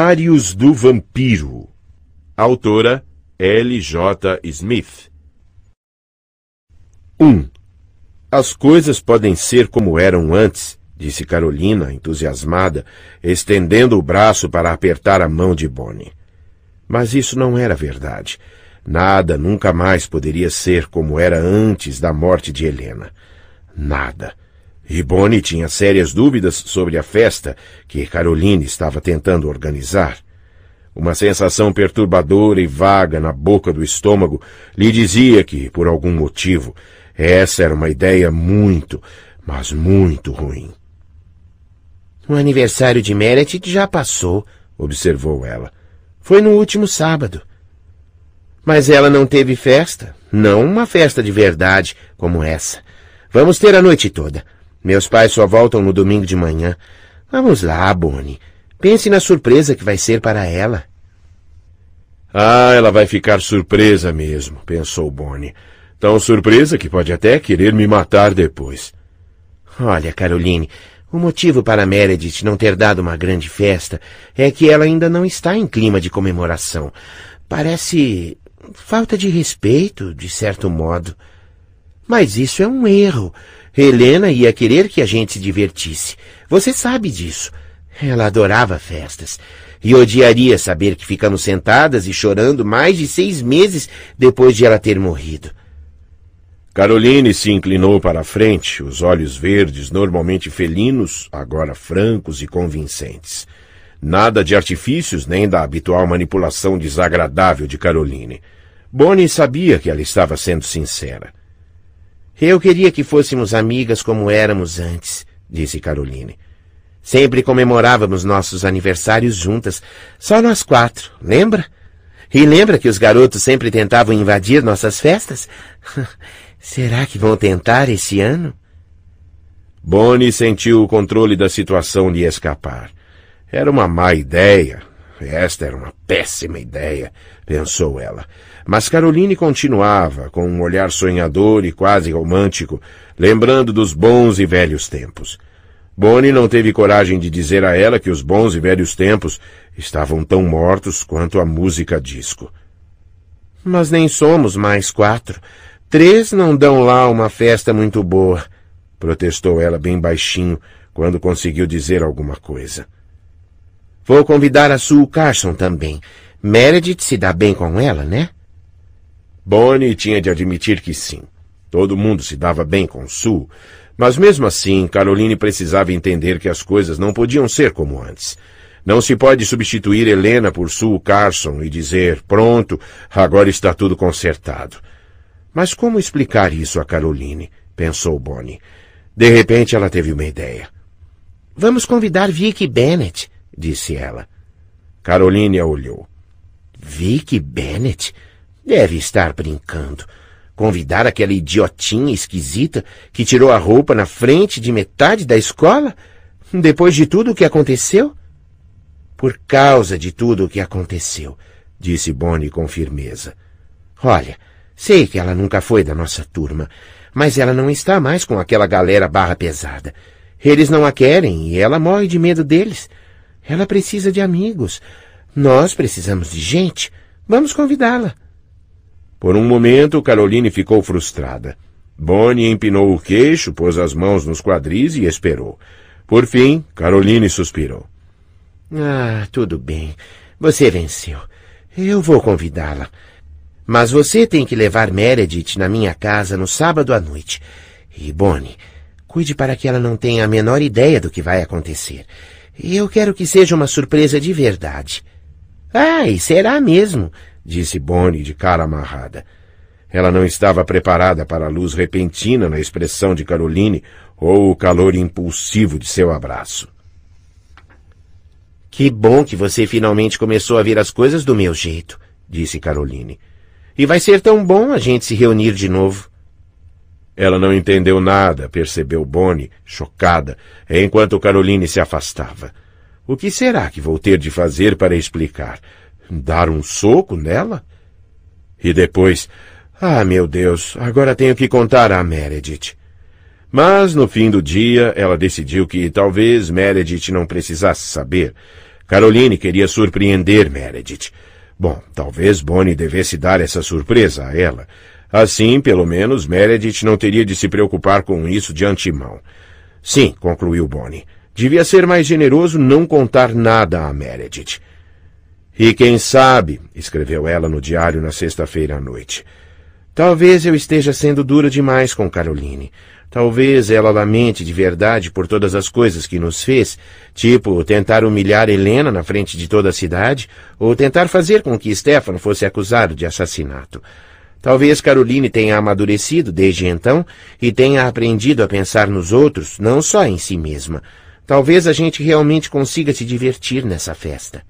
Diários do Vampiro. Autora L. J. Smith. 1. As coisas podem ser como eram antes, disse Carolina, entusiasmada, estendendo o braço para apertar a mão de Bonnie. Mas isso não era verdade. Nada nunca mais poderia ser como era antes da morte de Helena. Nada. Riboni tinha sérias dúvidas sobre a festa que Caroline estava tentando organizar. Uma sensação perturbadora e vaga na boca do estômago lhe dizia que, por algum motivo, essa era uma ideia muito, mas muito ruim. O aniversário de Meredith já passou, observou ela. Foi no último sábado. Mas ela não teve festa, não uma festa de verdade como essa. Vamos ter a noite toda. Meus pais só voltam no domingo de manhã. Vamos lá, Bonnie. Pense na surpresa que vai ser para ela. Ah, ela vai ficar surpresa mesmo, pensou Bonnie. Tão surpresa que pode até querer me matar depois. Olha, Caroline, o motivo para Meredith não ter dado uma grande festa é que ela ainda não está em clima de comemoração. Parece falta de respeito, de certo modo. Mas isso é um erro. Helena ia querer que a gente se divertisse. Você sabe disso. Ela adorava festas. E odiaria saber que ficamos sentadas e chorando mais de seis meses depois de ela ter morrido. Caroline se inclinou para a frente, os olhos verdes, normalmente felinos, agora francos e convincentes. Nada de artifícios nem da habitual manipulação desagradável de Caroline. Bonnie sabia que ela estava sendo sincera. Eu queria que fôssemos amigas como éramos antes, disse Caroline. Sempre comemorávamos nossos aniversários juntas, só nós quatro, lembra? E lembra que os garotos sempre tentavam invadir nossas festas? Será que vão tentar esse ano? Bonnie sentiu o controle da situação lhe escapar. Era uma má ideia. Esta era uma péssima ideia, pensou ela. Mas Caroline continuava, com um olhar sonhador e quase romântico, lembrando dos bons e velhos tempos. Bonnie não teve coragem de dizer a ela que os bons e velhos tempos estavam tão mortos quanto a música disco. Mas nem somos mais quatro. Três não dão lá uma festa muito boa, protestou ela bem baixinho quando conseguiu dizer alguma coisa. Vou convidar a Sue Carson também. Meredith se dá bem com ela, né? Bonnie tinha de admitir que sim. Todo mundo se dava bem com Sue, mas mesmo assim, Caroline precisava entender que as coisas não podiam ser como antes. Não se pode substituir Helena por Sue Carson e dizer, pronto, agora está tudo consertado. Mas como explicar isso a Caroline? pensou Bonnie. De repente ela teve uma ideia. Vamos convidar Vicky Bennett, disse ela. Caroline a olhou. Vicky Bennett? Deve estar brincando. Convidar aquela idiotinha esquisita que tirou a roupa na frente de metade da escola? Depois de tudo o que aconteceu? Por causa de tudo o que aconteceu, disse Bonnie com firmeza. Olha, sei que ela nunca foi da nossa turma, mas ela não está mais com aquela galera barra pesada. Eles não a querem e ela morre de medo deles. Ela precisa de amigos. Nós precisamos de gente. Vamos convidá-la. Por um momento, Caroline ficou frustrada. Bonnie empinou o queixo, pôs as mãos nos quadris e esperou. Por fim, Caroline suspirou. Ah, tudo bem. Você venceu. Eu vou convidá-la. Mas você tem que levar Meredith na minha casa no sábado à noite. E, Bonnie, cuide para que ela não tenha a menor ideia do que vai acontecer. Eu quero que seja uma surpresa de verdade. Ah, e será mesmo, disse Bonnie de cara amarrada. Ela não estava preparada para a luz repentina na expressão de Caroline ou o calor impulsivo de seu abraço. Que bom que você finalmente começou a ver as coisas do meu jeito, disse Caroline. E vai ser tão bom a gente se reunir de novo. Ela não entendeu nada, percebeu Bonnie, chocada, enquanto Caroline se afastava. O que será que vou ter de fazer para explicar? dar um soco nela? E depois, ah, meu Deus, agora tenho que contar a Meredith. Mas no fim do dia, ela decidiu que talvez Meredith não precisasse saber. Caroline queria surpreender Meredith. Bom, talvez Bonnie devesse dar essa surpresa a ela. Assim, pelo menos, Meredith não teria de se preocupar com isso de antemão. Sim, concluiu Bonnie. Devia ser mais generoso não contar nada a Meredith. E quem sabe, escreveu ela no diário na sexta-feira à noite. Talvez eu esteja sendo dura demais com Caroline. Talvez ela lamente de verdade por todas as coisas que nos fez, tipo tentar humilhar Helena na frente de toda a cidade, ou tentar fazer com que Stefano fosse acusado de assassinato. Talvez Caroline tenha amadurecido desde então e tenha aprendido a pensar nos outros, não só em si mesma. Talvez a gente realmente consiga se divertir nessa festa.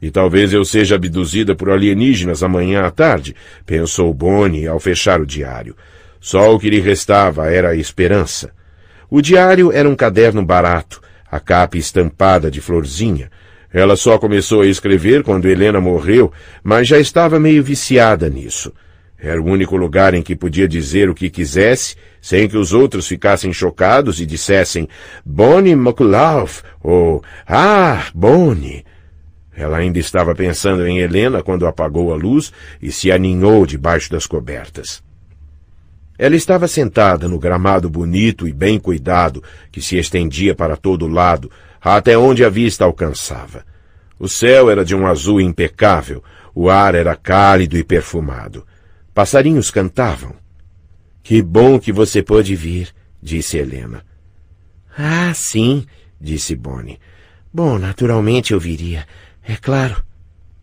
E talvez eu seja abduzida por alienígenas amanhã à tarde, pensou Bonnie ao fechar o diário. Só o que lhe restava era a esperança. O diário era um caderno barato, a capa estampada de florzinha. Ela só começou a escrever quando Helena morreu, mas já estava meio viciada nisso. Era o único lugar em que podia dizer o que quisesse, sem que os outros ficassem chocados e dissessem Bonnie McLaugh ou Ah, Bonnie. Ela ainda estava pensando em Helena quando apagou a luz e se aninhou debaixo das cobertas. Ela estava sentada no gramado bonito e bem cuidado que se estendia para todo lado, até onde a vista alcançava. O céu era de um azul impecável, o ar era cálido e perfumado. Passarinhos cantavam. Que bom que você pôde vir, disse Helena. Ah, sim, disse Bonnie. Bom, naturalmente eu viria. É claro.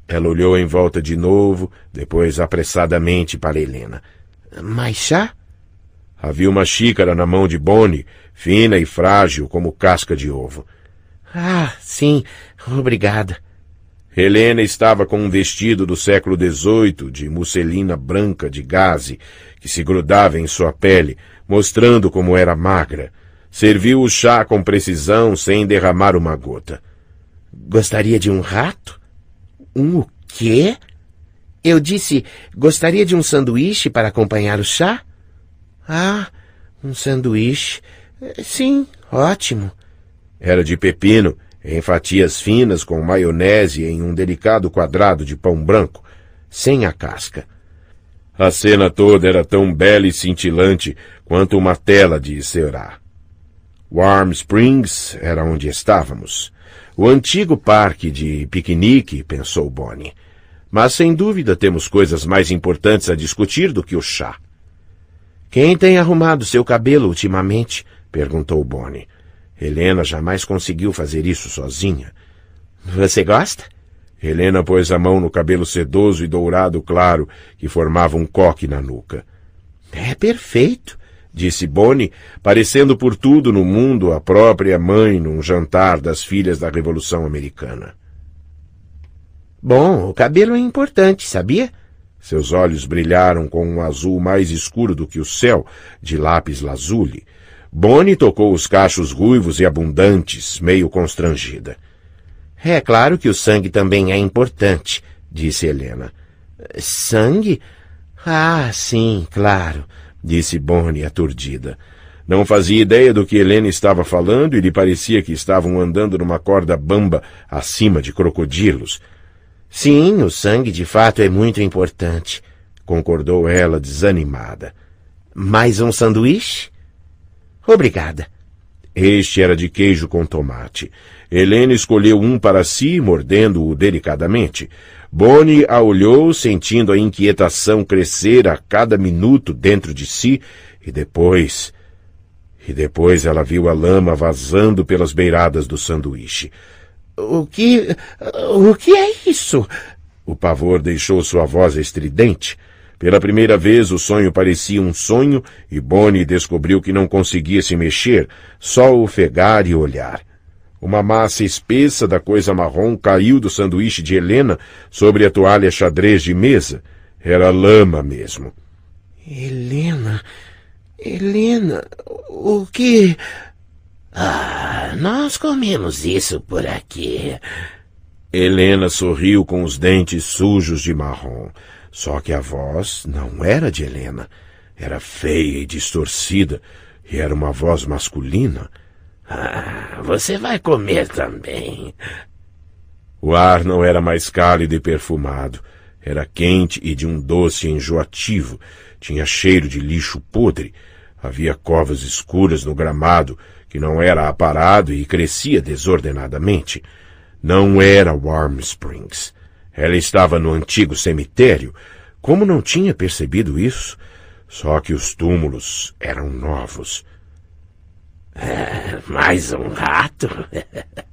Ela olhou em volta de novo, depois apressadamente para Helena. Mais chá? Havia uma xícara na mão de Bonnie, fina e frágil como casca de ovo. Ah, sim, obrigada. Helena estava com um vestido do século XVIII, de musselina branca de gaze, que se grudava em sua pele, mostrando como era magra. Serviu o chá com precisão, sem derramar uma gota. Gostaria de um rato? Um o quê? Eu disse, gostaria de um sanduíche para acompanhar o chá? Ah, um sanduíche. Sim, ótimo. Era de pepino, em fatias finas com maionese em um delicado quadrado de pão branco, sem a casca. A cena toda era tão bela e cintilante quanto uma tela de Ceará. Warm Springs era onde estávamos. O antigo parque de piquenique, pensou Bonnie. Mas sem dúvida temos coisas mais importantes a discutir do que o chá. Quem tem arrumado seu cabelo ultimamente? perguntou Bonnie. Helena jamais conseguiu fazer isso sozinha. Você gosta? Helena pôs a mão no cabelo sedoso e dourado claro que formava um coque na nuca. É perfeito disse Boni, parecendo por tudo no mundo a própria mãe num jantar das filhas da Revolução Americana. Bom, o cabelo é importante, sabia? Seus olhos brilharam com um azul mais escuro do que o céu, de lápis lazuli. Boni tocou os cachos ruivos e abundantes, meio constrangida. É claro que o sangue também é importante, disse Helena. Sangue? Ah, sim, claro disse Bonnie aturdida. Não fazia ideia do que Helena estava falando e lhe parecia que estavam andando numa corda bamba acima de crocodilos. Sim, o sangue de fato é muito importante, concordou ela desanimada. Mais um sanduíche? Obrigada. Este era de queijo com tomate. Helena escolheu um para si, mordendo-o delicadamente. Boni a olhou, sentindo a inquietação crescer a cada minuto dentro de si, e depois. E depois ela viu a lama vazando pelas beiradas do sanduíche. O que. O que é isso? O pavor deixou sua voz estridente. Pela primeira vez o sonho parecia um sonho e Bonnie descobriu que não conseguia se mexer, só ofegar e olhar. Uma massa espessa da coisa marrom caiu do sanduíche de Helena sobre a toalha xadrez de mesa. Era lama mesmo. Helena. Helena. O que. Ah, nós comemos isso por aqui. Helena sorriu com os dentes sujos de marrom. Só que a voz não era de Helena. Era feia e distorcida, e era uma voz masculina. Ah, você vai comer também. O ar não era mais cálido e perfumado. Era quente e de um doce enjoativo. Tinha cheiro de lixo podre. Havia covas escuras no gramado, que não era aparado e crescia desordenadamente. Não era Warm Springs. Ela estava no antigo cemitério. Como não tinha percebido isso? Só que os túmulos eram novos. mais um rato?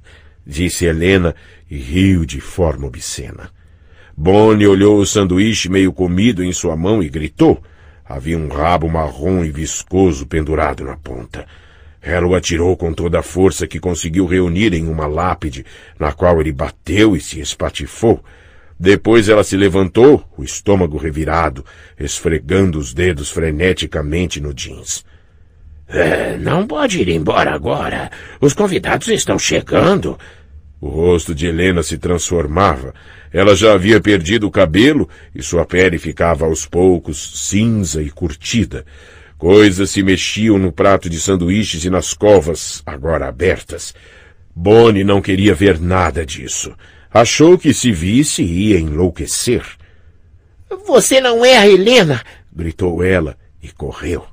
disse Helena e riu de forma obscena. Bonnie olhou o sanduíche meio comido em sua mão e gritou. Havia um rabo marrom e viscoso pendurado na ponta. o atirou com toda a força que conseguiu reunir em uma lápide, na qual ele bateu e se espatifou. Depois ela se levantou, o estômago revirado, esfregando os dedos freneticamente no jeans. É, não pode ir embora agora. Os convidados estão chegando. O rosto de Helena se transformava. Ela já havia perdido o cabelo e sua pele ficava aos poucos cinza e curtida. Coisas se mexiam no prato de sanduíches e nas covas, agora abertas. Bonnie não queria ver nada disso. Achou que se visse ia enlouquecer. Você não a Helena! gritou ela e correu.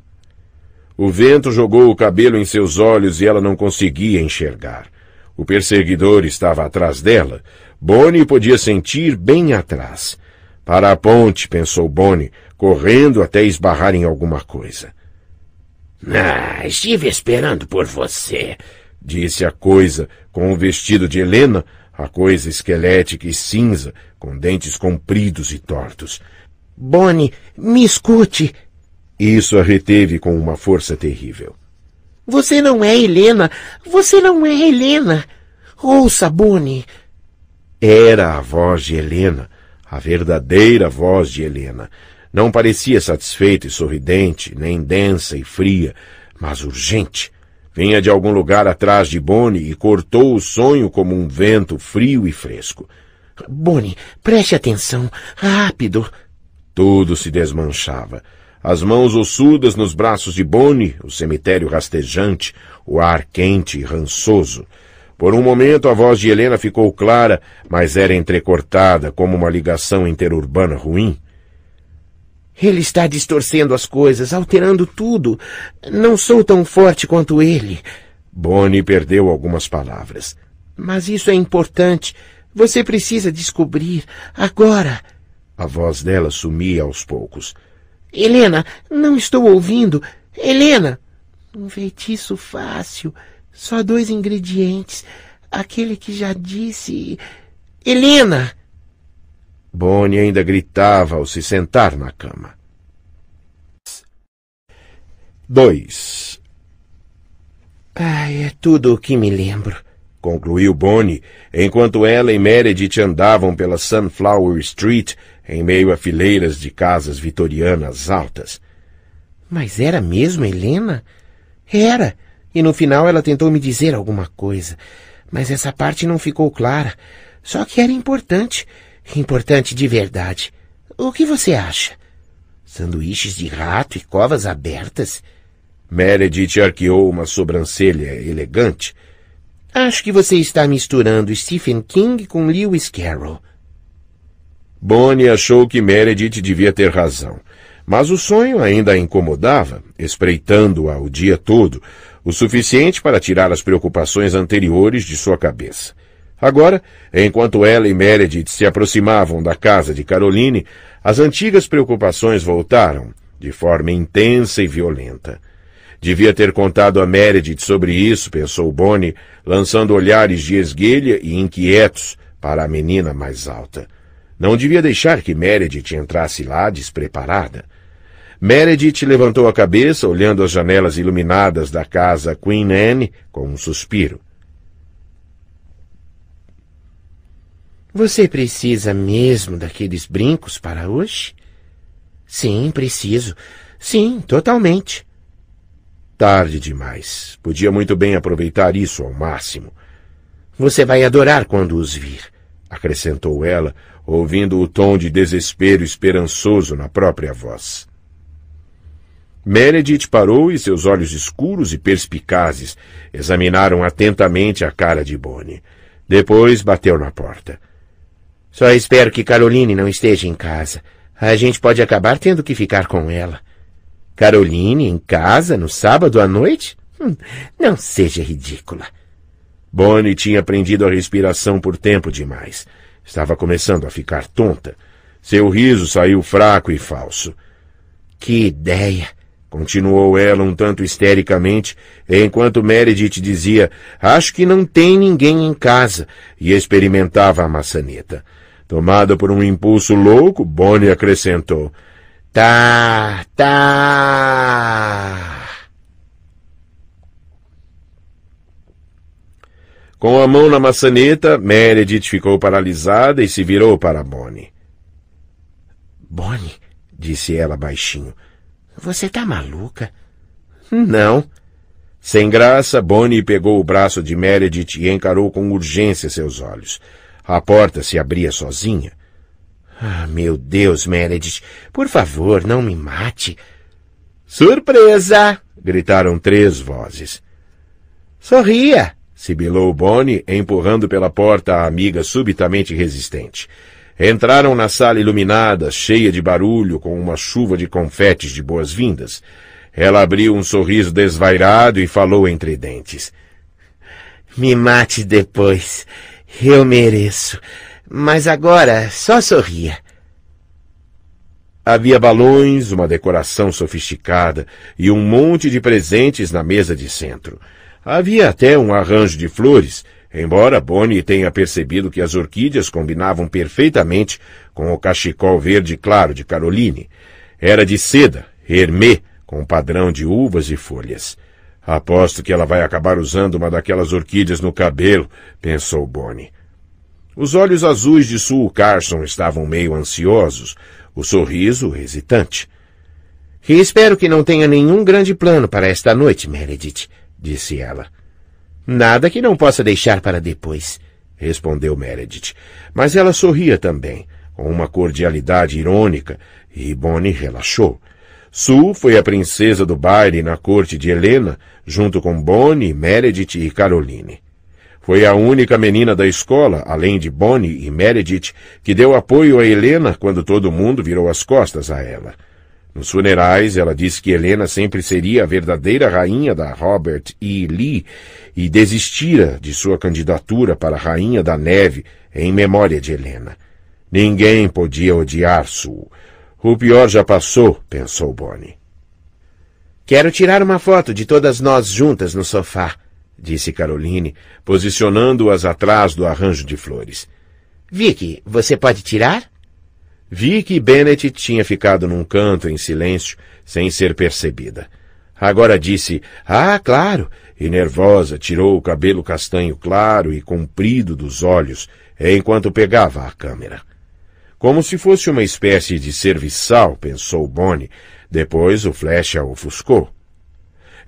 O vento jogou o cabelo em seus olhos e ela não conseguia enxergar. O perseguidor estava atrás dela. Bonnie podia sentir bem atrás. Para a ponte, pensou Bonnie, correndo até esbarrar em alguma coisa. Ah, estive esperando por você, disse a coisa, com o vestido de Helena, a coisa esquelética e cinza, com dentes compridos e tortos. Bonnie, me escute, isso a reteve com uma força terrível. Você não é Helena! Você não é Helena! Ouça, Bonnie! Era a voz de Helena, a verdadeira voz de Helena. Não parecia satisfeita e sorridente, nem densa e fria, mas urgente. Vinha de algum lugar atrás de Boni e cortou o sonho como um vento frio e fresco. Boni, preste atenção. Rápido. Tudo se desmanchava as mãos ossudas nos braços de Boni, o cemitério rastejante, o ar quente e rançoso. Por um momento a voz de Helena ficou clara, mas era entrecortada, como uma ligação interurbana ruim. Ele está distorcendo as coisas, alterando tudo. Não sou tão forte quanto ele. Boni perdeu algumas palavras. Mas isso é importante. Você precisa descobrir. Agora. A voz dela sumia aos poucos. Helena, não estou ouvindo. Helena! Um feitiço fácil. Só dois ingredientes. Aquele que já disse. Helena! Bonnie ainda gritava ao se sentar na cama. 2. Ai, é tudo o que me lembro concluiu Bonnie, enquanto ela e Meredith andavam pela Sunflower Street em meio a fileiras de casas vitorianas altas. Mas era mesmo Helena? Era. E no final ela tentou me dizer alguma coisa. Mas essa parte não ficou clara. Só que era importante. Importante de verdade. O que você acha? Sanduíches de rato e covas abertas? Meredith arqueou uma sobrancelha elegante. Acho que você está misturando Stephen King com Lewis Carroll. Bonnie achou que Meredith devia ter razão. Mas o sonho ainda a incomodava, espreitando-a o dia todo, o suficiente para tirar as preocupações anteriores de sua cabeça. Agora, enquanto ela e Meredith se aproximavam da casa de Caroline, as antigas preocupações voltaram, de forma intensa e violenta. Devia ter contado a Meredith sobre isso, pensou Bonnie, lançando olhares de esguelha e inquietos para a menina mais alta. Não devia deixar que Meredith entrasse lá despreparada. Meredith levantou a cabeça, olhando as janelas iluminadas da casa Queen Anne, com um suspiro. Você precisa mesmo daqueles brincos para hoje? Sim, preciso. Sim, totalmente. Tarde demais. Podia muito bem aproveitar isso ao máximo. Você vai adorar quando os vir, acrescentou ela, ouvindo o tom de desespero esperançoso na própria voz. Meredith parou e seus olhos escuros e perspicazes examinaram atentamente a cara de Bonnie. Depois bateu na porta. Só espero que Caroline não esteja em casa. A gente pode acabar tendo que ficar com ela. Caroline em casa no sábado à noite? Hum, não seja ridícula. Bonnie tinha prendido a respiração por tempo demais. Estava começando a ficar tonta. Seu riso saiu fraco e falso. Que ideia! Continuou ela um tanto histericamente, enquanto Meredith dizia Acho que não tem ninguém em casa, e experimentava a maçaneta. Tomada por um impulso louco, Bonnie acrescentou Tá, tá. Com a mão na maçaneta, Meredith ficou paralisada e se virou para Bonnie. Bonnie, disse ela baixinho, você tá maluca? Hum. Não. Sem graça, Bonnie pegou o braço de Meredith e encarou com urgência seus olhos. A porta se abria sozinha. Ah, meu Deus, Meredith, por favor, não me mate. Surpresa! gritaram três vozes. Sorria! sibilou Bonnie, empurrando pela porta a amiga subitamente resistente. Entraram na sala iluminada, cheia de barulho, com uma chuva de confetes de boas-vindas. Ela abriu um sorriso desvairado e falou entre dentes. Me mate depois. Eu mereço. Mas agora só sorria. Havia balões, uma decoração sofisticada e um monte de presentes na mesa de centro. Havia até um arranjo de flores, embora Bonnie tenha percebido que as orquídeas combinavam perfeitamente com o cachecol verde claro de Caroline. Era de seda, hermê, com padrão de uvas e folhas. Aposto que ela vai acabar usando uma daquelas orquídeas no cabelo, pensou Bonnie. Os olhos azuis de Sul Carson estavam meio ansiosos, o sorriso hesitante. E espero que não tenha nenhum grande plano para esta noite, Meredith, disse ela. Nada que não possa deixar para depois, respondeu Meredith. Mas ela sorria também, com uma cordialidade irônica, e Bonnie relaxou. Sue foi a princesa do baile na corte de Helena, junto com Bonnie, Meredith e Caroline. Foi a única menina da escola, além de Bonnie e Meredith, que deu apoio a Helena quando todo mundo virou as costas a ela. Nos funerais, ela disse que Helena sempre seria a verdadeira rainha da Robert E. Lee e desistira de sua candidatura para Rainha da Neve em memória de Helena. Ninguém podia odiar Sue. O pior já passou, pensou Bonnie. Quero tirar uma foto de todas nós juntas no sofá, disse Caroline, posicionando-as atrás do arranjo de flores. Vicky, você pode tirar? Vicky Bennett tinha ficado num canto em silêncio, sem ser percebida. Agora disse, ah, claro, e nervosa tirou o cabelo castanho claro e comprido dos olhos, enquanto pegava a câmera. Como se fosse uma espécie de serviçal, pensou Bonnie. Depois o flash a ofuscou.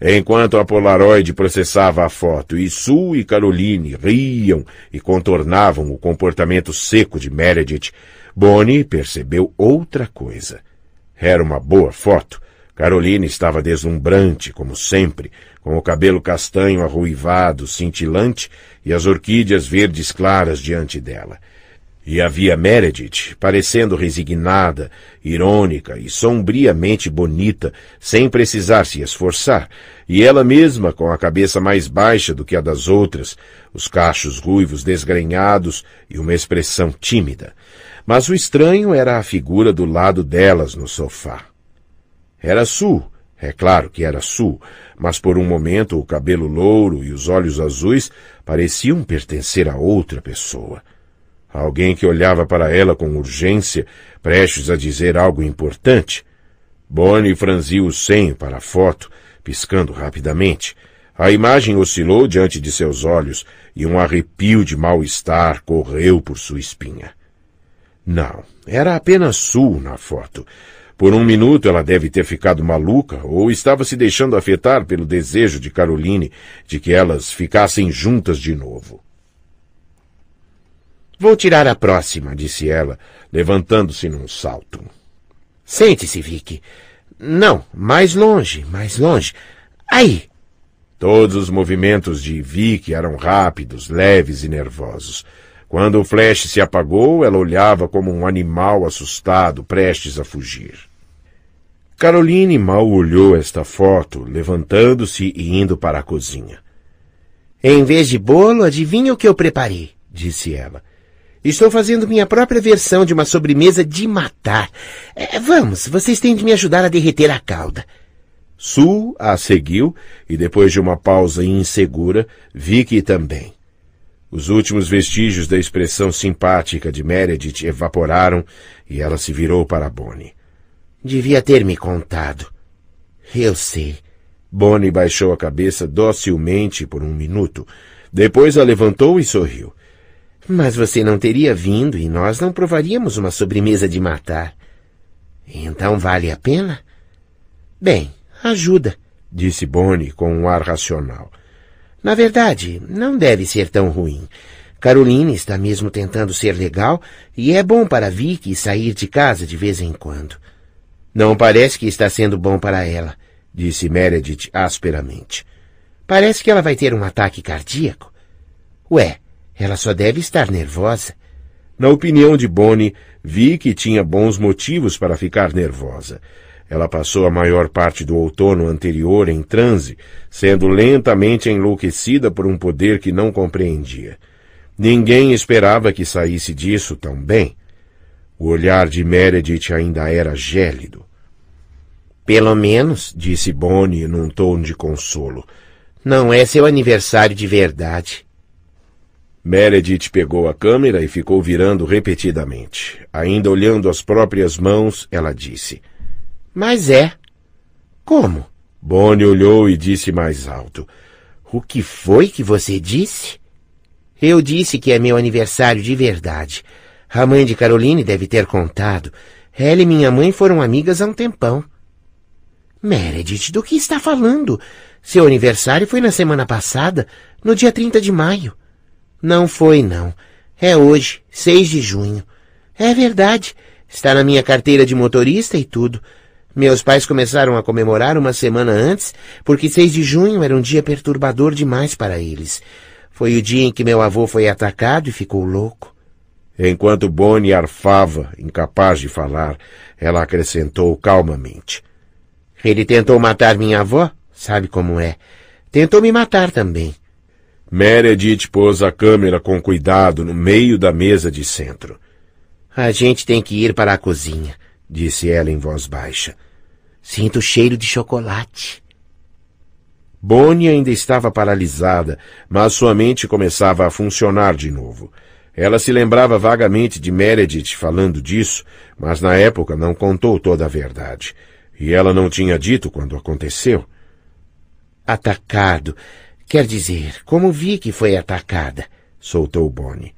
Enquanto a Polaroid processava a foto e Sue e Caroline riam e contornavam o comportamento seco de Meredith, Bonnie percebeu outra coisa. Era uma boa foto. Caroline estava deslumbrante, como sempre, com o cabelo castanho arruivado, cintilante e as orquídeas verdes claras diante dela. E havia Meredith, parecendo resignada, irônica e sombriamente bonita, sem precisar se esforçar, e ela mesma com a cabeça mais baixa do que a das outras, os cachos ruivos desgrenhados e uma expressão tímida. Mas o estranho era a figura do lado delas no sofá. Era Sul, é claro que era Sul, mas por um momento o cabelo louro e os olhos azuis pareciam pertencer a outra pessoa alguém que olhava para ela com urgência, prestes a dizer algo importante. Bonnie franziu o senho para a foto, piscando rapidamente. A imagem oscilou diante de seus olhos e um arrepio de mal-estar correu por sua espinha. Não, era apenas Sul na foto. Por um minuto ela deve ter ficado maluca ou estava se deixando afetar pelo desejo de Caroline de que elas ficassem juntas de novo. Vou tirar a próxima, disse ela, levantando-se num salto. Sente-se, Vicky. Não, mais longe, mais longe. Aí! Todos os movimentos de Vicky eram rápidos, leves e nervosos. Quando o flash se apagou, ela olhava como um animal assustado, prestes a fugir. Caroline mal olhou esta foto, levantando-se e indo para a cozinha. Em vez de bolo, adivinha o que eu preparei, disse ela. Estou fazendo minha própria versão de uma sobremesa de matar. É, vamos, vocês têm de me ajudar a derreter a calda. Sul a seguiu e, depois de uma pausa insegura, Vicky também. Os últimos vestígios da expressão simpática de Meredith evaporaram e ela se virou para Bonnie. Devia ter me contado. Eu sei. Bonnie baixou a cabeça docilmente por um minuto. Depois a levantou e sorriu. Mas você não teria vindo e nós não provaríamos uma sobremesa de matar. Então vale a pena? Bem, ajuda, disse Bonnie com um ar racional. Na verdade, não deve ser tão ruim. Caroline está mesmo tentando ser legal e é bom para Vicky sair de casa de vez em quando. Não parece que está sendo bom para ela, disse Meredith asperamente. Parece que ela vai ter um ataque cardíaco. Ué, ela só deve estar nervosa. Na opinião de Bonnie, vi que tinha bons motivos para ficar nervosa. Ela passou a maior parte do outono anterior em transe, sendo lentamente enlouquecida por um poder que não compreendia. Ninguém esperava que saísse disso tão bem. O olhar de Meredith ainda era gélido. Pelo menos, disse Bonnie num tom de consolo, não é seu aniversário de verdade. Meredith pegou a câmera e ficou virando repetidamente. Ainda olhando as próprias mãos, ela disse: Mas é. Como? Bonnie olhou e disse mais alto: O que foi que você disse? Eu disse que é meu aniversário de verdade. A mãe de Caroline deve ter contado. Ela e minha mãe foram amigas há um tempão. Meredith, do que está falando? Seu aniversário foi na semana passada, no dia 30 de maio. Não foi, não. É hoje, 6 de junho. É verdade. Está na minha carteira de motorista e tudo. Meus pais começaram a comemorar uma semana antes, porque 6 de junho era um dia perturbador demais para eles. Foi o dia em que meu avô foi atacado e ficou louco. Enquanto Bonnie arfava, incapaz de falar, ela acrescentou calmamente. Ele tentou matar minha avó? Sabe como é. Tentou me matar também. Meredith pôs a câmera com cuidado no meio da mesa de centro. A gente tem que ir para a cozinha, disse ela em voz baixa. Sinto o cheiro de chocolate. Bonnie ainda estava paralisada, mas sua mente começava a funcionar de novo. Ela se lembrava vagamente de Meredith falando disso, mas na época não contou toda a verdade. E ela não tinha dito quando aconteceu. Atacado. Quer dizer, como vi que foi atacada, soltou Bonnie.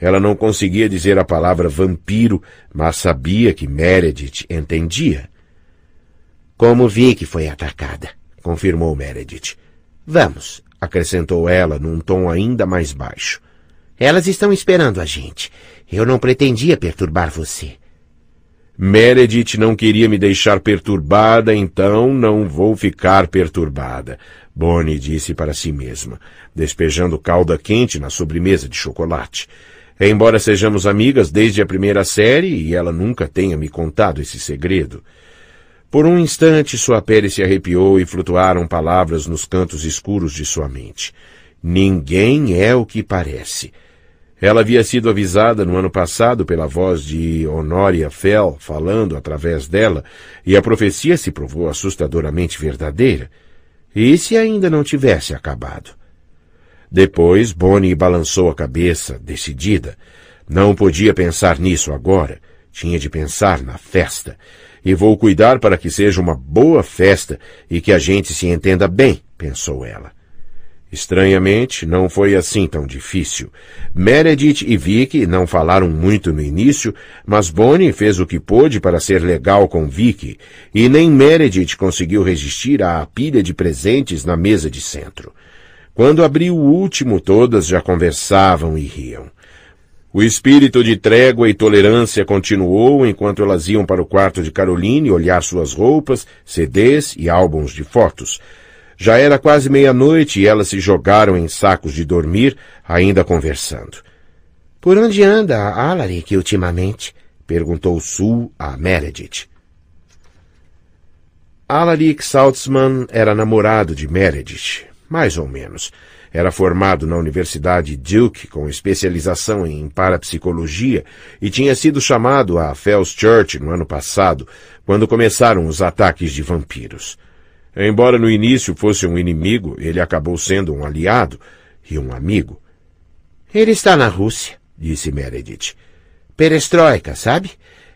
Ela não conseguia dizer a palavra vampiro, mas sabia que Meredith entendia. Como vi que foi atacada, confirmou Meredith. Vamos, acrescentou ela num tom ainda mais baixo. Elas estão esperando a gente. Eu não pretendia perturbar você. Meredith não queria me deixar perturbada, então não vou ficar perturbada. Bonnie disse para si mesma, despejando calda quente na sobremesa de chocolate. Embora sejamos amigas desde a primeira série e ela nunca tenha me contado esse segredo. Por um instante sua pele se arrepiou e flutuaram palavras nos cantos escuros de sua mente. Ninguém é o que parece. Ela havia sido avisada no ano passado pela voz de Honoria Fell falando através dela, e a profecia se provou assustadoramente verdadeira. E se ainda não tivesse acabado? Depois, Bonnie balançou a cabeça, decidida. Não podia pensar nisso agora. Tinha de pensar na festa. E vou cuidar para que seja uma boa festa e que a gente se entenda bem, pensou ela. Estranhamente, não foi assim tão difícil. Meredith e Vicky não falaram muito no início, mas Bonnie fez o que pôde para ser legal com Vicky, e nem Meredith conseguiu resistir à pilha de presentes na mesa de centro. Quando abriu o último, todas já conversavam e riam. O espírito de trégua e tolerância continuou enquanto elas iam para o quarto de Caroline olhar suas roupas, CDs e álbuns de fotos. Já era quase meia-noite e elas se jogaram em sacos de dormir, ainda conversando. Por onde anda a Alaric ultimamente? perguntou Sul a Meredith. Alaric Saltzman era namorado de Meredith, mais ou menos. Era formado na Universidade Duke com especialização em parapsicologia e tinha sido chamado a Fells Church no ano passado, quando começaram os ataques de vampiros. Embora no início fosse um inimigo, ele acabou sendo um aliado e um amigo. Ele está na Rússia, disse Meredith. Perestroika, sabe?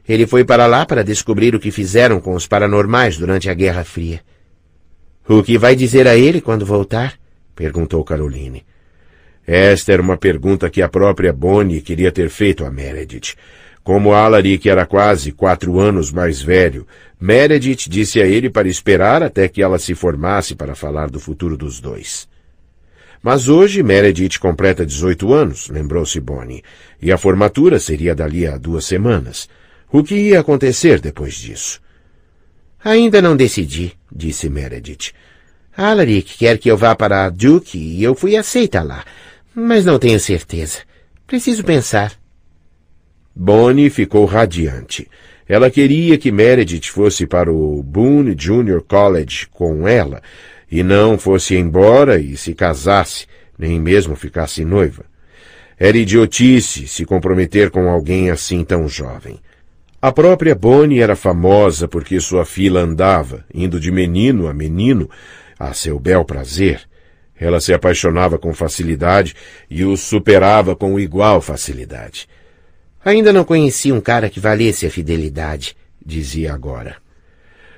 Ele foi para lá para descobrir o que fizeram com os paranormais durante a Guerra Fria. O que vai dizer a ele quando voltar? perguntou Caroline. Esta era uma pergunta que a própria Bonnie queria ter feito a Meredith, como Alaric era quase quatro anos mais velho, Meredith disse a ele para esperar até que ela se formasse para falar do futuro dos dois. Mas hoje Meredith completa 18 anos, lembrou-se Bonnie, e a formatura seria dali a duas semanas. O que ia acontecer depois disso? Ainda não decidi, disse Meredith. Alaric quer que eu vá para a Duke e eu fui aceita lá, mas não tenho certeza. Preciso pensar. Bonnie ficou radiante. Ela queria que Meredith fosse para o Boone Junior College com ela, e não fosse embora e se casasse, nem mesmo ficasse noiva. Era idiotice se comprometer com alguém assim tão jovem. A própria Bonnie era famosa porque sua fila andava, indo de menino a menino, a seu bel prazer. Ela se apaixonava com facilidade e o superava com igual facilidade. Ainda não conheci um cara que valesse a fidelidade, dizia agora.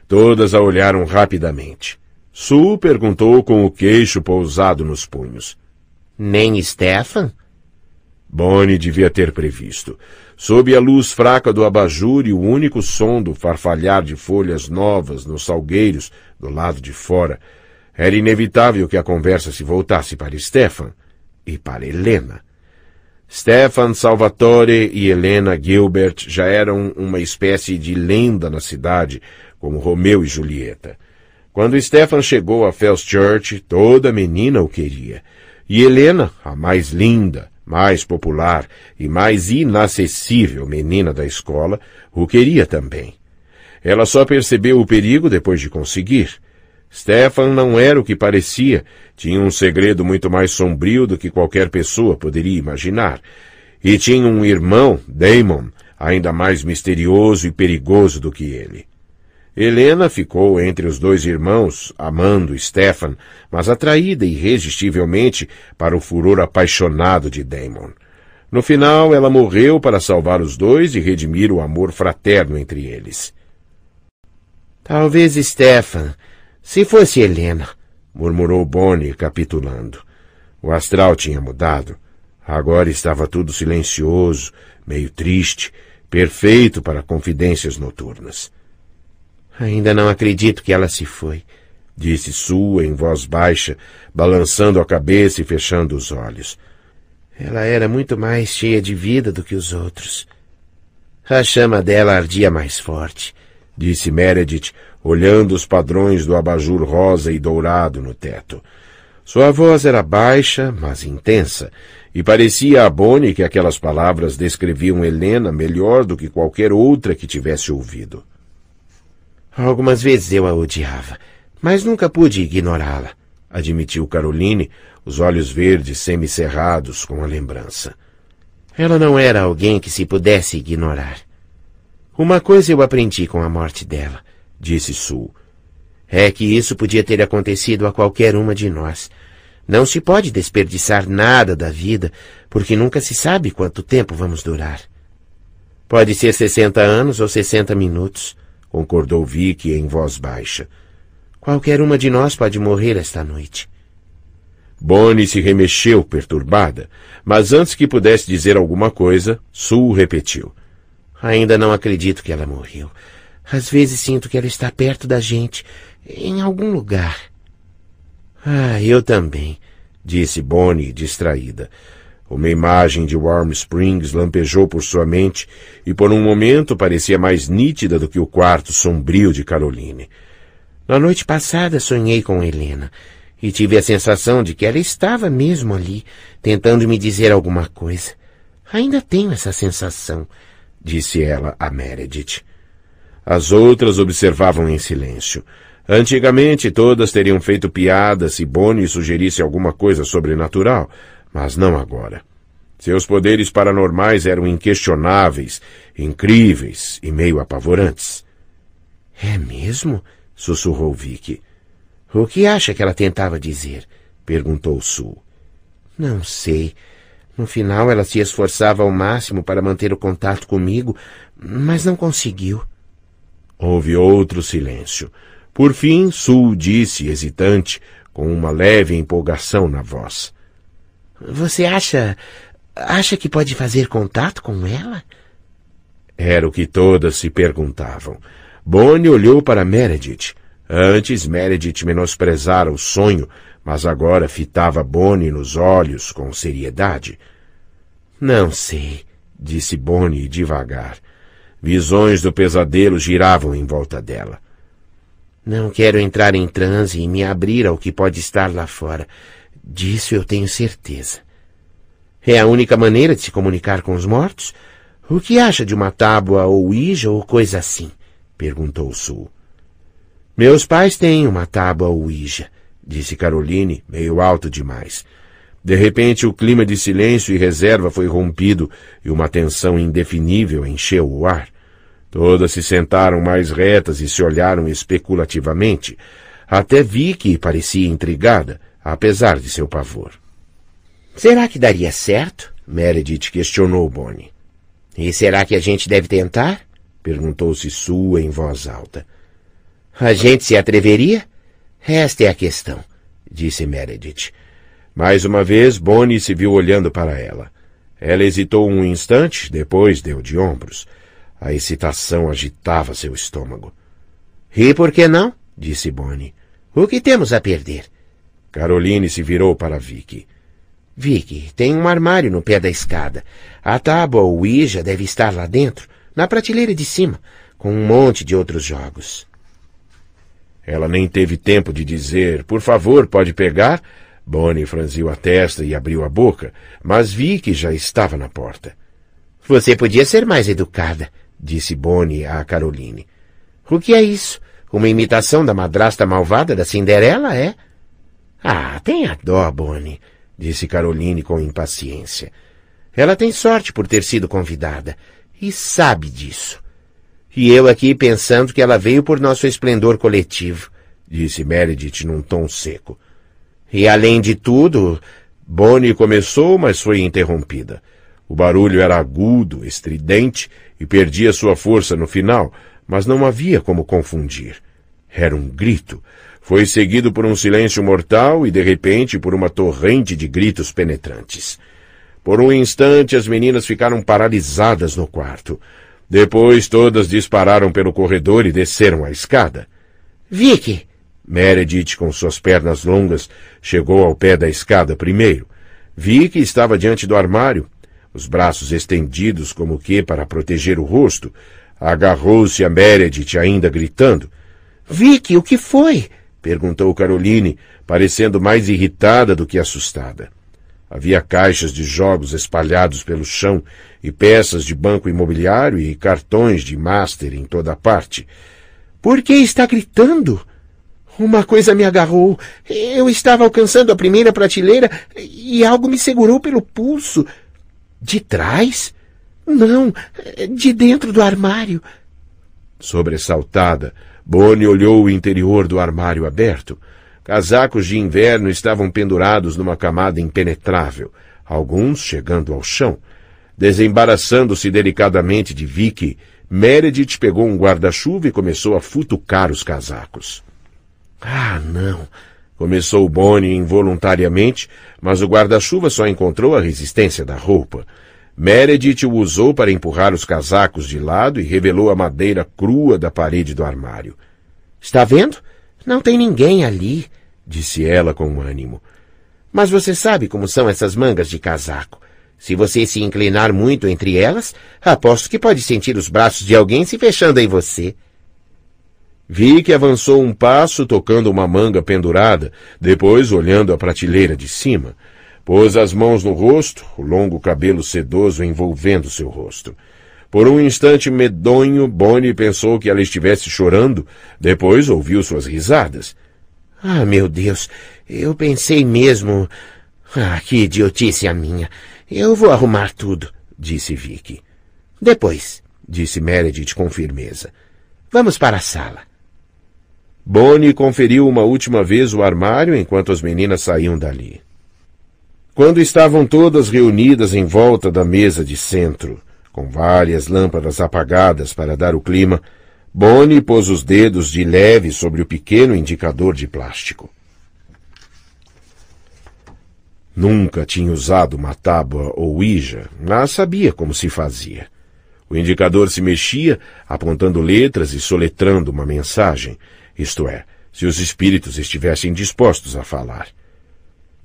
Todas a olharam rapidamente. Sul perguntou com o queixo pousado nos punhos. Nem Stefan? Bonnie devia ter previsto. Sob a luz fraca do abajur e o único som do farfalhar de folhas novas nos salgueiros do lado de fora, era inevitável que a conversa se voltasse para Stefan e para Helena. Stefan Salvatore e Helena Gilbert já eram uma espécie de lenda na cidade, como Romeu e Julieta. Quando Stefan chegou a Fellschurch, toda menina o queria. E Helena, a mais linda, mais popular e mais inacessível menina da escola, o queria também. Ela só percebeu o perigo depois de conseguir. Stefan não era o que parecia, tinha um segredo muito mais sombrio do que qualquer pessoa poderia imaginar. E tinha um irmão, Damon, ainda mais misterioso e perigoso do que ele. Helena ficou entre os dois irmãos, amando Stefan, mas atraída irresistivelmente para o furor apaixonado de Damon. No final, ela morreu para salvar os dois e redimir o amor fraterno entre eles. Talvez Stefan se fosse Helena, murmurou Bonnie, capitulando. O astral tinha mudado. Agora estava tudo silencioso, meio triste, perfeito para confidências noturnas. Ainda não acredito que ela se foi, disse Sua em voz baixa, balançando a cabeça e fechando os olhos. Ela era muito mais cheia de vida do que os outros. A chama dela ardia mais forte, disse Meredith, olhando os padrões do abajur rosa e dourado no teto. Sua voz era baixa, mas intensa, e parecia a Bonnie que aquelas palavras descreviam Helena melhor do que qualquer outra que tivesse ouvido. Algumas vezes eu a odiava, mas nunca pude ignorá-la, admitiu Caroline, os olhos verdes semicerrados com a lembrança. Ela não era alguém que se pudesse ignorar. Uma coisa eu aprendi com a morte dela disse Sul. É que isso podia ter acontecido a qualquer uma de nós. Não se pode desperdiçar nada da vida, porque nunca se sabe quanto tempo vamos durar. Pode ser sessenta anos ou sessenta minutos, concordou Vicky em voz baixa. Qualquer uma de nós pode morrer esta noite. Bonnie se remexeu, perturbada, mas antes que pudesse dizer alguma coisa, Sul repetiu. Ainda não acredito que ela morreu. Às vezes sinto que ela está perto da gente, em algum lugar. Ah, eu também, disse Bonnie, distraída. Uma imagem de Warm Springs lampejou por sua mente e por um momento parecia mais nítida do que o quarto sombrio de Caroline. Na noite passada sonhei com Helena e tive a sensação de que ela estava mesmo ali, tentando me dizer alguma coisa. Ainda tenho essa sensação, disse ela a Meredith. As outras observavam em silêncio. Antigamente todas teriam feito piada se Bonnie sugerisse alguma coisa sobrenatural, mas não agora. Seus poderes paranormais eram inquestionáveis, incríveis e meio apavorantes. É mesmo? sussurrou Vicky. O que acha que ela tentava dizer? perguntou Sul. Não sei. No final ela se esforçava ao máximo para manter o contato comigo, mas não conseguiu. Houve outro silêncio. Por fim, Sul disse, hesitante, com uma leve empolgação na voz. Você acha. acha que pode fazer contato com ela? Era o que todas se perguntavam. Bonnie olhou para Meredith. Antes, Meredith menosprezara o sonho, mas agora fitava Bonnie nos olhos com seriedade. Não sei, disse Bonnie devagar. Visões do pesadelo giravam em volta dela. Não quero entrar em transe e me abrir ao que pode estar lá fora. Disso eu tenho certeza. É a única maneira de se comunicar com os mortos? O que acha de uma tábua ou ija ou coisa assim? perguntou Sul. Meus pais têm uma tábua ou ija, disse Caroline, meio alto demais. De repente, o clima de silêncio e reserva foi rompido e uma tensão indefinível encheu o ar. Todas se sentaram mais retas e se olharam especulativamente. Até vi que parecia intrigada, apesar de seu pavor. Será que daria certo? Meredith questionou Bonnie. E será que a gente deve tentar? perguntou-se Sua em voz alta. A gente se atreveria? Esta é a questão, disse Meredith. Mais uma vez, Bonnie se viu olhando para ela. Ela hesitou um instante, depois deu de ombros. A excitação agitava seu estômago. E por que não? disse Bonnie. O que temos a perder? Caroline se virou para Vicky. Vicky, tem um armário no pé da escada. A tábua ou Ouija deve estar lá dentro, na prateleira de cima, com um monte de outros jogos. Ela nem teve tempo de dizer, por favor, pode pegar, Bonnie franziu a testa e abriu a boca, mas vi que já estava na porta. Você podia ser mais educada, disse Bonnie a Caroline. O que é isso? Uma imitação da madrasta malvada da Cinderela, é? Ah, tenha dó, Bonnie, disse Caroline com impaciência. Ela tem sorte por ter sido convidada, e sabe disso. E eu aqui pensando que ela veio por nosso esplendor coletivo, disse Meredith num tom seco. E além de tudo, Bonnie começou, mas foi interrompida. O barulho era agudo, estridente e perdia sua força no final, mas não havia como confundir. Era um grito. Foi seguido por um silêncio mortal e, de repente, por uma torrente de gritos penetrantes. Por um instante, as meninas ficaram paralisadas no quarto. Depois, todas dispararam pelo corredor e desceram a escada. — Vicky! Meredith, com suas pernas longas, chegou ao pé da escada primeiro. Vi que estava diante do armário, os braços estendidos como que para proteger o rosto. Agarrou-se a Meredith, ainda gritando. Vicky, o que foi? perguntou Caroline, parecendo mais irritada do que assustada. Havia caixas de jogos espalhados pelo chão e peças de banco imobiliário e cartões de master em toda parte. Por que está gritando? Uma coisa me agarrou. Eu estava alcançando a primeira prateleira e algo me segurou pelo pulso. De trás? Não, de dentro do armário. Sobressaltada, Boni olhou o interior do armário aberto. Casacos de inverno estavam pendurados numa camada impenetrável, alguns chegando ao chão. Desembaraçando-se delicadamente de Vicky, Meredith pegou um guarda-chuva e começou a futucar os casacos. Ah, não! Começou Bonnie involuntariamente, mas o guarda-chuva só encontrou a resistência da roupa. Meredith o usou para empurrar os casacos de lado e revelou a madeira crua da parede do armário. Está vendo? Não tem ninguém ali, disse ela com ânimo. Mas você sabe como são essas mangas de casaco. Se você se inclinar muito entre elas, aposto que pode sentir os braços de alguém se fechando em você. Vi que avançou um passo tocando uma manga pendurada, depois olhando a prateleira de cima. Pôs as mãos no rosto, o longo cabelo sedoso envolvendo seu rosto. Por um instante medonho, Bonnie pensou que ela estivesse chorando, depois ouviu suas risadas. Ah, meu Deus, eu pensei mesmo. Ah, que idiotice a minha. Eu vou arrumar tudo, disse Vicky. Depois, disse Meredith com firmeza. Vamos para a sala. Bonnie conferiu uma última vez o armário enquanto as meninas saíam dali. Quando estavam todas reunidas em volta da mesa de centro, com várias lâmpadas apagadas para dar o clima, Bonnie pôs os dedos de leve sobre o pequeno indicador de plástico. Nunca tinha usado uma tábua ou ija, mas sabia como se fazia. O indicador se mexia, apontando letras e soletrando uma mensagem, isto é, se os espíritos estivessem dispostos a falar.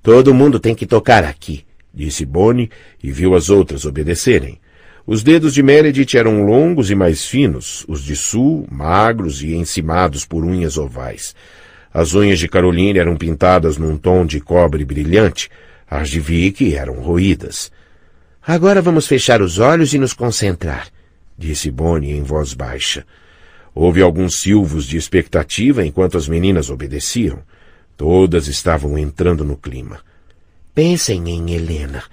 Todo mundo tem que tocar aqui, disse Boni, e viu as outras obedecerem. Os dedos de Meredith eram longos e mais finos, os de Sul, magros e encimados por unhas ovais. As unhas de Caroline eram pintadas num tom de cobre brilhante, as de Vicky eram roídas. Agora vamos fechar os olhos e nos concentrar, disse Bonnie em voz baixa. Houve alguns silvos de expectativa enquanto as meninas obedeciam. Todas estavam entrando no clima. Pensem em Helena.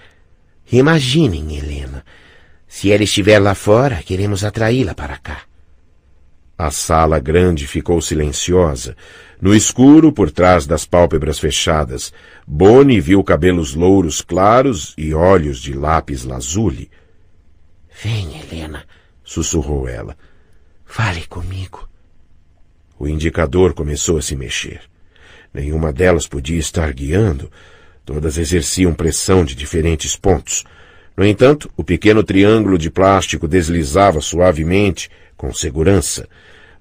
Imaginem Helena. Se ela estiver lá fora, queremos atraí-la para cá. A sala grande ficou silenciosa. No escuro, por trás das pálpebras fechadas, Boni viu cabelos louros claros e olhos de lápis lazuli. Vem, Helena, sussurrou ela. Fale comigo. O indicador começou a se mexer. Nenhuma delas podia estar guiando. Todas exerciam pressão de diferentes pontos. No entanto, o pequeno triângulo de plástico deslizava suavemente, com segurança.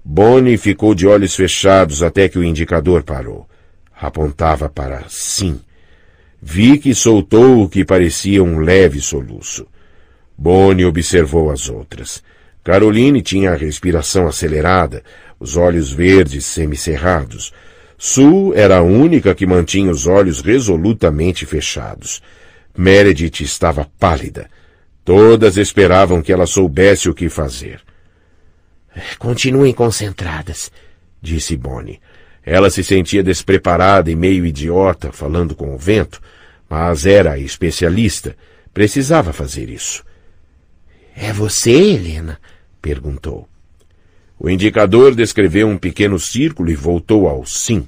Bonnie ficou de olhos fechados até que o indicador parou. Apontava para sim. Vi que soltou o que parecia um leve soluço. Bonnie observou as outras. Caroline tinha a respiração acelerada, os olhos verdes semicerrados. Sue era a única que mantinha os olhos resolutamente fechados. Meredith estava pálida. Todas esperavam que ela soubesse o que fazer. Continuem concentradas, disse Bonnie. Ela se sentia despreparada e meio idiota falando com o vento, mas era especialista. Precisava fazer isso. É você, Helena? perguntou. O indicador descreveu um pequeno círculo e voltou ao sim.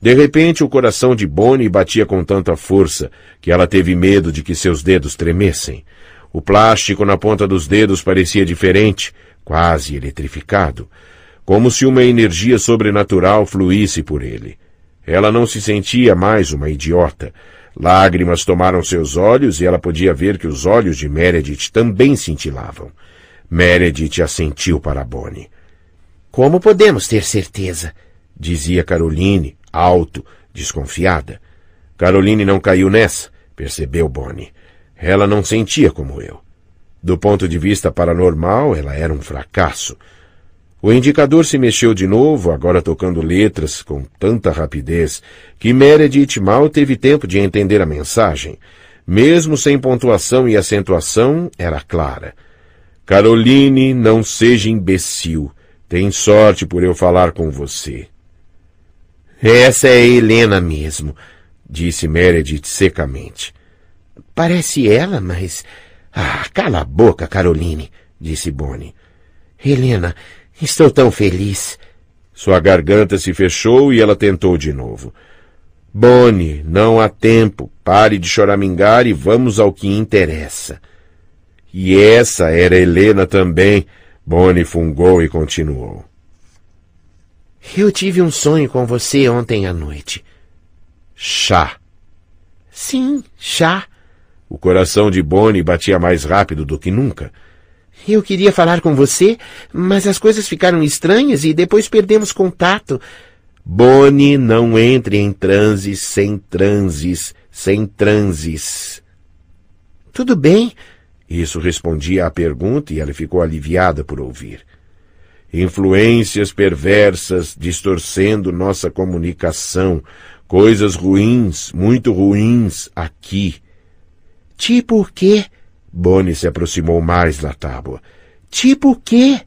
De repente, o coração de Bonnie batia com tanta força que ela teve medo de que seus dedos tremessem. O plástico na ponta dos dedos parecia diferente, quase eletrificado, como se uma energia sobrenatural fluísse por ele. Ela não se sentia mais uma idiota. Lágrimas tomaram seus olhos e ela podia ver que os olhos de Meredith também cintilavam. Meredith assentiu para Bonnie. Como podemos ter certeza? dizia Caroline, alto, desconfiada. Caroline não caiu nessa, percebeu Bonnie. Ela não sentia como eu. Do ponto de vista paranormal, ela era um fracasso. O indicador se mexeu de novo, agora tocando letras com tanta rapidez que Meredith mal teve tempo de entender a mensagem. Mesmo sem pontuação e acentuação, era clara. Caroline, não seja imbecil. Tem sorte por eu falar com você. Essa é Helena mesmo, disse Meredith secamente. Parece ela, mas. Ah, cala a boca, Caroline, disse Bonnie. Helena, Estou tão feliz. Sua garganta se fechou e ela tentou de novo. Bonnie, não há tempo. Pare de choramingar e vamos ao que interessa. E essa era Helena também. Bonnie fungou e continuou. Eu tive um sonho com você ontem à noite. Chá. Sim, chá. O coração de Bonnie batia mais rápido do que nunca. Eu queria falar com você, mas as coisas ficaram estranhas e depois perdemos contato. Bonnie, não entre em transes sem transes, sem transes. Tudo bem. Isso respondia à pergunta e ela ficou aliviada por ouvir. Influências perversas distorcendo nossa comunicação, coisas ruins, muito ruins, aqui. Tipo o quê? Bonnie se aproximou mais da tábua. Tipo o quê?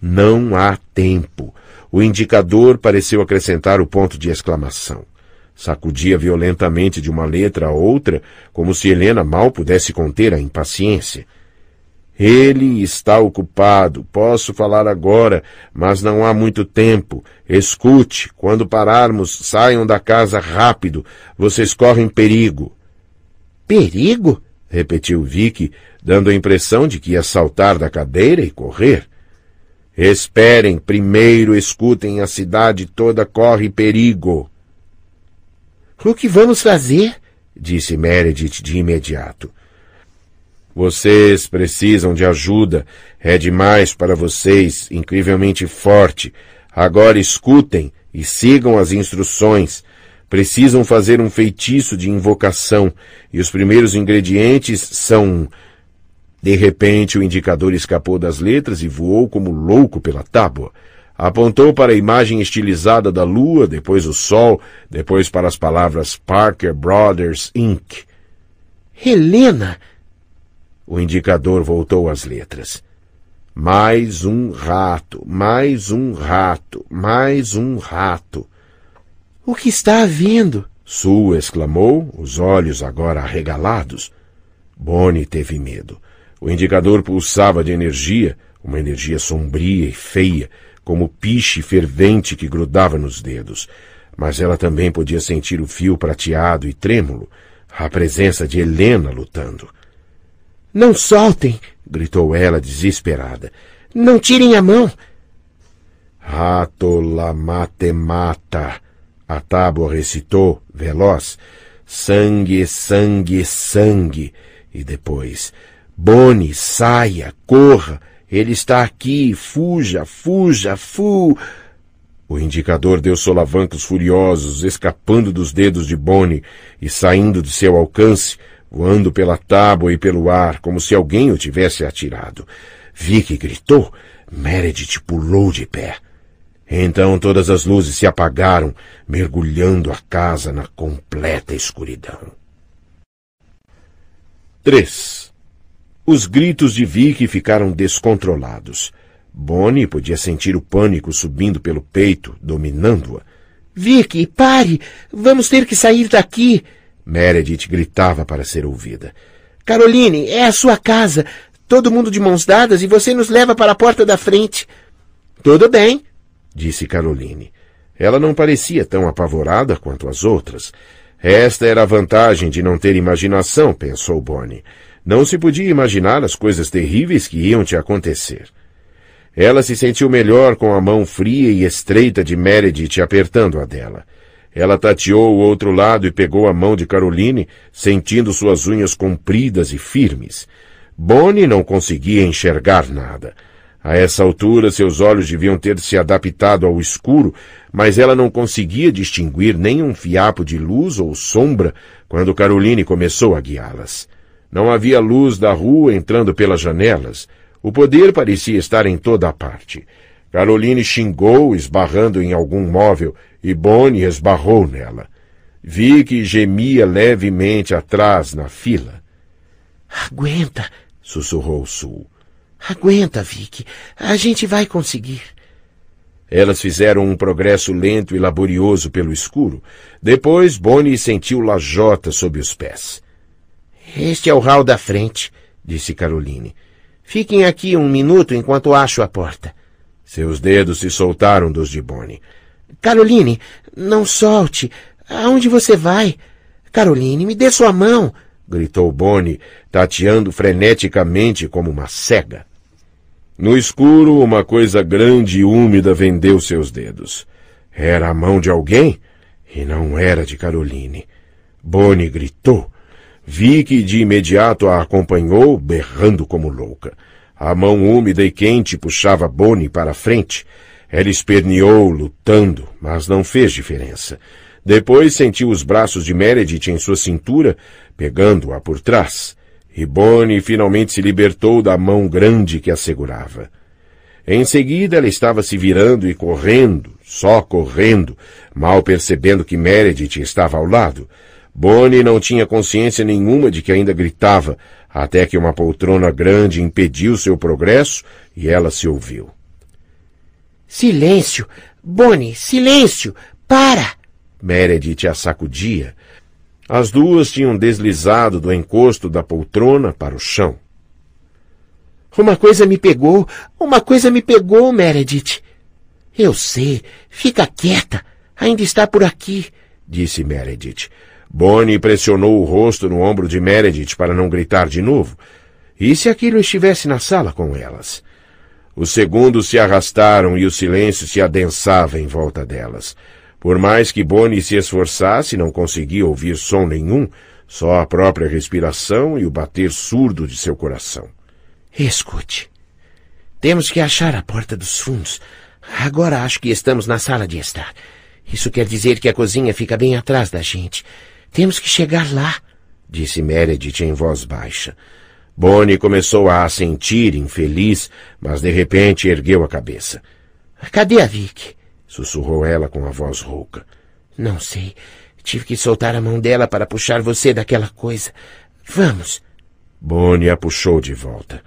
Não há tempo. O indicador pareceu acrescentar o ponto de exclamação. Sacudia violentamente de uma letra a outra, como se Helena mal pudesse conter a impaciência. Ele está ocupado. Posso falar agora, mas não há muito tempo. Escute, quando pararmos, saiam da casa rápido. Vocês correm perigo. Perigo? repetiu Vicky, dando a impressão de que ia saltar da cadeira e correr. Esperem, primeiro escutem, a cidade toda corre perigo. O que vamos fazer? disse Meredith de imediato. Vocês precisam de ajuda. É demais para vocês, incrivelmente forte. Agora escutem e sigam as instruções. Precisam fazer um feitiço de invocação e os primeiros ingredientes são. De repente, o indicador escapou das letras e voou como louco pela tábua. Apontou para a imagem estilizada da lua, depois o sol, depois para as palavras Parker Brothers Inc. Helena! O indicador voltou às letras. Mais um rato, mais um rato, mais um rato. O que está havendo? Sul exclamou, os olhos agora arregalados. Bonnie teve medo. O indicador pulsava de energia, uma energia sombria e feia, como piche fervente que grudava nos dedos. Mas ela também podia sentir o fio prateado e trêmulo, a presença de Helena lutando. Não soltem! gritou ela desesperada. Não tirem a mão! Atola matemata! A tábua recitou, veloz, sangue, sangue, sangue, e depois, Boni, saia, corra, ele está aqui, fuja, fuja, fu... O indicador deu solavancos furiosos, escapando dos dedos de Boni e saindo de seu alcance, voando pela tábua e pelo ar, como se alguém o tivesse atirado. que gritou. Meredith pulou de pé. Então todas as luzes se apagaram, mergulhando a casa na completa escuridão. 3. Os gritos de Vicky ficaram descontrolados. Bonnie podia sentir o pânico subindo pelo peito, dominando-a. Vicky, pare! Vamos ter que sair daqui! Meredith gritava para ser ouvida. Caroline, é a sua casa. Todo mundo de mãos dadas e você nos leva para a porta da frente. Tudo bem, disse Caroline. Ela não parecia tão apavorada quanto as outras. Esta era a vantagem de não ter imaginação, pensou Bonnie. Não se podia imaginar as coisas terríveis que iam te acontecer. Ela se sentiu melhor com a mão fria e estreita de Meredith apertando a dela. Ela tateou o outro lado e pegou a mão de Caroline, sentindo suas unhas compridas e firmes. Bonnie não conseguia enxergar nada. A essa altura, seus olhos deviam ter se adaptado ao escuro, mas ela não conseguia distinguir nem um fiapo de luz ou sombra quando Caroline começou a guiá-las. Não havia luz da rua entrando pelas janelas. O poder parecia estar em toda a parte. Caroline xingou, esbarrando em algum móvel, e Bonnie esbarrou nela. Vi que gemia levemente atrás na fila. Aguenta! sussurrou Sul. Aguenta, Vic. A gente vai conseguir. Elas fizeram um progresso lento e laborioso pelo escuro. Depois, Bonnie sentiu lajota sob os pés. Este é o hall da frente, disse Caroline. Fiquem aqui um minuto enquanto acho a porta. Seus dedos se soltaram dos de Bonnie. Caroline, não solte. Aonde você vai? Caroline, me dê sua mão! gritou Bonnie, tateando freneticamente como uma cega. No escuro, uma coisa grande e úmida vendeu seus dedos. Era a mão de alguém e não era de Caroline. Bonnie gritou. Vicky de imediato a acompanhou, berrando como louca. A mão úmida e quente puxava Bonnie para a frente. Ela esperneou, lutando, mas não fez diferença. Depois sentiu os braços de Meredith em sua cintura, pegando-a por trás. Ribone finalmente se libertou da mão grande que a segurava. Em seguida, ela estava se virando e correndo, só correndo, mal percebendo que Meredith estava ao lado. Bonnie não tinha consciência nenhuma de que ainda gritava, até que uma poltrona grande impediu seu progresso e ela se ouviu. Silêncio! Bonnie, silêncio! Para! Meredith a sacudia, as duas tinham deslizado do encosto da poltrona para o chão. Uma coisa me pegou, uma coisa me pegou, Meredith. Eu sei, fica quieta, ainda está por aqui, disse Meredith. Bonnie pressionou o rosto no ombro de Meredith para não gritar de novo. E se aquilo estivesse na sala com elas? Os segundos se arrastaram e o silêncio se adensava em volta delas. Por mais que Boni se esforçasse, não conseguia ouvir som nenhum, só a própria respiração e o bater surdo de seu coração. Escute. Temos que achar a porta dos fundos. Agora acho que estamos na sala de estar. Isso quer dizer que a cozinha fica bem atrás da gente. Temos que chegar lá, disse Meredith em voz baixa. Bonnie começou a assentir, infeliz, mas de repente ergueu a cabeça. Cadê a Vic? Sussurrou ela com a voz rouca. Não sei. Tive que soltar a mão dela para puxar você daquela coisa. Vamos. Bonnie a puxou de volta.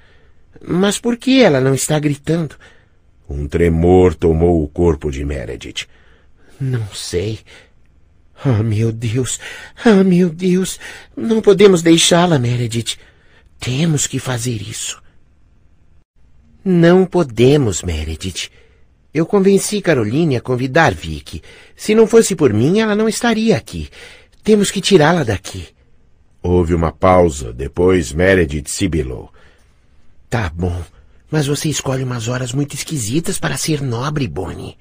Mas por que ela não está gritando? Um tremor tomou o corpo de Meredith. Não sei. Ah, oh, meu Deus! Ah, oh, meu Deus! Não podemos deixá-la, Meredith. Temos que fazer isso. Não podemos, Meredith. Eu convenci Caroline a convidar Vicky. Se não fosse por mim, ela não estaria aqui. Temos que tirá-la daqui. Houve uma pausa, depois Meredith sibilou. Tá bom, mas você escolhe umas horas muito esquisitas para ser nobre, Bonnie.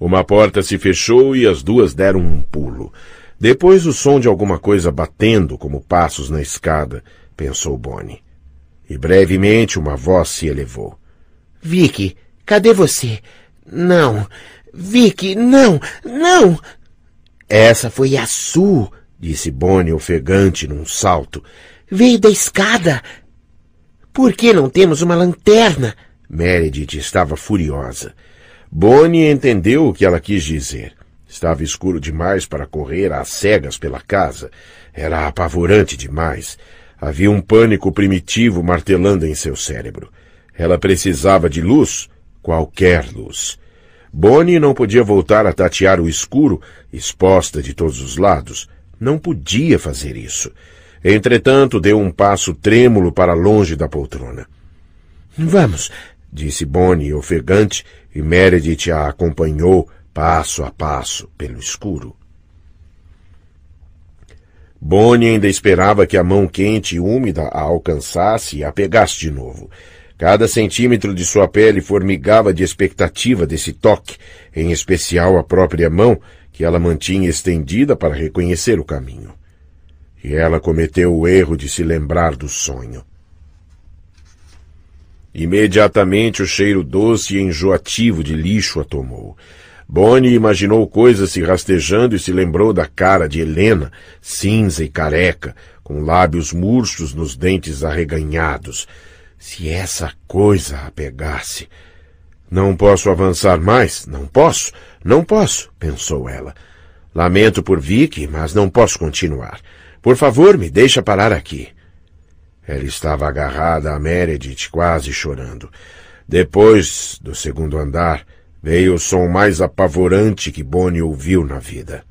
Uma porta se fechou e as duas deram um pulo. Depois o som de alguma coisa batendo como passos na escada, pensou Bonnie. E brevemente uma voz se elevou. Vicky, Cadê você? Não! Vicky, não! Não! Essa foi a Su, disse Bonnie ofegante num salto. Veio da escada! Por que não temos uma lanterna? Meredith estava furiosa. Bonnie entendeu o que ela quis dizer. Estava escuro demais para correr às cegas pela casa. Era apavorante demais. Havia um pânico primitivo martelando em seu cérebro. Ela precisava de luz qualquer luz. Bonnie não podia voltar a tatear o escuro, exposta de todos os lados. Não podia fazer isso. Entretanto, deu um passo trêmulo para longe da poltrona. Vamos, disse Bonnie, ofegante, e Meredith a acompanhou, passo a passo, pelo escuro. Bonnie ainda esperava que a mão quente e úmida a alcançasse e a pegasse de novo. Cada centímetro de sua pele formigava de expectativa desse toque, em especial a própria mão, que ela mantinha estendida para reconhecer o caminho. E ela cometeu o erro de se lembrar do sonho. Imediatamente o cheiro doce e enjoativo de lixo a tomou. Bonnie imaginou coisas se rastejando e se lembrou da cara de Helena, cinza e careca, com lábios murchos nos dentes arreganhados, se essa coisa a pegasse. Não posso avançar mais, não posso, não posso, pensou ela. Lamento por Vicky, mas não posso continuar. Por favor, me deixa parar aqui. Ela estava agarrada a Meredith, quase chorando. Depois do segundo andar, veio o som mais apavorante que Bonnie ouviu na vida.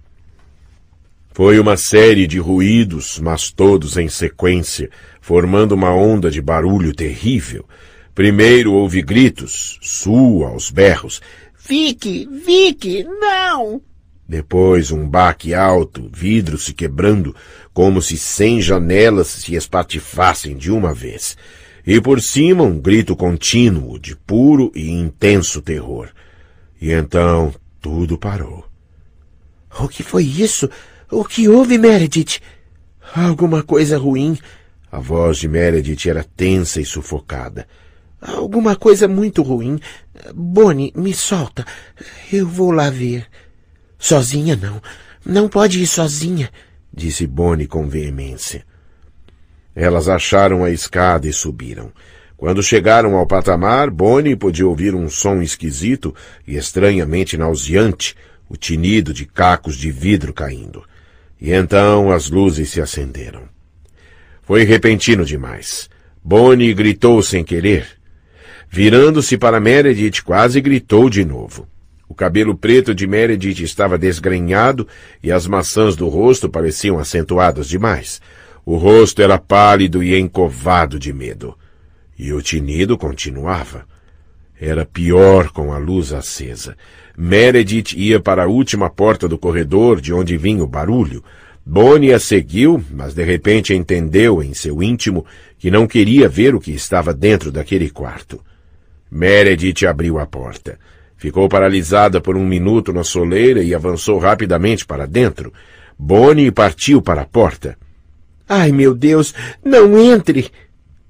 Foi uma série de ruídos, mas todos em sequência, formando uma onda de barulho terrível. Primeiro houve gritos, sua aos berros. Vicky, Vicky, não! Depois um baque alto, vidro se quebrando, como se cem janelas se espatifassem de uma vez. E por cima um grito contínuo, de puro e intenso terror. E então tudo parou. O que foi isso? O que houve, Meredith? Alguma coisa ruim. A voz de Meredith era tensa e sufocada. Alguma coisa muito ruim. Bonnie, me solta. Eu vou lá ver. Sozinha não. Não pode ir sozinha, disse Bonnie com veemência. Elas acharam a escada e subiram. Quando chegaram ao patamar, Bonnie podia ouvir um som esquisito e estranhamente nauseante, o tinido de cacos de vidro caindo. E então as luzes se acenderam. Foi repentino demais. Bonnie gritou sem querer. Virando-se para Meredith, quase gritou de novo. O cabelo preto de Meredith estava desgrenhado e as maçãs do rosto pareciam acentuadas demais. O rosto era pálido e encovado de medo. E o tinido continuava. Era pior com a luz acesa. Meredith ia para a última porta do corredor, de onde vinha o barulho. Boni a seguiu, mas de repente entendeu em seu íntimo que não queria ver o que estava dentro daquele quarto. Meredith abriu a porta. Ficou paralisada por um minuto na soleira e avançou rapidamente para dentro. Boni partiu para a porta. Ai, meu Deus, não entre!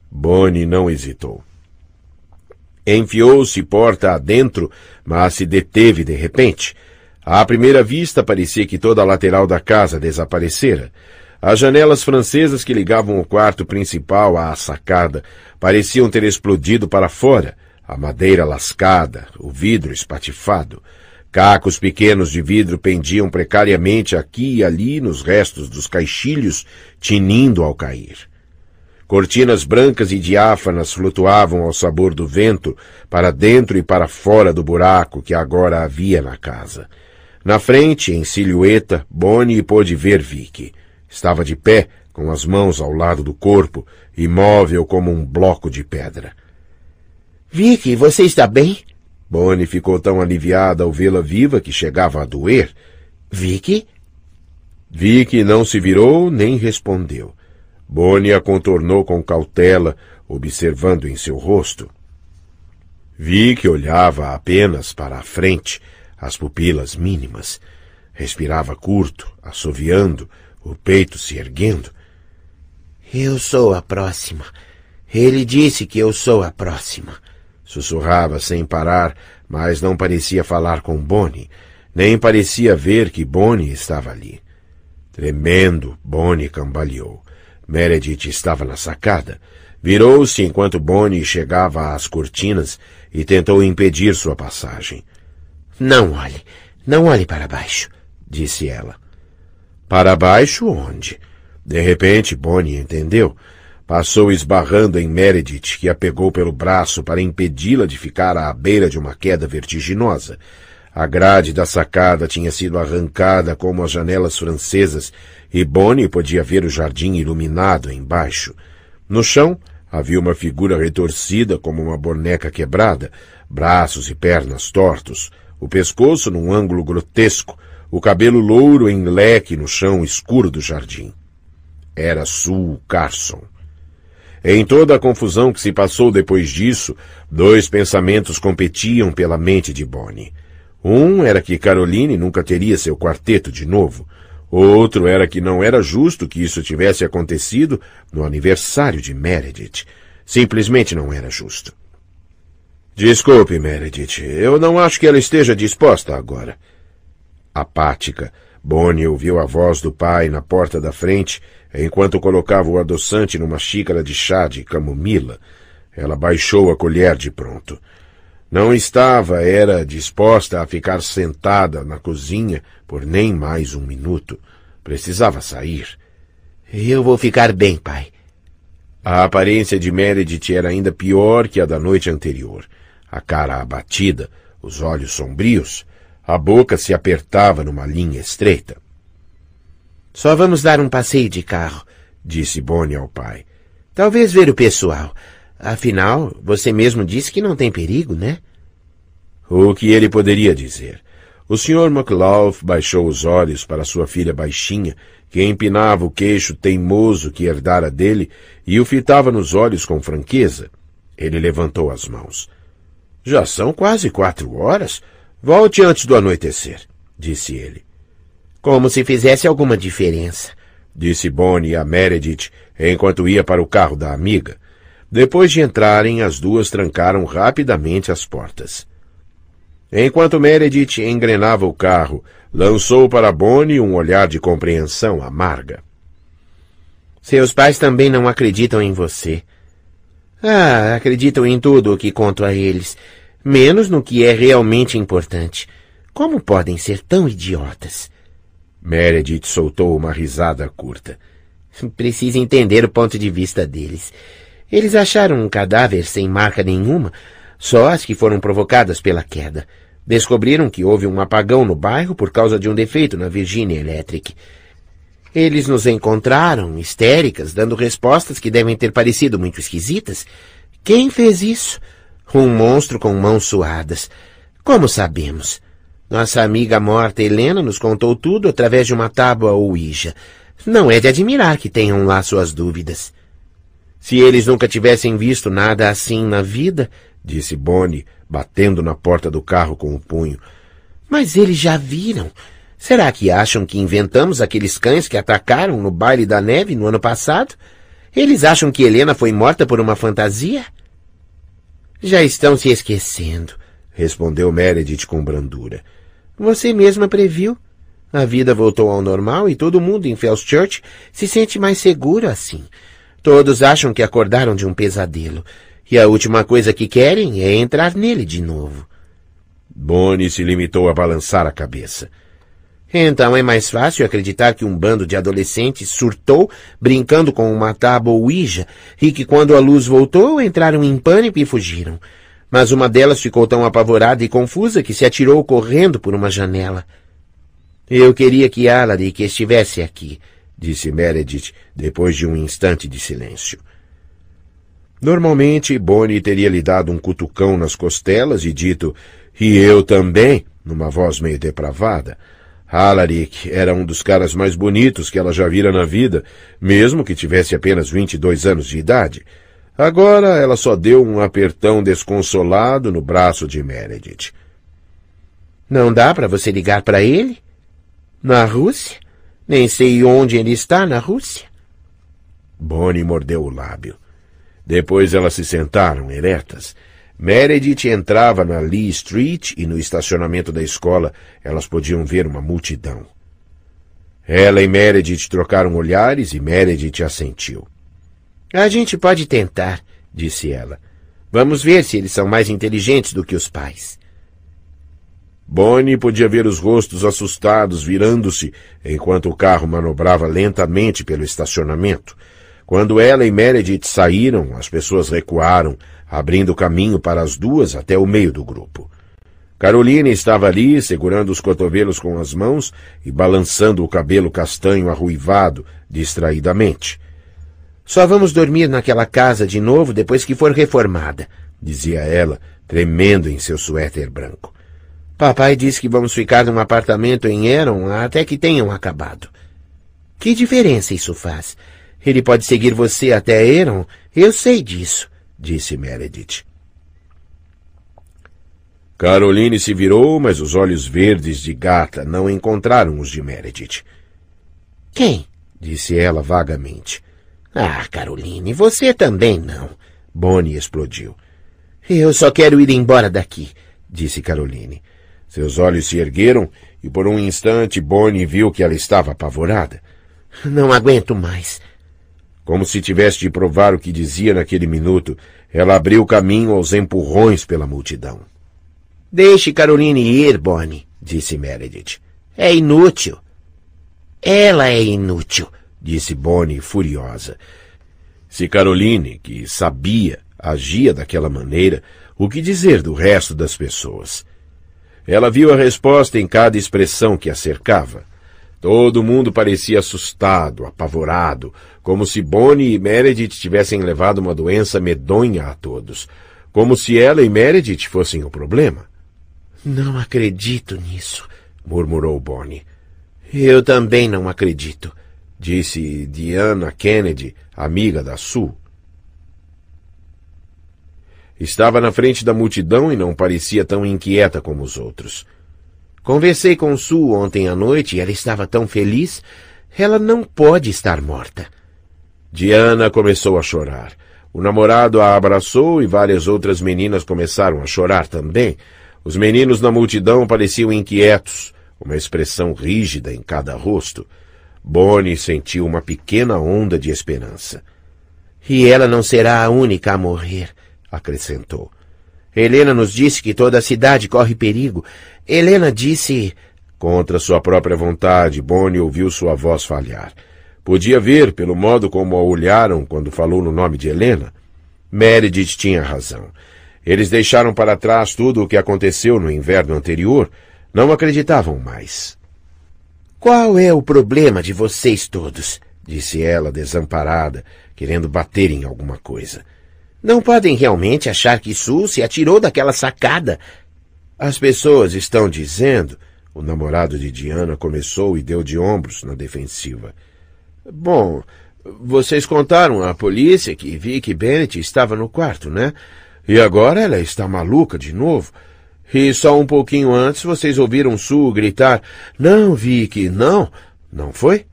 Boni não hesitou. Enfiou-se porta adentro, mas se deteve de repente. À primeira vista, parecia que toda a lateral da casa desaparecera. As janelas francesas que ligavam o quarto principal à sacada pareciam ter explodido para fora, a madeira lascada, o vidro espatifado. Cacos pequenos de vidro pendiam precariamente aqui e ali nos restos dos caixilhos, tinindo ao cair. Cortinas brancas e diáfanas flutuavam ao sabor do vento, para dentro e para fora do buraco que agora havia na casa. Na frente, em silhueta, Bonnie pôde ver Vicky. Estava de pé, com as mãos ao lado do corpo, imóvel como um bloco de pedra. Vicky, você está bem? Bonnie ficou tão aliviada ao vê-la viva que chegava a doer. Vicky? Vicky não se virou nem respondeu. Bonnie a contornou com cautela, observando em seu rosto. Vicky olhava apenas para a frente — as pupilas mínimas. Respirava curto, assoviando, o peito se erguendo. Eu sou a próxima. Ele disse que eu sou a próxima. Sussurrava sem parar, mas não parecia falar com Bonnie, nem parecia ver que Bonnie estava ali. Tremendo, Bonnie cambaleou. Meredith estava na sacada. Virou-se enquanto Bonnie chegava às cortinas e tentou impedir sua passagem. Não olhe. Não olhe para baixo, disse ela. Para baixo onde? De repente, Bonnie entendeu. Passou esbarrando em Meredith, que a pegou pelo braço para impedi-la de ficar à beira de uma queda vertiginosa. A grade da sacada tinha sido arrancada como as janelas francesas e Bonnie podia ver o jardim iluminado embaixo. No chão, Havia uma figura retorcida como uma boneca quebrada, braços e pernas tortos o pescoço num ângulo grotesco, o cabelo louro em leque no chão escuro do jardim. Era Sul Carson. Em toda a confusão que se passou depois disso, dois pensamentos competiam pela mente de Bonnie. Um era que Caroline nunca teria seu quarteto de novo. Outro era que não era justo que isso tivesse acontecido no aniversário de Meredith. Simplesmente não era justo. Desculpe, Meredith. Eu não acho que ela esteja disposta agora. Apática, Bonnie ouviu a voz do pai na porta da frente enquanto colocava o adoçante numa xícara de chá de camomila. Ela baixou a colher de pronto. Não estava, era disposta a ficar sentada na cozinha por nem mais um minuto. Precisava sair. Eu vou ficar bem, pai. A aparência de Meredith era ainda pior que a da noite anterior a cara abatida, os olhos sombrios, a boca se apertava numa linha estreita. Só vamos dar um passeio de carro, disse Bonnie ao pai. Talvez ver o pessoal. Afinal, você mesmo disse que não tem perigo, né? O que ele poderia dizer? O Sr. McLaugh baixou os olhos para sua filha baixinha, que empinava o queixo teimoso que herdara dele e o fitava nos olhos com franqueza. Ele levantou as mãos. Já são quase quatro horas. Volte antes do anoitecer, disse ele. Como se fizesse alguma diferença, disse Bonnie a Meredith enquanto ia para o carro da amiga. Depois de entrarem, as duas trancaram rapidamente as portas. Enquanto Meredith engrenava o carro, lançou para Bonnie um olhar de compreensão amarga. Seus pais também não acreditam em você, ah, acreditam em tudo o que conto a eles, menos no que é realmente importante. Como podem ser tão idiotas? Meredith soltou uma risada curta. Precisa entender o ponto de vista deles. Eles acharam um cadáver sem marca nenhuma, só as que foram provocadas pela queda. Descobriram que houve um apagão no bairro por causa de um defeito na Virginia Electric. Eles nos encontraram, histéricas, dando respostas que devem ter parecido muito esquisitas. Quem fez isso? Um monstro com mãos suadas. Como sabemos? Nossa amiga morta Helena nos contou tudo através de uma tábua ouija. Não é de admirar que tenham lá suas dúvidas. Se eles nunca tivessem visto nada assim na vida, disse Bonnie, batendo na porta do carro com o punho. Mas eles já viram. Será que acham que inventamos aqueles cães que atacaram no baile da neve no ano passado? Eles acham que Helena foi morta por uma fantasia? Já estão se esquecendo, respondeu Meredith com brandura. Você mesma previu. A vida voltou ao normal e todo mundo em Fellschurch se sente mais seguro assim. Todos acham que acordaram de um pesadelo, e a última coisa que querem é entrar nele de novo. Bonnie se limitou a balançar a cabeça. Então é mais fácil acreditar que um bando de adolescentes surtou brincando com uma tábua ouija e que quando a luz voltou entraram em pânico e fugiram. Mas uma delas ficou tão apavorada e confusa que se atirou correndo por uma janela. Eu queria que Alaric estivesse aqui, disse Meredith depois de um instante de silêncio. Normalmente, Bonnie teria lhe dado um cutucão nas costelas e dito, e eu também, numa voz meio depravada, — Halarik era um dos caras mais bonitos que ela já vira na vida, mesmo que tivesse apenas 22 anos de idade. Agora ela só deu um apertão desconsolado no braço de Meredith. Não dá para você ligar para ele? Na Rússia? Nem sei onde ele está na Rússia. Bonnie mordeu o lábio. Depois elas se sentaram eretas Meredith entrava na Lee Street e no estacionamento da escola elas podiam ver uma multidão. Ela e Meredith trocaram olhares e Meredith assentiu. A gente pode tentar, disse ela. Vamos ver se eles são mais inteligentes do que os pais. Bonnie podia ver os rostos assustados virando-se enquanto o carro manobrava lentamente pelo estacionamento. Quando ela e Meredith saíram, as pessoas recuaram, abrindo caminho para as duas até o meio do grupo. Carolina estava ali, segurando os cotovelos com as mãos e balançando o cabelo castanho arruivado distraidamente. Só vamos dormir naquela casa de novo depois que for reformada, dizia ela, tremendo em seu suéter branco. Papai disse que vamos ficar num apartamento em Eron até que tenham acabado. Que diferença isso faz? Ele pode seguir você até Eron? Eu sei disso disse Meredith. Caroline se virou, mas os olhos verdes de gata não encontraram os de Meredith. Quem? disse ela vagamente. Ah, Caroline, você também não. Bonnie explodiu. Eu só quero ir embora daqui, disse Caroline. Seus olhos se ergueram e por um instante Bonnie viu que ela estava apavorada. Não aguento mais, como se tivesse de provar o que dizia naquele minuto, ela abriu caminho aos empurrões pela multidão. Deixe Caroline ir, Bonnie, disse Meredith. É inútil. Ela é inútil, disse Bonnie, furiosa. Se Caroline, que sabia, agia daquela maneira, o que dizer do resto das pessoas? Ela viu a resposta em cada expressão que a cercava. Todo mundo parecia assustado, apavorado, como se Bonnie e Meredith tivessem levado uma doença medonha a todos, como se ela e Meredith fossem o problema. Não acredito nisso, murmurou Bonnie. Eu também não acredito, disse Diana Kennedy, amiga da Sue. Estava na frente da multidão e não parecia tão inquieta como os outros. Conversei com Sue ontem à noite e ela estava tão feliz. Ela não pode estar morta. Diana começou a chorar. O namorado a abraçou e várias outras meninas começaram a chorar também. Os meninos na multidão pareciam inquietos, uma expressão rígida em cada rosto. Bonnie sentiu uma pequena onda de esperança. E ela não será a única a morrer, acrescentou. Helena nos disse que toda a cidade corre perigo. Helena disse. Contra sua própria vontade, Bonnie ouviu sua voz falhar. Podia ver, pelo modo como a olharam quando falou no nome de Helena. Meredith tinha razão. Eles deixaram para trás tudo o que aconteceu no inverno anterior. Não acreditavam mais. Qual é o problema de vocês todos? disse ela, desamparada, querendo bater em alguma coisa. Não podem realmente achar que Sul se atirou daquela sacada. As pessoas estão dizendo. O namorado de Diana começou e deu de ombros na defensiva. Bom, vocês contaram à polícia que Vicky Bennett estava no quarto, né? E agora ela está maluca de novo. E só um pouquinho antes vocês ouviram Sue gritar: Não, Vicky, não! Não foi?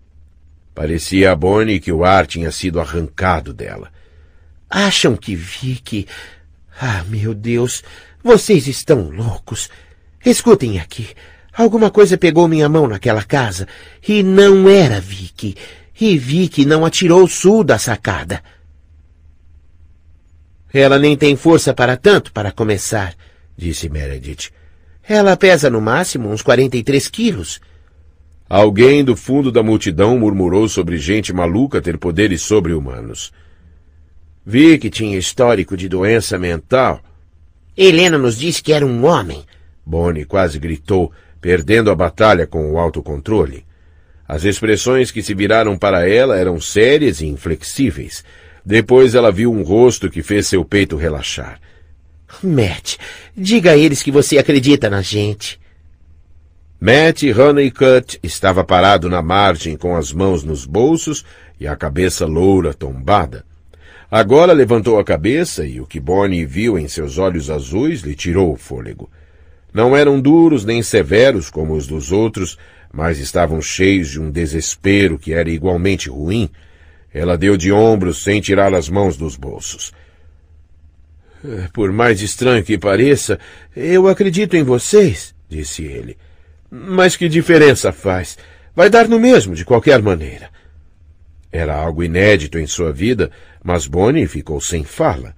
Parecia a Bonnie que o ar tinha sido arrancado dela. Acham que Vicky. Ah, meu Deus! Vocês estão loucos! Escutem aqui. Alguma coisa pegou minha mão naquela casa e não era Vicky e vi que não atirou sul da sacada. Ela nem tem força para tanto, para começar, disse Meredith. Ela pesa no máximo uns 43 quilos. Alguém do fundo da multidão murmurou sobre gente maluca ter poderes sobre-humanos. Vi que tinha histórico de doença mental. Helena nos disse que era um homem. Bonnie quase gritou, perdendo a batalha com o autocontrole. As expressões que se viraram para ela eram sérias e inflexíveis. Depois ela viu um rosto que fez seu peito relaxar. Matt, diga a eles que você acredita na gente. Matt Honeycutt estava parado na margem com as mãos nos bolsos e a cabeça loura tombada. Agora levantou a cabeça e o que Bonnie viu em seus olhos azuis lhe tirou o fôlego. Não eram duros nem severos como os dos outros, mas estavam cheios de um desespero que era igualmente ruim, ela deu de ombros sem tirar as mãos dos bolsos. Por mais estranho que pareça, eu acredito em vocês, disse ele. Mas que diferença faz? Vai dar no mesmo, de qualquer maneira. Era algo inédito em sua vida, mas Bonnie ficou sem fala.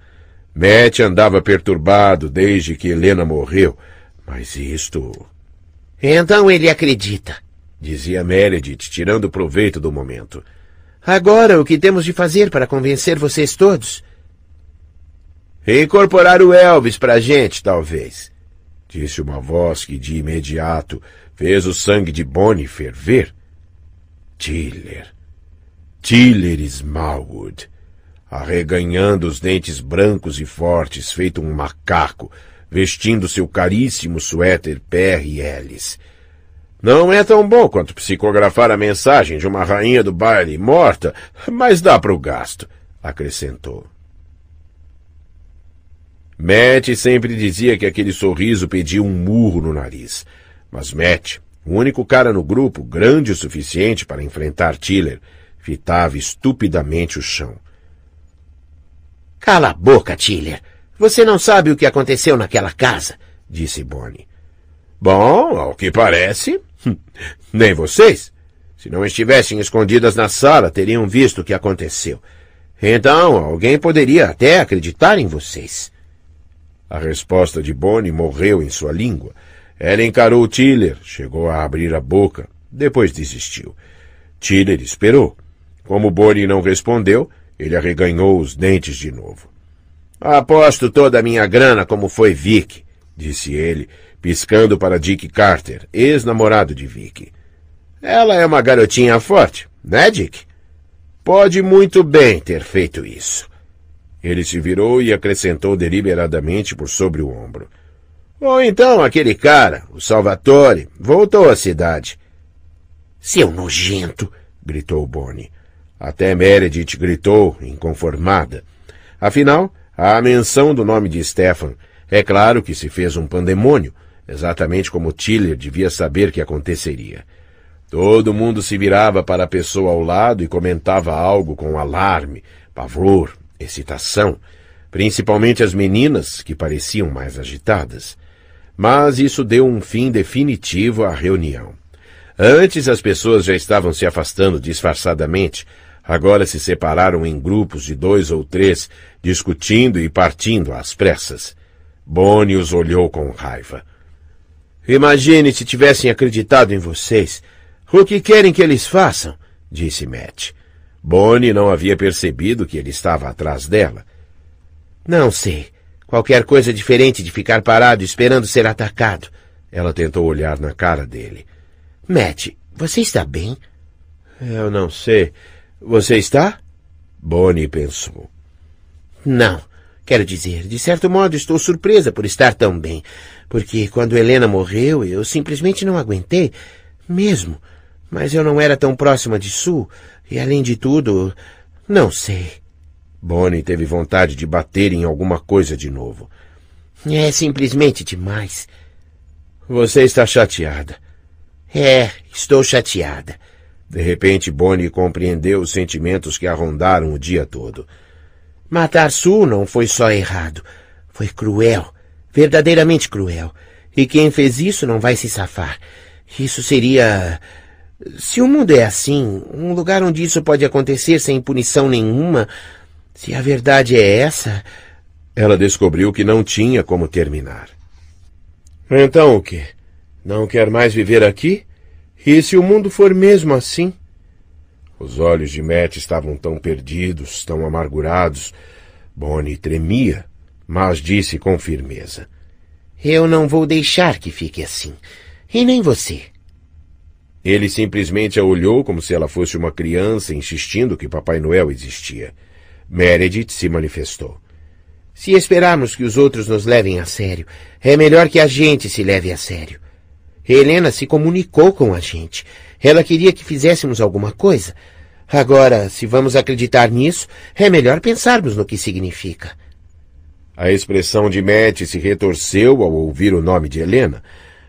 Matt andava perturbado desde que Helena morreu, mas isto. Então ele acredita, dizia Meredith, tirando proveito do momento. Agora o que temos de fazer para convencer vocês todos? Incorporar o Elvis para a gente, talvez, disse uma voz que de imediato fez o sangue de Bonnie ferver. Tiller. Tiller Smallwood. Arreganhando os dentes brancos e fortes, feito um macaco, vestindo seu caríssimo suéter PRLs. Não é tão bom quanto psicografar a mensagem de uma rainha do baile morta, mas dá para o gasto, acrescentou. Matt sempre dizia que aquele sorriso pedia um murro no nariz. Mas Matt, o único cara no grupo grande o suficiente para enfrentar Tiller, fitava estupidamente o chão. Cala a boca, Tiller. Você não sabe o que aconteceu naquela casa, disse Bonnie. Bom, ao que parece, Nem vocês. Se não estivessem escondidas na sala, teriam visto o que aconteceu. Então, alguém poderia até acreditar em vocês. A resposta de Bonnie morreu em sua língua. Ela encarou Tiller, chegou a abrir a boca, depois desistiu. Tiller esperou. Como Bonnie não respondeu, ele arreganhou os dentes de novo. Aposto toda a minha grana como foi Vic, disse ele, piscando para Dick Carter, ex-namorado de Vicky. Ela é uma garotinha forte, né, Dick? Pode muito bem ter feito isso. Ele se virou e acrescentou deliberadamente por sobre o ombro. Ou então aquele cara, o Salvatore, voltou à cidade. Seu nojento! gritou Bonnie. Até Meredith gritou, inconformada. Afinal, a menção do nome de Stefan, é claro que se fez um pandemônio, exatamente como Tiller devia saber que aconteceria. Todo mundo se virava para a pessoa ao lado e comentava algo com alarme, pavor, excitação, principalmente as meninas, que pareciam mais agitadas. Mas isso deu um fim definitivo à reunião. Antes as pessoas já estavam se afastando disfarçadamente, agora se separaram em grupos de dois ou três, discutindo e partindo às pressas. Bônios olhou com raiva. Imagine se tivessem acreditado em vocês. O que querem que eles façam? disse Matt. Bonnie não havia percebido que ele estava atrás dela. Não sei. Qualquer coisa diferente de ficar parado esperando ser atacado. Ela tentou olhar na cara dele. Matt, você está bem? Eu não sei. Você está? Bonnie pensou. Não. Quero dizer, de certo modo estou surpresa por estar tão bem porque quando Helena morreu, eu simplesmente não aguentei, mesmo. Mas eu não era tão próxima de Sul, e além de tudo, não sei. Bonnie teve vontade de bater em alguma coisa de novo. É simplesmente demais. Você está chateada. É, estou chateada. De repente, Bonnie compreendeu os sentimentos que a rondaram o dia todo. Matar Sul não foi só errado. Foi cruel verdadeiramente cruel. E quem fez isso não vai se safar. Isso seria. Se o mundo é assim, um lugar onde isso pode acontecer sem punição nenhuma, se a verdade é essa. Ela descobriu que não tinha como terminar. Então o que? Não quer mais viver aqui? E se o mundo for mesmo assim? Os olhos de Matt estavam tão perdidos, tão amargurados. Bonnie tremia mas disse com firmeza: Eu não vou deixar que fique assim. E nem você. Ele simplesmente a olhou como se ela fosse uma criança insistindo que Papai Noel existia. Meredith se manifestou. Se esperarmos que os outros nos levem a sério, é melhor que a gente se leve a sério. Helena se comunicou com a gente. Ela queria que fizéssemos alguma coisa. Agora, se vamos acreditar nisso, é melhor pensarmos no que significa. A expressão de Matt se retorceu ao ouvir o nome de Helena.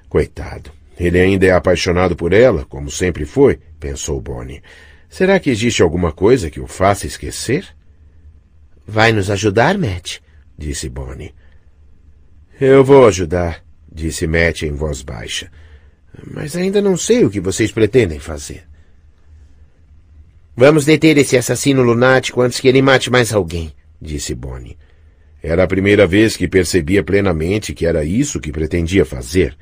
Coitado. Ele ainda é apaixonado por ela, como sempre foi, pensou Bonnie. Será que existe alguma coisa que o faça esquecer? Vai nos ajudar, Matt? disse Bonnie. Eu vou ajudar, disse Matt em voz baixa. Mas ainda não sei o que vocês pretendem fazer. Vamos deter esse assassino lunático antes que ele mate mais alguém, disse Bonnie. Era a primeira vez que percebia plenamente que era isso que pretendia fazer.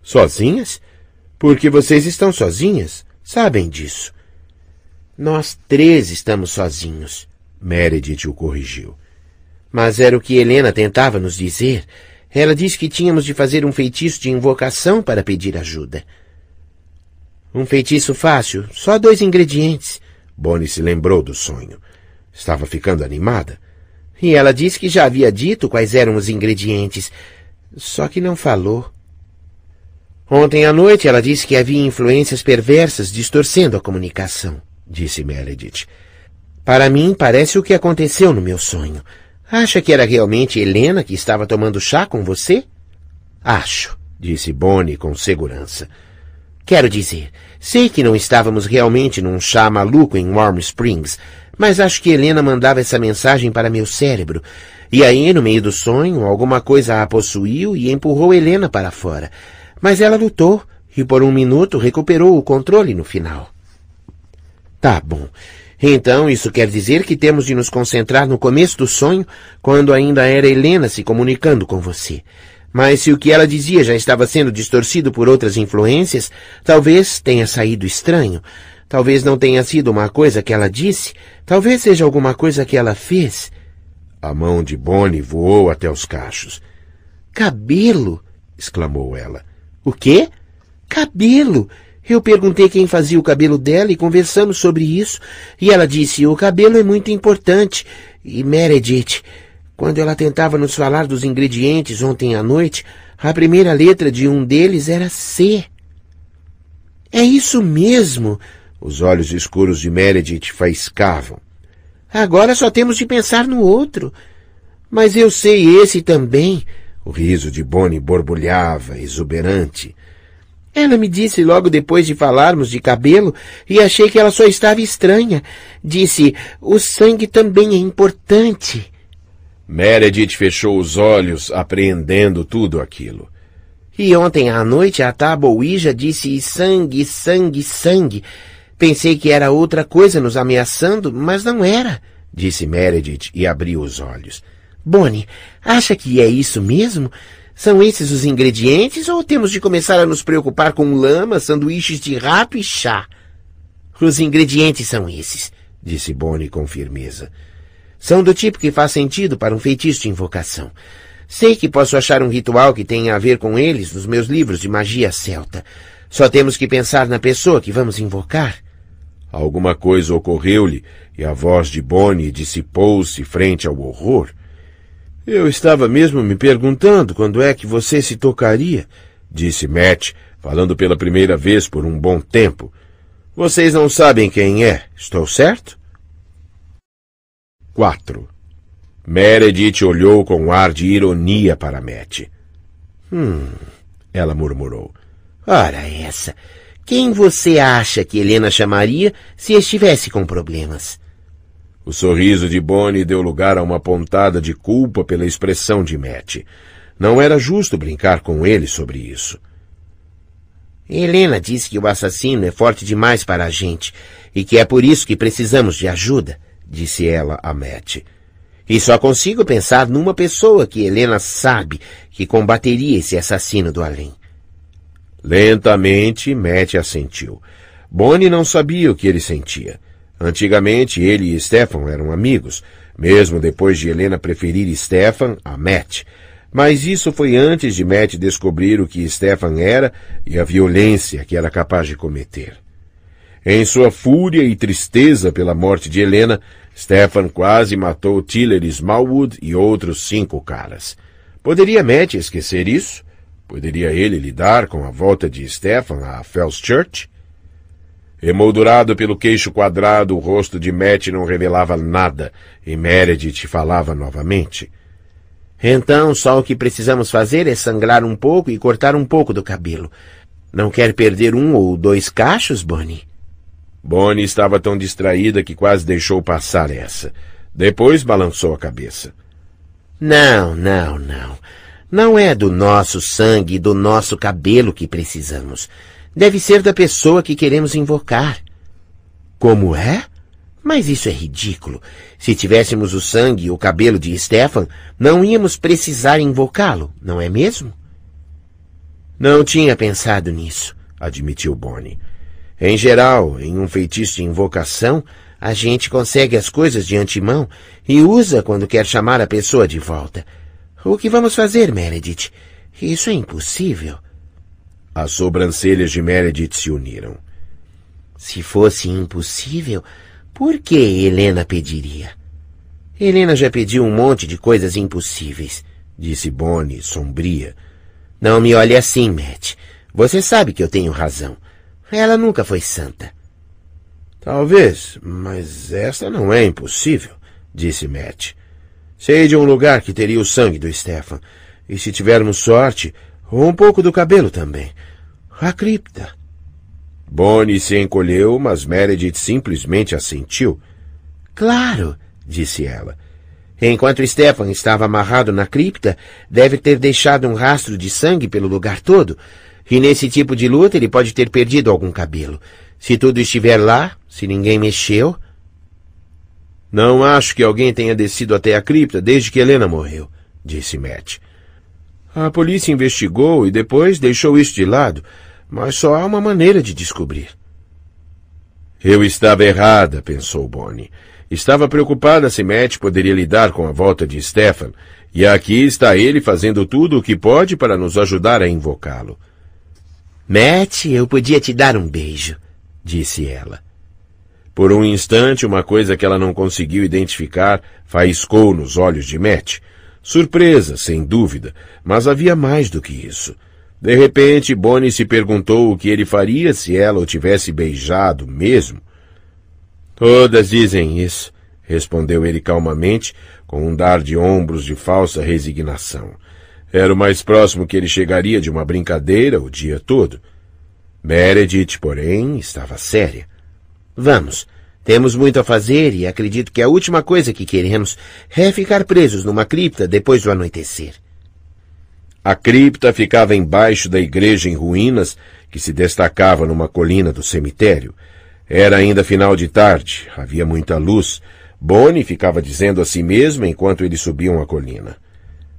Sozinhas? Porque vocês estão sozinhas, sabem disso. Nós três estamos sozinhos, Meredith o corrigiu. Mas era o que Helena tentava nos dizer. Ela disse que tínhamos de fazer um feitiço de invocação para pedir ajuda. Um feitiço fácil, só dois ingredientes. Bonnie se lembrou do sonho. Estava ficando animada. E ela disse que já havia dito quais eram os ingredientes, só que não falou. Ontem à noite ela disse que havia influências perversas distorcendo a comunicação, disse Meredith. Para mim, parece o que aconteceu no meu sonho. Acha que era realmente Helena que estava tomando chá com você? Acho, disse Bonnie com segurança. Quero dizer, sei que não estávamos realmente num chá maluco em Warm Springs, mas acho que Helena mandava essa mensagem para meu cérebro. E aí, no meio do sonho, alguma coisa a possuiu e empurrou Helena para fora. Mas ela lutou e por um minuto recuperou o controle no final. Tá bom. Então, isso quer dizer que temos de nos concentrar no começo do sonho, quando ainda era Helena se comunicando com você. Mas se o que ela dizia já estava sendo distorcido por outras influências, talvez tenha saído estranho. Talvez não tenha sido uma coisa que ela disse, talvez seja alguma coisa que ela fez. A mão de Bonnie voou até os cachos. Cabelo! exclamou ela. O quê? Cabelo! Eu perguntei quem fazia o cabelo dela e conversamos sobre isso, e ela disse: o cabelo é muito importante. E Meredith, quando ela tentava nos falar dos ingredientes ontem à noite, a primeira letra de um deles era C. É isso mesmo, os olhos escuros de Meredith faiscavam. Agora só temos de pensar no outro. Mas eu sei esse também. O riso de Bonnie borbulhava, exuberante. Ela me disse logo depois de falarmos de cabelo e achei que ela só estava estranha. Disse: O sangue também é importante. Meredith fechou os olhos, apreendendo tudo aquilo. E ontem à noite a tábua Ouija disse sangue, sangue, sangue. Pensei que era outra coisa nos ameaçando, mas não era, disse Meredith e abriu os olhos. Bonnie, acha que é isso mesmo? São esses os ingredientes ou temos de começar a nos preocupar com lama, sanduíches de rato e chá? Os ingredientes são esses, disse Bonnie com firmeza. São do tipo que faz sentido para um feitiço de invocação. Sei que posso achar um ritual que tenha a ver com eles nos meus livros de magia celta. Só temos que pensar na pessoa que vamos invocar. Alguma coisa ocorreu-lhe e a voz de Bonnie dissipou-se frente ao horror. Eu estava mesmo me perguntando quando é que você se tocaria, disse Matt, falando pela primeira vez por um bom tempo. Vocês não sabem quem é, estou certo? 4. Meredith olhou com ar de ironia para Matt. Hum, ela murmurou. Ora essa, quem você acha que Helena chamaria se estivesse com problemas? O sorriso de Bonnie deu lugar a uma pontada de culpa pela expressão de Matt. Não era justo brincar com ele sobre isso. Helena disse que o assassino é forte demais para a gente e que é por isso que precisamos de ajuda, disse ela a Matt. E só consigo pensar numa pessoa que Helena sabe que combateria esse assassino do além. Lentamente, Matt assentiu. Bonnie não sabia o que ele sentia. Antigamente, ele e Stefan eram amigos, mesmo depois de Helena preferir Stefan a Matt. Mas isso foi antes de Matt descobrir o que Stefan era e a violência que era capaz de cometer. Em sua fúria e tristeza pela morte de Helena, Stefan quase matou Tiller Smallwood e outros cinco caras. Poderia Matt esquecer isso? Poderia ele lidar com a volta de Stefan a Fells Church? Emoldurado pelo queixo quadrado, o rosto de Matt não revelava nada, e Meredith falava novamente. Então, só o que precisamos fazer é sangrar um pouco e cortar um pouco do cabelo. Não quer perder um ou dois cachos, Bonnie? Bonnie estava tão distraída que quase deixou passar essa. Depois balançou a cabeça. Não, não, não. Não é do nosso sangue e do nosso cabelo que precisamos. Deve ser da pessoa que queremos invocar. Como é? Mas isso é ridículo. Se tivéssemos o sangue e o cabelo de Stefan, não íamos precisar invocá-lo, não é mesmo? Não tinha pensado nisso, admitiu Bonnie. Em geral, em um feitiço de invocação, a gente consegue as coisas de antemão e usa quando quer chamar a pessoa de volta. O que vamos fazer, Meredith? Isso é impossível. As sobrancelhas de Meredith se uniram. Se fosse impossível, por que Helena pediria? Helena já pediu um monte de coisas impossíveis, disse Bonnie, sombria. Não me olhe assim, Matt. Você sabe que eu tenho razão. Ela nunca foi santa. Talvez, mas esta não é impossível, disse Matt. Sei de um lugar que teria o sangue do Stefan. E se tivermos sorte, um pouco do cabelo também. A cripta. Bonnie se encolheu, mas Meredith simplesmente assentiu. Claro, disse ela. Enquanto Stefan estava amarrado na cripta, deve ter deixado um rastro de sangue pelo lugar todo. E nesse tipo de luta ele pode ter perdido algum cabelo. Se tudo estiver lá, se ninguém mexeu. Não acho que alguém tenha descido até a cripta desde que Helena morreu, disse Matt. A polícia investigou e depois deixou isso de lado, mas só há uma maneira de descobrir. Eu estava errada, pensou Bonnie. Estava preocupada se Matt poderia lidar com a volta de Stefan, e aqui está ele fazendo tudo o que pode para nos ajudar a invocá-lo. Matt, eu podia te dar um beijo, disse ela. Por um instante, uma coisa que ela não conseguiu identificar faiscou nos olhos de Matt. Surpresa, sem dúvida, mas havia mais do que isso. De repente, Bonnie se perguntou o que ele faria se ela o tivesse beijado mesmo. Todas dizem isso, respondeu ele calmamente, com um dar de ombros de falsa resignação. Era o mais próximo que ele chegaria de uma brincadeira o dia todo. Meredith, porém, estava séria. Vamos. Temos muito a fazer e acredito que é a última coisa que queremos é ficar presos numa cripta depois do anoitecer. A cripta ficava embaixo da igreja em ruínas, que se destacava numa colina do cemitério. Era ainda final de tarde, havia muita luz. Bonnie ficava dizendo a si mesma enquanto eles subiam a colina.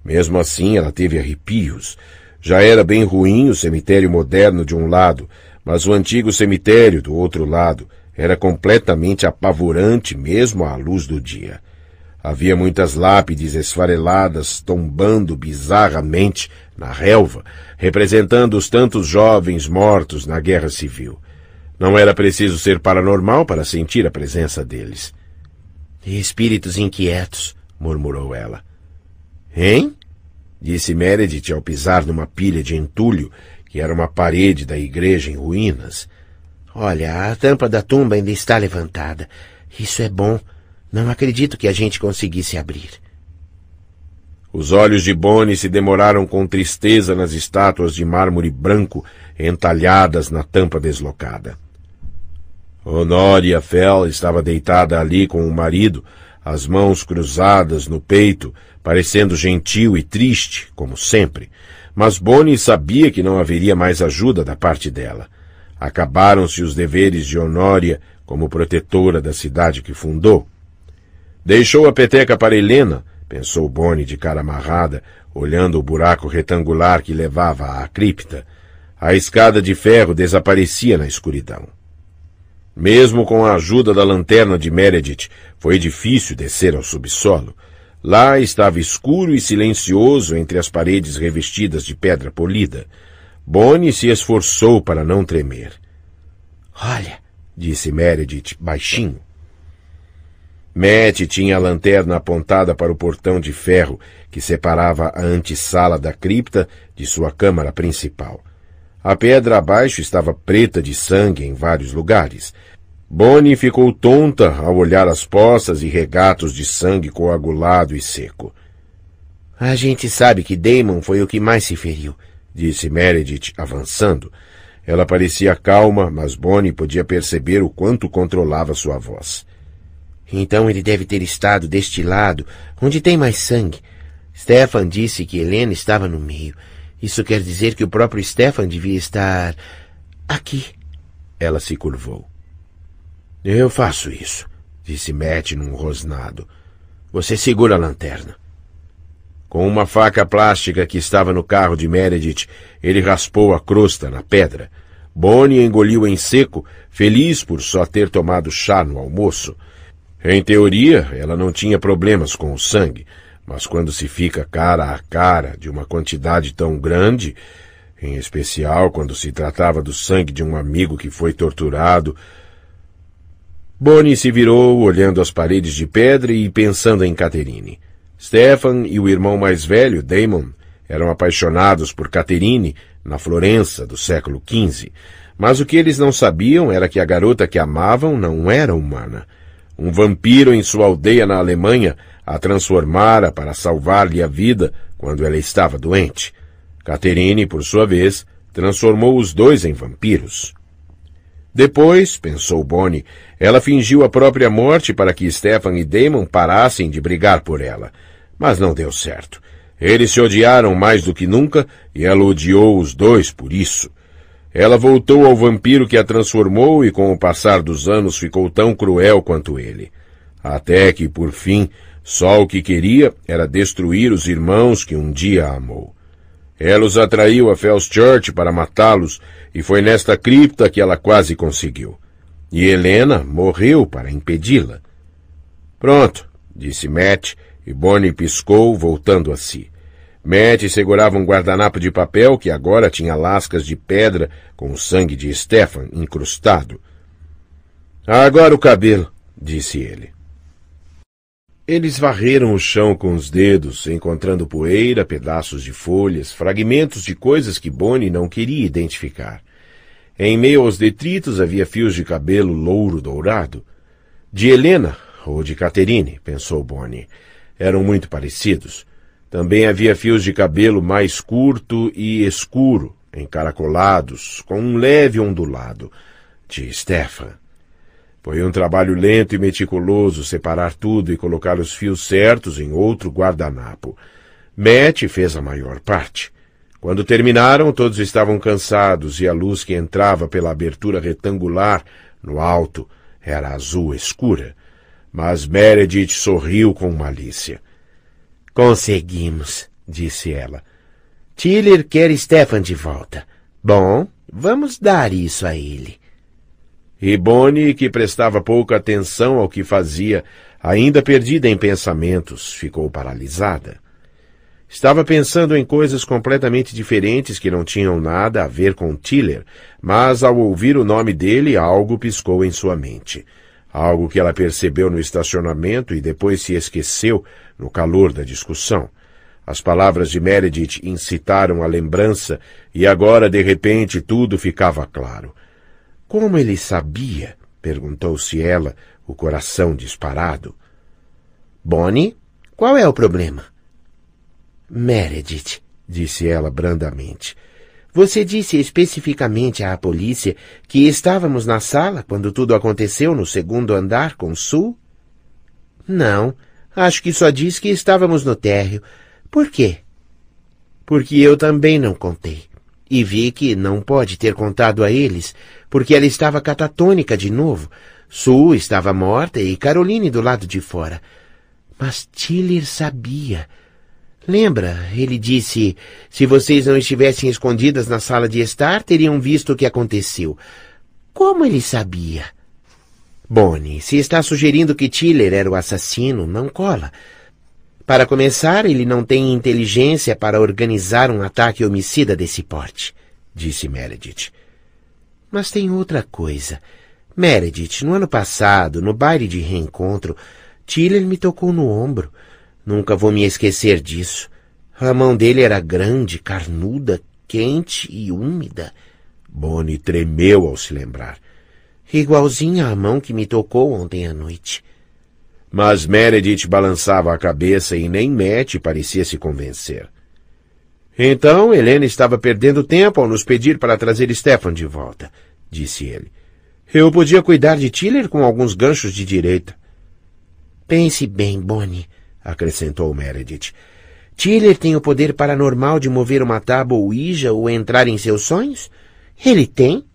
Mesmo assim, ela teve arrepios. Já era bem ruim o cemitério moderno de um lado, mas o antigo cemitério do outro lado — era completamente apavorante mesmo à luz do dia. Havia muitas lápides esfareladas tombando bizarramente na relva, representando os tantos jovens mortos na guerra civil. Não era preciso ser paranormal para sentir a presença deles. Espíritos inquietos, murmurou ela. Hein? disse Meredith ao pisar numa pilha de entulho que era uma parede da igreja em ruínas. Olha, a tampa da tumba ainda está levantada. Isso é bom. Não acredito que a gente conseguisse abrir. Os olhos de Boni se demoraram com tristeza nas estátuas de mármore branco entalhadas na tampa deslocada. Honoria Fell estava deitada ali com o marido, as mãos cruzadas no peito, parecendo gentil e triste, como sempre, mas Boni sabia que não haveria mais ajuda da parte dela. Acabaram-se os deveres de Honória como protetora da cidade que fundou. Deixou a peteca para Helena, pensou Boni de cara amarrada, olhando o buraco retangular que levava à cripta. A escada de ferro desaparecia na escuridão. Mesmo com a ajuda da lanterna de Meredith, foi difícil descer ao subsolo. Lá estava escuro e silencioso entre as paredes revestidas de pedra polida. Bonnie se esforçou para não tremer. Olha, disse Meredith baixinho. Matt tinha a lanterna apontada para o portão de ferro que separava a antessala da cripta de sua câmara principal. A pedra abaixo estava preta de sangue em vários lugares. Bonnie ficou tonta ao olhar as poças e regatos de sangue coagulado e seco. A gente sabe que Damon foi o que mais se feriu, disse Meredith, avançando. Ela parecia calma, mas Bonnie podia perceber o quanto controlava sua voz. Então ele deve ter estado deste lado, onde tem mais sangue. Stefan disse que Helena estava no meio. Isso quer dizer que o próprio Stefan devia estar. aqui. Ela se curvou. Eu faço isso, disse Matt num rosnado. Você segura a lanterna. Com uma faca plástica que estava no carro de Meredith, ele raspou a crosta na pedra. Bonnie engoliu em seco, feliz por só ter tomado chá no almoço. Em teoria, ela não tinha problemas com o sangue, mas quando se fica cara a cara de uma quantidade tão grande, em especial quando se tratava do sangue de um amigo que foi torturado. Bonnie se virou, olhando as paredes de pedra e pensando em Caterine. Stefan e o irmão mais velho, Damon, eram apaixonados por Caterine, na Florença do século XV. Mas o que eles não sabiam era que a garota que amavam não era humana. Um vampiro em sua aldeia na Alemanha a transformara para salvar-lhe a vida quando ela estava doente. Caterine, por sua vez, transformou os dois em vampiros. Depois, pensou Bonnie, ela fingiu a própria morte para que Stefan e Damon parassem de brigar por ela mas não deu certo. Eles se odiaram mais do que nunca e ela odiou os dois por isso. Ela voltou ao vampiro que a transformou e com o passar dos anos ficou tão cruel quanto ele. Até que, por fim, só o que queria era destruir os irmãos que um dia amou. Ela os atraiu a Fells Church para matá-los e foi nesta cripta que ela quase conseguiu. E Helena morreu para impedi-la. Pronto, disse Matt, e Bonnie piscou, voltando a si. Matt segurava um guardanapo de papel que agora tinha lascas de pedra com o sangue de Stefan incrustado. Agora o cabelo, disse ele. Eles varreram o chão com os dedos, encontrando poeira, pedaços de folhas, fragmentos de coisas que Bonnie não queria identificar. Em meio aos detritos havia fios de cabelo louro dourado. De Helena ou de Caterine, pensou Bonnie eram muito parecidos. Também havia fios de cabelo mais curto e escuro, encaracolados, com um leve ondulado, de Stefan. Foi um trabalho lento e meticuloso separar tudo e colocar os fios certos em outro guardanapo. Matt fez a maior parte. Quando terminaram, todos estavam cansados e a luz que entrava pela abertura retangular no alto era azul escura. Mas Meredith sorriu com malícia. Conseguimos, disse ela. Tiller quer Stefan de volta. Bom, vamos dar isso a ele. E Bonnie, que prestava pouca atenção ao que fazia, ainda perdida em pensamentos, ficou paralisada. Estava pensando em coisas completamente diferentes que não tinham nada a ver com Tiller, mas ao ouvir o nome dele, algo piscou em sua mente algo que ela percebeu no estacionamento e depois se esqueceu no calor da discussão. As palavras de Meredith incitaram a lembrança e agora, de repente, tudo ficava claro. Como ele sabia? perguntou-se ela, o coração disparado. Bonnie, qual é o problema? Meredith, disse ela brandamente, você disse especificamente à polícia que estávamos na sala quando tudo aconteceu no segundo andar com Sul? Não. Acho que só disse que estávamos no térreo. Por quê? Porque eu também não contei. E vi que não pode ter contado a eles, porque ela estava catatônica de novo. Sul estava morta e Caroline do lado de fora. Mas Tiller sabia. Lembra, ele disse: se vocês não estivessem escondidas na sala de estar, teriam visto o que aconteceu. Como ele sabia? Bonnie, se está sugerindo que Tiller era o assassino, não cola. Para começar, ele não tem inteligência para organizar um ataque homicida desse porte, disse Meredith. Mas tem outra coisa. Meredith, no ano passado, no baile de reencontro, Tiller me tocou no ombro. Nunca vou me esquecer disso. A mão dele era grande, carnuda, quente e úmida. Bonnie tremeu ao se lembrar. Igualzinha à mão que me tocou ontem à noite. Mas Meredith balançava a cabeça e nem Matt parecia se convencer. Então, Helena estava perdendo tempo ao nos pedir para trazer Stefan de volta, disse ele. Eu podia cuidar de Tiller com alguns ganchos de direita. Pense bem, Bonnie acrescentou Meredith. Tiller tem o poder paranormal de mover uma tábua ou ija ou entrar em seus sonhos? Ele tem?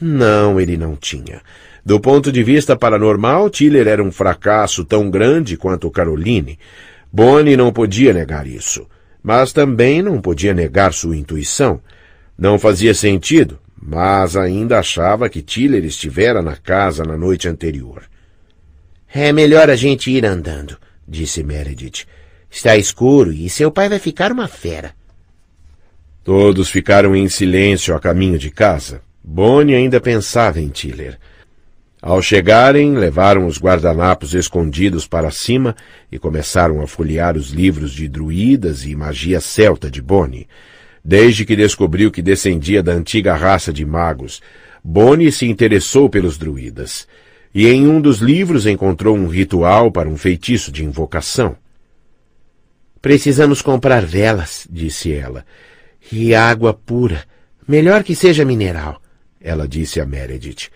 Não, ele não tinha. Do ponto de vista paranormal, Tiller era um fracasso tão grande quanto Caroline. Bonnie não podia negar isso, mas também não podia negar sua intuição. Não fazia sentido, mas ainda achava que Tiller estivera na casa na noite anterior. É melhor a gente ir andando, disse Meredith. Está escuro e seu pai vai ficar uma fera. Todos ficaram em silêncio a caminho de casa. Bonnie ainda pensava em Tiller. Ao chegarem, levaram os guardanapos escondidos para cima e começaram a folhear os livros de druidas e magia celta de Bonnie. Desde que descobriu que descendia da antiga raça de magos, Bonnie se interessou pelos druidas e em um dos livros encontrou um ritual para um feitiço de invocação. Precisamos comprar velas, disse ela, e água pura, melhor que seja mineral, ela disse a Meredith.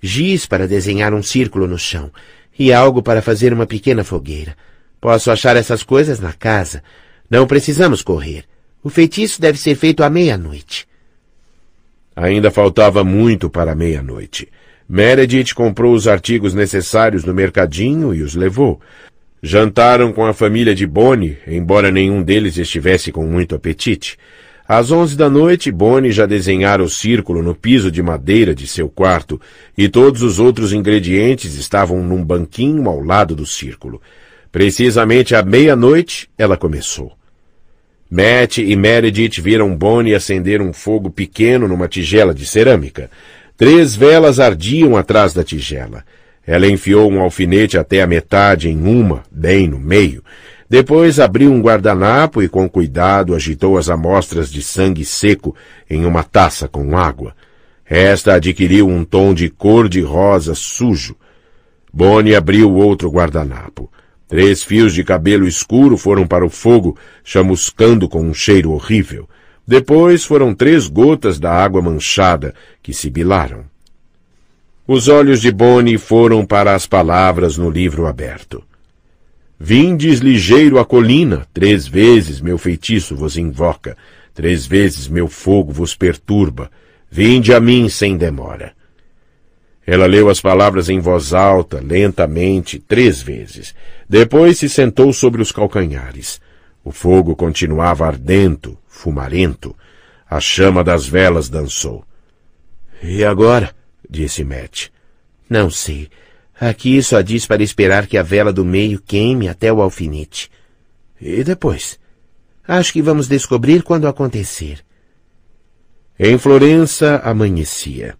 Giz para desenhar um círculo no chão e algo para fazer uma pequena fogueira. Posso achar essas coisas na casa. Não precisamos correr. O feitiço deve ser feito à meia-noite. Ainda faltava muito para a meia-noite. Meredith comprou os artigos necessários no mercadinho e os levou. Jantaram com a família de Bonnie, embora nenhum deles estivesse com muito apetite. Às onze da noite, Bonnie já desenhara o círculo no piso de madeira de seu quarto, e todos os outros ingredientes estavam num banquinho ao lado do círculo. Precisamente à meia-noite, ela começou. Matt e Meredith viram Bonnie acender um fogo pequeno numa tigela de cerâmica. Três velas ardiam atrás da tigela. Ela enfiou um alfinete até a metade em uma, bem no meio. Depois abriu um guardanapo e, com cuidado, agitou as amostras de sangue seco em uma taça com água. Esta adquiriu um tom de cor de rosa sujo. Boni abriu outro guardanapo. Três fios de cabelo escuro foram para o fogo, chamuscando com um cheiro horrível. Depois foram três gotas da água manchada que sibilaram. Os olhos de Boni foram para as palavras no livro aberto. Vindes ligeiro à colina, três vezes meu feitiço vos invoca, três vezes meu fogo vos perturba. Vinde a mim sem demora. Ela leu as palavras em voz alta, lentamente, três vezes. Depois se sentou sobre os calcanhares. O fogo continuava ardento, fumarento, a chama das velas dançou. E agora? disse Matt. Não sei. Aqui só diz para esperar que a vela do meio queime até o alfinete. E depois? Acho que vamos descobrir quando acontecer. Em Florença amanhecia.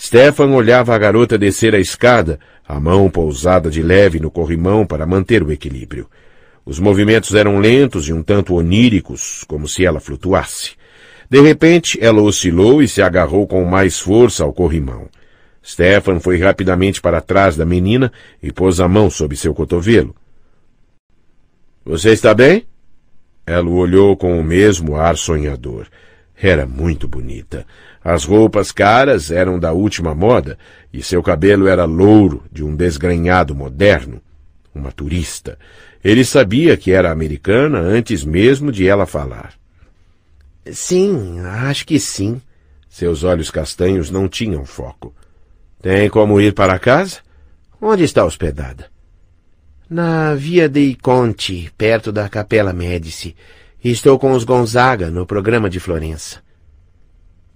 Stefan olhava a garota descer a escada, a mão pousada de leve no corrimão para manter o equilíbrio. Os movimentos eram lentos e um tanto oníricos, como se ela flutuasse. De repente, ela oscilou e se agarrou com mais força ao corrimão. Stefan foi rapidamente para trás da menina e pôs a mão sob seu cotovelo. Você está bem? Ela o olhou com o mesmo ar sonhador. Era muito bonita. As roupas caras eram da última moda e seu cabelo era louro, de um desgrenhado moderno. Uma turista. Ele sabia que era americana antes mesmo de ela falar. Sim, acho que sim. Seus olhos castanhos não tinham foco. Tem como ir para casa? Onde está hospedada? Na Via dei Conti, perto da Capela Médici. Estou com os Gonzaga no programa de Florença.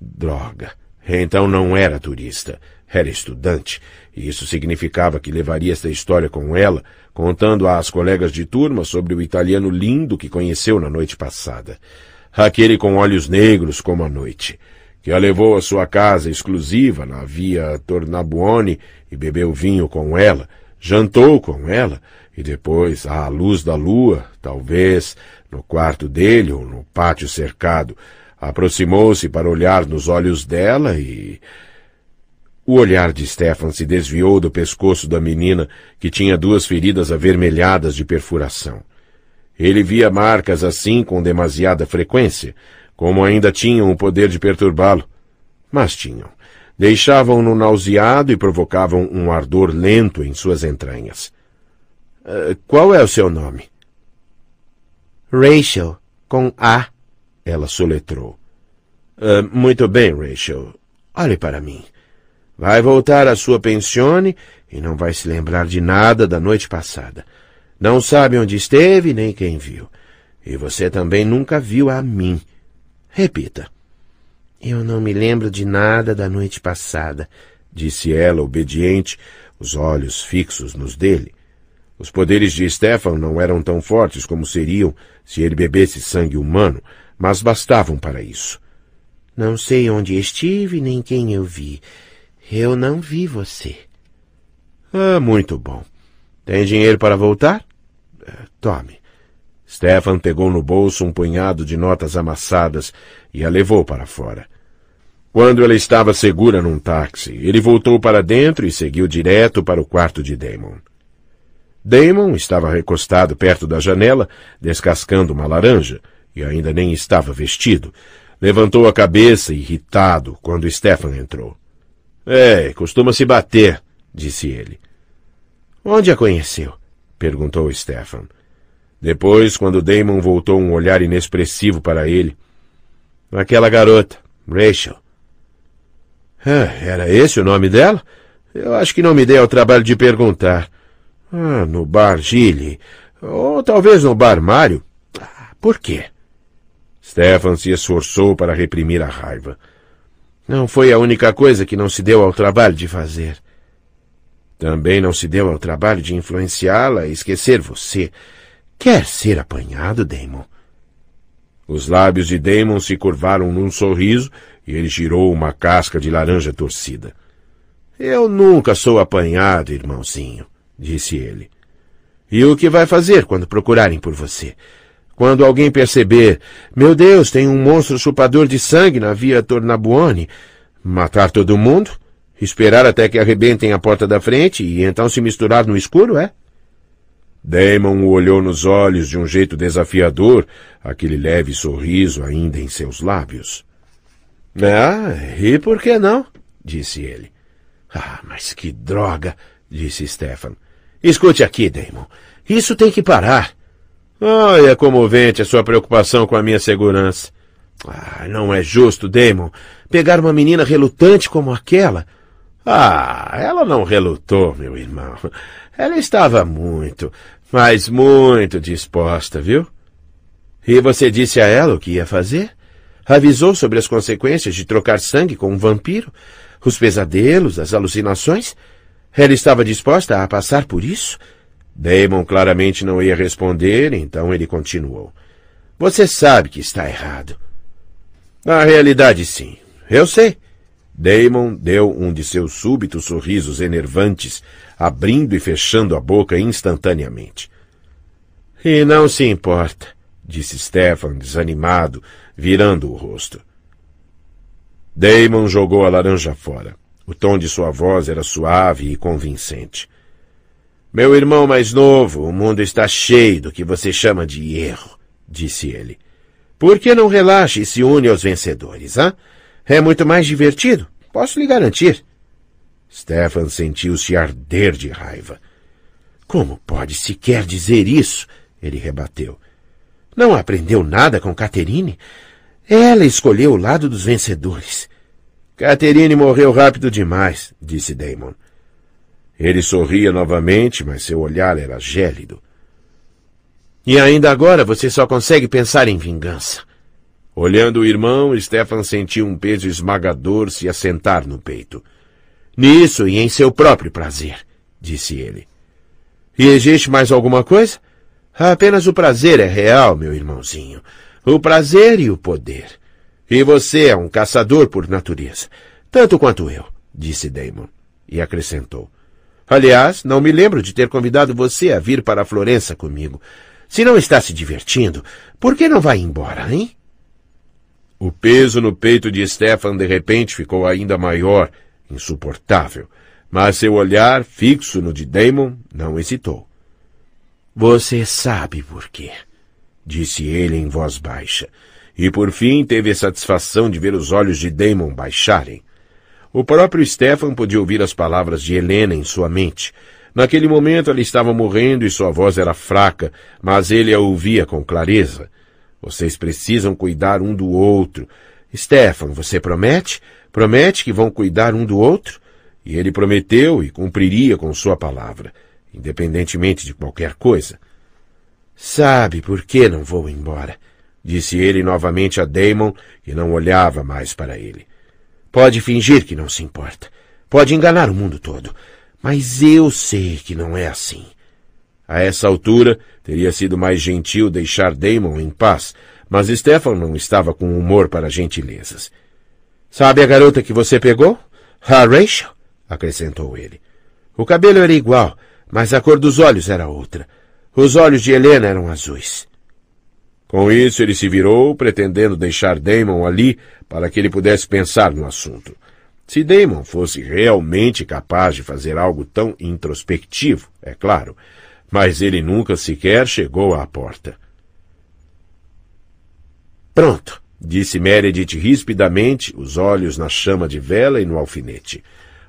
Droga. Então não era turista. Era estudante. E isso significava que levaria esta história com ela contando às colegas de turma sobre o italiano lindo que conheceu na noite passada. Aquele com olhos negros como a noite, que a levou à sua casa exclusiva na via Tornabuoni e bebeu vinho com ela, jantou com ela, e depois, à luz da lua, talvez, no quarto dele ou no pátio cercado, aproximou-se para olhar nos olhos dela e o olhar de Stefan se desviou do pescoço da menina, que tinha duas feridas avermelhadas de perfuração. Ele via marcas assim com demasiada frequência, como ainda tinham o poder de perturbá-lo. Mas tinham. Deixavam-no nauseado e provocavam um ardor lento em suas entranhas. Ah, qual é o seu nome? Rachel, com A. Ela soletrou. Ah, muito bem, Rachel. Olhe para mim. Vai voltar à sua pensione e não vai se lembrar de nada da noite passada. Não sabe onde esteve nem quem viu. E você também nunca viu a mim. Repita. Eu não me lembro de nada da noite passada, disse ela, obediente, os olhos fixos nos dele. Os poderes de Stefan não eram tão fortes como seriam se ele bebesse sangue humano, mas bastavam para isso. Não sei onde estive nem quem eu vi. Eu não vi você. Ah, muito bom. Tem dinheiro para voltar? É, tome. Stefan pegou no bolso um punhado de notas amassadas e a levou para fora. Quando ela estava segura num táxi, ele voltou para dentro e seguiu direto para o quarto de Damon. Damon estava recostado perto da janela, descascando uma laranja, e ainda nem estava vestido. Levantou a cabeça, irritado, quando Stefan entrou. É, costuma se bater, disse ele. Onde a conheceu? perguntou Stefan. Depois, quando Damon voltou um olhar inexpressivo para ele. Aquela garota, Rachel. É, era esse o nome dela? Eu acho que não me dei ao trabalho de perguntar. Ah, no bar Gile. Ou talvez no bar Mário. Ah, por quê? Stefan se esforçou para reprimir a raiva. Não foi a única coisa que não se deu ao trabalho de fazer. Também não se deu ao trabalho de influenciá-la e esquecer você. Quer ser apanhado, Damon? Os lábios de Damon se curvaram num sorriso e ele girou uma casca de laranja torcida. Eu nunca sou apanhado, irmãozinho, disse ele. E o que vai fazer quando procurarem por você? Quando alguém perceber, meu Deus, tem um monstro chupador de sangue na via Tornabuoni, matar todo mundo, esperar até que arrebentem a porta da frente e então se misturar no escuro, é? Damon o olhou nos olhos de um jeito desafiador, aquele leve sorriso ainda em seus lábios. Ah, e por que não? disse ele. Ah, mas que droga! disse Stefan. Escute aqui, Damon. Isso tem que parar. Ai, é comovente a sua preocupação com a minha segurança. Ah, não é justo, Damon, pegar uma menina relutante como aquela. Ah, ela não relutou, meu irmão. Ela estava muito, mas muito disposta, viu? E você disse a ela o que ia fazer? Avisou sobre as consequências de trocar sangue com um vampiro? Os pesadelos, as alucinações? Ela estava disposta a passar por isso? Damon claramente não ia responder, então ele continuou. Você sabe que está errado. Na realidade, sim. Eu sei. Damon deu um de seus súbitos sorrisos enervantes, abrindo e fechando a boca instantaneamente. E não se importa, disse Stefan, desanimado, virando o rosto. Damon jogou a laranja fora. O tom de sua voz era suave e convincente. Meu irmão mais novo, o mundo está cheio do que você chama de erro, disse ele. Por que não relaxa e se une aos vencedores, hã? É muito mais divertido, posso lhe garantir. Stefan sentiu-se arder de raiva. Como pode sequer dizer isso? Ele rebateu. Não aprendeu nada com Caterine? Ela escolheu o lado dos vencedores. Caterine morreu rápido demais, disse Damon. Ele sorria novamente, mas seu olhar era gélido. E ainda agora você só consegue pensar em vingança. Olhando o irmão, Stefan sentiu um peso esmagador se assentar no peito. Nisso e em seu próprio prazer, disse ele. E existe mais alguma coisa? Apenas o prazer é real, meu irmãozinho. O prazer e o poder. E você é um caçador por natureza, tanto quanto eu, disse Damon. E acrescentou. Aliás, não me lembro de ter convidado você a vir para Florença comigo. Se não está se divertindo, por que não vai embora, hein? O peso no peito de Stefan de repente ficou ainda maior, insuportável, mas seu olhar, fixo no de Damon, não hesitou. Você sabe por quê, disse ele em voz baixa, e por fim teve a satisfação de ver os olhos de Damon baixarem. O próprio Stefan podia ouvir as palavras de Helena em sua mente. Naquele momento ela estava morrendo e sua voz era fraca, mas ele a ouvia com clareza. Vocês precisam cuidar um do outro. Stefan, você promete? Promete que vão cuidar um do outro? E ele prometeu e cumpriria com sua palavra, independentemente de qualquer coisa. Sabe por que não vou embora? disse ele novamente a Damon, que não olhava mais para ele. Pode fingir que não se importa. Pode enganar o mundo todo. Mas eu sei que não é assim. A essa altura, teria sido mais gentil deixar Damon em paz, mas Stefan não estava com humor para gentilezas. Sabe a garota que você pegou? A Rachel? acrescentou ele. O cabelo era igual, mas a cor dos olhos era outra. Os olhos de Helena eram azuis. Com isso, ele se virou, pretendendo deixar Damon ali para que ele pudesse pensar no assunto. Se Damon fosse realmente capaz de fazer algo tão introspectivo, é claro, mas ele nunca sequer chegou à porta. Pronto, disse Meredith rispidamente, os olhos na chama de vela e no alfinete.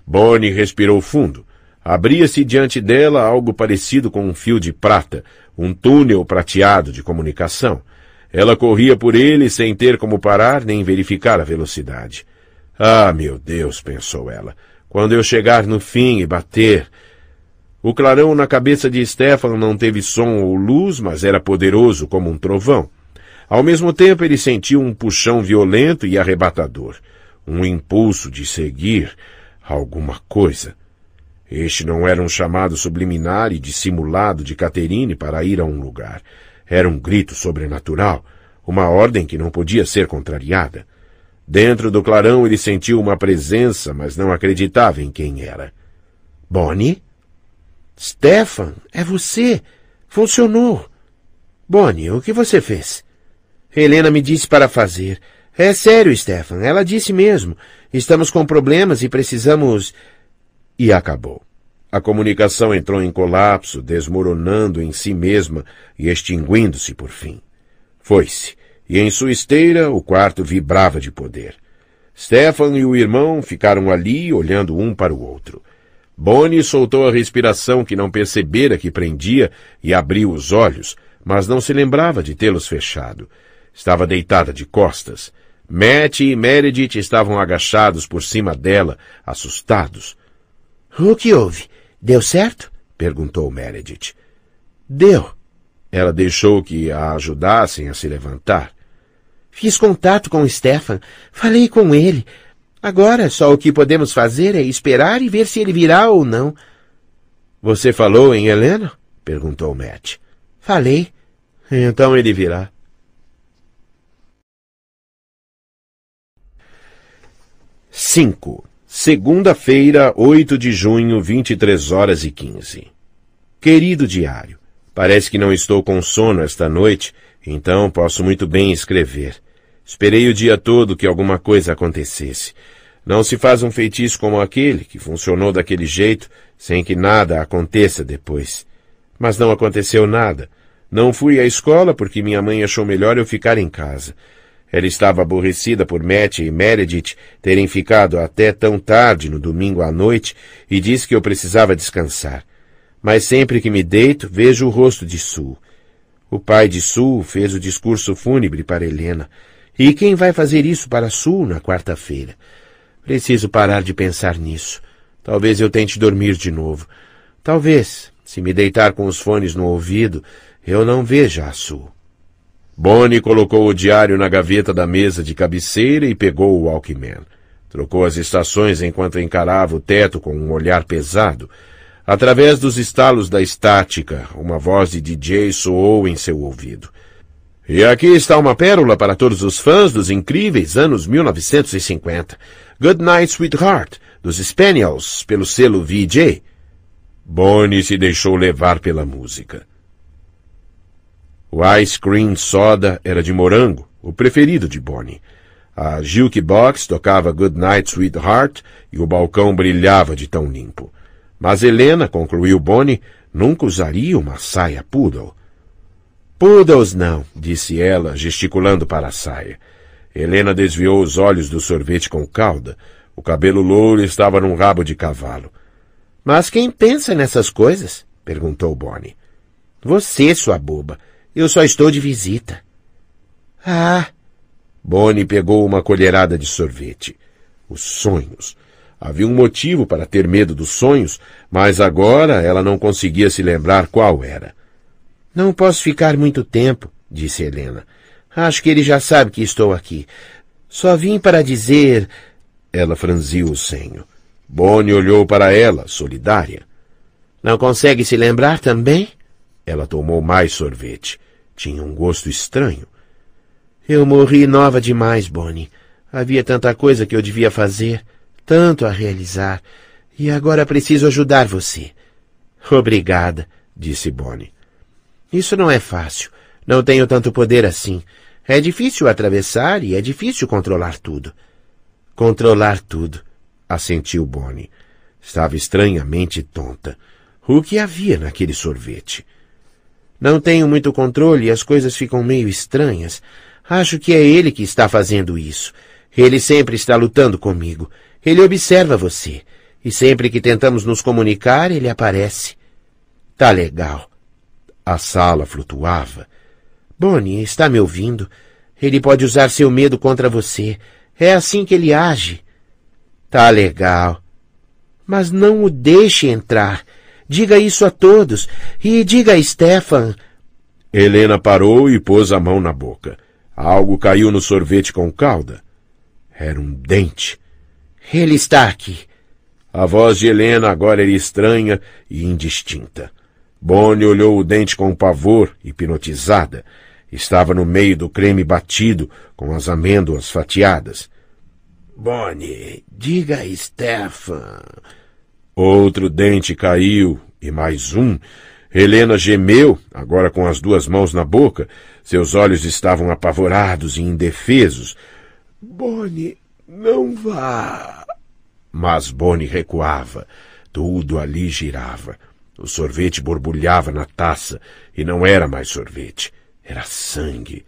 Bonnie respirou fundo. Abria-se diante dela algo parecido com um fio de prata, um túnel prateado de comunicação. Ela corria por ele sem ter como parar nem verificar a velocidade. Ah, meu Deus, pensou ela, quando eu chegar no fim e bater. O clarão na cabeça de Stefan não teve som ou luz, mas era poderoso como um trovão. Ao mesmo tempo, ele sentiu um puxão violento e arrebatador, um impulso de seguir alguma coisa. Este não era um chamado subliminar e dissimulado de Caterine para ir a um lugar. Era um grito sobrenatural, uma ordem que não podia ser contrariada. Dentro do clarão ele sentiu uma presença, mas não acreditava em quem era. Bonnie? Stefan, é você! Funcionou! Bonnie, o que você fez? Helena me disse para fazer. É sério, Stefan, ela disse mesmo. Estamos com problemas e precisamos. E acabou. A comunicação entrou em colapso, desmoronando em si mesma e extinguindo-se por fim. Foi-se, e em sua esteira o quarto vibrava de poder. Stefan e o irmão ficaram ali, olhando um para o outro. Bonnie soltou a respiração que não percebera que prendia e abriu os olhos, mas não se lembrava de tê-los fechado. Estava deitada de costas. Matt e Meredith estavam agachados por cima dela, assustados. — O que houve? Deu certo? perguntou Meredith. Deu. Ela deixou que a ajudassem a se levantar. Fiz contato com o Stefan. Falei com ele. Agora só o que podemos fazer é esperar e ver se ele virá ou não. Você falou em Helena? perguntou Matt. Falei. Então ele virá. Cinco. Segunda-feira, 8 de junho, 23 horas e 15. Querido diário, parece que não estou com sono esta noite, então posso muito bem escrever. Esperei o dia todo que alguma coisa acontecesse. Não se faz um feitiço como aquele, que funcionou daquele jeito, sem que nada aconteça depois. Mas não aconteceu nada. Não fui à escola porque minha mãe achou melhor eu ficar em casa. Ela estava aborrecida por Matt e Meredith terem ficado até tão tarde no domingo à noite e disse que eu precisava descansar. Mas sempre que me deito, vejo o rosto de Sul. O pai de Sul fez o discurso fúnebre para Helena. E quem vai fazer isso para Sul na quarta-feira? Preciso parar de pensar nisso. Talvez eu tente dormir de novo. Talvez, se me deitar com os fones no ouvido, eu não veja a Sul. Bonnie colocou o diário na gaveta da mesa de cabeceira e pegou o Walkman. Trocou as estações enquanto encarava o teto com um olhar pesado. Através dos estalos da estática, uma voz de DJ soou em seu ouvido. E aqui está uma pérola para todos os fãs dos incríveis anos 1950. Good Night Sweetheart, dos Spaniels, pelo selo VJ. Bonnie se deixou levar pela música. O ice cream soda era de morango, o preferido de Bonnie. A jukebox tocava Good Night Sweetheart e o balcão brilhava de tão limpo. Mas Helena, concluiu Bonnie, nunca usaria uma saia poodle. Poodles não, disse ela, gesticulando para a saia. Helena desviou os olhos do sorvete com calda. O cabelo louro estava num rabo de cavalo. Mas quem pensa nessas coisas? perguntou Bonnie. Você, sua boba. Eu só estou de visita. Ah! Bonnie pegou uma colherada de sorvete. Os sonhos. Havia um motivo para ter medo dos sonhos, mas agora ela não conseguia se lembrar qual era. Não posso ficar muito tempo, disse Helena. Acho que ele já sabe que estou aqui. Só vim para dizer. Ela franziu o senho. Bonnie olhou para ela, solidária. Não consegue se lembrar também? Ela tomou mais sorvete. Tinha um gosto estranho. Eu morri nova demais, Bonnie. Havia tanta coisa que eu devia fazer, tanto a realizar, e agora preciso ajudar você. Obrigada, disse Bonnie. Isso não é fácil. Não tenho tanto poder assim. É difícil atravessar e é difícil controlar tudo. Controlar tudo, assentiu Bonnie. Estava estranhamente tonta. O que havia naquele sorvete? Não tenho muito controle e as coisas ficam meio estranhas. Acho que é ele que está fazendo isso. Ele sempre está lutando comigo. Ele observa você. E sempre que tentamos nos comunicar, ele aparece. Tá legal. A sala flutuava. Bonnie, está me ouvindo? Ele pode usar seu medo contra você. É assim que ele age. Tá legal. Mas não o deixe entrar. Diga isso a todos. E diga a Stefan. Helena parou e pôs a mão na boca. Algo caiu no sorvete com calda. Era um dente. Ele está aqui. A voz de Helena agora era estranha e indistinta. Bonnie olhou o dente com pavor, hipnotizada. Estava no meio do creme batido, com as amêndoas fatiadas. Bonnie, diga a Stefan. Outro dente caiu, e mais um. Helena gemeu, agora com as duas mãos na boca. Seus olhos estavam apavorados e indefesos. Bonnie, não vá. Mas Bonnie recuava. Tudo ali girava. O sorvete borbulhava na taça, e não era mais sorvete. Era sangue.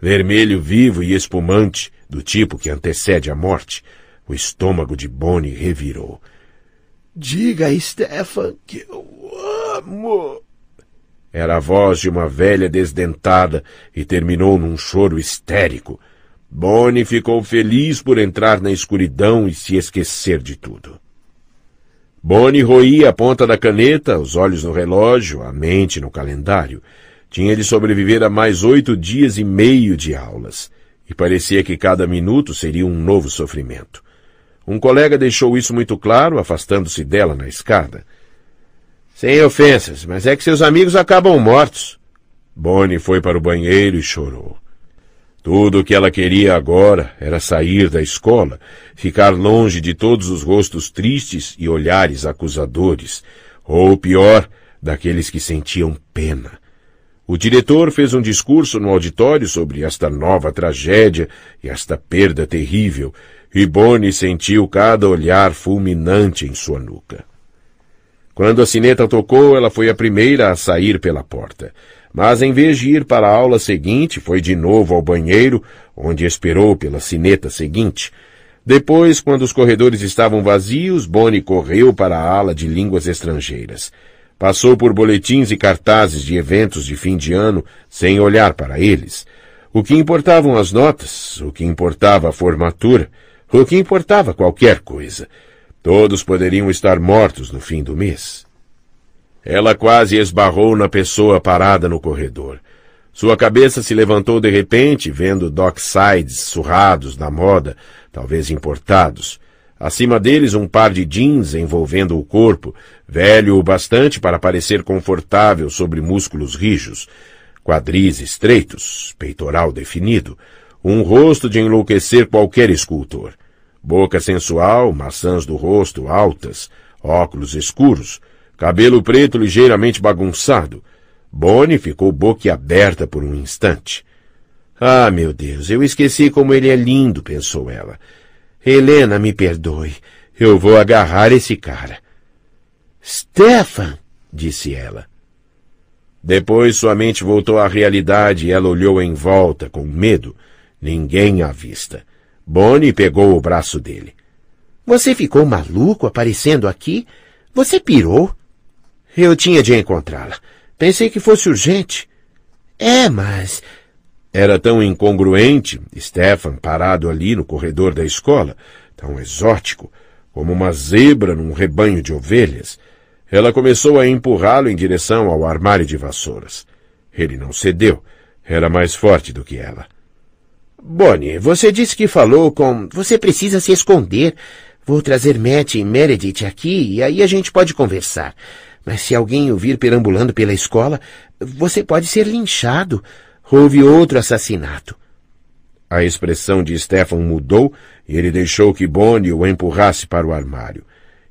Vermelho vivo e espumante, do tipo que antecede a morte. O estômago de Bonnie revirou. Diga a Stefan que eu amo. Era a voz de uma velha desdentada e terminou num choro histérico. Bonnie ficou feliz por entrar na escuridão e se esquecer de tudo. Bonnie roía a ponta da caneta, os olhos no relógio, a mente no calendário. Tinha de sobreviver a mais oito dias e meio de aulas, e parecia que cada minuto seria um novo sofrimento. Um colega deixou isso muito claro, afastando-se dela na escada. Sem ofensas, mas é que seus amigos acabam mortos. Bonnie foi para o banheiro e chorou. Tudo o que ela queria agora era sair da escola, ficar longe de todos os rostos tristes e olhares acusadores, ou pior, daqueles que sentiam pena. O diretor fez um discurso no auditório sobre esta nova tragédia e esta perda terrível, Ribone sentiu cada olhar fulminante em sua nuca. Quando a sineta tocou, ela foi a primeira a sair pela porta. Mas em vez de ir para a aula seguinte, foi de novo ao banheiro, onde esperou pela sineta seguinte. Depois, quando os corredores estavam vazios, Bonnie correu para a ala de línguas estrangeiras. Passou por boletins e cartazes de eventos de fim de ano, sem olhar para eles. O que importavam as notas, o que importava a formatura, o que importava qualquer coisa? Todos poderiam estar mortos no fim do mês. Ela quase esbarrou na pessoa parada no corredor. Sua cabeça se levantou de repente, vendo docksides surrados da moda, talvez importados. Acima deles, um par de jeans envolvendo o corpo, velho o bastante para parecer confortável sobre músculos rijos, quadris estreitos, peitoral definido, um rosto de enlouquecer qualquer escultor. Boca sensual, maçãs do rosto altas, óculos escuros, cabelo preto ligeiramente bagunçado. Bonnie ficou boquiaberta por um instante. Ah, meu Deus, eu esqueci como ele é lindo, pensou ela. Helena, me perdoe. Eu vou agarrar esse cara. Stefan, disse ela. Depois sua mente voltou à realidade e ela olhou em volta com medo, Ninguém à vista. Bonnie pegou o braço dele. Você ficou maluco aparecendo aqui? Você pirou? Eu tinha de encontrá-la. Pensei que fosse urgente. É, mas. Era tão incongruente, Stefan parado ali no corredor da escola, tão exótico, como uma zebra num rebanho de ovelhas. Ela começou a empurrá-lo em direção ao armário de vassouras. Ele não cedeu. Era mais forte do que ela. Bonnie, você disse que falou com... Você precisa se esconder. Vou trazer Matt e Meredith aqui e aí a gente pode conversar. Mas se alguém o vir perambulando pela escola, você pode ser linchado. Houve outro assassinato. A expressão de Stefan mudou e ele deixou que Bonnie o empurrasse para o armário.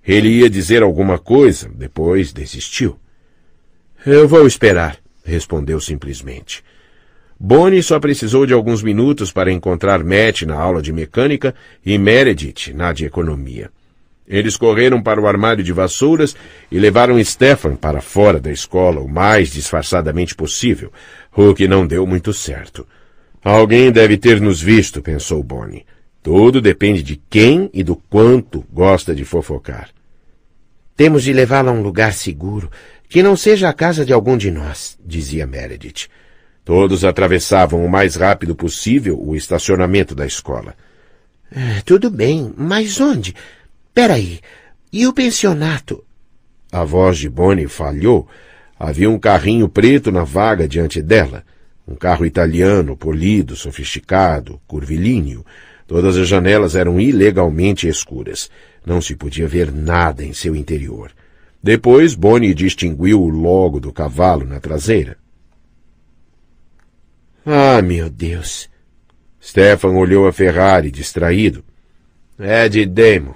Ele ia dizer alguma coisa, depois desistiu. Eu vou esperar, respondeu simplesmente. Bonnie só precisou de alguns minutos para encontrar Matt na aula de mecânica e Meredith na de economia. Eles correram para o armário de vassouras e levaram Stefan para fora da escola o mais disfarçadamente possível, o que não deu muito certo. Alguém deve ter nos visto, pensou Bonnie. Tudo depende de quem e do quanto gosta de fofocar. Temos de levá-la a um lugar seguro, que não seja a casa de algum de nós, dizia Meredith. Todos atravessavam o mais rápido possível o estacionamento da escola. É, tudo bem, mas onde? Peraí, e o pensionato? A voz de Bonnie falhou. Havia um carrinho preto na vaga diante dela. Um carro italiano, polido, sofisticado, curvilíneo. Todas as janelas eram ilegalmente escuras. Não se podia ver nada em seu interior. Depois, Bonnie distinguiu o logo do cavalo na traseira. Ah, meu Deus! Stefan olhou a Ferrari, distraído. É de Demo.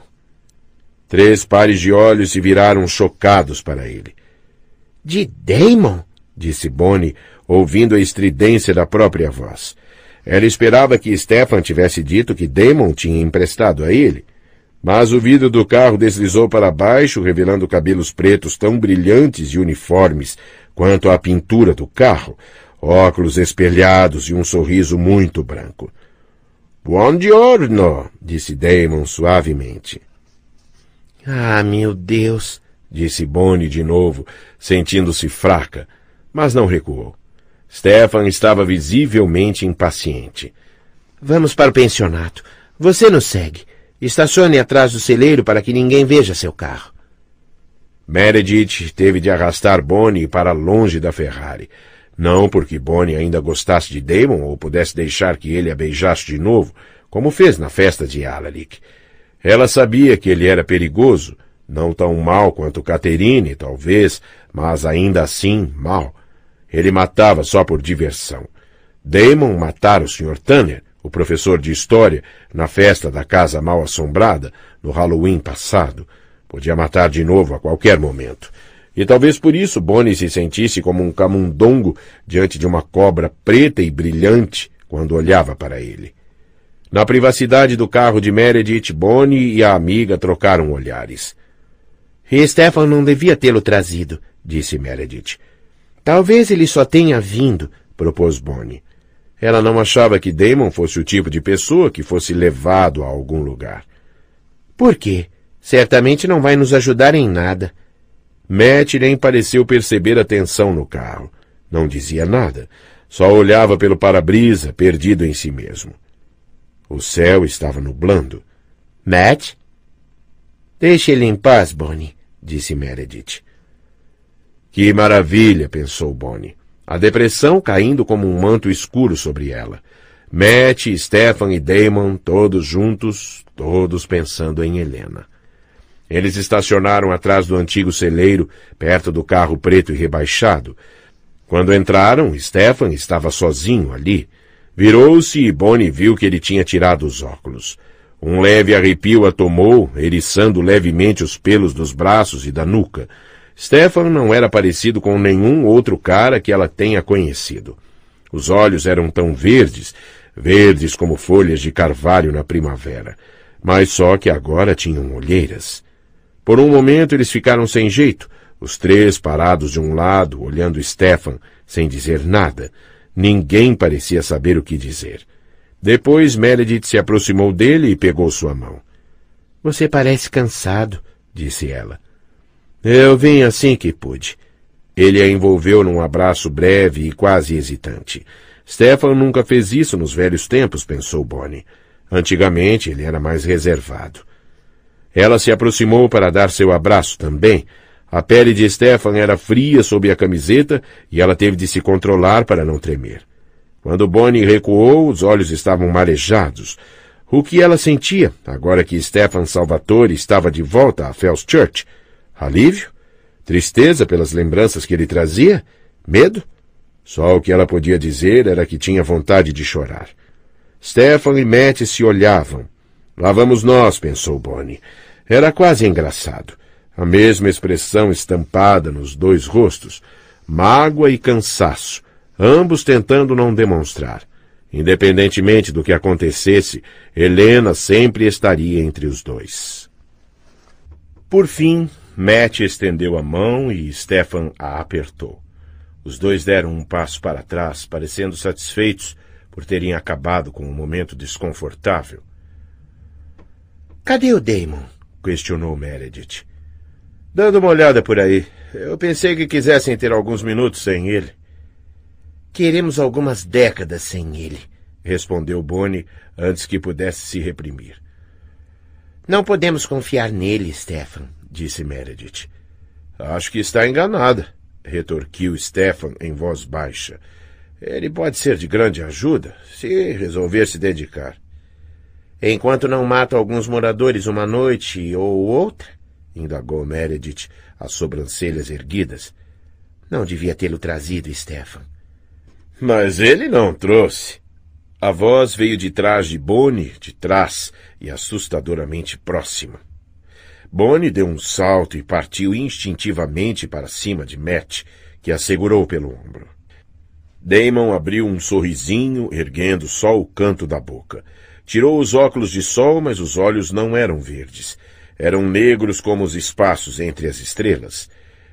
Três pares de olhos se viraram chocados para ele. De Damon? disse Bonnie, ouvindo a estridência da própria voz. Ela esperava que Stefan tivesse dito que Damon tinha emprestado a ele. Mas o vidro do carro deslizou para baixo, revelando cabelos pretos tão brilhantes e uniformes quanto a pintura do carro, óculos espelhados e um sorriso muito branco. Buon giorno, disse Damon suavemente. Ah, meu Deus, disse Bonnie de novo, sentindo-se fraca, mas não recuou. Stefan estava visivelmente impaciente. Vamos para o pensionato. Você nos segue. Estacione atrás do celeiro para que ninguém veja seu carro. Meredith teve de arrastar Bonnie para longe da Ferrari. Não porque Bonnie ainda gostasse de Damon ou pudesse deixar que ele a beijasse de novo, como fez na festa de Alaric. Ela sabia que ele era perigoso, não tão mal quanto Caterine, talvez, mas ainda assim mal. Ele matava só por diversão. Damon matara o Sr. Tanner, o professor de história, na festa da casa mal assombrada, no Halloween passado. Podia matar de novo a qualquer momento. E talvez por isso Bonnie se sentisse como um camundongo diante de uma cobra preta e brilhante quando olhava para ele. Na privacidade do carro de Meredith, Bonnie e a amiga trocaram olhares. E Stefan não devia tê-lo trazido, disse Meredith. Talvez ele só tenha vindo, propôs Bonnie. Ela não achava que Damon fosse o tipo de pessoa que fosse levado a algum lugar. Por quê? Certamente não vai nos ajudar em nada. Matt nem pareceu perceber a tensão no carro. Não dizia nada. Só olhava pelo para-brisa, perdido em si mesmo. O céu estava nublando. Matt? Deixe ele em paz, Bonnie, disse Meredith. Que maravilha, pensou Bonnie. A depressão caindo como um manto escuro sobre ela. Matt, Stefan e Damon, todos juntos, todos pensando em Helena. Eles estacionaram atrás do antigo celeiro, perto do carro preto e rebaixado. Quando entraram, Stefan estava sozinho ali. Virou-se e Bonnie viu que ele tinha tirado os óculos. Um leve arrepio a tomou, eriçando levemente os pelos dos braços e da nuca. Stefan não era parecido com nenhum outro cara que ela tenha conhecido. Os olhos eram tão verdes, verdes como folhas de carvalho na primavera, mas só que agora tinham olheiras. Por um momento eles ficaram sem jeito, os três parados de um lado, olhando Stefan, sem dizer nada. Ninguém parecia saber o que dizer. Depois Meredith se aproximou dele e pegou sua mão. Você parece cansado, disse ela. Eu vim assim que pude. Ele a envolveu num abraço breve e quase hesitante. Stefan nunca fez isso nos velhos tempos, pensou Bonnie. Antigamente ele era mais reservado. Ela se aproximou para dar seu abraço também. A pele de Stefan era fria sob a camiseta e ela teve de se controlar para não tremer. Quando Bonnie recuou, os olhos estavam marejados. O que ela sentia, agora que Stefan Salvatore estava de volta a Fells Church? Alívio? Tristeza pelas lembranças que ele trazia? Medo? Só o que ela podia dizer era que tinha vontade de chorar. Stefan e Matt se olhavam. Lá vamos nós, pensou Bonnie. Era quase engraçado. A mesma expressão estampada nos dois rostos. Mágoa e cansaço, ambos tentando não demonstrar. Independentemente do que acontecesse, Helena sempre estaria entre os dois. Por fim, Matt estendeu a mão e Stefan a apertou. Os dois deram um passo para trás, parecendo satisfeitos por terem acabado com um momento desconfortável. Cadê o Damon? questionou Meredith. Dando uma olhada por aí. Eu pensei que quisessem ter alguns minutos sem ele. Queremos algumas décadas sem ele, respondeu Bonnie antes que pudesse se reprimir. Não podemos confiar nele, Stefan, disse Meredith. Acho que está enganada, retorquiu Stefan em voz baixa. Ele pode ser de grande ajuda se resolver se dedicar. Enquanto não mato alguns moradores uma noite ou outra, indagou Meredith, as sobrancelhas erguidas. Não devia tê-lo trazido, Stefan. Mas ele não trouxe. A voz veio de trás de Bonnie, de trás, e assustadoramente próxima. Bonnie deu um salto e partiu instintivamente para cima de Matt, que a segurou pelo ombro. Damon abriu um sorrisinho, erguendo só o canto da boca — Tirou os óculos de sol, mas os olhos não eram verdes. Eram negros como os espaços entre as estrelas.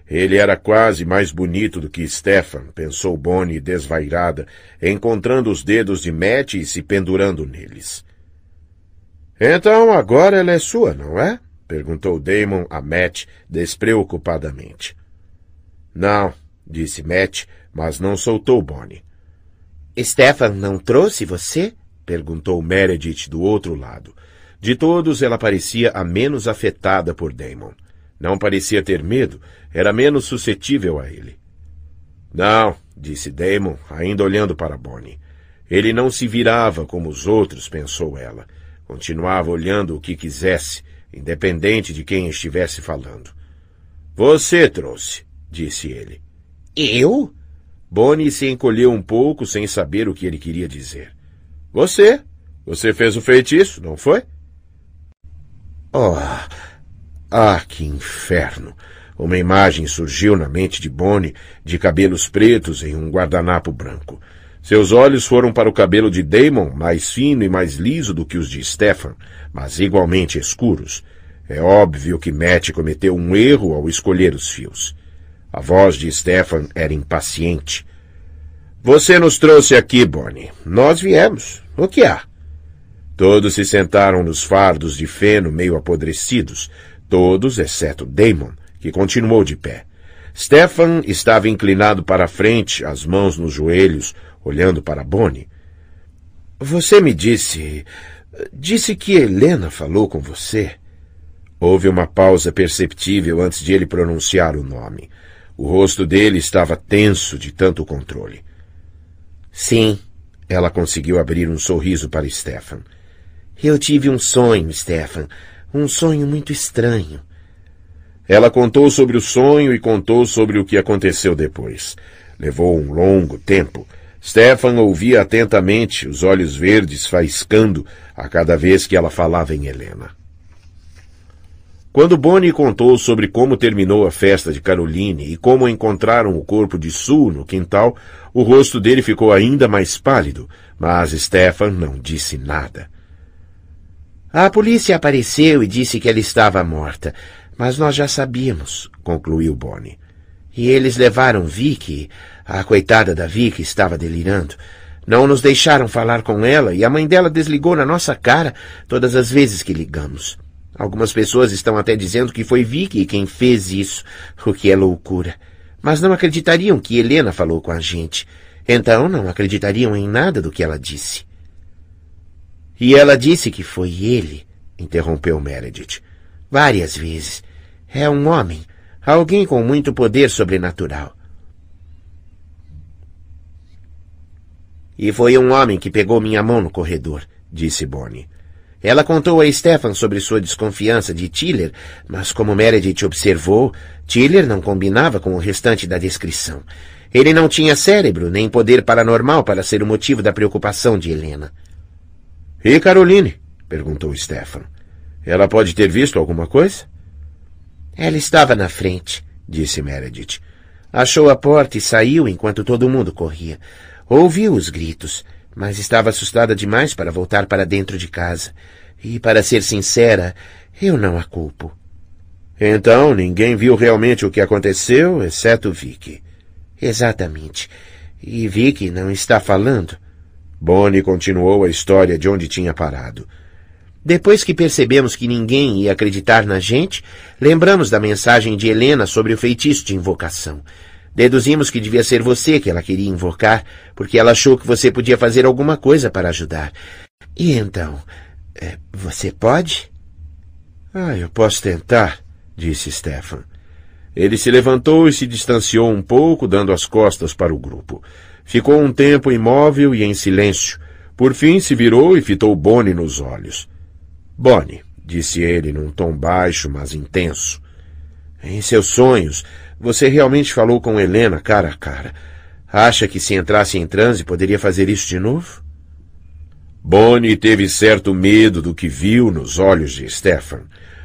Ele era quase mais bonito do que Stefan, pensou Bonnie desvairada, encontrando os dedos de Matt e se pendurando neles. Então agora ela é sua, não é? perguntou Damon a Matt despreocupadamente. Não, disse Matt, mas não soltou Bonnie. Stefan não trouxe você? perguntou Meredith do outro lado. De todos, ela parecia a menos afetada por Damon. Não parecia ter medo, era menos suscetível a ele. Não, disse Damon, ainda olhando para Bonnie. Ele não se virava como os outros, pensou ela. Continuava olhando o que quisesse, independente de quem estivesse falando. Você trouxe, disse ele. Eu? Bonnie se encolheu um pouco sem saber o que ele queria dizer. Você. Você fez o feitiço, não foi? Oh! Ah, que inferno! Uma imagem surgiu na mente de Bonnie, de cabelos pretos em um guardanapo branco. Seus olhos foram para o cabelo de Damon, mais fino e mais liso do que os de Stefan, mas igualmente escuros. É óbvio que Matt cometeu um erro ao escolher os fios. A voz de Stefan era impaciente. Você nos trouxe aqui, Bonnie. Nós viemos. O que há? Todos se sentaram nos fardos de feno meio apodrecidos, todos exceto Damon, que continuou de pé. Stefan estava inclinado para a frente, as mãos nos joelhos, olhando para Bonnie. Você me disse. Disse que Helena falou com você. Houve uma pausa perceptível antes de ele pronunciar o nome. O rosto dele estava tenso de tanto controle. Sim. Ela conseguiu abrir um sorriso para Stefan. Eu tive um sonho, Stefan. Um sonho muito estranho. Ela contou sobre o sonho e contou sobre o que aconteceu depois. Levou um longo tempo. Stefan ouvia atentamente, os olhos verdes faiscando a cada vez que ela falava em Helena. Quando Bonnie contou sobre como terminou a festa de Caroline e como encontraram o corpo de Sue no quintal, o rosto dele ficou ainda mais pálido, mas Stefan não disse nada. A polícia apareceu e disse que ela estava morta, mas nós já sabíamos, concluiu Bonnie. E eles levaram Vicky. A coitada da Vicky estava delirando. Não nos deixaram falar com ela e a mãe dela desligou na nossa cara todas as vezes que ligamos. Algumas pessoas estão até dizendo que foi Vicky quem fez isso, o que é loucura. Mas não acreditariam que Helena falou com a gente. Então não acreditariam em nada do que ela disse. E ela disse que foi ele, interrompeu Meredith. Várias vezes. É um homem, alguém com muito poder sobrenatural. E foi um homem que pegou minha mão no corredor, disse Bonnie. Ela contou a Stefan sobre sua desconfiança de Tiller, mas como Meredith observou, Tiller não combinava com o restante da descrição. Ele não tinha cérebro nem poder paranormal para ser o motivo da preocupação de Helena. E Caroline? perguntou Stefan. Ela pode ter visto alguma coisa? Ela estava na frente, disse Meredith. Achou a porta e saiu enquanto todo mundo corria. Ouviu os gritos mas estava assustada demais para voltar para dentro de casa. E, para ser sincera, eu não a culpo. Então, ninguém viu realmente o que aconteceu, exceto Vicky. Exatamente. E Vicky não está falando. Bonnie continuou a história de onde tinha parado. Depois que percebemos que ninguém ia acreditar na gente, lembramos da mensagem de Helena sobre o feitiço de invocação. Deduzimos que devia ser você que ela queria invocar, porque ela achou que você podia fazer alguma coisa para ajudar. E então, é, você pode? Ah, eu posso tentar, disse Stefan. Ele se levantou e se distanciou um pouco, dando as costas para o grupo. Ficou um tempo imóvel e em silêncio. Por fim, se virou e fitou Bonnie nos olhos. Bonnie, disse ele num tom baixo, mas intenso. Em seus sonhos, você realmente falou com Helena cara a cara. Acha que se entrasse em transe poderia fazer isso de novo? Bonnie teve certo medo do que viu nos olhos de Stefan.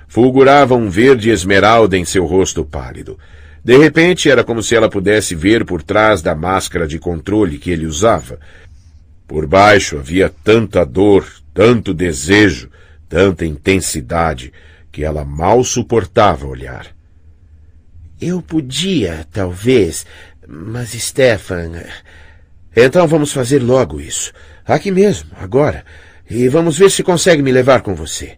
Fulgurava um verde esmeralda em seu rosto pálido. De repente, era como se ela pudesse ver por trás da máscara de controle que ele usava. Por baixo havia tanta dor, tanto desejo, tanta intensidade, que ela mal suportava olhar. Eu podia, talvez, mas Stefan. Então vamos fazer logo isso. Aqui mesmo, agora. E vamos ver se consegue me levar com você.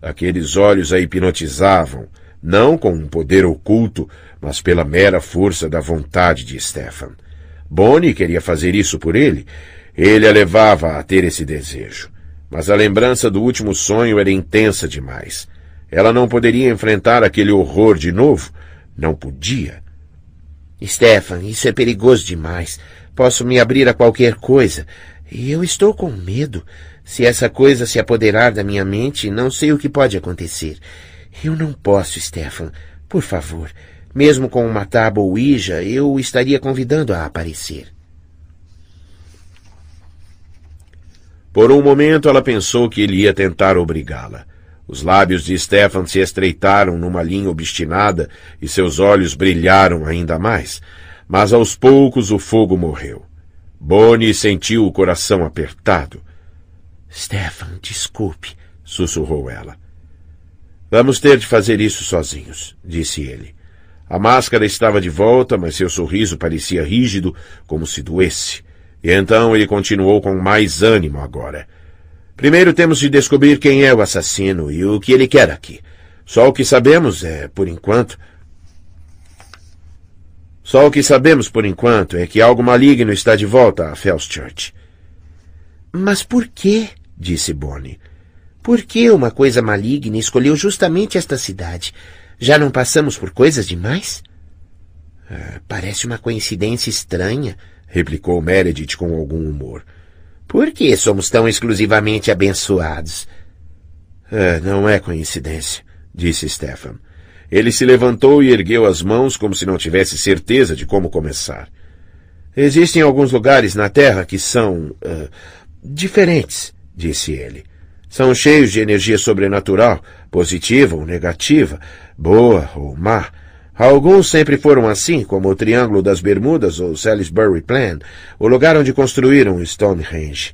Aqueles olhos a hipnotizavam, não com um poder oculto, mas pela mera força da vontade de Stefan. Bonnie queria fazer isso por ele. Ele a levava a ter esse desejo. Mas a lembrança do último sonho era intensa demais. Ela não poderia enfrentar aquele horror de novo. Não podia. Stefan, isso é perigoso demais. Posso me abrir a qualquer coisa. E eu estou com medo. Se essa coisa se apoderar da minha mente, não sei o que pode acontecer. Eu não posso, Stefan. Por favor. Mesmo com uma tábua ou ija, eu o estaria convidando a aparecer. Por um momento ela pensou que ele ia tentar obrigá-la. Os lábios de Stefan se estreitaram numa linha obstinada e seus olhos brilharam ainda mais. Mas aos poucos o fogo morreu. Bonnie sentiu o coração apertado. Stefan, desculpe, sussurrou ela. Vamos ter de fazer isso sozinhos, disse ele. A máscara estava de volta, mas seu sorriso parecia rígido, como se doesse. E então ele continuou com mais ânimo agora. Primeiro temos de descobrir quem é o assassino e o que ele quer aqui. Só o que sabemos é, por enquanto. Só o que sabemos por enquanto é que algo maligno está de volta a Fellschurch. Mas por quê? disse Bonnie. Por que uma coisa maligna escolheu justamente esta cidade? Já não passamos por coisas demais? É, parece uma coincidência estranha, replicou Meredith com algum humor. Por que somos tão exclusivamente abençoados? É, não é coincidência, disse Stefan. Ele se levantou e ergueu as mãos como se não tivesse certeza de como começar. Existem alguns lugares na Terra que são. Uh, diferentes, disse ele. São cheios de energia sobrenatural, positiva ou negativa, boa ou má. Alguns sempre foram assim, como o Triângulo das Bermudas ou Salisbury Plan, o lugar onde construíram Stonehenge.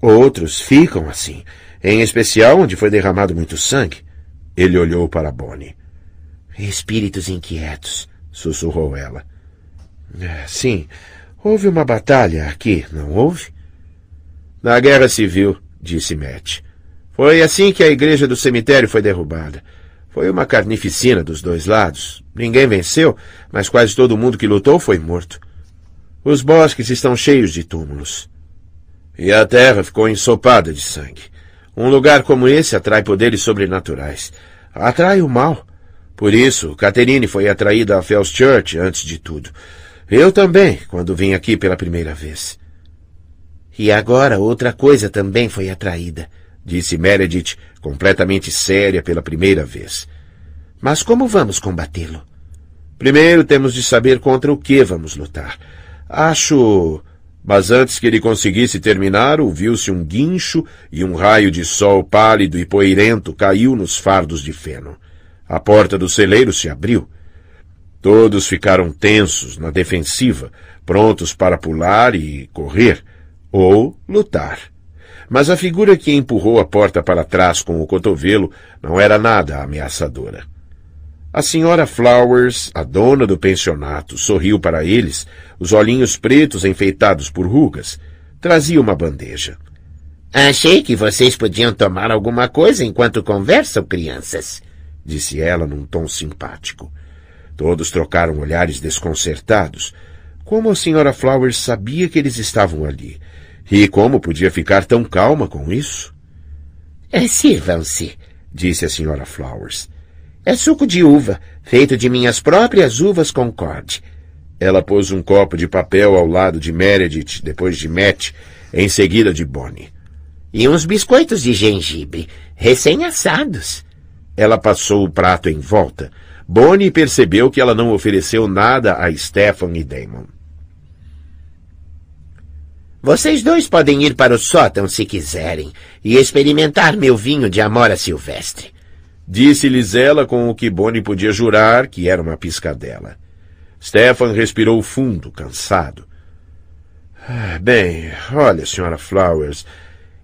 Outros ficam assim, em especial onde foi derramado muito sangue. Ele olhou para Bonnie. Espíritos inquietos, sussurrou ela. É, sim, houve uma batalha aqui, não houve? Na Guerra Civil, disse Matt. Foi assim que a igreja do cemitério foi derrubada. Foi uma carnificina dos dois lados. Ninguém venceu, mas quase todo mundo que lutou foi morto. Os bosques estão cheios de túmulos. E a terra ficou ensopada de sangue. Um lugar como esse atrai poderes sobrenaturais. Atrai o mal. Por isso, Caterine foi atraída a Fells Church antes de tudo. Eu também, quando vim aqui pela primeira vez. E agora outra coisa também foi atraída disse Meredith, completamente séria pela primeira vez. Mas como vamos combatê-lo? Primeiro temos de saber contra o que vamos lutar. Acho. Mas antes que ele conseguisse terminar, ouviu-se um guincho e um raio de sol pálido e poeirento caiu nos fardos de feno. A porta do celeiro se abriu. Todos ficaram tensos na defensiva, prontos para pular e correr ou lutar mas a figura que empurrou a porta para trás com o cotovelo não era nada ameaçadora. A senhora Flowers, a dona do pensionato, sorriu para eles, os olhinhos pretos enfeitados por rugas. Trazia uma bandeja. Achei que vocês podiam tomar alguma coisa enquanto conversam, crianças, disse ela num tom simpático. Todos trocaram olhares desconcertados. Como a senhora Flowers sabia que eles estavam ali? E como podia ficar tão calma com isso? É, sirvam-se, disse a senhora Flowers. É suco de uva, feito de minhas próprias uvas Concorde. Ela pôs um copo de papel ao lado de Meredith, depois de Matt, em seguida de Bonnie. E uns biscoitos de gengibre, recém-assados. Ela passou o prato em volta. Bonnie percebeu que ela não ofereceu nada a Stefan e Damon. Vocês dois podem ir para o sótão se quiserem e experimentar meu vinho de amora silvestre. Disse-lhes ela com o que Boni podia jurar que era uma piscadela. Stefan respirou fundo, cansado. Ah, bem, olha, senhora Flowers.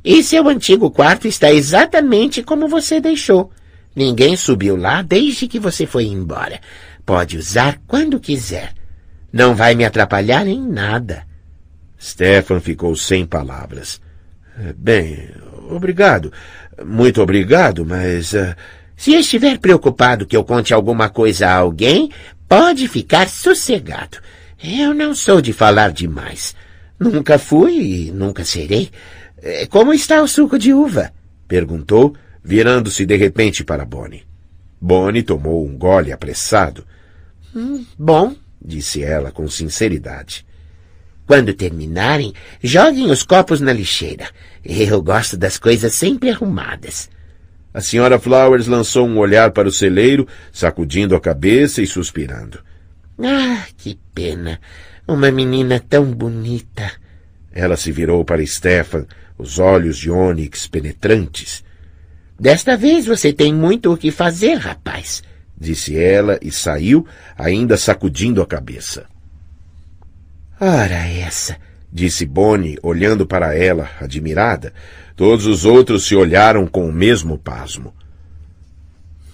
E seu é antigo quarto está exatamente como você deixou. Ninguém subiu lá desde que você foi embora. Pode usar quando quiser. Não vai me atrapalhar em nada. Stefan ficou sem palavras. Eh, bem, obrigado. Muito obrigado, mas. Uh... Se estiver preocupado que eu conte alguma coisa a alguém, pode ficar sossegado. Eu não sou de falar demais. Nunca fui e nunca serei. Eh, como está o suco de uva? perguntou, virando-se de repente para Bonnie. Bonnie tomou um gole apressado. Hum, bom, disse ela com sinceridade. Quando terminarem, joguem os copos na lixeira. Eu gosto das coisas sempre arrumadas. A senhora Flowers lançou um olhar para o celeiro, sacudindo a cabeça e suspirando. Ah, que pena! Uma menina tão bonita! Ela se virou para Stefan, os olhos de Onyx penetrantes. Desta vez você tem muito o que fazer, rapaz, disse ela e saiu, ainda sacudindo a cabeça. Ora essa! disse Bonnie, olhando para ela, admirada. Todos os outros se olharam com o mesmo pasmo.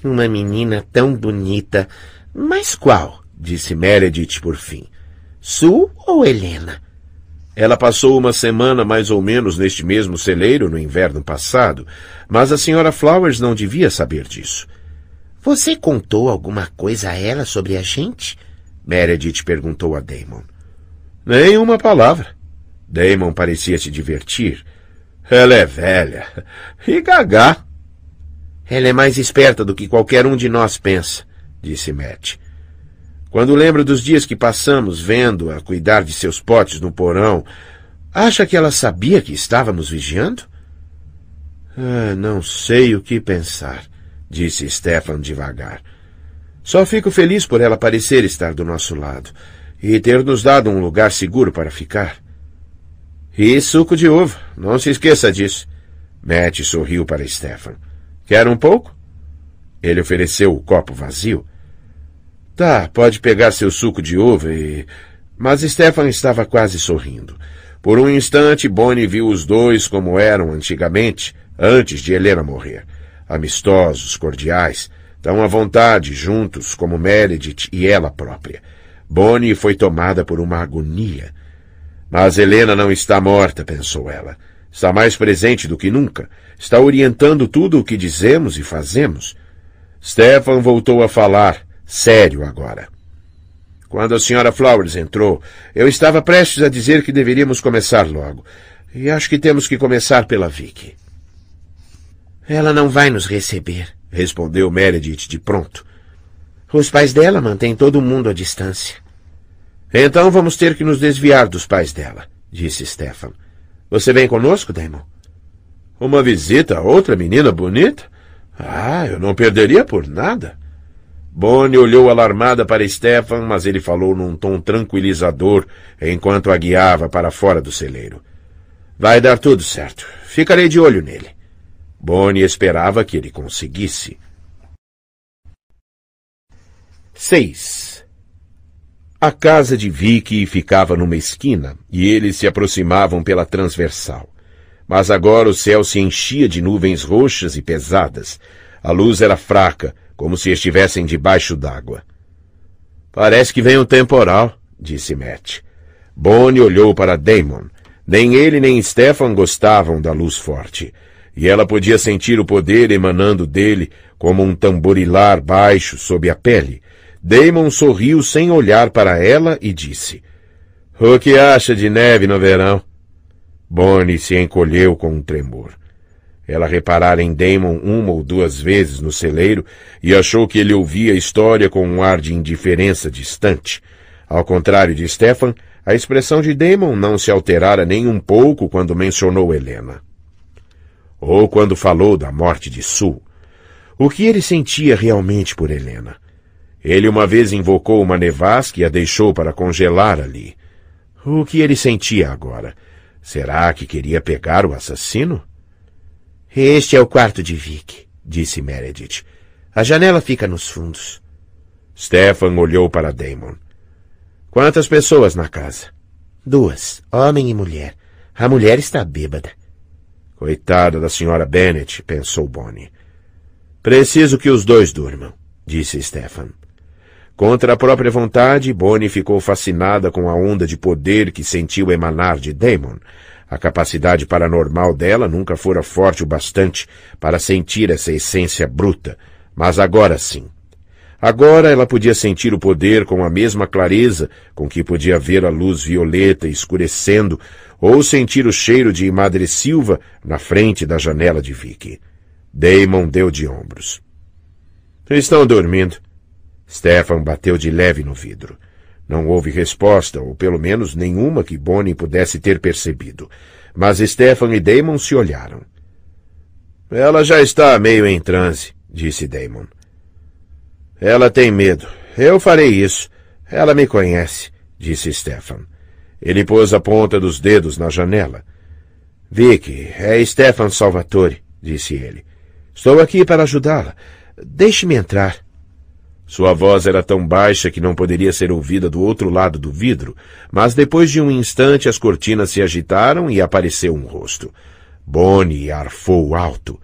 Uma menina tão bonita. Mas qual? disse Meredith por fim. Sue ou Helena? Ela passou uma semana mais ou menos neste mesmo celeiro no inverno passado, mas a senhora Flowers não devia saber disso. Você contou alguma coisa a ela sobre a gente? Meredith perguntou a Damon. Nem uma palavra. Damon parecia se divertir. Ela é velha. E gagá. Ela é mais esperta do que qualquer um de nós pensa, disse Matt. Quando lembro dos dias que passamos vendo-a cuidar de seus potes no porão, acha que ela sabia que estávamos vigiando? Ah, não sei o que pensar, disse Stefan devagar. Só fico feliz por ela parecer estar do nosso lado e ter nos dado um lugar seguro para ficar. E suco de uva, não se esqueça disso. Matt sorriu para Stefan. Quer um pouco? Ele ofereceu o copo vazio. Tá, pode pegar seu suco de uva e. Mas Stefan estava quase sorrindo. Por um instante, Bonnie viu os dois como eram antigamente, antes de Helena morrer. Amistosos, cordiais, tão à vontade juntos como Meredith e ela própria. Bonnie foi tomada por uma agonia. Mas Helena não está morta, pensou ela. Está mais presente do que nunca. Está orientando tudo o que dizemos e fazemos. Stefan voltou a falar, sério agora. Quando a senhora Flowers entrou, eu estava prestes a dizer que deveríamos começar logo. E acho que temos que começar pela Vicky. Ela não vai nos receber, respondeu Meredith de pronto. Os pais dela mantêm todo mundo à distância. Então vamos ter que nos desviar dos pais dela, disse Stefan. Você vem conosco, Damon? Uma visita a outra menina bonita? Ah, eu não perderia por nada. Bonnie olhou alarmada para Stefan, mas ele falou num tom tranquilizador enquanto a guiava para fora do celeiro. Vai dar tudo certo. Ficarei de olho nele. Bonnie esperava que ele conseguisse. 6. A casa de Vicky ficava numa esquina e eles se aproximavam pela transversal. Mas agora o céu se enchia de nuvens roxas e pesadas. A luz era fraca, como se estivessem debaixo d'água. Parece que vem um temporal, disse Matt. Bonnie olhou para Damon. Nem ele nem Stefan gostavam da luz forte, e ela podia sentir o poder emanando dele como um tamborilar baixo sob a pele, Damon sorriu sem olhar para ela e disse: O que acha de neve no verão? Bonnie se encolheu com um tremor. Ela reparara em Damon uma ou duas vezes no celeiro e achou que ele ouvia a história com um ar de indiferença distante. Ao contrário de Stefan, a expressão de Damon não se alterara nem um pouco quando mencionou Helena. Ou quando falou da morte de Sul. O que ele sentia realmente por Helena? Ele uma vez invocou uma nevasca e a deixou para congelar ali. O que ele sentia agora? Será que queria pegar o assassino? Este é o quarto de Vic, disse Meredith. A janela fica nos fundos. Stefan olhou para Damon. Quantas pessoas na casa? Duas, homem e mulher. A mulher está bêbada. Coitada da senhora Bennet, pensou Bonnie. Preciso que os dois durmam, disse Stefan. Contra a própria vontade, Bonnie ficou fascinada com a onda de poder que sentiu emanar de Damon. A capacidade paranormal dela nunca fora forte o bastante para sentir essa essência bruta, mas agora sim. Agora ela podia sentir o poder com a mesma clareza com que podia ver a luz violeta escurecendo ou sentir o cheiro de Madre Silva na frente da janela de Vicky. Damon deu de ombros. Estão dormindo. Stefan bateu de leve no vidro. Não houve resposta, ou pelo menos nenhuma que Bonnie pudesse ter percebido. Mas Stefan e Damon se olharam. Ela já está meio em transe, disse Damon. Ela tem medo. Eu farei isso. Ela me conhece, disse Stefan. Ele pôs a ponta dos dedos na janela. Vicky, é Stefan Salvatore, disse ele. Estou aqui para ajudá-la. Deixe-me entrar. Sua voz era tão baixa que não poderia ser ouvida do outro lado do vidro, mas depois de um instante as cortinas se agitaram e apareceu um rosto. Bonnie arfou alto.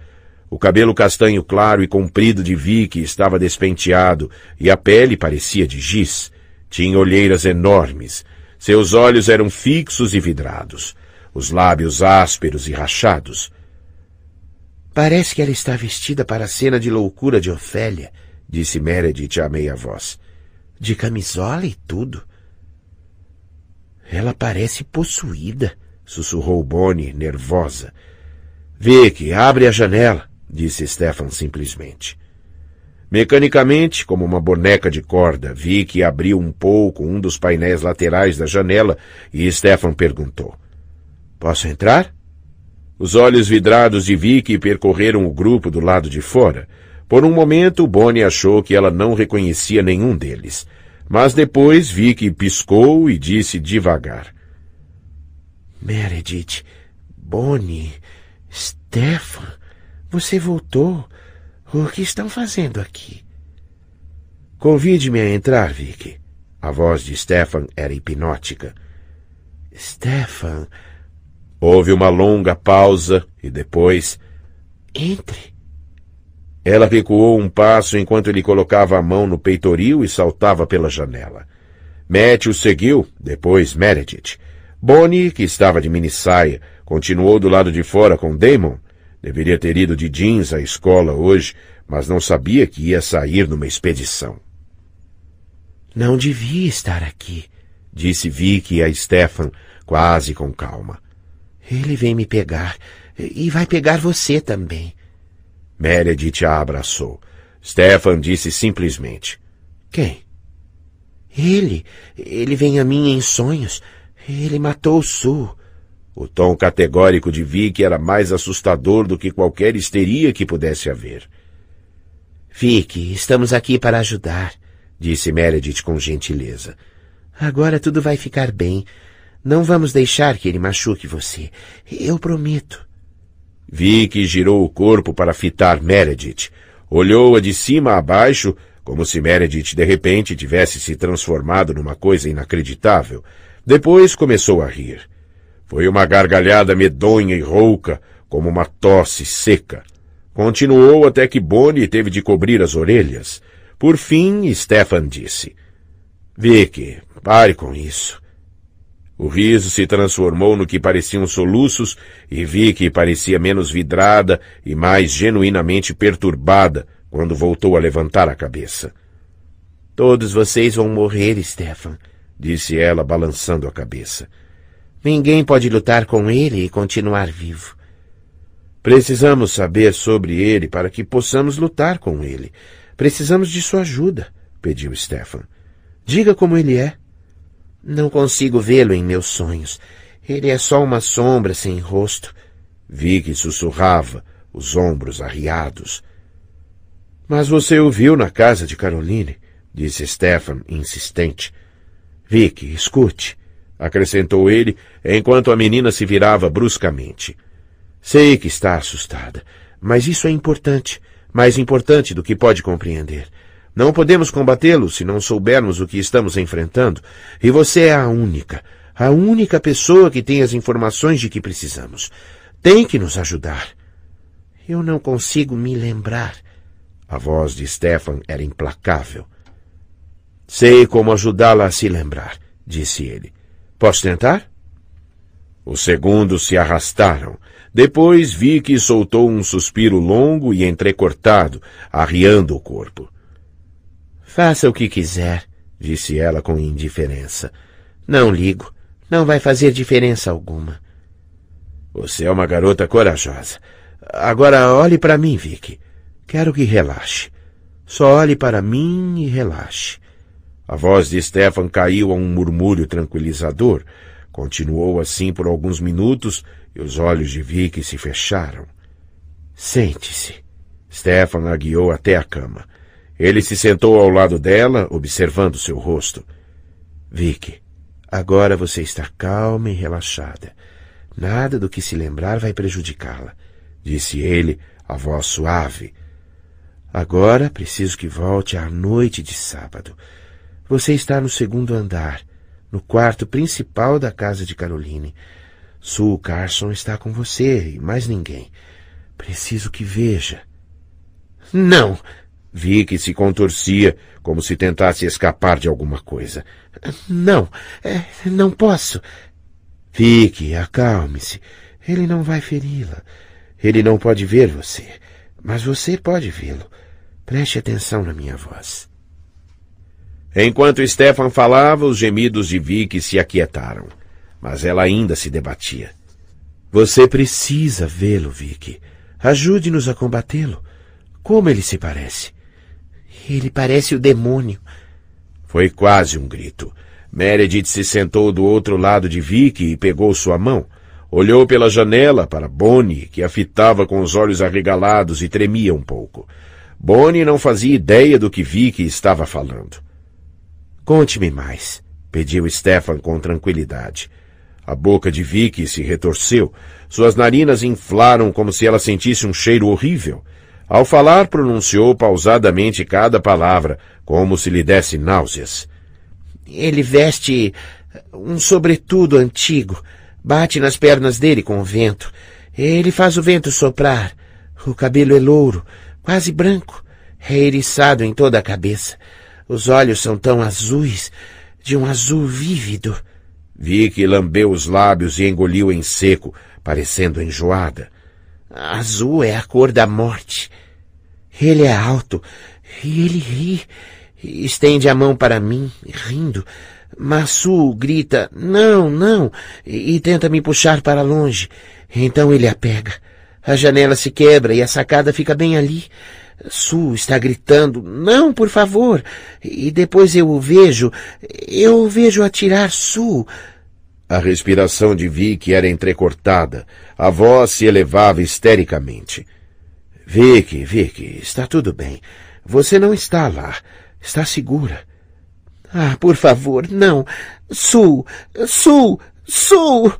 O cabelo castanho claro e comprido de Vicky estava despenteado e a pele parecia de giz. Tinha olheiras enormes. Seus olhos eram fixos e vidrados, os lábios ásperos e rachados. Parece que ela está vestida para a cena de loucura de Ofélia — disse Meredith a meia voz. De camisola e tudo. Ela parece possuída, sussurrou Bonnie, nervosa. Vicky, abre a janela, disse Stefan simplesmente. Mecanicamente, como uma boneca de corda, Vicky abriu um pouco um dos painéis laterais da janela e Stefan perguntou: Posso entrar? Os olhos vidrados de Vicky percorreram o grupo do lado de fora. Por um momento, Bonnie achou que ela não reconhecia nenhum deles. Mas depois vi que piscou e disse devagar. Meredith, Bonnie, Stefan, você voltou. O que estão fazendo aqui? Convide-me a entrar, Vicky. A voz de Stefan era hipnótica. Stefan. Houve uma longa pausa e depois. Entre. Ela recuou um passo enquanto ele colocava a mão no peitoril e saltava pela janela. Matthew seguiu, depois Meredith. Bonnie, que estava de minissaia, continuou do lado de fora com Damon. Deveria ter ido de jeans à escola hoje, mas não sabia que ia sair numa expedição. Não devia estar aqui, disse Vicky a Stefan, quase com calma. Ele vem me pegar, e vai pegar você também. Meredith a abraçou. Stefan disse simplesmente: Quem? Ele. Ele vem a mim em sonhos. Ele matou o Sul. O tom categórico de Vicky era mais assustador do que qualquer histeria que pudesse haver. Vicky, estamos aqui para ajudar, disse Meredith com gentileza. Agora tudo vai ficar bem. Não vamos deixar que ele machuque você. Eu prometo. Vicky girou o corpo para fitar Meredith. Olhou-a de cima a baixo, como se Meredith de repente tivesse se transformado numa coisa inacreditável. Depois começou a rir. Foi uma gargalhada medonha e rouca, como uma tosse seca. Continuou até que Bonnie teve de cobrir as orelhas. Por fim, Stefan disse: Vicky, pare com isso. O riso se transformou no que pareciam soluços e vi que parecia menos vidrada e mais genuinamente perturbada quando voltou a levantar a cabeça. Todos vocês vão morrer, Stefan, disse ela, balançando a cabeça. Ninguém pode lutar com ele e continuar vivo. Precisamos saber sobre ele para que possamos lutar com ele. Precisamos de sua ajuda, pediu Stefan. Diga como ele é. Não consigo vê-lo em meus sonhos. Ele é só uma sombra sem rosto. Vicky sussurrava, os ombros arriados. Mas você o viu na casa de Caroline, disse Stefan, insistente. Vicky, escute, acrescentou ele, enquanto a menina se virava bruscamente. Sei que está assustada, mas isso é importante, mais importante do que pode compreender. Não podemos combatê-lo se não soubermos o que estamos enfrentando, e você é a única, a única pessoa que tem as informações de que precisamos. Tem que nos ajudar. Eu não consigo me lembrar. A voz de Stefan era implacável. Sei como ajudá-la a se lembrar, disse ele. Posso tentar? Os segundos se arrastaram. Depois vi que soltou um suspiro longo e entrecortado, arriando o corpo. Faça o que quiser, disse ela com indiferença. Não ligo. Não vai fazer diferença alguma. Você é uma garota corajosa. Agora olhe para mim, Vicky. Quero que relaxe. Só olhe para mim e relaxe. A voz de Stefan caiu a um murmúrio tranquilizador. Continuou assim por alguns minutos e os olhos de Vicky se fecharam. Sente-se. Stefan a guiou até a cama. Ele se sentou ao lado dela, observando seu rosto. Vicky, agora você está calma e relaxada. Nada do que se lembrar vai prejudicá-la, disse ele, a voz suave. Agora preciso que volte à noite de sábado. Você está no segundo andar, no quarto principal da casa de Caroline. Sue Carson está com você e mais ninguém. Preciso que veja. Não! Vi que se contorcia, como se tentasse escapar de alguma coisa. Não, é, não posso. Fique, acalme-se. Ele não vai feri-la. Ele não pode ver você, mas você pode vê-lo. Preste atenção na minha voz. Enquanto Stefan falava, os gemidos de Vicky se aquietaram, mas ela ainda se debatia. Você precisa vê-lo, Vicky. Ajude-nos a combatê-lo. Como ele se parece? Ele parece o demônio. Foi quase um grito. Meredith se sentou do outro lado de Vicky e pegou sua mão. Olhou pela janela para Bonnie, que a fitava com os olhos arregalados e tremia um pouco. Bonnie não fazia ideia do que Vicky estava falando. Conte-me mais, pediu Stefan com tranquilidade. A boca de Vicky se retorceu. Suas narinas inflaram como se ela sentisse um cheiro horrível. Ao falar, pronunciou pausadamente cada palavra, como se lhe desse náuseas. Ele veste um sobretudo antigo. Bate nas pernas dele com o vento. Ele faz o vento soprar. O cabelo é louro, quase branco, é eriçado em toda a cabeça. Os olhos são tão azuis, de um azul vívido. Vicky lambeu os lábios e engoliu em seco, parecendo enjoada. Azul é a cor da morte. Ele é alto e ele ri. estende a mão para mim, rindo. Masu grita, não, não, e, e tenta me puxar para longe. Então ele a pega. A janela se quebra e a sacada fica bem ali. Su está gritando, não, por favor. E depois eu o vejo, eu o vejo atirar Su. A respiração de Vic era entrecortada. A voz se elevava histericamente. Vic, Vic, está tudo bem. Você não está lá. Está segura. Ah, por favor, não. Sul, Sul, Sul.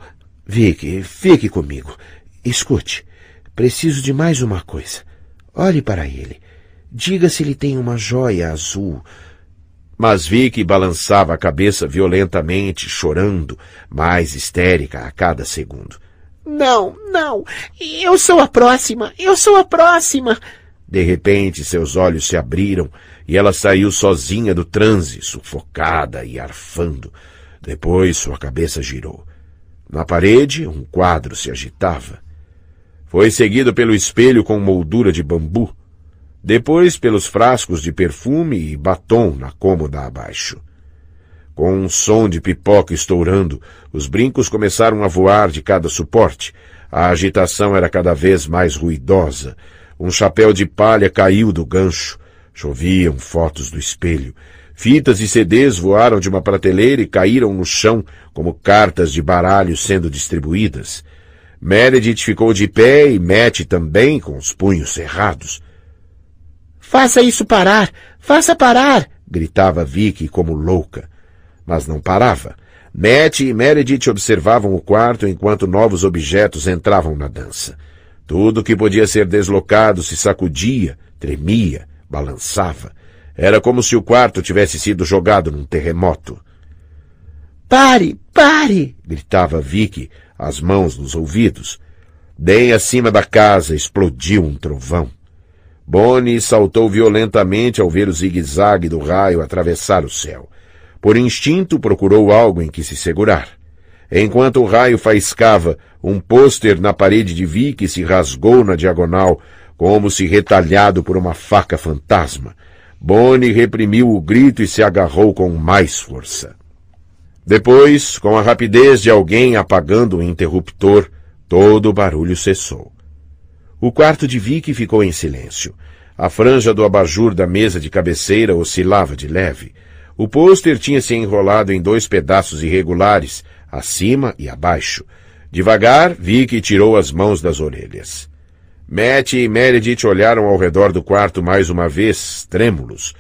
Vic, fique comigo. Escute. Preciso de mais uma coisa. Olhe para ele. Diga se ele tem uma joia azul mas vi que balançava a cabeça violentamente, chorando, mais histérica a cada segundo. Não, não! Eu sou a próxima! Eu sou a próxima! De repente, seus olhos se abriram e ela saiu sozinha do transe, sufocada e arfando. Depois sua cabeça girou. Na parede, um quadro se agitava. Foi seguido pelo espelho com moldura de bambu. Depois pelos frascos de perfume e batom na cômoda abaixo. Com um som de pipoca estourando, os brincos começaram a voar de cada suporte. A agitação era cada vez mais ruidosa. Um chapéu de palha caiu do gancho. Choviam fotos do espelho. Fitas e CDs voaram de uma prateleira e caíram no chão como cartas de baralho sendo distribuídas. Meredith ficou de pé e Matt também com os punhos cerrados. Faça isso parar! Faça parar! gritava Vicky como louca. Mas não parava. Matt e Meredith observavam o quarto enquanto novos objetos entravam na dança. Tudo que podia ser deslocado se sacudia, tremia, balançava. Era como se o quarto tivesse sido jogado num terremoto. Pare! Pare! gritava Vicky, as mãos nos ouvidos. Bem acima da casa explodiu um trovão. Bonnie saltou violentamente ao ver o zigue-zague do raio atravessar o céu. Por instinto, procurou algo em que se segurar. Enquanto o raio faiscava, um pôster na parede de Vicky se rasgou na diagonal, como se retalhado por uma faca fantasma. Bonnie reprimiu o grito e se agarrou com mais força. Depois, com a rapidez de alguém apagando o interruptor, todo o barulho cessou. O quarto de Vicky ficou em silêncio. A franja do abajur da mesa de cabeceira oscilava de leve. O pôster tinha se enrolado em dois pedaços irregulares, acima e abaixo. Devagar, Vicky tirou as mãos das orelhas. Matt e Meredith olharam ao redor do quarto mais uma vez, trêmulos.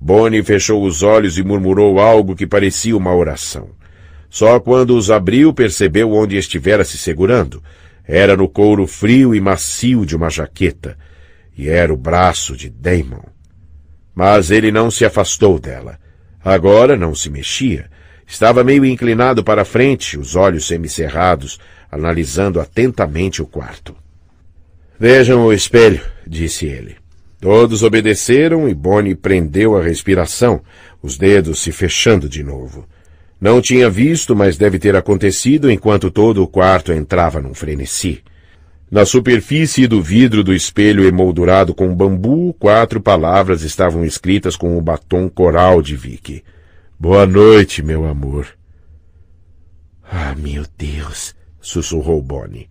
Bonnie fechou os olhos e murmurou algo que parecia uma oração. Só quando os abriu percebeu onde estivera se segurando. Era no couro frio e macio de uma jaqueta, e era o braço de Damon. Mas ele não se afastou dela. Agora não se mexia. Estava meio inclinado para a frente, os olhos semicerrados, analisando atentamente o quarto. Vejam o espelho, disse ele. Todos obedeceram e Bonnie prendeu a respiração, os dedos se fechando de novo. Não tinha visto, mas deve ter acontecido enquanto todo o quarto entrava num frenesi. Na superfície do vidro do espelho emoldurado com bambu, quatro palavras estavam escritas com o batom coral de Vicky. Boa noite, meu amor. Ah, meu Deus! sussurrou Bonnie.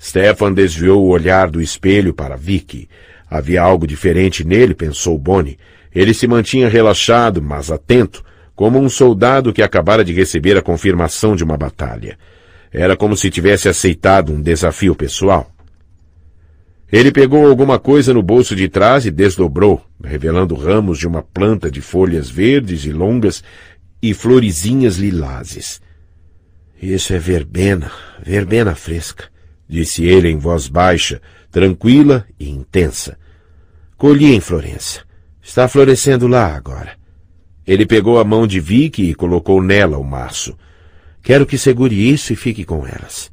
Stefan desviou o olhar do espelho para Vicky. Havia algo diferente nele, pensou Bonnie. Ele se mantinha relaxado, mas atento, como um soldado que acabara de receber a confirmação de uma batalha. Era como se tivesse aceitado um desafio pessoal. Ele pegou alguma coisa no bolso de trás e desdobrou, revelando ramos de uma planta de folhas verdes e longas e florezinhas lilazes. Isso é verbena, verbena fresca, disse ele em voz baixa, tranquila e intensa. Colhi em Florença. Está florescendo lá agora. Ele pegou a mão de Vicky e colocou nela o maço. Quero que segure isso e fique com elas.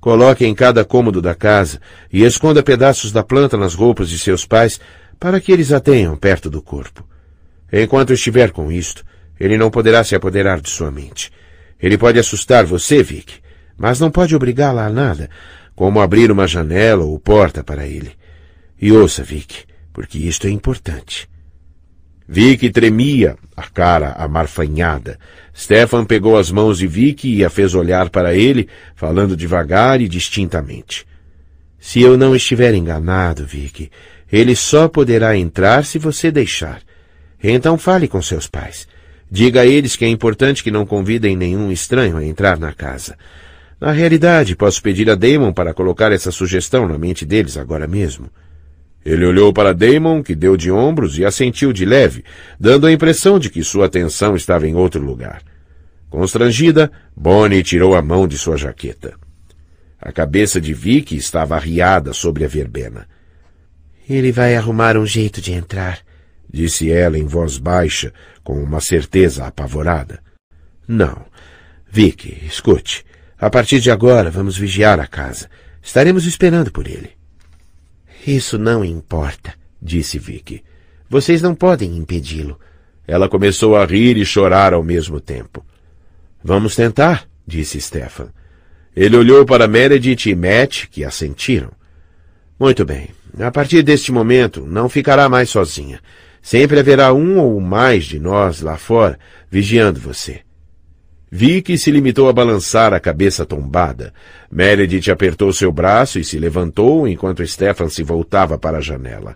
Coloque em cada cômodo da casa e esconda pedaços da planta nas roupas de seus pais para que eles a tenham perto do corpo. Enquanto estiver com isto, ele não poderá se apoderar de sua mente. Ele pode assustar você, Vic, mas não pode obrigá-la a nada, como abrir uma janela ou porta para ele. E ouça, Vic, porque isto é importante. Vi que tremia, a cara amarfanhada. Stefan pegou as mãos de Vicky e a fez olhar para ele, falando devagar e distintamente. Se eu não estiver enganado, Vicky, ele só poderá entrar se você deixar. Então fale com seus pais. Diga a eles que é importante que não convidem nenhum estranho a entrar na casa. Na realidade, posso pedir a Damon para colocar essa sugestão na mente deles agora mesmo. Ele olhou para Damon, que deu de ombros e assentiu de leve, dando a impressão de que sua atenção estava em outro lugar. Constrangida, Bonnie tirou a mão de sua jaqueta. A cabeça de Vicky estava arriada sobre a verbena. Ele vai arrumar um jeito de entrar, disse ela em voz baixa, com uma certeza apavorada. Não. Vicky, escute. A partir de agora vamos vigiar a casa. Estaremos esperando por ele. Isso não importa, disse Vicky. Vocês não podem impedi-lo. Ela começou a rir e chorar ao mesmo tempo. Vamos tentar, disse Stefan. Ele olhou para Meredith e Matt, que assentiram. Muito bem. A partir deste momento, não ficará mais sozinha. Sempre haverá um ou mais de nós lá fora vigiando você. Vicky se limitou a balançar a cabeça tombada. Meredith apertou seu braço e se levantou enquanto Stefan se voltava para a janela.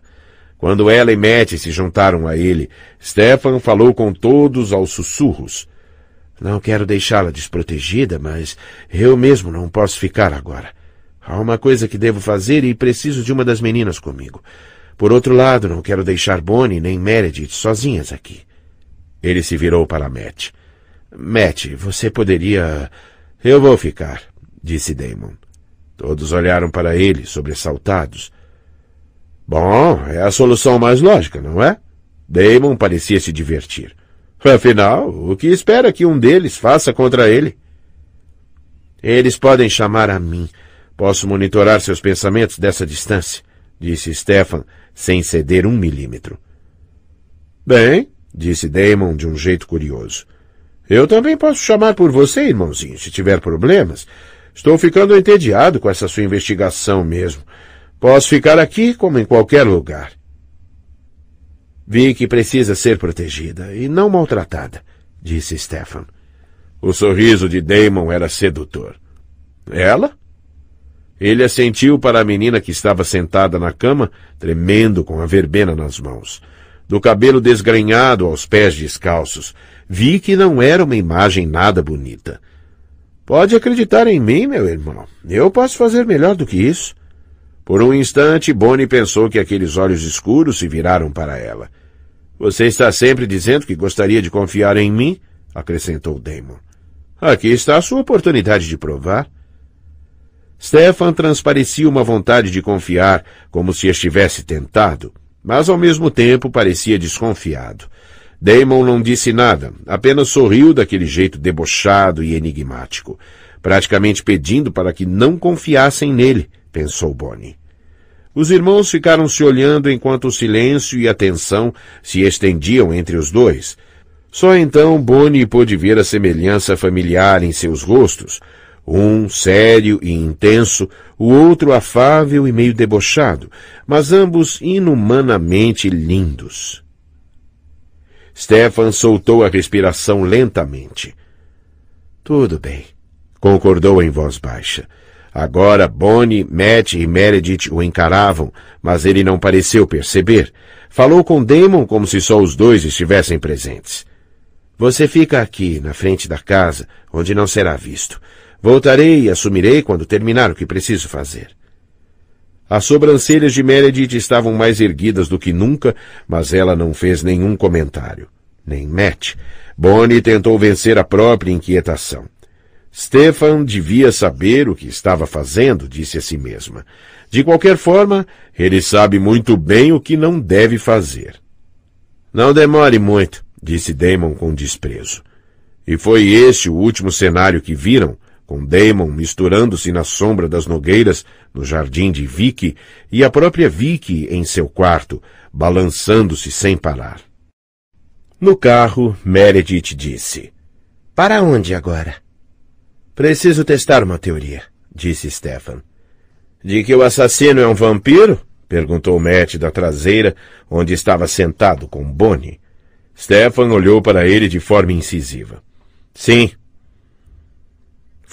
Quando ela e Matt se juntaram a ele, Stefan falou com todos aos sussurros. Não quero deixá-la desprotegida, mas eu mesmo não posso ficar agora. Há uma coisa que devo fazer e preciso de uma das meninas comigo. Por outro lado, não quero deixar Bonnie nem Meredith sozinhas aqui. Ele se virou para Matt. Matt, você poderia. Eu vou ficar, disse Damon. Todos olharam para ele, sobressaltados. Bom, é a solução mais lógica, não é? Damon parecia se divertir. Afinal, o que espera que um deles faça contra ele? Eles podem chamar a mim. Posso monitorar seus pensamentos dessa distância, disse Stefan, sem ceder um milímetro. Bem, disse Damon de um jeito curioso. Eu também posso chamar por você, irmãozinho, se tiver problemas. Estou ficando entediado com essa sua investigação mesmo. Posso ficar aqui como em qualquer lugar. Vi que precisa ser protegida e não maltratada, disse Stefan. O sorriso de Damon era sedutor. Ela? Ele assentiu para a menina que estava sentada na cama, tremendo com a verbena nas mãos. Do cabelo desgrenhado aos pés descalços, vi que não era uma imagem nada bonita. Pode acreditar em mim, meu irmão. Eu posso fazer melhor do que isso. Por um instante, Bonnie pensou que aqueles olhos escuros se viraram para ela. Você está sempre dizendo que gostaria de confiar em mim? acrescentou Damon. Aqui está a sua oportunidade de provar. Stefan transparecia uma vontade de confiar, como se estivesse tentado, mas ao mesmo tempo parecia desconfiado. Damon não disse nada, apenas sorriu daquele jeito debochado e enigmático, praticamente pedindo para que não confiassem nele, pensou Bonnie. Os irmãos ficaram se olhando enquanto o silêncio e a tensão se estendiam entre os dois. Só então Bonnie pôde ver a semelhança familiar em seus rostos, um sério e intenso, o outro afável e meio debochado, mas ambos inumanamente lindos. Stefan soltou a respiração lentamente. Tudo bem, concordou em voz baixa. Agora Bonnie, Matt e Meredith o encaravam, mas ele não pareceu perceber. Falou com Damon como se só os dois estivessem presentes. Você fica aqui, na frente da casa, onde não será visto. Voltarei e assumirei quando terminar o que preciso fazer. As sobrancelhas de Meredith estavam mais erguidas do que nunca, mas ela não fez nenhum comentário. Nem Matt. Bonnie tentou vencer a própria inquietação. Stefan devia saber o que estava fazendo, disse a si mesma. De qualquer forma, ele sabe muito bem o que não deve fazer. Não demore muito, disse Damon com desprezo. E foi este o último cenário que viram? com Damon misturando-se na sombra das nogueiras no jardim de Vicky e a própria Vicky em seu quarto, balançando-se sem parar. No carro, Meredith disse: Para onde agora? Preciso testar uma teoria, disse Stefan. De que o assassino é um vampiro? perguntou Matt da traseira, onde estava sentado com Bonnie. Stefan olhou para ele de forma incisiva. Sim,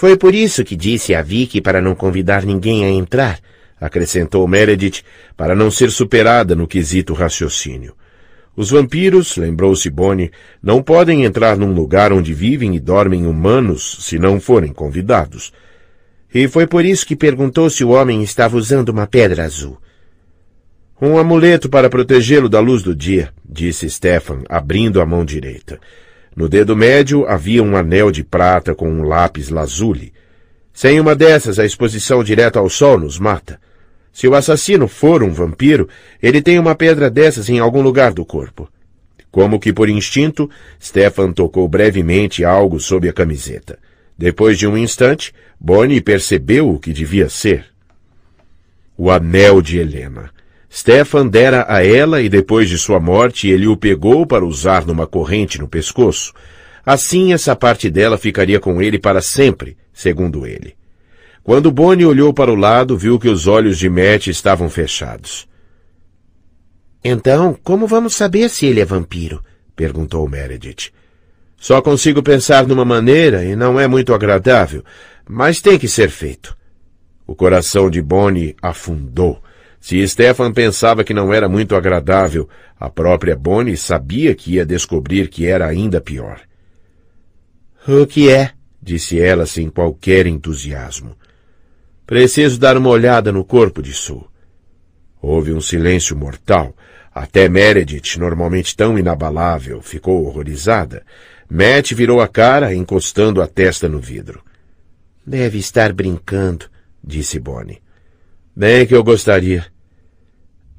foi por isso que disse a Vicky para não convidar ninguém a entrar, acrescentou Meredith, para não ser superada no quesito raciocínio. Os vampiros, lembrou-se Bonnie, não podem entrar num lugar onde vivem e dormem humanos se não forem convidados. E foi por isso que perguntou se o homem estava usando uma pedra azul. Um amuleto para protegê-lo da luz do dia, disse Stefan, abrindo a mão direita. No dedo médio havia um anel de prata com um lápis lazuli. Sem uma dessas, a exposição direta ao sol nos mata. Se o assassino for um vampiro, ele tem uma pedra dessas em algum lugar do corpo. Como que por instinto, Stefan tocou brevemente algo sob a camiseta. Depois de um instante, Bonnie percebeu o que devia ser. O anel de Helena. Stefan dera a ela e depois de sua morte ele o pegou para usar numa corrente no pescoço. Assim essa parte dela ficaria com ele para sempre, segundo ele. Quando Boni olhou para o lado, viu que os olhos de Matt estavam fechados. Então, como vamos saber se ele é vampiro? perguntou Meredith. Só consigo pensar numa maneira e não é muito agradável, mas tem que ser feito. O coração de Bonnie afundou. Se Stefan pensava que não era muito agradável, a própria Bonnie sabia que ia descobrir que era ainda pior. O que é? disse ela sem qualquer entusiasmo. Preciso dar uma olhada no corpo de Sue. Houve um silêncio mortal. Até Meredith, normalmente tão inabalável, ficou horrorizada. Matt virou a cara, encostando a testa no vidro. Deve estar brincando, disse Bonnie. Bem que eu gostaria.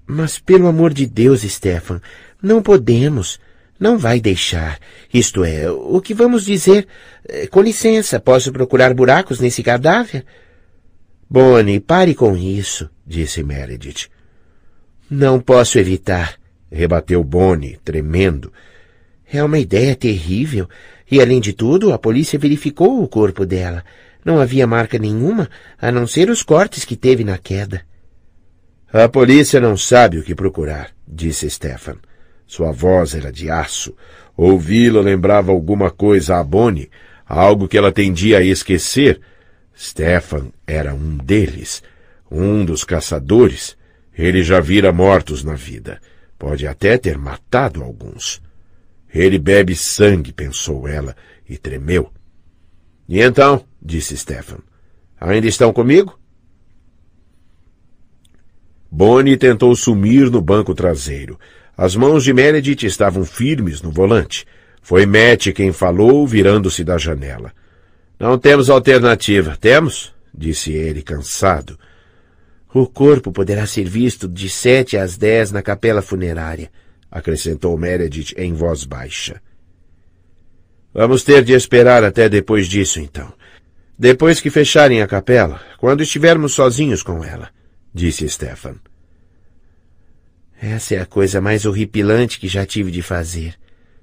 Mas pelo amor de Deus, Stefan, não podemos. Não vai deixar. Isto é, o que vamos dizer? É, com licença, posso procurar buracos nesse cadáver? Bonnie, pare com isso, disse Meredith. Não posso evitar, rebateu Bonnie, tremendo. É uma ideia terrível. E, além de tudo, a polícia verificou o corpo dela. Não havia marca nenhuma, a não ser os cortes que teve na queda. A polícia não sabe o que procurar, disse Stefan. Sua voz era de aço. Ouvi-la lembrava alguma coisa a Bonnie, algo que ela tendia a esquecer. Stefan era um deles, um dos caçadores. Ele já vira mortos na vida. Pode até ter matado alguns. Ele bebe sangue, pensou ela, e tremeu. E então? disse Stefan. Ainda estão comigo? Boni tentou sumir no banco traseiro. As mãos de Meredith estavam firmes no volante. Foi Matt quem falou, virando-se da janela. Não temos alternativa, temos? disse ele, cansado. O corpo poderá ser visto de sete às dez na capela funerária, acrescentou Meredith em voz baixa. Vamos ter de esperar até depois disso, então. Depois que fecharem a capela, quando estivermos sozinhos com ela disse Stefan. Essa é a coisa mais horripilante que já tive de fazer,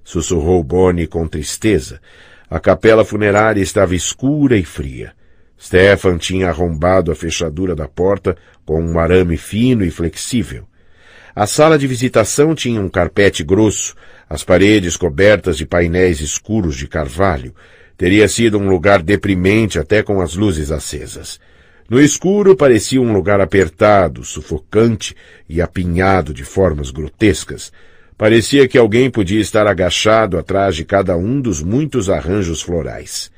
sussurrou Bonnie com tristeza. A capela funerária estava escura e fria. Stefan tinha arrombado a fechadura da porta com um arame fino e flexível. A sala de visitação tinha um carpete grosso, as paredes cobertas de painéis escuros de carvalho. Teria sido um lugar deprimente até com as luzes acesas. No escuro parecia um lugar apertado, sufocante e apinhado de formas grotescas. Parecia que alguém podia estar agachado atrás de cada um dos muitos arranjos florais.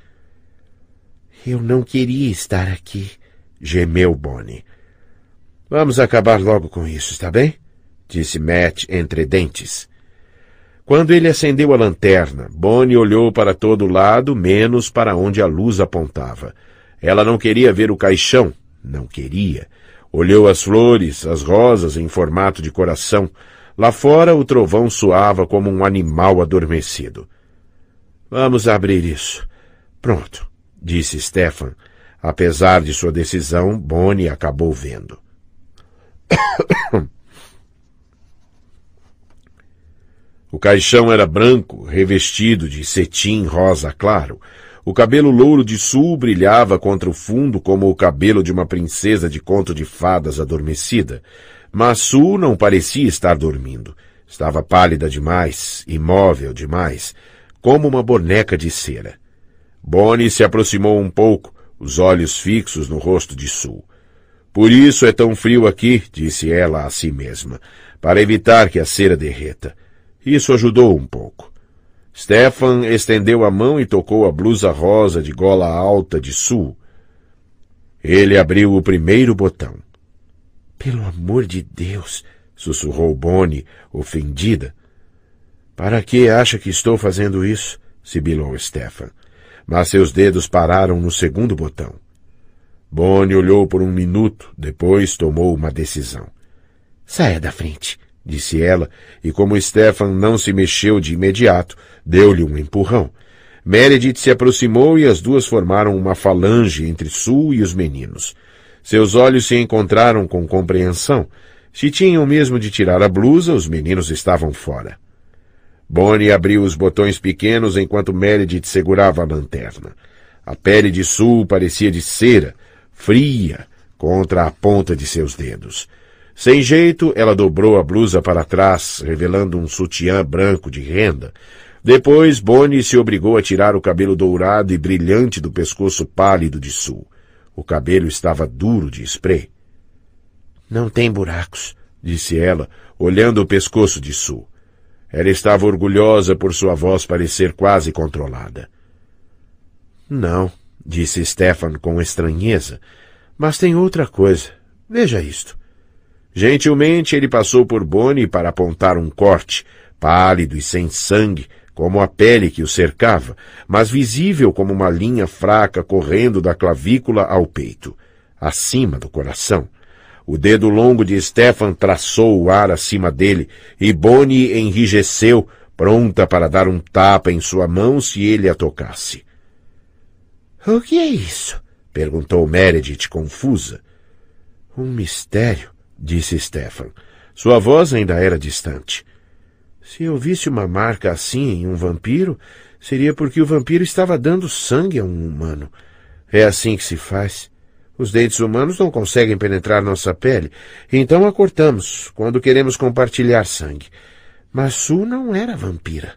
Eu não queria estar aqui, gemeu Bonnie. Vamos acabar logo com isso, está bem? disse Matt entre dentes. Quando ele acendeu a lanterna, Bonnie olhou para todo lado, menos para onde a luz apontava. Ela não queria ver o caixão. Não queria. Olhou as flores, as rosas em formato de coração. Lá fora o trovão soava como um animal adormecido. Vamos abrir isso. Pronto, disse Stefan. Apesar de sua decisão, Bonnie acabou vendo. O caixão era branco, revestido de cetim rosa claro, o cabelo louro de sul brilhava contra o fundo como o cabelo de uma princesa de conto de fadas adormecida. Mas Sul não parecia estar dormindo. Estava pálida demais, imóvel demais, como uma boneca de cera. Bonnie se aproximou um pouco, os olhos fixos no rosto de Sul. Por isso é tão frio aqui, disse ela a si mesma, para evitar que a cera derreta. Isso ajudou um pouco. Stefan estendeu a mão e tocou a blusa rosa de gola alta de sul. Ele abriu o primeiro botão. Pelo amor de Deus! sussurrou Bonnie, ofendida. Para que acha que estou fazendo isso? sibilou Stefan. Mas seus dedos pararam no segundo botão. Bonnie olhou por um minuto, depois tomou uma decisão. Saia da frente disse ela, e como Stefan não se mexeu de imediato, deu-lhe um empurrão. Meredith se aproximou e as duas formaram uma falange entre Sul e os meninos. Seus olhos se encontraram com compreensão. Se tinham mesmo de tirar a blusa, os meninos estavam fora. Bonnie abriu os botões pequenos enquanto Meredith segurava a lanterna. A pele de Sul parecia de cera, fria, contra a ponta de seus dedos. Sem jeito, ela dobrou a blusa para trás, revelando um sutiã branco de renda. Depois, Bonnie se obrigou a tirar o cabelo dourado e brilhante do pescoço pálido de Sul. O cabelo estava duro de spray. Não tem buracos, disse ela, olhando o pescoço de Sul. Ela estava orgulhosa por sua voz parecer quase controlada. Não, disse Stefan com estranheza, mas tem outra coisa. Veja isto. Gentilmente ele passou por Boni para apontar um corte, pálido e sem sangue, como a pele que o cercava, mas visível como uma linha fraca correndo da clavícula ao peito, acima do coração. O dedo longo de Stefan traçou o ar acima dele, e Boni enrijeceu, pronta para dar um tapa em sua mão se ele a tocasse. — O que é isso? — perguntou Meredith, confusa. — Um mistério disse Stefan. Sua voz ainda era distante. Se eu visse uma marca assim em um vampiro, seria porque o vampiro estava dando sangue a um humano. É assim que se faz. Os dentes humanos não conseguem penetrar nossa pele, então a cortamos quando queremos compartilhar sangue. Mas Su não era vampira.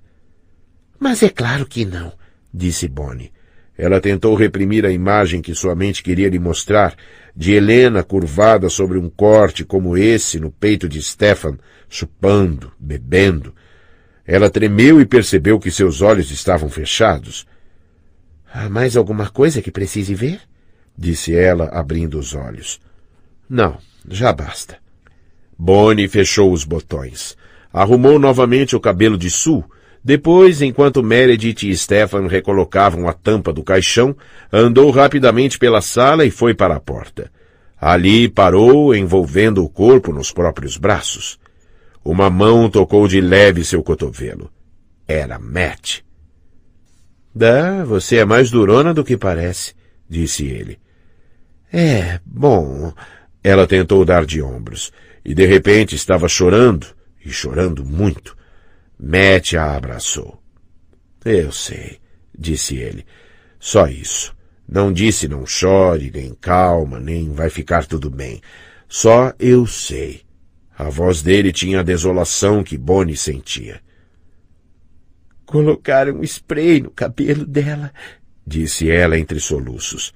Mas é claro que não, disse Bonnie. Ela tentou reprimir a imagem que sua mente queria lhe mostrar, de Helena curvada sobre um corte como esse no peito de Stefan, chupando, bebendo. Ela tremeu e percebeu que seus olhos estavam fechados. Há mais alguma coisa que precise ver? disse ela, abrindo os olhos. Não, já basta. Bonnie fechou os botões. Arrumou novamente o cabelo de Sul depois, enquanto Meredith e Stefan recolocavam a tampa do caixão, andou rapidamente pela sala e foi para a porta. Ali parou, envolvendo o corpo nos próprios braços. Uma mão tocou de leve seu cotovelo. Era Matt. Dá, você é mais durona do que parece, disse ele. É, bom. Ela tentou dar de ombros, e de repente estava chorando, e chorando muito. Mete a abraçou. Eu sei, disse ele. Só isso. Não disse não chore, nem calma, nem vai ficar tudo bem. Só eu sei. A voz dele tinha a desolação que Bonnie sentia. Colocaram um spray no cabelo dela, disse ela entre soluços.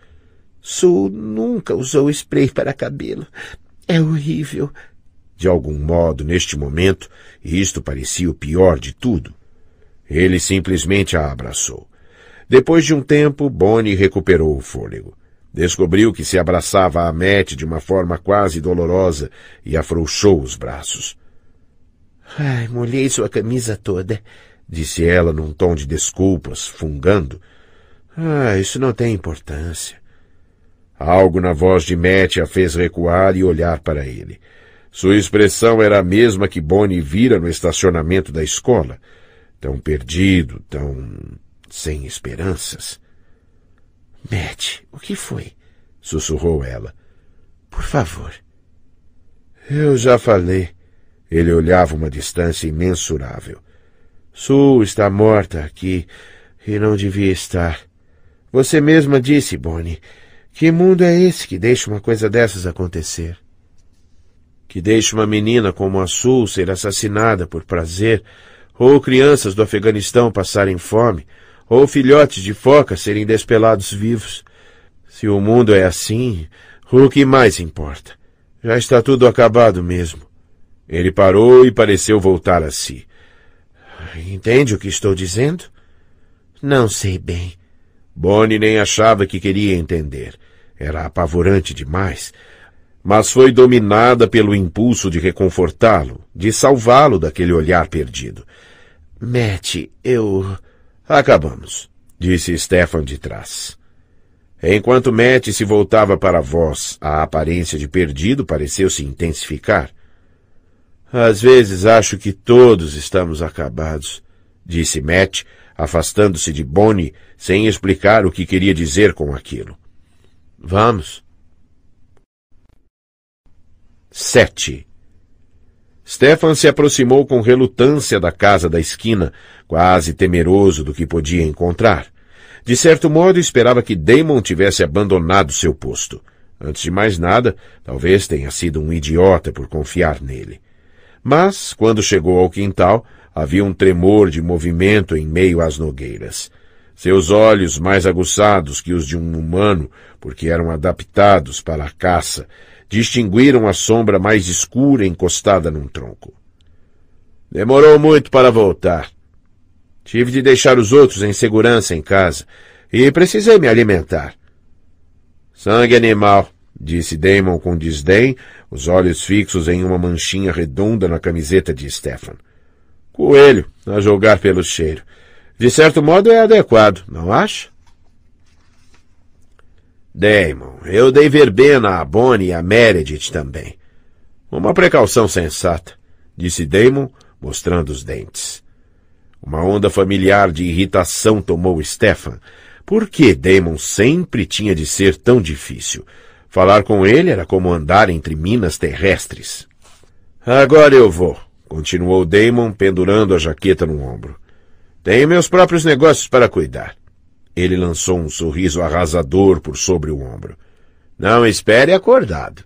Sue nunca usou spray para cabelo. É horrível de algum modo neste momento, e isto parecia o pior de tudo. Ele simplesmente a abraçou. Depois de um tempo, Bonnie recuperou o fôlego. Descobriu que se abraçava a Matt de uma forma quase dolorosa e afrouxou os braços. Ai, molhei sua camisa toda, disse ela num tom de desculpas, fungando. Ah, isso não tem importância. Algo na voz de Matt a fez recuar e olhar para ele. Sua expressão era a mesma que Bonnie vira no estacionamento da escola. Tão perdido, tão. sem esperanças. Matt, o que foi? sussurrou ela. Por favor. Eu já falei. Ele olhava uma distância imensurável. Sue está morta aqui e não devia estar. Você mesma disse, Bonnie. Que mundo é esse que deixa uma coisa dessas acontecer? que deixe uma menina como a Sul ser assassinada por prazer, ou crianças do Afeganistão passarem fome, ou filhotes de foca serem despelados vivos. Se o mundo é assim, o que mais importa? Já está tudo acabado mesmo. Ele parou e pareceu voltar a si. Entende o que estou dizendo? Não sei bem. Bonnie nem achava que queria entender. Era apavorante demais mas foi dominada pelo impulso de reconfortá-lo, de salvá-lo daquele olhar perdido. Matt, eu. Acabamos, disse Stefan de trás. Enquanto Matt se voltava para a voz, a aparência de perdido pareceu se intensificar. Às vezes acho que todos estamos acabados, disse Matt, afastando-se de Bonnie, sem explicar o que queria dizer com aquilo. Vamos, Sete. Stefan se aproximou com relutância da casa da esquina, quase temeroso do que podia encontrar. De certo modo, esperava que Damon tivesse abandonado seu posto. Antes de mais nada, talvez tenha sido um idiota por confiar nele. Mas, quando chegou ao quintal, havia um tremor de movimento em meio às nogueiras. Seus olhos, mais aguçados que os de um humano, porque eram adaptados para a caça, distinguiram a sombra mais escura encostada num tronco. Demorou muito para voltar. Tive de deixar os outros em segurança em casa e precisei me alimentar. Sangue animal, disse Damon com desdém, os olhos fixos em uma manchinha redonda na camiseta de Stefan. Coelho, a jogar pelo cheiro. De certo modo é adequado, não acha? Damon, eu dei verbena a Bonnie e a Meredith também. Uma precaução sensata, disse Damon, mostrando os dentes. Uma onda familiar de irritação tomou Stefan. Por que Damon sempre tinha de ser tão difícil? Falar com ele era como andar entre minas terrestres. Agora eu vou, continuou Damon, pendurando a jaqueta no ombro. Tenho meus próprios negócios para cuidar. Ele lançou um sorriso arrasador por sobre o ombro. Não espere acordado.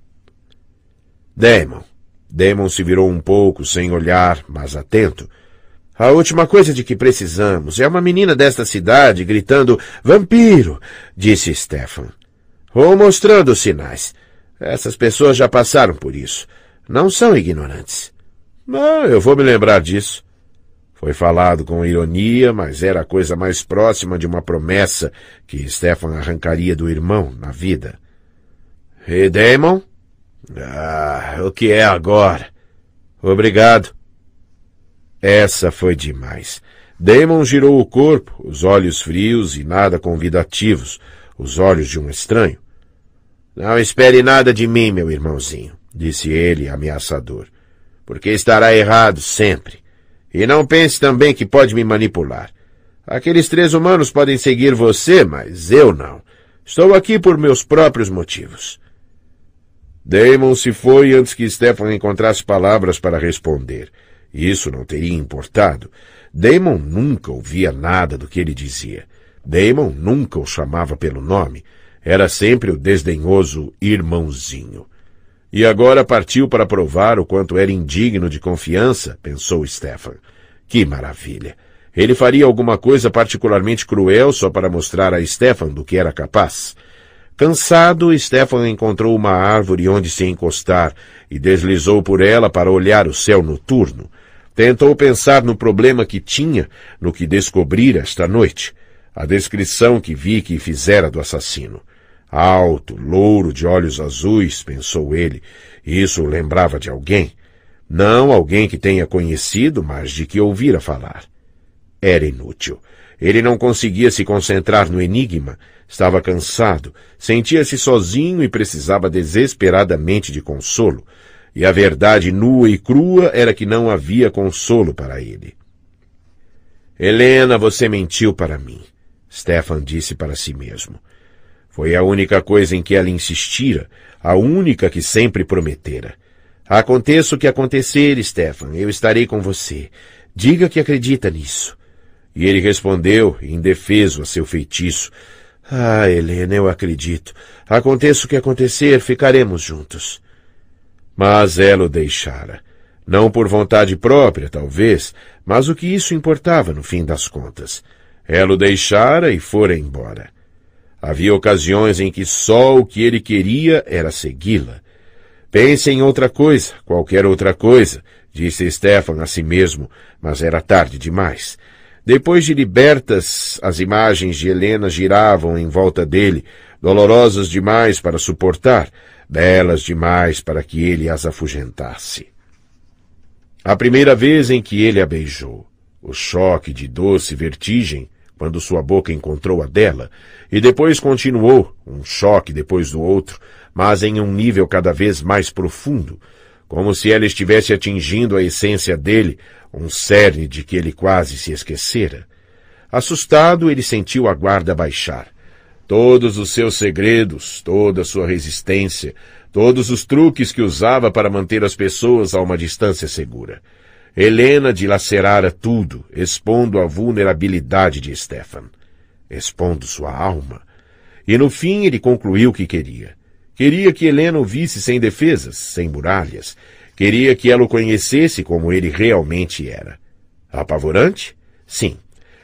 Damon. Damon se virou um pouco, sem olhar, mas atento. A última coisa de que precisamos é uma menina desta cidade gritando vampiro, disse Stefan. Ou mostrando sinais. Essas pessoas já passaram por isso. Não são ignorantes. Não, ah, eu vou me lembrar disso. Foi falado com ironia, mas era a coisa mais próxima de uma promessa que Stefan arrancaria do irmão na vida. E Damon? Ah, o que é agora? Obrigado. Essa foi demais. Damon girou o corpo, os olhos frios e nada convidativos, os olhos de um estranho. Não espere nada de mim, meu irmãozinho, disse ele, ameaçador, porque estará errado sempre. E não pense também que pode me manipular. Aqueles três humanos podem seguir você, mas eu não. Estou aqui por meus próprios motivos. Damon se foi antes que Stefan encontrasse palavras para responder. Isso não teria importado. Damon nunca ouvia nada do que ele dizia. Damon nunca o chamava pelo nome. Era sempre o desdenhoso irmãozinho. E agora partiu para provar o quanto era indigno de confiança, pensou Stefan. Que maravilha! Ele faria alguma coisa particularmente cruel só para mostrar a Stefan do que era capaz. Cansado, Stefan encontrou uma árvore onde se encostar e deslizou por ela para olhar o céu noturno. Tentou pensar no problema que tinha, no que descobrira esta noite, a descrição que vi que fizera do assassino. Alto, louro, de olhos azuis, pensou ele. Isso o lembrava de alguém. Não alguém que tenha conhecido, mas de que ouvira falar. Era inútil. Ele não conseguia se concentrar no enigma. Estava cansado, sentia-se sozinho e precisava desesperadamente de consolo. E a verdade nua e crua era que não havia consolo para ele. Helena, você mentiu para mim, Stefan disse para si mesmo. Foi a única coisa em que ela insistira, a única que sempre prometera. Aconteça o que acontecer, Stefan, eu estarei com você. Diga que acredita nisso. E ele respondeu, indefeso a seu feitiço. Ah, Helena, eu acredito. Aconteça o que acontecer, ficaremos juntos. Mas ela o deixara. Não por vontade própria, talvez, mas o que isso importava no fim das contas. Ela o deixara e fora embora. Havia ocasiões em que só o que ele queria era segui-la. Pense em outra coisa, qualquer outra coisa, disse Stefan a si mesmo, mas era tarde demais. Depois de libertas, as imagens de Helena giravam em volta dele, dolorosas demais para suportar, belas demais para que ele as afugentasse. A primeira vez em que ele a beijou, o choque de doce vertigem quando sua boca encontrou a dela, e depois continuou, um choque depois do outro, mas em um nível cada vez mais profundo, como se ela estivesse atingindo a essência dele, um cerne de que ele quase se esquecera. Assustado, ele sentiu a guarda baixar. Todos os seus segredos, toda sua resistência, todos os truques que usava para manter as pessoas a uma distância segura. Helena dilacerara tudo, expondo a vulnerabilidade de Stefan, expondo sua alma. E no fim ele concluiu o que queria. Queria que Helena o visse sem defesas, sem muralhas. Queria que ela o conhecesse como ele realmente era. Apavorante? Sim.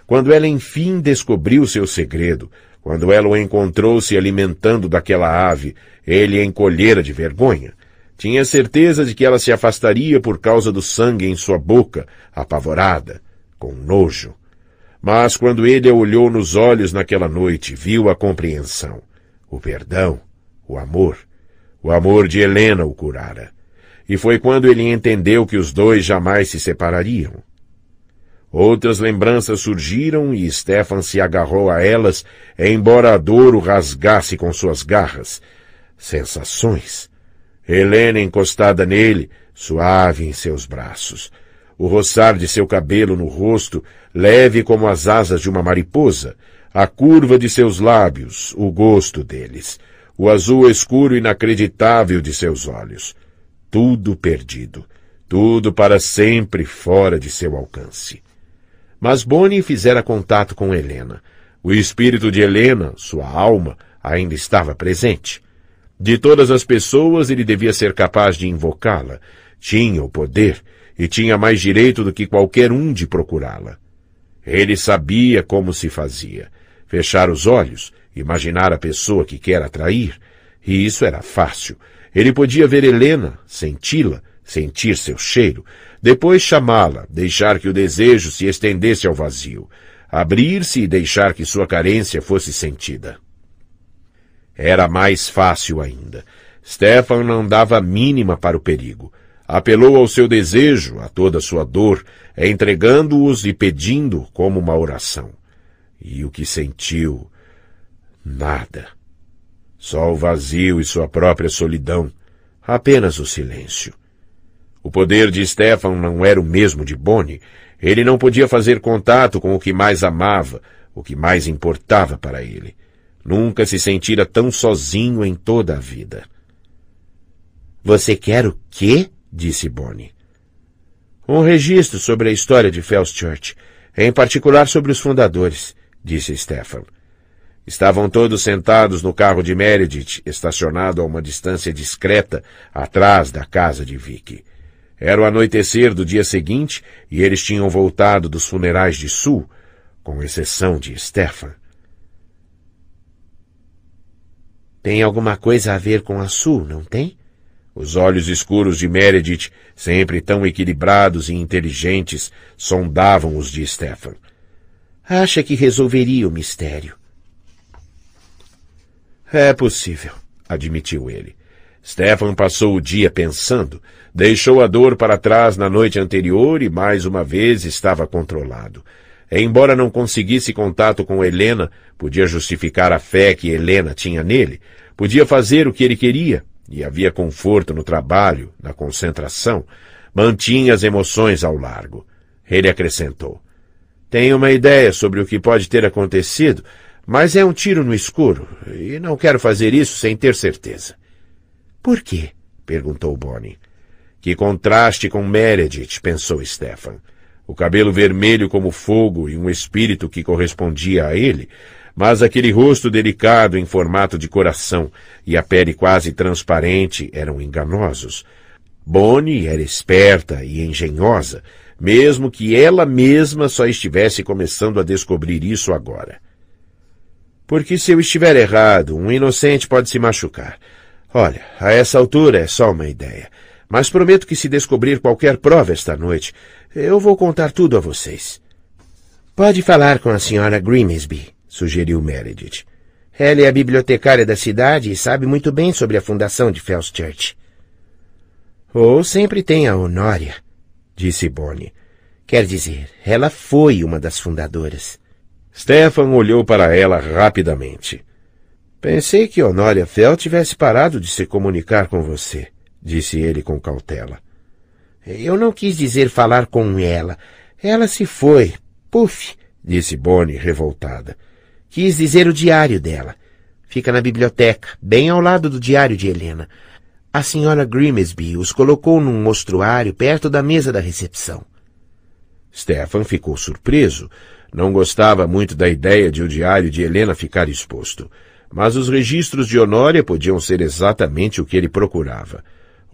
Quando ela enfim descobriu seu segredo, quando ela o encontrou se alimentando daquela ave, ele encolhera de vergonha. Tinha certeza de que ela se afastaria por causa do sangue em sua boca, apavorada, com nojo. Mas quando ele a olhou nos olhos naquela noite, viu a compreensão, o perdão, o amor. O amor de Helena o curara. E foi quando ele entendeu que os dois jamais se separariam. Outras lembranças surgiram e Stefan se agarrou a elas, embora a dor o rasgasse com suas garras. Sensações. Helena encostada nele, suave em seus braços. O roçar de seu cabelo no rosto, leve como as asas de uma mariposa, a curva de seus lábios, o gosto deles, o azul escuro inacreditável de seus olhos. Tudo perdido, tudo para sempre fora de seu alcance. Mas Bonnie fizera contato com Helena. O espírito de Helena, sua alma, ainda estava presente. De todas as pessoas, ele devia ser capaz de invocá-la. Tinha o poder e tinha mais direito do que qualquer um de procurá-la. Ele sabia como se fazia. Fechar os olhos, imaginar a pessoa que quer atrair, e isso era fácil. Ele podia ver Helena, senti-la, sentir seu cheiro, depois chamá-la, deixar que o desejo se estendesse ao vazio, abrir-se e deixar que sua carência fosse sentida. Era mais fácil ainda. Stefan não dava mínima para o perigo. Apelou ao seu desejo, a toda sua dor, entregando-os e pedindo como uma oração. E o que sentiu? Nada. Só o vazio e sua própria solidão. Apenas o silêncio. O poder de Stefan não era o mesmo de Boni. Ele não podia fazer contato com o que mais amava, o que mais importava para ele. Nunca se sentira tão sozinho em toda a vida. Você quer o quê? disse Bonnie. Um registro sobre a história de Fells Church, em particular sobre os fundadores, disse Stefan. Estavam todos sentados no carro de Meredith, estacionado a uma distância discreta atrás da casa de Vicky. Era o anoitecer do dia seguinte e eles tinham voltado dos funerais de Sul, com exceção de Stefan. Tem alguma coisa a ver com a Sul, não tem? Os olhos escuros de Meredith, sempre tão equilibrados e inteligentes, sondavam os de Stefan. Acha que resolveria o mistério? É possível, admitiu ele. Stefan passou o dia pensando, deixou a dor para trás na noite anterior e mais uma vez estava controlado. Embora não conseguisse contato com Helena, podia justificar a fé que Helena tinha nele, podia fazer o que ele queria, e havia conforto no trabalho, na concentração, mantinha as emoções ao largo. Ele acrescentou: Tenho uma ideia sobre o que pode ter acontecido, mas é um tiro no escuro, e não quero fazer isso sem ter certeza. Por quê? perguntou Bonnie. Que contraste com Meredith, pensou Stefan o cabelo vermelho como fogo e um espírito que correspondia a ele, mas aquele rosto delicado em formato de coração e a pele quase transparente eram enganosos. Bonnie era esperta e engenhosa, mesmo que ela mesma só estivesse começando a descobrir isso agora. Porque se eu estiver errado, um inocente pode se machucar. Olha, a essa altura é só uma ideia. Mas prometo que se descobrir qualquer prova esta noite, eu vou contar tudo a vocês. Pode falar com a senhora Grimsby, sugeriu Meredith. Ela é a bibliotecária da cidade e sabe muito bem sobre a fundação de Fells Church. Ou sempre tem a Honória, disse Bonnie. Quer dizer, ela foi uma das fundadoras. Stefan olhou para ela rapidamente. Pensei que Honória Fell tivesse parado de se comunicar com você, disse ele com cautela. Eu não quis dizer falar com ela. Ela se foi. Puf! disse Bonnie, revoltada. Quis dizer o diário dela. Fica na biblioteca, bem ao lado do diário de Helena. A senhora Grimesby os colocou num mostruário perto da mesa da recepção. Stefan ficou surpreso. Não gostava muito da ideia de o diário de Helena ficar exposto. Mas os registros de Honória podiam ser exatamente o que ele procurava.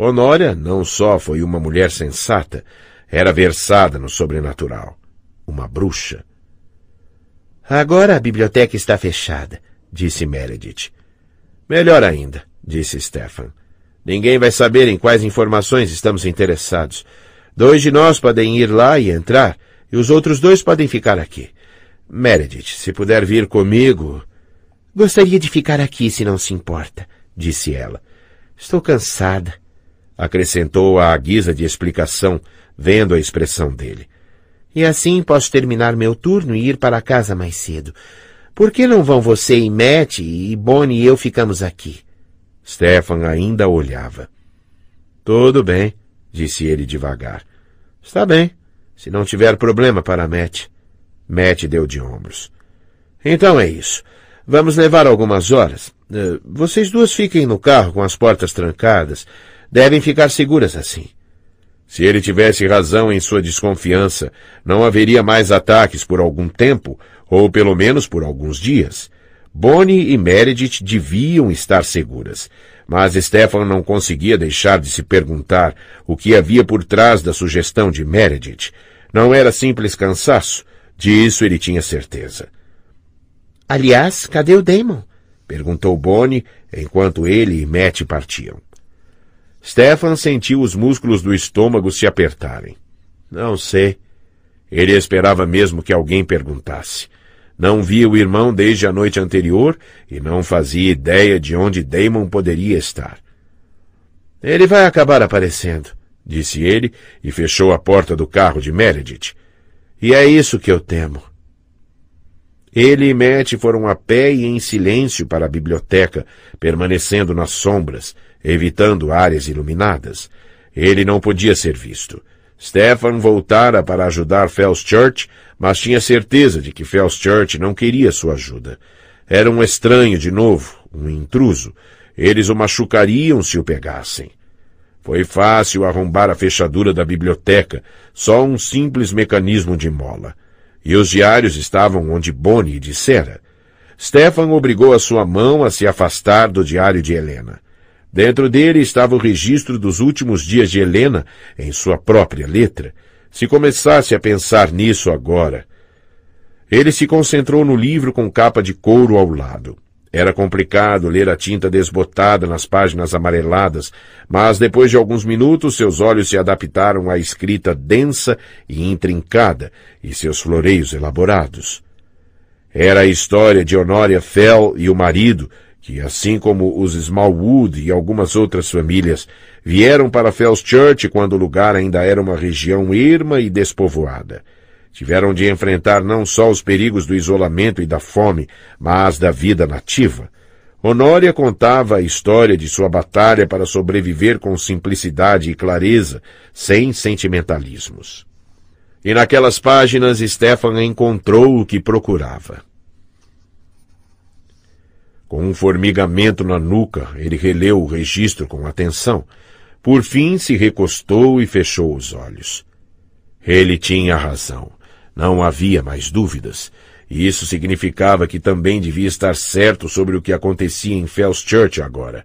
Honória não só foi uma mulher sensata, era versada no sobrenatural. Uma bruxa. Agora a biblioteca está fechada, disse Meredith. Melhor ainda, disse Stefan. Ninguém vai saber em quais informações estamos interessados. Dois de nós podem ir lá e entrar, e os outros dois podem ficar aqui. Meredith, se puder vir comigo. Gostaria de ficar aqui, se não se importa, disse ela. Estou cansada acrescentou à guisa de explicação, vendo a expressão dele. E assim posso terminar meu turno e ir para casa mais cedo. Por que não vão você e Matt e Bonnie e eu ficamos aqui? Stefan ainda olhava. Tudo bem, disse ele devagar. Está bem, se não tiver problema para Matt. Matt deu de ombros. Então é isso. Vamos levar algumas horas. Eh, vocês duas fiquem no carro com as portas trancadas. Devem ficar seguras assim. Se ele tivesse razão em sua desconfiança, não haveria mais ataques por algum tempo, ou pelo menos por alguns dias. Bonnie e Meredith deviam estar seguras, mas Stefan não conseguia deixar de se perguntar o que havia por trás da sugestão de Meredith. Não era simples cansaço, disso ele tinha certeza. Aliás, cadê o Damon? perguntou Bonnie, enquanto ele e Matt partiam. Stefan sentiu os músculos do estômago se apertarem. Não sei. Ele esperava mesmo que alguém perguntasse. Não via o irmão desde a noite anterior e não fazia ideia de onde Damon poderia estar. Ele vai acabar aparecendo, disse ele e fechou a porta do carro de Meredith. E é isso que eu temo. Ele e Matt foram a pé e em silêncio para a biblioteca, permanecendo nas sombras, evitando áreas iluminadas. Ele não podia ser visto. Stefan voltara para ajudar Fells Church, mas tinha certeza de que Fells Church não queria sua ajuda. Era um estranho de novo, um intruso. Eles o machucariam se o pegassem. Foi fácil arrombar a fechadura da biblioteca, só um simples mecanismo de mola. E os diários estavam onde Bonnie dissera. Stefan obrigou a sua mão a se afastar do diário de Helena. Dentro dele estava o registro dos últimos dias de Helena, em sua própria letra. Se começasse a pensar nisso agora. Ele se concentrou no livro com capa de couro ao lado. Era complicado ler a tinta desbotada nas páginas amareladas, mas depois de alguns minutos seus olhos se adaptaram à escrita densa e intrincada e seus floreios elaborados. Era a história de Honoria Fell e o marido, que, assim como os Smallwood e algumas outras famílias, vieram para Fells Church quando o lugar ainda era uma região erma e despovoada. Tiveram de enfrentar não só os perigos do isolamento e da fome, mas da vida nativa. Honória contava a história de sua batalha para sobreviver com simplicidade e clareza, sem sentimentalismos. E naquelas páginas Stefan encontrou o que procurava. Com um formigamento na nuca, ele releu o registro com atenção. Por fim, se recostou e fechou os olhos. Ele tinha razão. Não havia mais dúvidas. E isso significava que também devia estar certo sobre o que acontecia em Fells Church agora.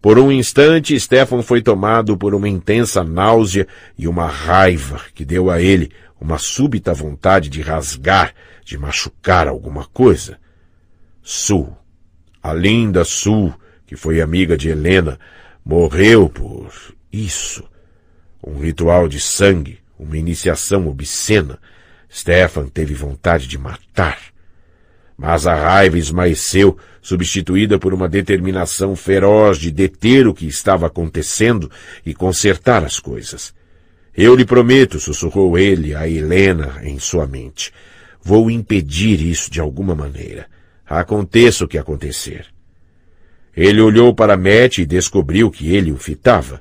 Por um instante, Stefan foi tomado por uma intensa náusea e uma raiva que deu a ele uma súbita vontade de rasgar, de machucar alguma coisa. Sul a linda Sul, que foi amiga de Helena, morreu por isso. Um ritual de sangue, uma iniciação obscena. Stefan teve vontade de matar. Mas a raiva esmaeceu, substituída por uma determinação feroz de deter o que estava acontecendo e consertar as coisas. Eu lhe prometo, sussurrou ele a Helena em sua mente. Vou impedir isso de alguma maneira aconteça o que acontecer. Ele olhou para Matt e descobriu que ele o fitava.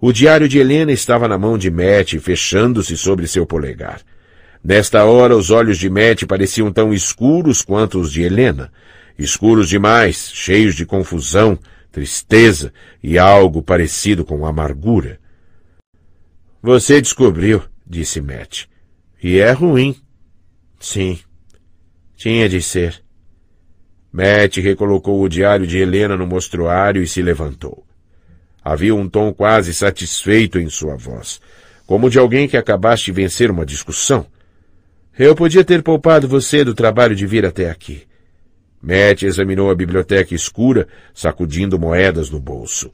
O diário de Helena estava na mão de Matt, fechando-se sobre seu polegar. Nesta hora, os olhos de Matt pareciam tão escuros quanto os de Helena. Escuros demais, cheios de confusão, tristeza e algo parecido com amargura. Você descobriu, disse Matt. E é ruim. Sim. Tinha de ser. Matt recolocou o diário de Helena no mostruário e se levantou. Havia um tom quase satisfeito em sua voz, como de alguém que acabaste de vencer uma discussão. Eu podia ter poupado você do trabalho de vir até aqui. Matt examinou a biblioteca escura, sacudindo moedas no bolso.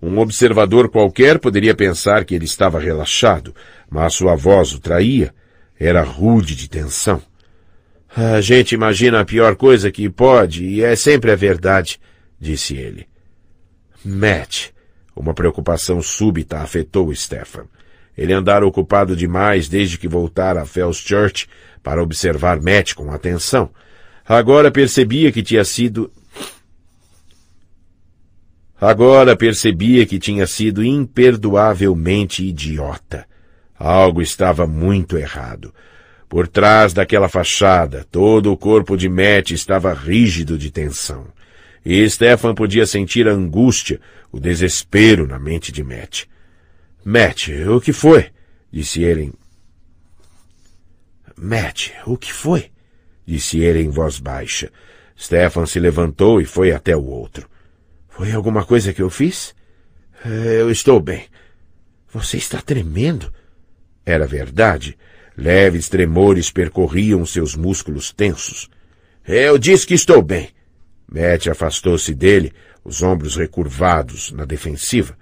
Um observador qualquer poderia pensar que ele estava relaxado, mas sua voz o traía. Era rude de tensão. A gente imagina a pior coisa que pode e é sempre a verdade, disse ele. Matt. Uma preocupação súbita afetou Stefan. Ele andara ocupado demais desde que voltara a Fells Church para observar Matt com atenção. Agora percebia que tinha sido. Agora percebia que tinha sido imperdoavelmente idiota. Algo estava muito errado. Por trás daquela fachada, todo o corpo de Matt estava rígido de tensão. E Stefan podia sentir a angústia, o desespero na mente de Matt. Matt, o que foi? disse ele. Matt, o que foi? disse ele em voz baixa. Stefan se levantou e foi até o outro. Foi alguma coisa que eu fiz? Eh, eu estou bem. Você está tremendo. Era verdade. Leves tremores percorriam seus músculos tensos. Eu disse que estou bem. Matt afastou-se dele, os ombros recurvados na defensiva.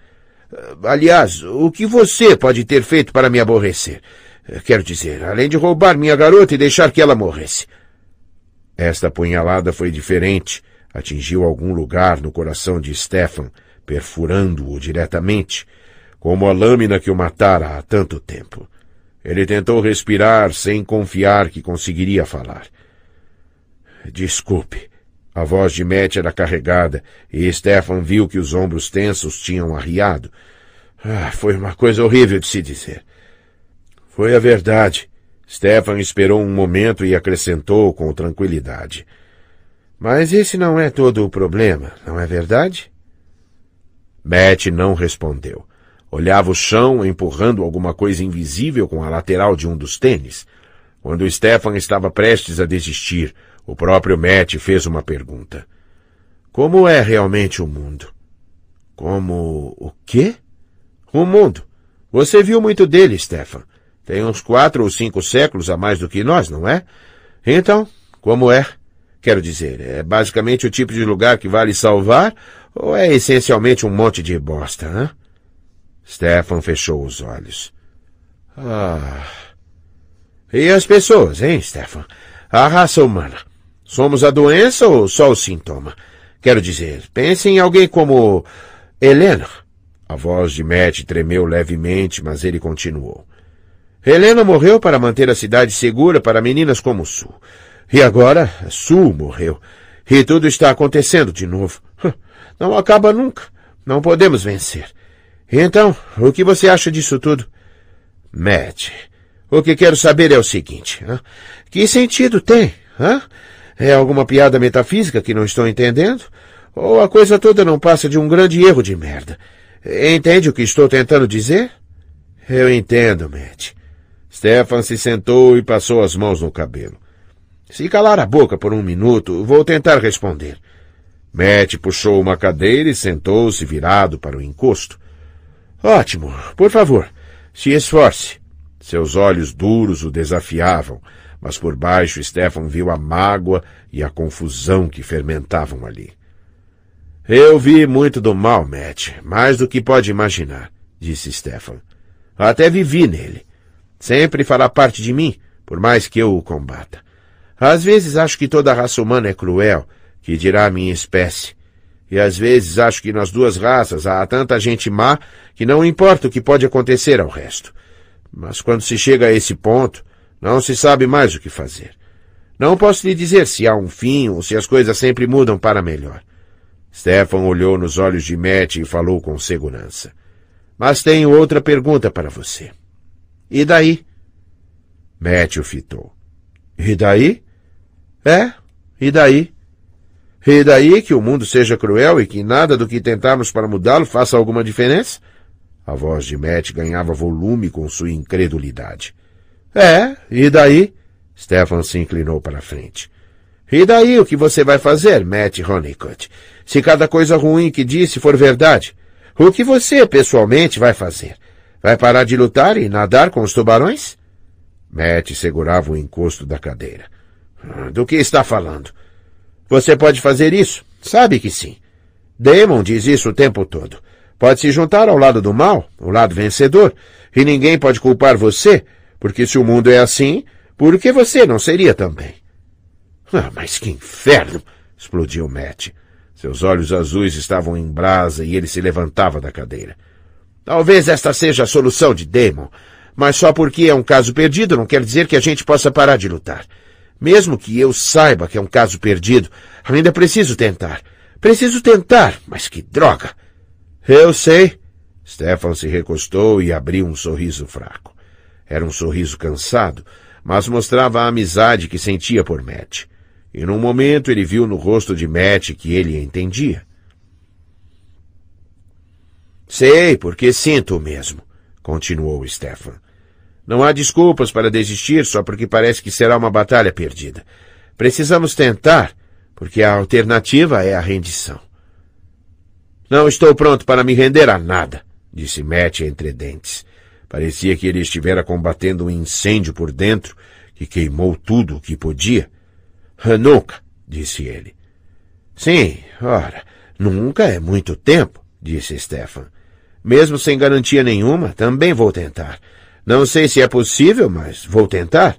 Ah, aliás, o que você pode ter feito para me aborrecer? Ah, quero dizer, além de roubar minha garota e deixar que ela morresse. Esta punhalada foi diferente. Atingiu algum lugar no coração de Stefan, perfurando-o diretamente, como a lâmina que o matara há tanto tempo. Ele tentou respirar sem confiar que conseguiria falar. Desculpe. A voz de Matt era carregada e Stefan viu que os ombros tensos tinham arriado. Ah, foi uma coisa horrível de se dizer. Foi a verdade. Stefan esperou um momento e acrescentou com tranquilidade. Mas esse não é todo o problema, não é verdade? Matt não respondeu. Olhava o chão, empurrando alguma coisa invisível com a lateral de um dos tênis. Quando Stefan estava prestes a desistir, o próprio Matt fez uma pergunta. Como é realmente o mundo? Como o quê? O mundo. Você viu muito dele, Stefan. Tem uns quatro ou cinco séculos a mais do que nós, não é? Então, como é? Quero dizer, é basicamente o tipo de lugar que vale salvar ou é essencialmente um monte de bosta, hein? Stefan fechou os olhos. Ah. E as pessoas, hein, Stefan? A raça humana. Somos a doença ou só o sintoma? Quero dizer, pense em alguém como. Helena. A voz de Matt tremeu levemente, mas ele continuou. Helena morreu para manter a cidade segura para meninas como Sul. E agora, Sul morreu. E tudo está acontecendo de novo. Hum, não acaba nunca. Não podemos vencer. Então, o que você acha disso tudo? Matt, o que quero saber é o seguinte. Hein? Que sentido tem? Hein? É alguma piada metafísica que não estou entendendo? Ou a coisa toda não passa de um grande erro de merda? Entende o que estou tentando dizer? Eu entendo, Matt. Stefan se sentou e passou as mãos no cabelo. Se calar a boca por um minuto, vou tentar responder. Matt puxou uma cadeira e sentou-se virado para o encosto. Ótimo. Por favor, se esforce. Seus olhos duros o desafiavam, mas por baixo Stefan viu a mágoa e a confusão que fermentavam ali. Eu vi muito do mal, Matt, mais do que pode imaginar, disse Stefan. Até vivi nele. Sempre fará parte de mim, por mais que eu o combata. Às vezes acho que toda a raça humana é cruel, que dirá a minha espécie. E às vezes acho que nas duas raças há tanta gente má que não importa o que pode acontecer ao resto. Mas quando se chega a esse ponto, não se sabe mais o que fazer. Não posso lhe dizer se há um fim ou se as coisas sempre mudam para melhor. Stefan olhou nos olhos de Matt e falou com segurança. Mas tenho outra pergunta para você. E daí? Matt o fitou. E daí? É, e daí? E daí que o mundo seja cruel e que nada do que tentarmos para mudá-lo faça alguma diferença? A voz de Matt ganhava volume com sua incredulidade. É, e daí? Stefan se inclinou para a frente. E daí o que você vai fazer, Matt Honeycutt? Se cada coisa ruim que disse for verdade, o que você, pessoalmente, vai fazer? Vai parar de lutar e nadar com os tubarões? Matt segurava o encosto da cadeira. Do que está falando? — você pode fazer isso? Sabe que sim. Demon diz isso o tempo todo. Pode se juntar ao lado do mal, o lado vencedor, e ninguém pode culpar você, porque se o mundo é assim, por que você não seria também? Ah, mas que inferno! explodiu Matt. Seus olhos azuis estavam em brasa e ele se levantava da cadeira. Talvez esta seja a solução de Demon, mas só porque é um caso perdido não quer dizer que a gente possa parar de lutar. Mesmo que eu saiba que é um caso perdido, ainda preciso tentar. Preciso tentar, mas que droga! Eu sei. Stefan se recostou e abriu um sorriso fraco. Era um sorriso cansado, mas mostrava a amizade que sentia por Matt. E num momento ele viu no rosto de Matt que ele entendia. Sei, porque sinto o mesmo, continuou Stefan. Não há desculpas para desistir só porque parece que será uma batalha perdida. Precisamos tentar, porque a alternativa é a rendição. Não estou pronto para me render a nada, disse Matt entre dentes. Parecia que ele estivera combatendo um incêndio por dentro que queimou tudo o que podia. Nunca, disse ele. Sim, ora, nunca é muito tempo, disse Stefan. Mesmo sem garantia nenhuma, também vou tentar. Não sei se é possível, mas vou tentar.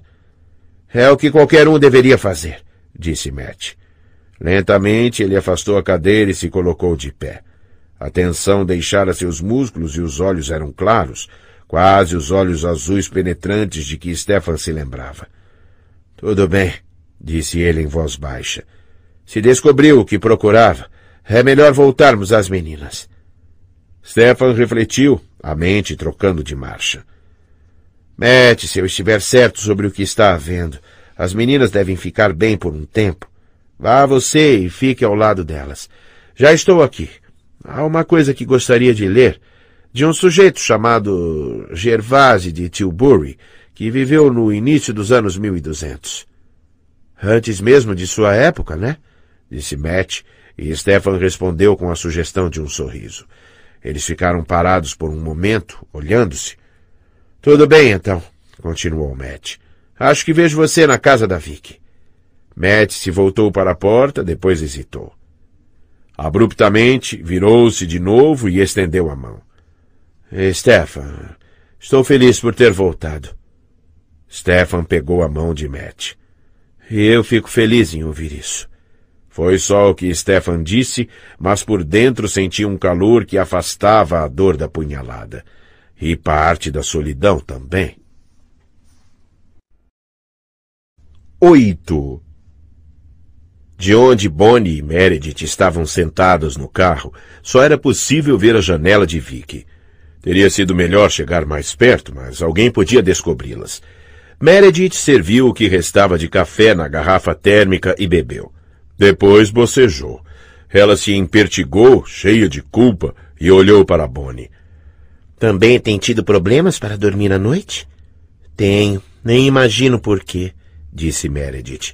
É o que qualquer um deveria fazer, disse Matt. Lentamente ele afastou a cadeira e se colocou de pé. A tensão deixara seus músculos e os olhos eram claros, quase os olhos azuis penetrantes de que Stefan se lembrava. Tudo bem, disse ele em voz baixa. Se descobriu o que procurava, é melhor voltarmos às meninas. Stefan refletiu, a mente trocando de marcha. Mete, se eu estiver certo sobre o que está havendo. As meninas devem ficar bem por um tempo. Vá você e fique ao lado delas. Já estou aqui. Há uma coisa que gostaria de ler de um sujeito chamado Gervase de Tilbury, que viveu no início dos anos 1200. Antes mesmo de sua época, né? Disse Matt, e Stefan respondeu com a sugestão de um sorriso. Eles ficaram parados por um momento, olhando-se. Tudo bem, então, continuou Matt. Acho que vejo você na casa da Vicky. Matt se voltou para a porta, depois hesitou. Abruptamente, virou-se de novo e estendeu a mão. Eh, Stefan, estou feliz por ter voltado. Stefan pegou a mão de Matt. Eu fico feliz em ouvir isso. Foi só o que Stefan disse, mas por dentro sentia um calor que afastava a dor da punhalada e parte da solidão também. 8. De onde Bonnie e Meredith estavam sentadas no carro, só era possível ver a janela de Vicky. Teria sido melhor chegar mais perto, mas alguém podia descobri-las. Meredith serviu o que restava de café na garrafa térmica e bebeu. Depois bocejou. Ela se empertigou, cheia de culpa, e olhou para Bonnie. Também tem tido problemas para dormir à noite? Tenho. Nem imagino por quê, disse Meredith.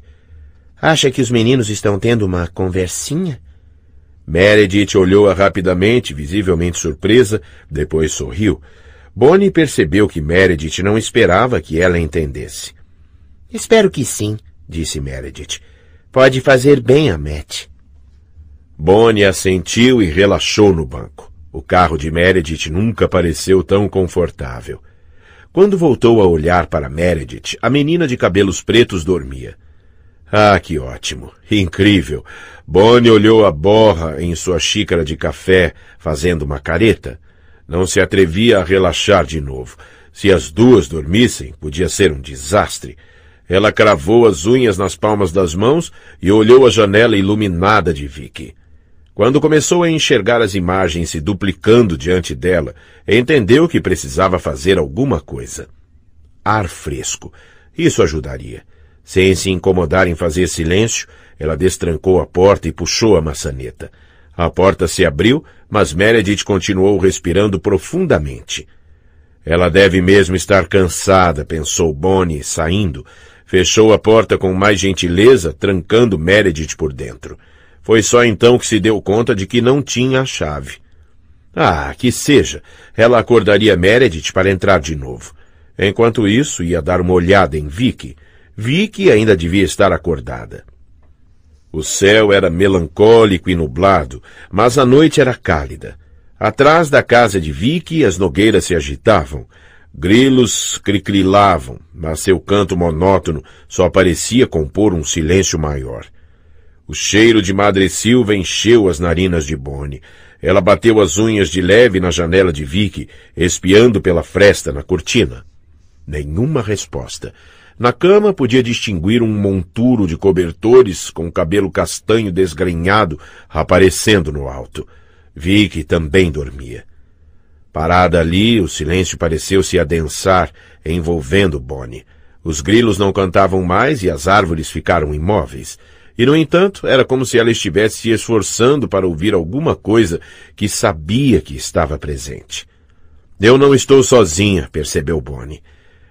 Acha que os meninos estão tendo uma conversinha? Meredith olhou-a rapidamente, visivelmente surpresa, depois sorriu. Bonnie percebeu que Meredith não esperava que ela entendesse. Espero que sim, disse Meredith. Pode fazer bem a Matt. Bonnie assentiu e relaxou no banco. O carro de Meredith nunca pareceu tão confortável. Quando voltou a olhar para Meredith, a menina de cabelos pretos dormia. Ah, que ótimo! Incrível! Bonnie olhou a borra em sua xícara de café, fazendo uma careta. Não se atrevia a relaxar de novo. Se as duas dormissem, podia ser um desastre. Ela cravou as unhas nas palmas das mãos e olhou a janela iluminada de Vicky. Quando começou a enxergar as imagens se duplicando diante dela, entendeu que precisava fazer alguma coisa. Ar fresco. Isso ajudaria. Sem se incomodar em fazer silêncio, ela destrancou a porta e puxou a maçaneta. A porta se abriu, mas Meredith continuou respirando profundamente. Ela deve mesmo estar cansada, pensou Bonnie, saindo. Fechou a porta com mais gentileza, trancando Meredith por dentro. Foi só então que se deu conta de que não tinha a chave. Ah, que seja. Ela acordaria Meredith para entrar de novo. Enquanto isso, ia dar uma olhada em Vicky. Vicky ainda devia estar acordada. O céu era melancólico e nublado, mas a noite era cálida. Atrás da casa de Vicky, as nogueiras se agitavam. Grilos cricrilavam, mas seu canto monótono só parecia compor um silêncio maior. O cheiro de Madre Silva encheu as narinas de Boni. Ela bateu as unhas de leve na janela de Vicky, espiando pela fresta na cortina. Nenhuma resposta. Na cama podia distinguir um monturo de cobertores com cabelo castanho desgrenhado aparecendo no alto. Vicky também dormia. Parada ali, o silêncio pareceu se adensar, envolvendo Bonnie. Os grilos não cantavam mais e as árvores ficaram imóveis. E, no entanto, era como se ela estivesse se esforçando para ouvir alguma coisa que sabia que estava presente. Eu não estou sozinha, percebeu Bonnie.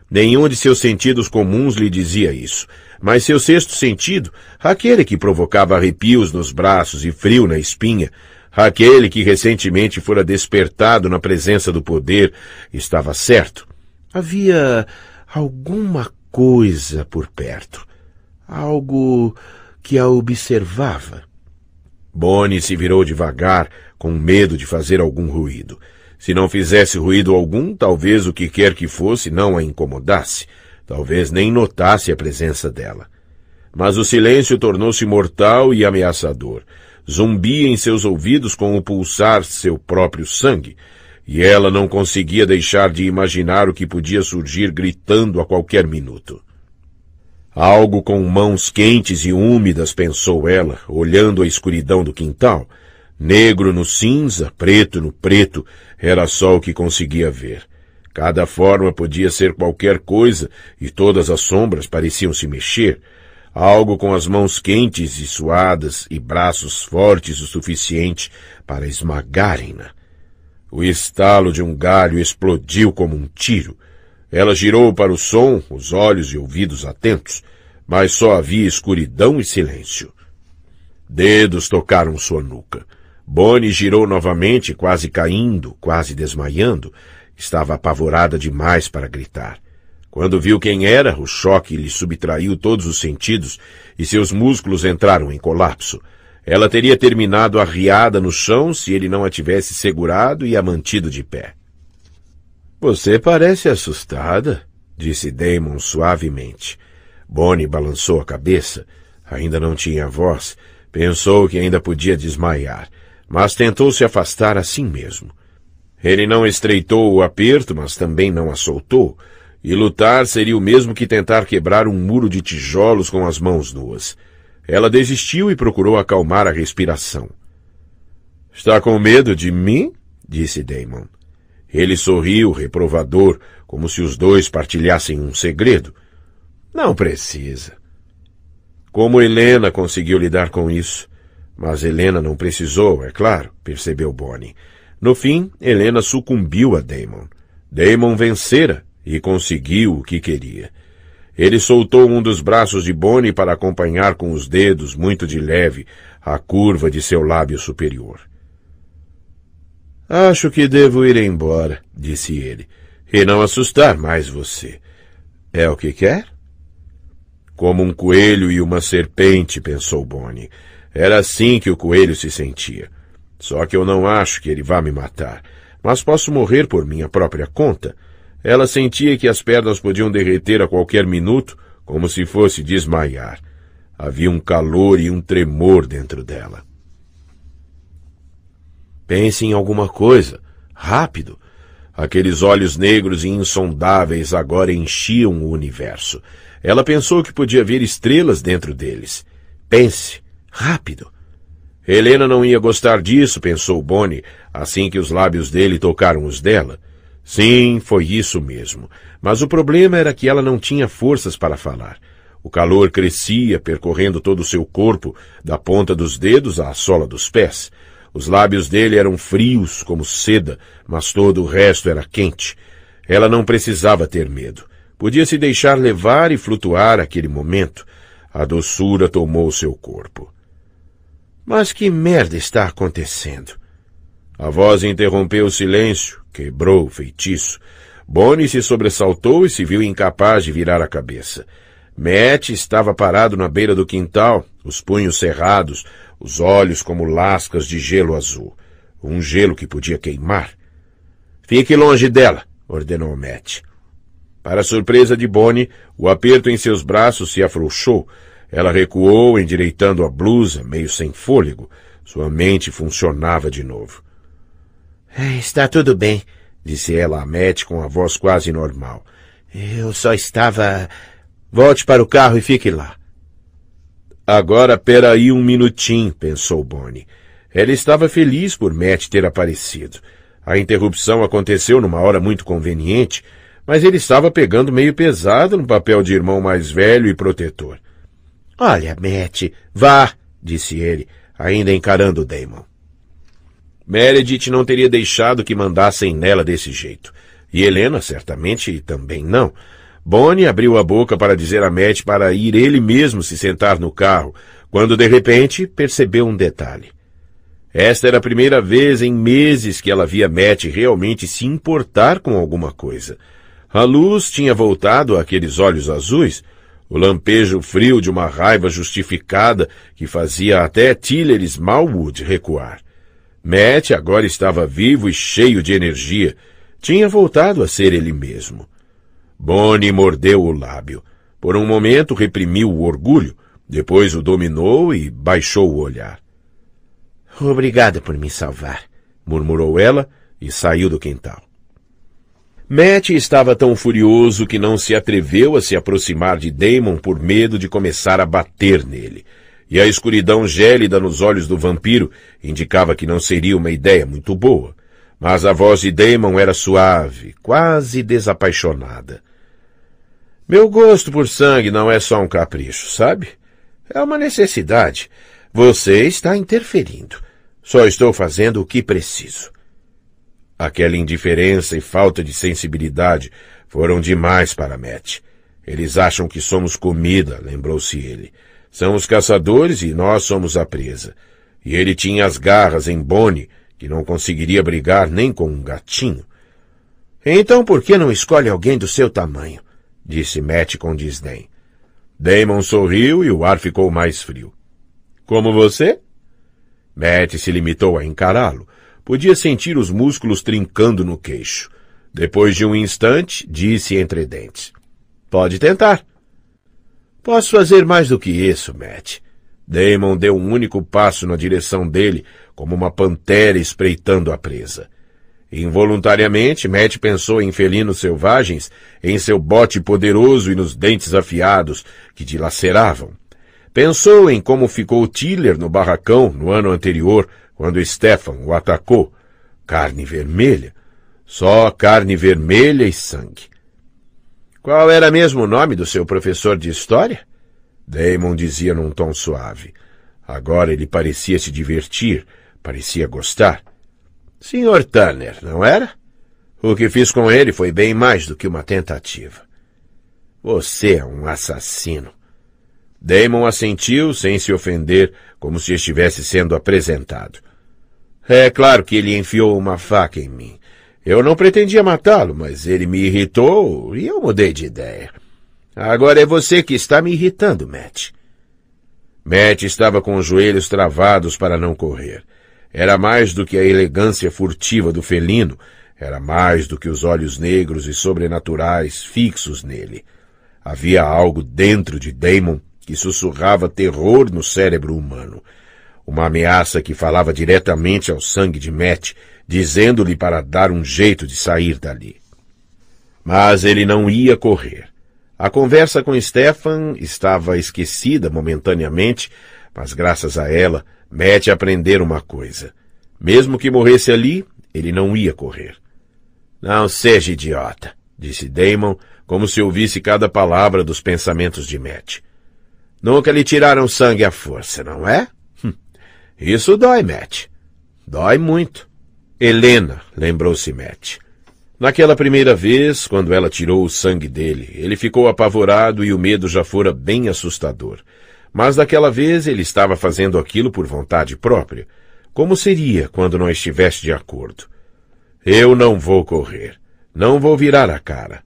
Nenhum de seus sentidos comuns lhe dizia isso, mas seu sexto sentido, aquele que provocava arrepios nos braços e frio na espinha, aquele que recentemente fora despertado na presença do poder, estava certo. Havia alguma coisa por perto. Algo que a observava. Boni se virou devagar, com medo de fazer algum ruído. Se não fizesse ruído algum, talvez o que quer que fosse não a incomodasse. Talvez nem notasse a presença dela. Mas o silêncio tornou-se mortal e ameaçador. Zumbia em seus ouvidos com o pulsar seu próprio sangue. E ela não conseguia deixar de imaginar o que podia surgir gritando a qualquer minuto. Algo com mãos quentes e úmidas, pensou ela, olhando a escuridão do quintal. Negro no cinza, preto no preto, era só o que conseguia ver. Cada forma podia ser qualquer coisa e todas as sombras pareciam se mexer. Algo com as mãos quentes e suadas e braços fortes o suficiente para esmagarem-na. O estalo de um galho explodiu como um tiro. Ela girou para o som, os olhos e ouvidos atentos, mas só havia escuridão e silêncio. Dedos tocaram sua nuca. Bonnie girou novamente, quase caindo, quase desmaiando. Estava apavorada demais para gritar. Quando viu quem era, o choque lhe subtraiu todos os sentidos e seus músculos entraram em colapso. Ela teria terminado arriada no chão se ele não a tivesse segurado e a mantido de pé. Você parece assustada, disse Damon suavemente. Bonnie balançou a cabeça. Ainda não tinha voz. Pensou que ainda podia desmaiar, mas tentou se afastar assim mesmo. Ele não estreitou o aperto, mas também não a soltou, e lutar seria o mesmo que tentar quebrar um muro de tijolos com as mãos nuas. Ela desistiu e procurou acalmar a respiração. Está com medo de mim? disse Damon. Ele sorriu, reprovador, como se os dois partilhassem um segredo. Não precisa. Como Helena conseguiu lidar com isso? Mas Helena não precisou, é claro, percebeu Bonnie. No fim, Helena sucumbiu a Damon. Damon vencera e conseguiu o que queria. Ele soltou um dos braços de Bonnie para acompanhar com os dedos, muito de leve, a curva de seu lábio superior. Acho que devo ir embora, disse ele, e não assustar mais você. É o que quer? Como um coelho e uma serpente, pensou Bonnie. Era assim que o coelho se sentia. Só que eu não acho que ele vá me matar, mas posso morrer por minha própria conta. Ela sentia que as pernas podiam derreter a qualquer minuto, como se fosse desmaiar. Havia um calor e um tremor dentro dela. Pense em alguma coisa. Rápido. Aqueles olhos negros e insondáveis agora enchiam o universo. Ela pensou que podia ver estrelas dentro deles. Pense. Rápido. Helena não ia gostar disso, pensou Bonnie, assim que os lábios dele tocaram os dela. Sim, foi isso mesmo. Mas o problema era que ela não tinha forças para falar. O calor crescia, percorrendo todo o seu corpo, da ponta dos dedos à sola dos pés. Os lábios dele eram frios como seda, mas todo o resto era quente. Ela não precisava ter medo. Podia se deixar levar e flutuar aquele momento. A doçura tomou seu corpo. Mas que merda está acontecendo? A voz interrompeu o silêncio, quebrou o feitiço. Bonnie se sobressaltou e se viu incapaz de virar a cabeça. Matt estava parado na beira do quintal, os punhos cerrados, os olhos como lascas de gelo azul. Um gelo que podia queimar. Fique longe dela, ordenou Matt. Para surpresa de Bonnie, o aperto em seus braços se afrouxou. Ela recuou, endireitando a blusa, meio sem fôlego. Sua mente funcionava de novo. Eh, está tudo bem, disse ela a Matt com a voz quase normal. Eu só estava Volte para o carro e fique lá. Agora peraí um minutinho, pensou Bonnie. Ela estava feliz por Matt ter aparecido. A interrupção aconteceu numa hora muito conveniente, mas ele estava pegando meio pesado no papel de irmão mais velho e protetor. Olha, Matt, vá, disse ele, ainda encarando Damon. Meredith não teria deixado que mandassem nela desse jeito. E Helena certamente também não. Bonnie abriu a boca para dizer a Matt para ir ele mesmo se sentar no carro, quando de repente percebeu um detalhe. Esta era a primeira vez em meses que ela via Matt realmente se importar com alguma coisa. A luz tinha voltado àqueles olhos azuis, o lampejo frio de uma raiva justificada que fazia até Tillers Malwood recuar. Matt agora estava vivo e cheio de energia. Tinha voltado a ser ele mesmo. Bonnie mordeu o lábio. Por um momento reprimiu o orgulho, depois o dominou e baixou o olhar. Obrigada por me salvar, murmurou ela e saiu do quintal. Matt estava tão furioso que não se atreveu a se aproximar de Damon por medo de começar a bater nele. E a escuridão gélida nos olhos do vampiro indicava que não seria uma ideia muito boa. Mas a voz de Damon era suave, quase desapaixonada. Meu gosto por sangue não é só um capricho, sabe? É uma necessidade. Você está interferindo. Só estou fazendo o que preciso. Aquela indiferença e falta de sensibilidade foram demais para Matt. Eles acham que somos comida, lembrou-se ele. São os caçadores e nós somos a presa. E ele tinha as garras em Bonnie, que não conseguiria brigar nem com um gatinho. Então por que não escolhe alguém do seu tamanho? disse Matt com desdém. Damon sorriu e o ar ficou mais frio. Como você? Matt se limitou a encará-lo. Podia sentir os músculos trincando no queixo. Depois de um instante, disse entre dentes. Pode tentar. Posso fazer mais do que isso, Matt. Damon deu um único passo na direção dele, como uma pantera espreitando a presa. Involuntariamente, Matt pensou em felinos selvagens, em seu bote poderoso e nos dentes afiados, que dilaceravam. Pensou em como ficou Tiller no barracão no ano anterior, quando Stefan o atacou. Carne vermelha. Só carne vermelha e sangue. Qual era mesmo o nome do seu professor de história? Damon dizia num tom suave. Agora ele parecia se divertir, parecia gostar. Sr. Tanner, não era? O que fiz com ele foi bem mais do que uma tentativa. Você é um assassino. Damon assentiu sem se ofender, como se estivesse sendo apresentado. É claro que ele enfiou uma faca em mim. Eu não pretendia matá-lo, mas ele me irritou e eu mudei de ideia. Agora é você que está me irritando, Matt. Matt estava com os joelhos travados para não correr. Era mais do que a elegância furtiva do felino, era mais do que os olhos negros e sobrenaturais fixos nele. Havia algo dentro de Damon que sussurrava terror no cérebro humano. Uma ameaça que falava diretamente ao sangue de Matt, dizendo-lhe para dar um jeito de sair dali. Mas ele não ia correr. A conversa com Stefan estava esquecida momentaneamente, mas graças a ela, Matt aprendera uma coisa. Mesmo que morresse ali, ele não ia correr. Não seja idiota, disse Damon, como se ouvisse cada palavra dos pensamentos de Matt. Nunca lhe tiraram sangue à força, não é? Hum. Isso dói, Matt. Dói muito. Helena, lembrou-se Matt. Naquela primeira vez, quando ela tirou o sangue dele, ele ficou apavorado e o medo já fora bem assustador. Mas daquela vez ele estava fazendo aquilo por vontade própria. Como seria quando não estivesse de acordo? Eu não vou correr. Não vou virar a cara.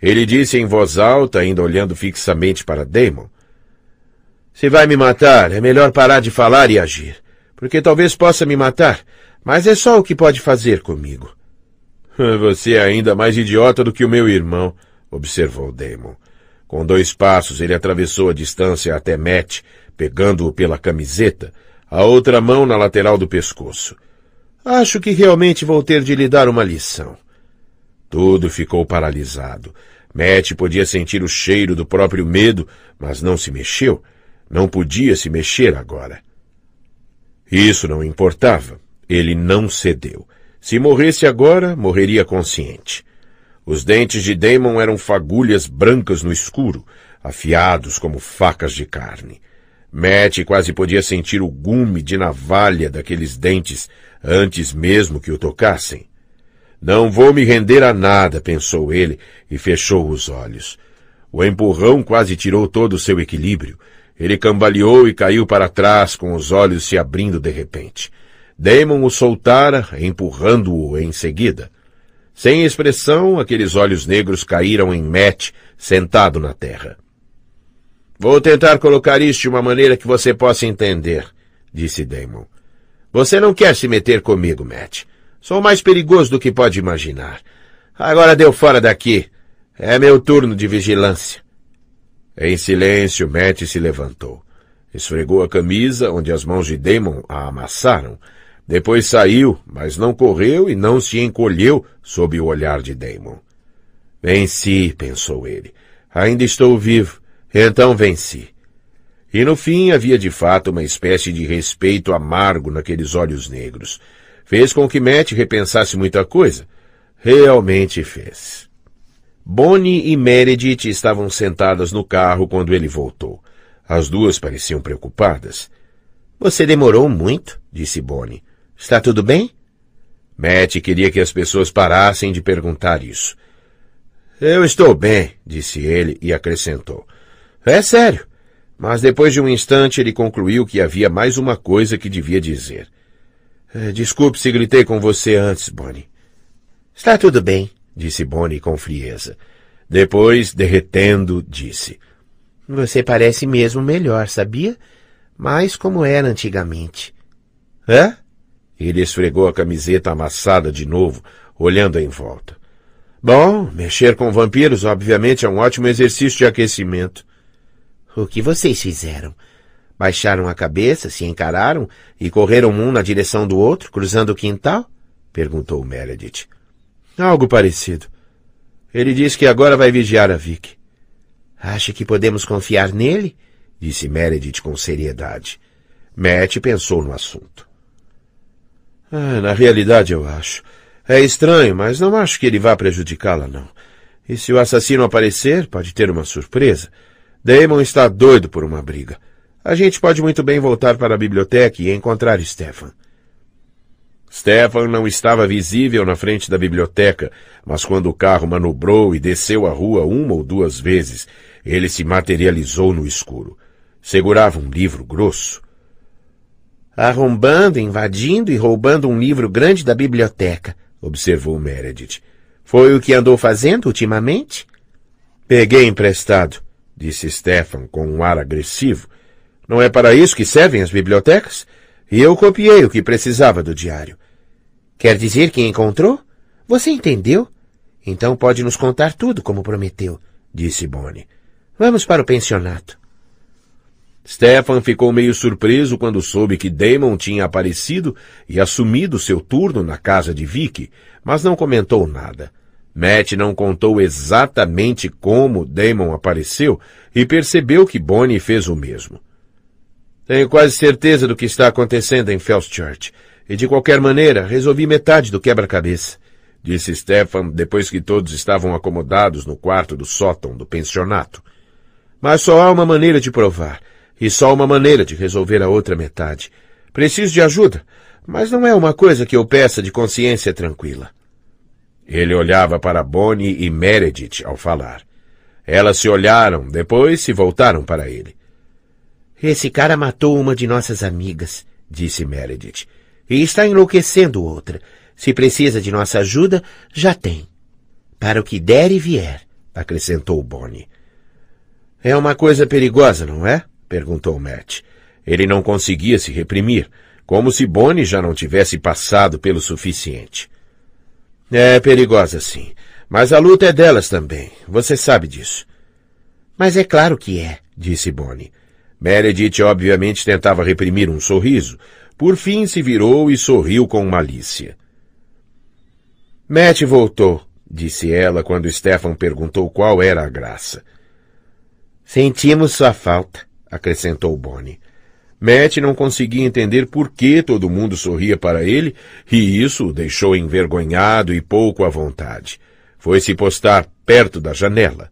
Ele disse em voz alta, ainda olhando fixamente para Damon. Se vai me matar, é melhor parar de falar e agir, porque talvez possa me matar, mas é só o que pode fazer comigo. Você é ainda mais idiota do que o meu irmão, observou Damon. Com dois passos, ele atravessou a distância até Matt, pegando-o pela camiseta, a outra mão na lateral do pescoço. Acho que realmente vou ter de lhe dar uma lição. Tudo ficou paralisado. Matt podia sentir o cheiro do próprio medo, mas não se mexeu. Não podia se mexer agora. Isso não importava. Ele não cedeu. Se morresse agora, morreria consciente. Os dentes de Damon eram fagulhas brancas no escuro, afiados como facas de carne. Matt quase podia sentir o gume de navalha daqueles dentes antes mesmo que o tocassem. Não vou me render a nada, pensou ele e fechou os olhos. O empurrão quase tirou todo o seu equilíbrio. Ele cambaleou e caiu para trás com os olhos se abrindo de repente. Damon o soltara, empurrando-o em seguida. Sem expressão, aqueles olhos negros caíram em Matt, sentado na terra. Vou tentar colocar isto de uma maneira que você possa entender, disse Damon. Você não quer se meter comigo, Matt. Sou mais perigoso do que pode imaginar. Agora deu fora daqui. É meu turno de vigilância. Em silêncio, Matt se levantou. Esfregou a camisa onde as mãos de Damon a amassaram depois saiu, mas não correu e não se encolheu sob o olhar de Damon. Venci, pensou ele. Ainda estou vivo. Então venci. E no fim havia de fato uma espécie de respeito amargo naqueles olhos negros. Fez com que Matt repensasse muita coisa. Realmente fez. Bonnie e Meredith estavam sentadas no carro quando ele voltou. As duas pareciam preocupadas. Você demorou muito, disse Bonnie. Está tudo bem? Matt queria que as pessoas parassem de perguntar isso. Eu estou bem, disse ele e acrescentou. É sério. Mas depois de um instante ele concluiu que havia mais uma coisa que devia dizer. É, desculpe se gritei com você antes, Bonnie. Está tudo bem, disse Bonnie com frieza. Depois, derretendo, disse: Você parece mesmo melhor, sabia? Mais como era antigamente. É? Ele esfregou a camiseta amassada de novo, olhando em volta. Bom, mexer com vampiros obviamente é um ótimo exercício de aquecimento. O que vocês fizeram? Baixaram a cabeça, se encararam e correram um na direção do outro, cruzando o quintal? perguntou Meredith. Algo parecido. Ele disse que agora vai vigiar a Vic. Acha que podemos confiar nele? disse Meredith com seriedade. Matt pensou no assunto. Ah, na realidade, eu acho. É estranho, mas não acho que ele vá prejudicá-la, não. E se o assassino aparecer, pode ter uma surpresa. Damon está doido por uma briga. A gente pode muito bem voltar para a biblioteca e encontrar Stefan. Stefan não estava visível na frente da biblioteca, mas quando o carro manobrou e desceu a rua uma ou duas vezes, ele se materializou no escuro. Segurava um livro grosso arrombando, invadindo e roubando um livro grande da biblioteca, observou Meredith. Foi o que andou fazendo ultimamente? Peguei emprestado, disse Stefan com um ar agressivo. Não é para isso que servem as bibliotecas? E eu copiei o que precisava do diário. Quer dizer que encontrou? Você entendeu? Então pode nos contar tudo, como prometeu, disse Bonnie. Vamos para o pensionato. Stefan ficou meio surpreso quando soube que Damon tinha aparecido e assumido seu turno na casa de Vicky, mas não comentou nada. Matt não contou exatamente como Damon apareceu e percebeu que Bonnie fez o mesmo. Tenho quase certeza do que está acontecendo em Fellschurch, e de qualquer maneira resolvi metade do quebra-cabeça, disse Stefan depois que todos estavam acomodados no quarto do sótão do pensionato. Mas só há uma maneira de provar — e só uma maneira de resolver a outra metade. Preciso de ajuda, mas não é uma coisa que eu peça de consciência tranquila. Ele olhava para Bonnie e Meredith ao falar. Elas se olharam, depois se voltaram para ele. Esse cara matou uma de nossas amigas, disse Meredith, e está enlouquecendo outra. Se precisa de nossa ajuda, já tem. Para o que der e vier, acrescentou Bonnie. É uma coisa perigosa, não é? perguntou Matt. Ele não conseguia se reprimir, como se Bonnie já não tivesse passado pelo suficiente. É perigosa, sim. Mas a luta é delas também. Você sabe disso. Mas é claro que é, disse Bonnie. Meredith obviamente tentava reprimir um sorriso. Por fim se virou e sorriu com malícia. Matt voltou, disse ela quando Stefan perguntou qual era a graça. Sentimos sua falta acrescentou Bonnie. Matt não conseguia entender por que todo mundo sorria para ele, e isso o deixou envergonhado e pouco à vontade. Foi se postar perto da janela.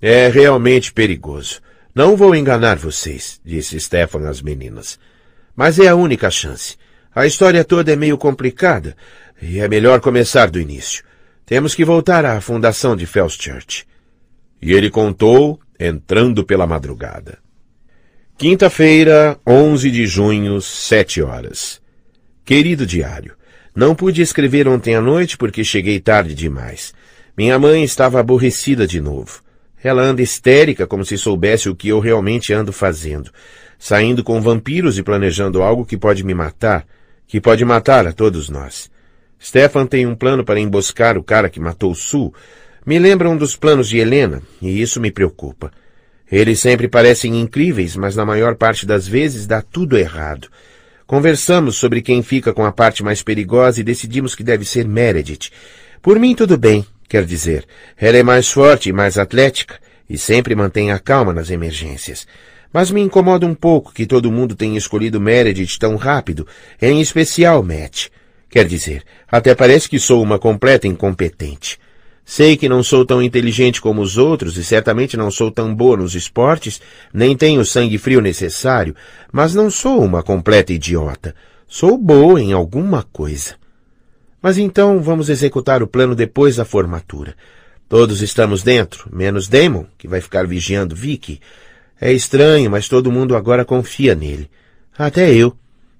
É realmente perigoso. Não vou enganar vocês, disse Stefan às meninas. Mas é a única chance. A história toda é meio complicada, e é melhor começar do início. Temos que voltar à fundação de Fells E ele contou entrando pela madrugada. Quinta-feira, 11 de junho, 7 horas. Querido diário, não pude escrever ontem à noite porque cheguei tarde demais. Minha mãe estava aborrecida de novo. Ela anda histérica como se soubesse o que eu realmente ando fazendo, saindo com vampiros e planejando algo que pode me matar, que pode matar a todos nós. Stefan tem um plano para emboscar o cara que matou Sul, me lembra um dos planos de Helena, e isso me preocupa. Eles sempre parecem incríveis, mas na maior parte das vezes dá tudo errado. Conversamos sobre quem fica com a parte mais perigosa e decidimos que deve ser Meredith. Por mim, tudo bem, quer dizer, ela é mais forte e mais atlética, e sempre mantém a calma nas emergências. Mas me incomoda um pouco que todo mundo tenha escolhido Meredith tão rápido, em especial Matt. Quer dizer, até parece que sou uma completa incompetente. Sei que não sou tão inteligente como os outros e certamente não sou tão boa nos esportes, nem tenho o sangue frio necessário, mas não sou uma completa idiota. Sou boa em alguma coisa. Mas então vamos executar o plano depois da formatura. Todos estamos dentro, menos Damon, que vai ficar vigiando Vicky. É estranho, mas todo mundo agora confia nele. Até eu.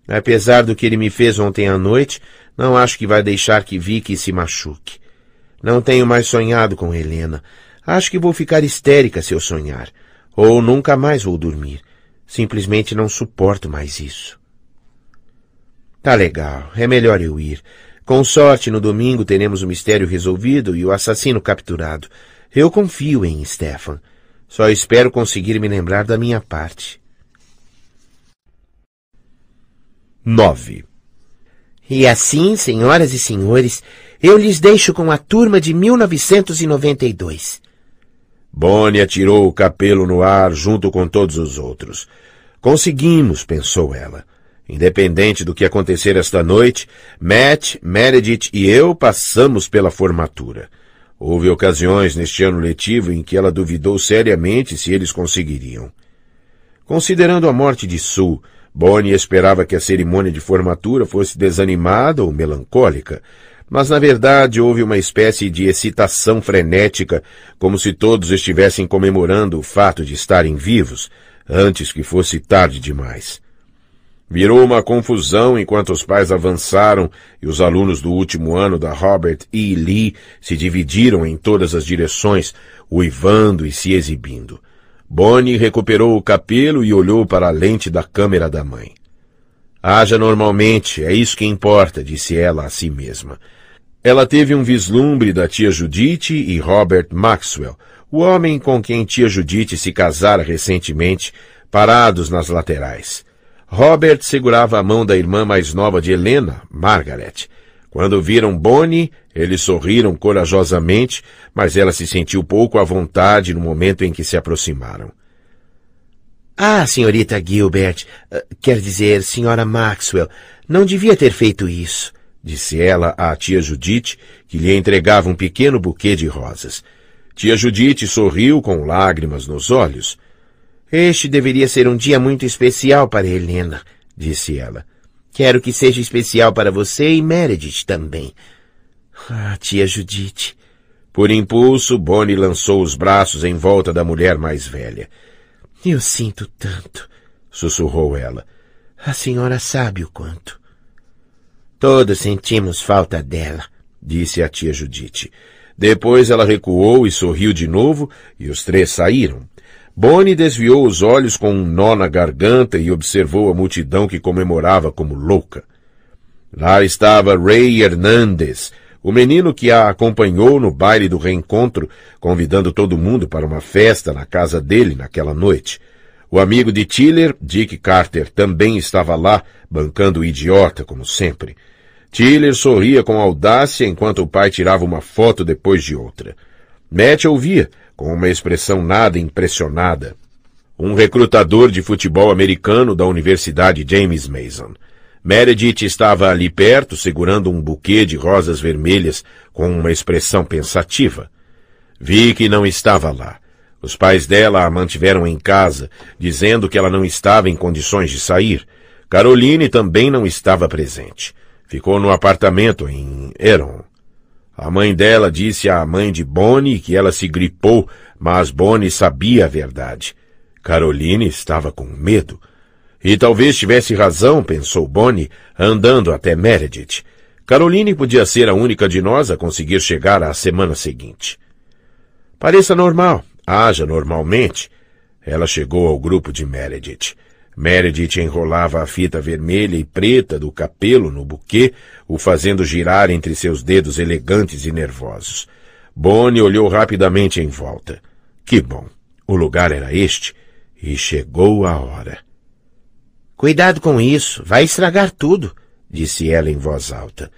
Apesar do que ele me fez ontem à noite, não acho que vai deixar que Vicky se machuque. Não tenho mais sonhado com Helena. Acho que vou ficar histérica se eu sonhar. Ou nunca mais vou dormir. Simplesmente não suporto mais isso. Tá legal. É melhor eu ir. Com sorte, no domingo teremos o mistério resolvido e o assassino capturado. Eu confio em Stefan. Só espero conseguir me lembrar da minha parte. 9. E assim, senhoras e senhores, eu lhes deixo com a turma de 1992. Bonnie atirou o capelo no ar junto com todos os outros. Conseguimos, pensou ela. Independente do que acontecer esta noite, Matt, Meredith e eu passamos pela formatura. Houve ocasiões neste ano letivo em que ela duvidou seriamente se eles conseguiriam. Considerando a morte de Sul, Bonnie esperava que a cerimônia de formatura fosse desanimada ou melancólica, mas na verdade houve uma espécie de excitação frenética, como se todos estivessem comemorando o fato de estarem vivos, antes que fosse tarde demais. Virou uma confusão enquanto os pais avançaram e os alunos do último ano da Robert E. Lee se dividiram em todas as direções, uivando e se exibindo. Bonnie recuperou o capelo e olhou para a lente da câmera da mãe. Haja normalmente, é isso que importa, disse ela a si mesma. Ela teve um vislumbre da tia Judite e Robert Maxwell, o homem com quem tia Judite se casara recentemente, parados nas laterais. Robert segurava a mão da irmã mais nova de Helena, Margaret. Quando viram Bonnie, eles sorriram corajosamente, mas ela se sentiu pouco à vontade no momento em que se aproximaram. Ah, senhorita Gilbert, eh, quer dizer, senhora Maxwell, não devia ter feito isso, disse ela à tia Judite, que lhe entregava um pequeno buquê de rosas. Tia Judite sorriu com lágrimas nos olhos. Este deveria ser um dia muito especial para Helena, disse ela. Quero que seja especial para você e Meredith também. Ah, tia Judite. Por impulso, Bonnie lançou os braços em volta da mulher mais velha. Eu sinto tanto, sussurrou ela. A senhora sabe o quanto. Todos sentimos falta dela, disse a tia Judite. Depois ela recuou e sorriu de novo, e os três saíram. Bonnie desviou os olhos com um nó na garganta e observou a multidão que comemorava como louca. Lá estava Ray Hernandez, o menino que a acompanhou no baile do reencontro, convidando todo mundo para uma festa na casa dele naquela noite. O amigo de Tiller, Dick Carter, também estava lá, bancando o idiota, como sempre. Tiller sorria com audácia enquanto o pai tirava uma foto depois de outra. Matt ouvia, com uma expressão nada impressionada. Um recrutador de futebol americano da Universidade James Mason. Meredith estava ali perto, segurando um buquê de rosas vermelhas com uma expressão pensativa. Vi que não estava lá. Os pais dela a mantiveram em casa, dizendo que ela não estava em condições de sair. Caroline também não estava presente. Ficou no apartamento em Eron. A mãe dela disse à mãe de Bonnie que ela se gripou, mas Bonnie sabia a verdade. Caroline estava com medo. E talvez tivesse razão, pensou Bonnie, andando até Meredith. Caroline podia ser a única de nós a conseguir chegar à semana seguinte. Pareça normal, haja normalmente. Ela chegou ao grupo de Meredith. Meredith enrolava a fita vermelha e preta do capelo no buquê, o fazendo girar entre seus dedos elegantes e nervosos. Bonnie olhou rapidamente em volta. Que bom! O lugar era este, e chegou a hora. Cuidado com isso, vai estragar tudo, disse ela em voz alta.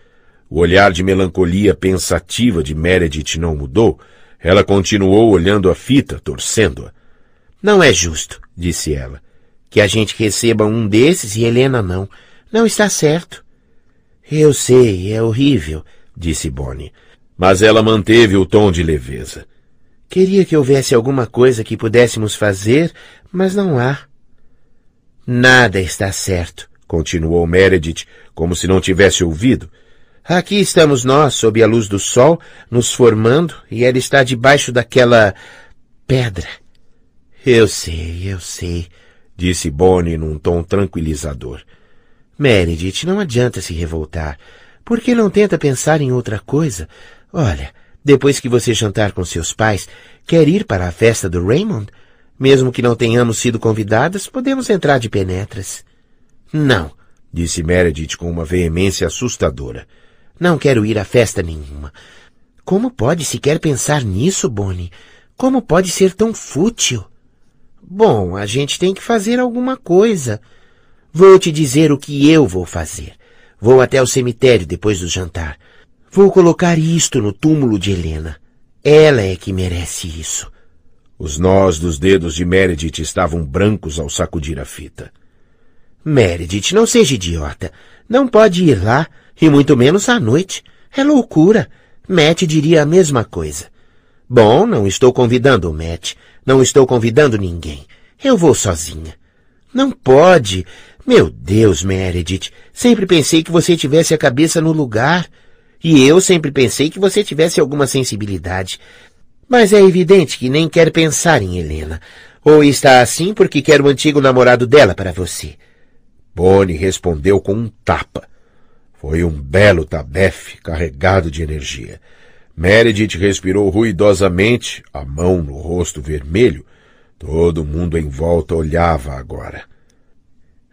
O olhar de melancolia pensativa de Meredith não mudou. Ela continuou olhando a fita, torcendo-a. Não é justo, disse ela que a gente receba um desses e Helena não. Não está certo. Eu sei, é horrível, disse Bonnie. Mas ela manteve o tom de leveza. Queria que houvesse alguma coisa que pudéssemos fazer, mas não há. Nada está certo, continuou Meredith, como se não tivesse ouvido. Aqui estamos nós, sob a luz do sol, nos formando, e ela está debaixo daquela pedra. Eu sei, eu sei, disse Bonnie num tom tranquilizador. Meredith, não adianta se revoltar. Por que não tenta pensar em outra coisa? Olha, depois que você jantar com seus pais, quer ir para a festa do Raymond? Mesmo que não tenhamos sido convidadas, podemos entrar de penetras. Não, disse Meredith com uma veemência assustadora. Não quero ir a festa nenhuma. Como pode sequer pensar nisso, Bonnie? Como pode ser tão fútil? Bom, a gente tem que fazer alguma coisa. Vou te dizer o que eu vou fazer. Vou até o cemitério depois do jantar. Vou colocar isto no túmulo de Helena. Ela é que merece isso. Os nós dos dedos de Meredith estavam brancos ao sacudir a fita. Meredith, não seja idiota. Não pode ir lá, e muito menos à noite. É loucura. Matt diria a mesma coisa. Bom, não estou convidando o Matt. Não estou convidando ninguém. Eu vou sozinha. Não pode. Meu Deus, Meredith, sempre pensei que você tivesse a cabeça no lugar. E eu sempre pensei que você tivesse alguma sensibilidade. Mas é evidente que nem quer pensar em Helena. Ou está assim porque quer o antigo namorado dela para você. Bonnie respondeu com um tapa. Foi um belo tabefe carregado de energia. Meredith respirou ruidosamente, a mão no rosto vermelho. Todo mundo em volta olhava agora.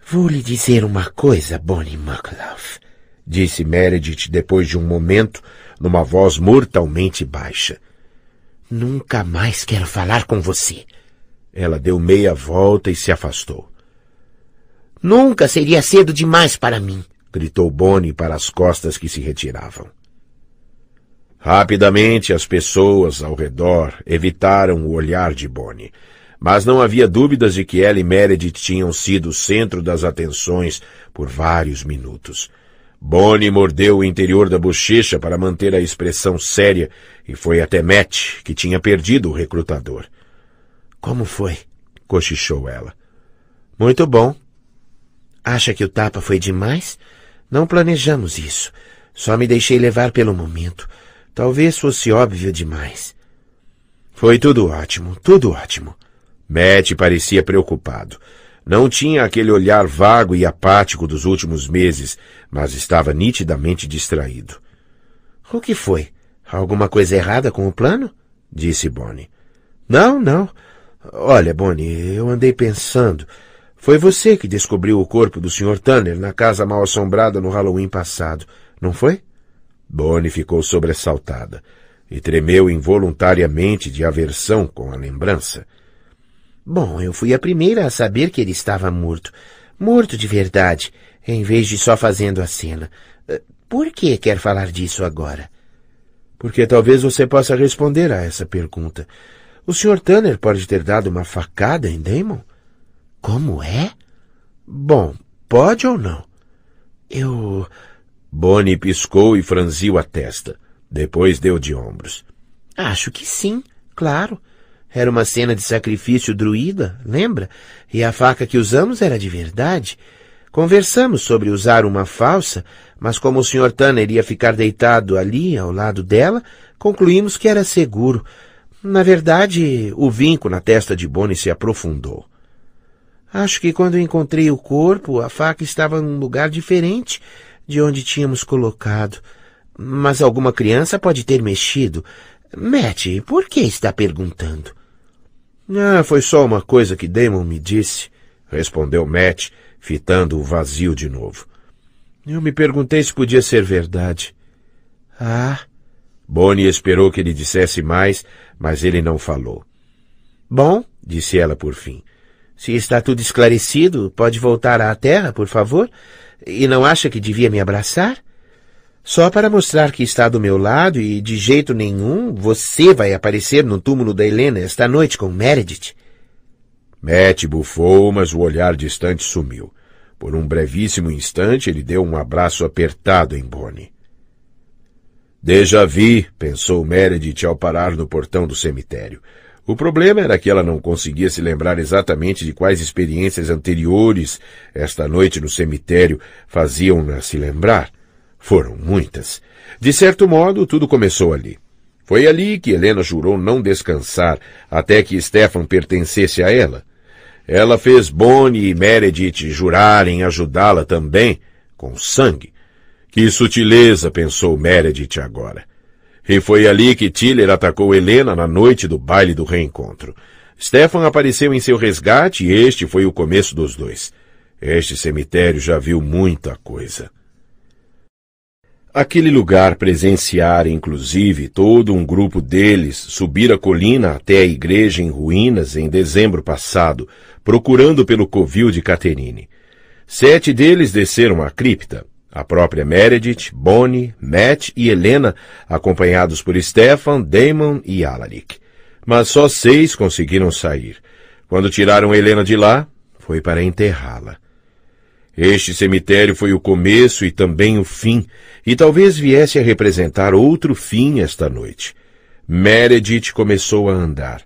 Vou lhe dizer uma coisa, Bonnie McLough, disse Meredith depois de um momento, numa voz mortalmente baixa. Nunca mais quero falar com você. Ela deu meia volta e se afastou. Nunca seria cedo demais para mim, gritou Bonnie para as costas que se retiravam. Rapidamente as pessoas ao redor evitaram o olhar de Bonnie, mas não havia dúvidas de que ela e Meredith tinham sido o centro das atenções por vários minutos. Bonnie mordeu o interior da bochecha para manter a expressão séria e foi até Matt, que tinha perdido o recrutador. — Como foi? — cochichou ela. — Muito bom. — Acha que o tapa foi demais? Não planejamos isso. Só me deixei levar pelo momento. — Talvez fosse óbvio demais. Foi tudo ótimo, tudo ótimo. Matt parecia preocupado. Não tinha aquele olhar vago e apático dos últimos meses, mas estava nitidamente distraído. O que foi? Alguma coisa errada com o plano? disse Bonnie. Não, não. Olha, Bonnie, eu andei pensando. Foi você que descobriu o corpo do Sr. Tanner na casa mal assombrada no Halloween passado, não foi? Bonnie ficou sobressaltada e tremeu involuntariamente de aversão com a lembrança. Bom, eu fui a primeira a saber que ele estava morto. Morto de verdade, em vez de só fazendo a cena. Eh, por que quer falar disso agora? Porque talvez você possa responder a essa pergunta. O Sr. Tanner pode ter dado uma facada em Damon? Como é? Bom, pode ou não? Eu. Bonnie piscou e franziu a testa. Depois deu de ombros. Acho que sim, claro. Era uma cena de sacrifício druida, lembra? E a faca que usamos era de verdade. Conversamos sobre usar uma falsa, mas como o Sr. Tanner ia ficar deitado ali, ao lado dela, concluímos que era seguro. Na verdade, o vinco na testa de Bonnie se aprofundou. Acho que quando encontrei o corpo, a faca estava num lugar diferente de onde tínhamos colocado. Mas alguma criança pode ter mexido. Matt, por que está perguntando? Ah, foi só uma coisa que Damon me disse, respondeu Matt, fitando o vazio de novo. Eu me perguntei se podia ser verdade. Ah. Bonnie esperou que ele dissesse mais, mas ele não falou. Bom, disse ela por fim. Se está tudo esclarecido, pode voltar à Terra, por favor? E não acha que devia me abraçar? Só para mostrar que está do meu lado e, de jeito nenhum, você vai aparecer no túmulo da Helena esta noite com Meredith. Matt bufou, mas o olhar distante sumiu. Por um brevíssimo instante, ele deu um abraço apertado em Bonnie. Deja vi, pensou Meredith ao parar no portão do cemitério. O problema era que ela não conseguia se lembrar exatamente de quais experiências anteriores esta noite no cemitério faziam-na se lembrar. Foram muitas. De certo modo, tudo começou ali. Foi ali que Helena jurou não descansar até que Stefan pertencesse a ela. Ela fez Bonnie e Meredith jurarem ajudá-la também, com sangue. Que sutileza, pensou Meredith agora. E foi ali que Tiller atacou Helena na noite do baile do reencontro. Stefan apareceu em seu resgate e este foi o começo dos dois. Este cemitério já viu muita coisa. Aquele lugar presenciara, inclusive, todo um grupo deles subir a colina até a igreja em ruínas em dezembro passado, procurando pelo covil de Caterine. Sete deles desceram a cripta, a própria Meredith, Bonnie, Matt e Helena, acompanhados por Stefan, Damon e Alaric. Mas só seis conseguiram sair. Quando tiraram Helena de lá, foi para enterrá-la. Este cemitério foi o começo e também o fim, e talvez viesse a representar outro fim esta noite. Meredith começou a andar.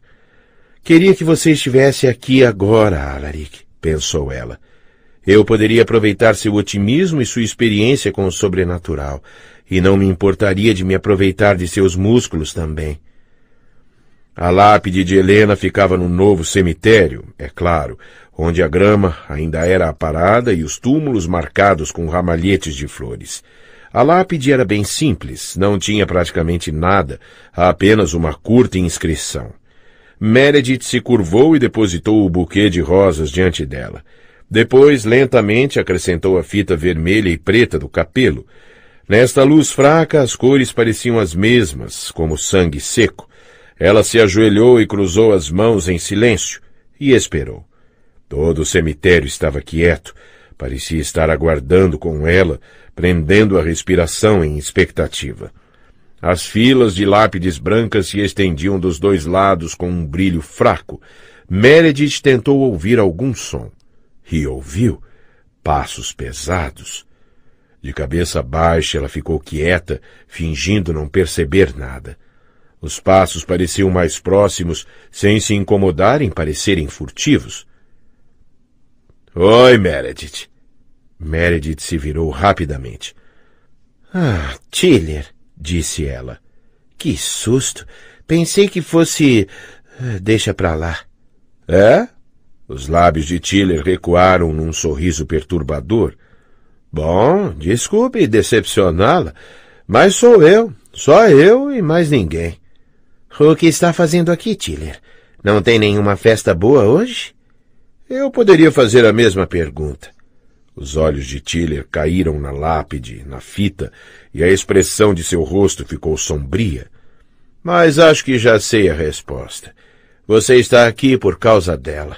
Queria que você estivesse aqui agora, Alaric, pensou ela. Eu poderia aproveitar seu otimismo e sua experiência com o sobrenatural, e não me importaria de me aproveitar de seus músculos também. A lápide de Helena ficava no novo cemitério, é claro, onde a grama ainda era aparada e os túmulos marcados com ramalhetes de flores. A lápide era bem simples, não tinha praticamente nada, apenas uma curta inscrição. Meredith se curvou e depositou o buquê de rosas diante dela. Depois, lentamente, acrescentou a fita vermelha e preta do capelo. Nesta luz fraca, as cores pareciam as mesmas, como sangue seco. Ela se ajoelhou e cruzou as mãos em silêncio, e esperou. Todo o cemitério estava quieto. Parecia estar aguardando com ela, prendendo a respiração em expectativa. As filas de lápides brancas se estendiam dos dois lados com um brilho fraco. Meredith tentou ouvir algum som e ouviu passos pesados. De cabeça baixa, ela ficou quieta, fingindo não perceber nada. Os passos pareciam mais próximos, sem se incomodarem, parecerem furtivos. Oi, Meredith. Meredith se virou rapidamente. Ah, Tiller, disse ela. Que susto! Pensei que fosse. Eh, deixa pra lá. É? Os lábios de Tiller recuaram num sorriso perturbador. Bom, desculpe decepcioná-la, mas sou eu, só eu e mais ninguém. O que está fazendo aqui, Tiller? Não tem nenhuma festa boa hoje? Eu poderia fazer a mesma pergunta. Os olhos de Tiller caíram na lápide, na fita, e a expressão de seu rosto ficou sombria. Mas acho que já sei a resposta. Você está aqui por causa dela.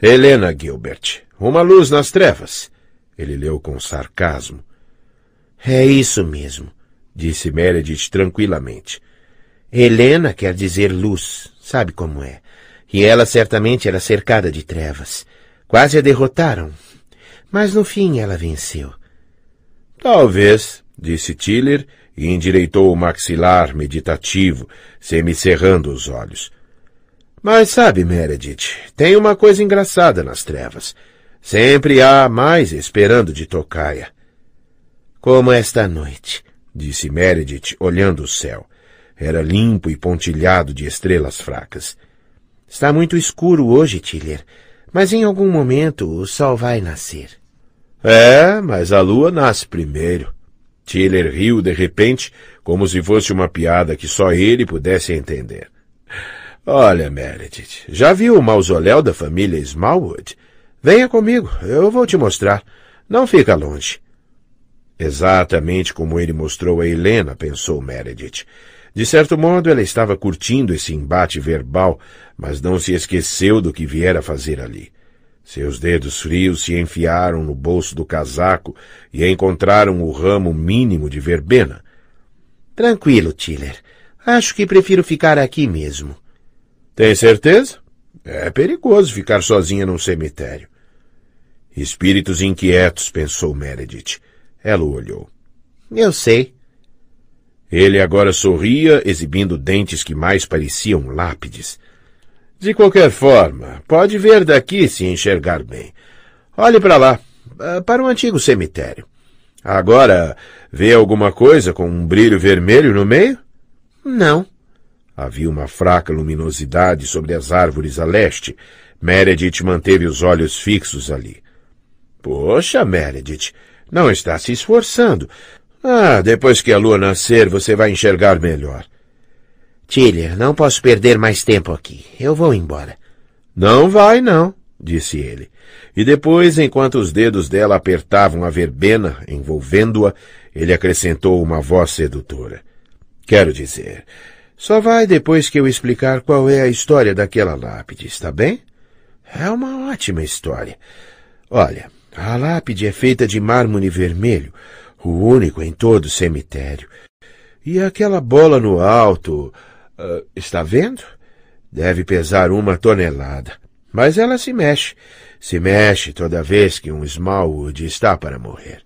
Helena Gilbert, uma luz nas trevas. Ele leu com sarcasmo. É isso mesmo, disse Meredith tranquilamente. Helena quer dizer luz, sabe como é. E ela certamente era cercada de trevas. Quase a derrotaram. Mas no fim ela venceu. Talvez, disse Tiller e endireitou o maxilar meditativo, semicerrando os olhos. Mas sabe, Meredith, tem uma coisa engraçada nas trevas. Sempre há mais esperando de tocaia. Como esta noite, disse Meredith, olhando o céu. Era limpo e pontilhado de estrelas fracas. Está muito escuro hoje, Tiller, mas em algum momento o sol vai nascer. É, mas a lua nasce primeiro. Tiller riu de repente, como se fosse uma piada que só ele pudesse entender. Olha, Meredith, já viu o mausoléu da família Smallwood? Venha comigo, eu vou te mostrar. Não fica longe. Exatamente como ele mostrou a Helena, pensou Meredith. De certo modo, ela estava curtindo esse embate verbal, mas não se esqueceu do que viera fazer ali. Seus dedos frios se enfiaram no bolso do casaco e encontraram o ramo mínimo de verbena. Tranquilo, Tiller. Acho que prefiro ficar aqui mesmo. Tem certeza? É perigoso ficar sozinha num cemitério. Espíritos inquietos, pensou Meredith. Ela o olhou. Eu sei. Ele agora sorria, exibindo dentes que mais pareciam lápides. De qualquer forma, pode ver daqui se enxergar bem. Olhe para lá, ah, para um antigo cemitério. Agora, vê alguma coisa com um brilho vermelho no meio? Não. Havia uma fraca luminosidade sobre as árvores a leste. Meredith manteve os olhos fixos ali. Poxa, Meredith, não está se esforçando. Ah, depois que a lua nascer, você vai enxergar melhor. Tilly, não posso perder mais tempo aqui. Eu vou embora. Não vai, não, disse ele. E depois, enquanto os dedos dela apertavam a verbena, envolvendo-a, ele acrescentou uma voz sedutora. Quero dizer, só vai depois que eu explicar qual é a história daquela lápide, está bem? É uma ótima história. Olha, a lápide é feita de mármore vermelho, o único em todo o cemitério. E aquela bola no alto. Uh, está vendo? Deve pesar uma tonelada. Mas ela se mexe. Se mexe toda vez que um Smallwood está para morrer.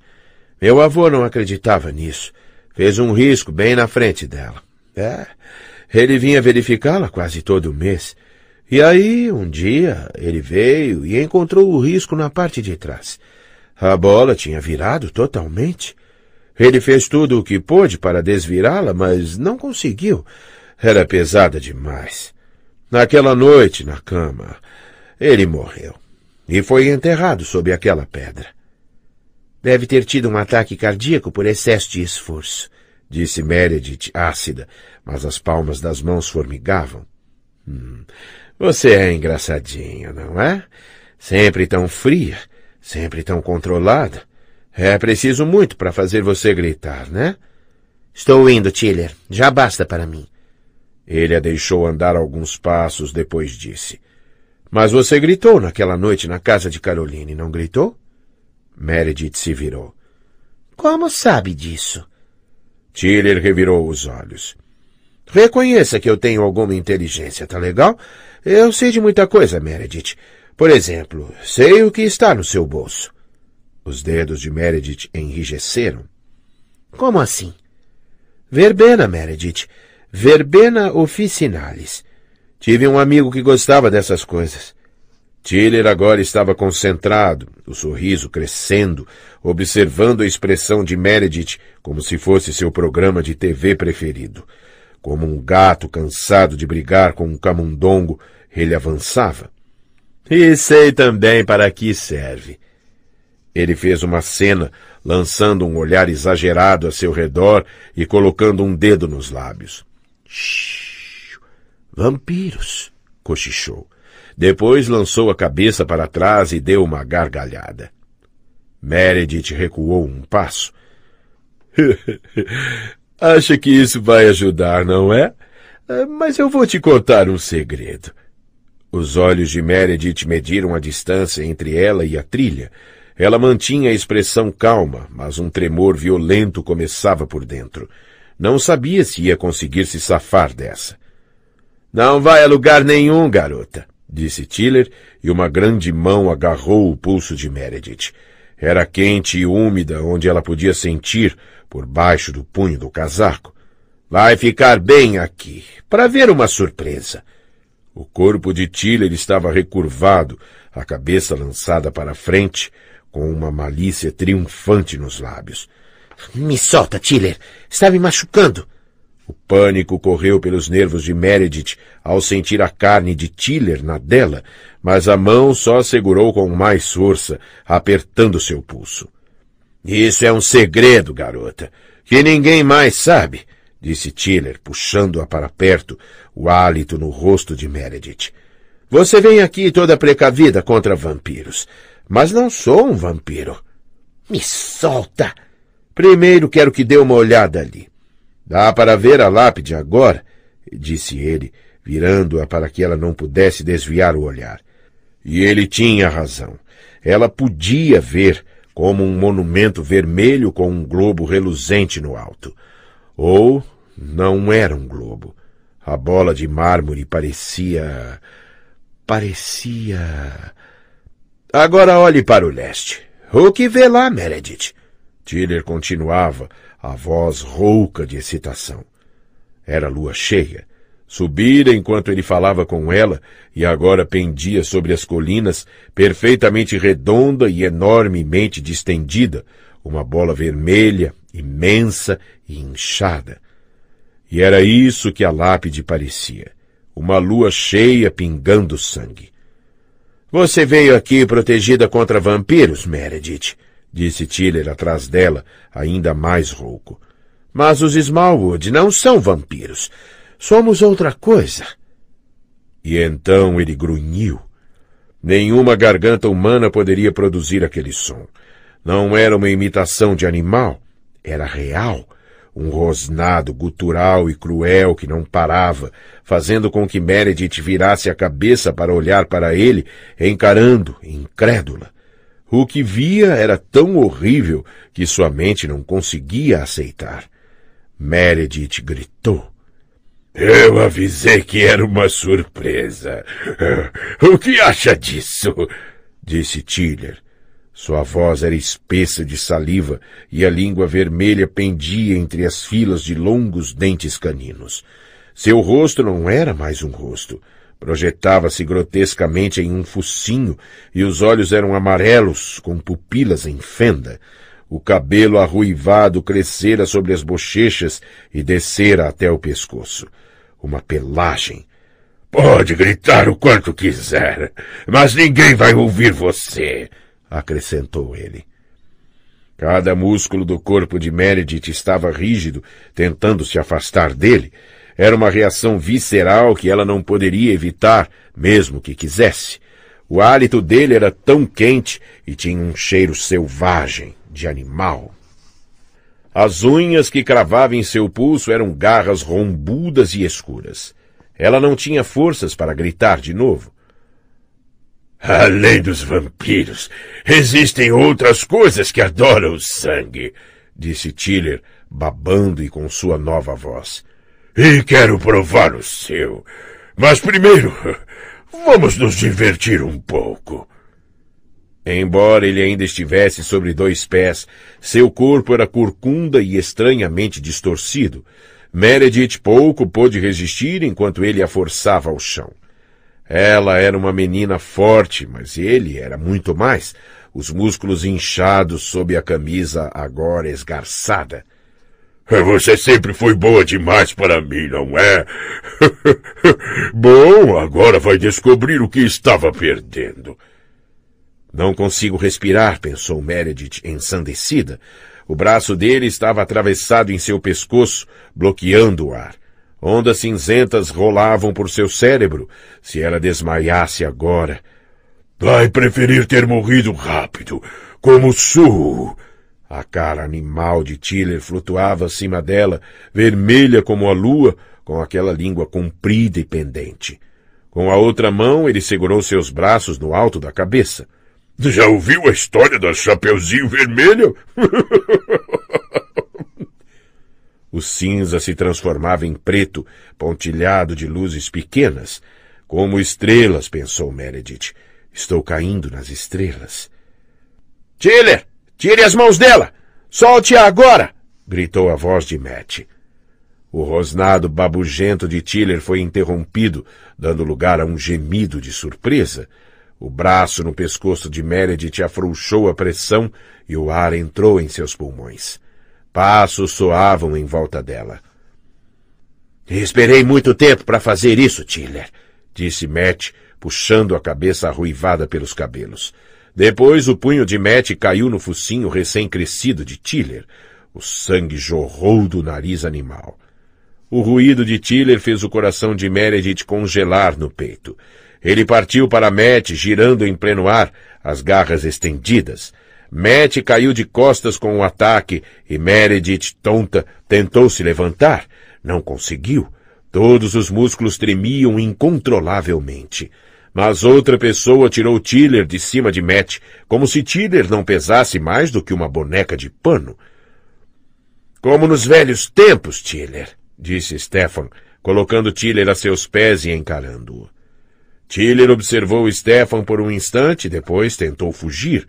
Meu avô não acreditava nisso. Fez um risco bem na frente dela. É. Ele vinha verificá-la quase todo mês. E aí, um dia, ele veio e encontrou o risco na parte de trás. A bola tinha virado totalmente. Ele fez tudo o que pôde para desvirá-la, mas não conseguiu. Era pesada demais. Naquela noite, na cama, ele morreu. E foi enterrado sob aquela pedra. Deve ter tido um ataque cardíaco por excesso de esforço disse Meredith ácida, mas as palmas das mãos formigavam. Hum, você é engraçadinho, não é? Sempre tão fria, sempre tão controlada. É preciso muito para fazer você gritar, né? Estou indo, Tiller. Já basta para mim. Ele a deixou andar alguns passos, depois disse. Mas você gritou naquela noite na casa de Caroline, não gritou? Meredith se virou. Como sabe disso? Tiller revirou os olhos. Reconheça que eu tenho alguma inteligência, tá legal? Eu sei de muita coisa, Meredith. Por exemplo, sei o que está no seu bolso. Os dedos de Meredith enrijeceram. Como assim? Verbena, Meredith. Verbena officinalis. Tive um amigo que gostava dessas coisas. Tiller agora estava concentrado, o sorriso crescendo, observando a expressão de Meredith como se fosse seu programa de TV preferido. Como um gato cansado de brigar com um camundongo, ele avançava. E sei também para que serve. Ele fez uma cena, lançando um olhar exagerado a seu redor e colocando um dedo nos lábios. Shhh! Vampiros! cochichou. Depois lançou a cabeça para trás e deu uma gargalhada. Meredith recuou um passo. Acha que isso vai ajudar, não é? Ah, mas eu vou te contar um segredo. Os olhos de Meredith mediram a distância entre ela e a trilha. Ela mantinha a expressão calma, mas um tremor violento começava por dentro. Não sabia se ia conseguir se safar dessa. Não vai a lugar nenhum, garota, disse Tiller, e uma grande mão agarrou o pulso de Meredith. Era quente e úmida, onde ela podia sentir, por baixo do punho do casaco. Vai ficar bem aqui, para ver uma surpresa. O corpo de Tiller estava recurvado, a cabeça lançada para frente, com uma malícia triunfante nos lábios. Me solta, Tiller! Está me machucando! O pânico correu pelos nervos de Meredith ao sentir a carne de Tiller na dela, mas a mão só segurou com mais força, apertando seu pulso. Isso é um segredo, garota, que ninguém mais sabe, disse Tiller, puxando-a para perto, o hálito no rosto de Meredith. Você vem aqui toda precavida contra vampiros, mas não sou um vampiro. Me solta! Primeiro quero que dê uma olhada ali. Dá para ver a lápide agora, disse ele, virando-a para que ela não pudesse desviar o olhar. E ele tinha razão. Ela podia ver como um monumento vermelho com um globo reluzente no alto. Ou não era um globo. A bola de mármore parecia. parecia. Agora olhe para o leste. O que vê lá, Meredith? Tiller continuava, a voz rouca de excitação. Era lua cheia, Subira enquanto ele falava com ela, e agora pendia sobre as colinas, perfeitamente redonda e enormemente distendida, uma bola vermelha, imensa e inchada. E era isso que a lápide parecia, uma lua cheia pingando sangue. Você veio aqui protegida contra vampiros, Meredith, disse Tiller atrás dela, ainda mais rouco. Mas os Smallwood não são vampiros. Somos outra coisa. E então ele grunhiu. Nenhuma garganta humana poderia produzir aquele som. Não era uma imitação de animal, era real. Um rosnado gutural e cruel que não parava, fazendo com que Meredith virasse a cabeça para olhar para ele, encarando, incrédula. O que via era tão horrível que sua mente não conseguia aceitar. Meredith gritou. Eu avisei que era uma surpresa. O que acha disso? disse Tiller. Sua voz era espessa de saliva e a língua vermelha pendia entre as filas de longos dentes caninos. Seu rosto não era mais um rosto. Projetava-se grotescamente em um focinho e os olhos eram amarelos, com pupilas em fenda. O cabelo arruivado crescera sobre as bochechas e descera até o pescoço uma pelagem. Pode gritar o quanto quiser, mas ninguém vai ouvir você, acrescentou ele. Cada músculo do corpo de Meredith estava rígido, tentando se afastar dele. Era uma reação visceral que ela não poderia evitar, mesmo que quisesse. O hálito dele era tão quente e tinha um cheiro selvagem, de animal. As unhas que cravava em seu pulso eram garras rombudas e escuras. Ela não tinha forças para gritar de novo. Além dos vampiros, existem outras coisas que adoram o sangue, disse Tiller, babando e com sua nova voz. E quero provar o seu. Mas primeiro, vamos nos divertir um pouco. Embora ele ainda estivesse sobre dois pés, seu corpo era curcunda e estranhamente distorcido. Meredith pouco pôde resistir enquanto ele a forçava ao chão. Ela era uma menina forte, mas ele era muito mais, os músculos inchados sob a camisa agora esgarçada. É, você sempre foi boa demais para mim, não é? Bom, agora vai descobrir o que estava perdendo. Não consigo respirar, pensou Meredith ensandecida. O braço dele estava atravessado em seu pescoço, bloqueando o ar. Ondas cinzentas rolavam por seu cérebro. Se ela desmaiasse agora. Vai preferir ter morrido rápido, como Su. A cara animal de Tiller flutuava acima dela, vermelha como a lua, com aquela língua comprida e pendente. Com a outra mão, ele segurou seus braços no alto da cabeça. Já ouviu a história da Chapeuzinho Vermelho? o cinza se transformava em preto, pontilhado de luzes pequenas. Como estrelas, pensou Meredith. Estou caindo nas estrelas. Tiller! Tire as mãos dela! Solte-a agora! gritou a voz de Matt. O rosnado babugento de Tiller foi interrompido, dando lugar a um gemido de surpresa. O braço no pescoço de Meredith afrouxou a pressão e o ar entrou em seus pulmões. Passos soavam em volta dela. Esperei muito tempo para fazer isso, Tiller, disse Matt, puxando a cabeça arruivada pelos cabelos. Depois o punho de Matt caiu no focinho recém-crescido de Tiller. O sangue jorrou do nariz animal. O ruído de Tiller fez o coração de Meredith congelar no peito. Ele partiu para Matt, girando em pleno ar, as garras estendidas. Matt caiu de costas com o um ataque e Meredith, tonta, tentou se levantar. Não conseguiu. Todos os músculos tremiam incontrolavelmente. Mas outra pessoa tirou Tiller de cima de Matt, como se Tiller não pesasse mais do que uma boneca de pano. Como nos velhos tempos, Tiller, disse Stefan, colocando Tiller a seus pés e encarando-o. Tiller observou Stefan por um instante, depois tentou fugir.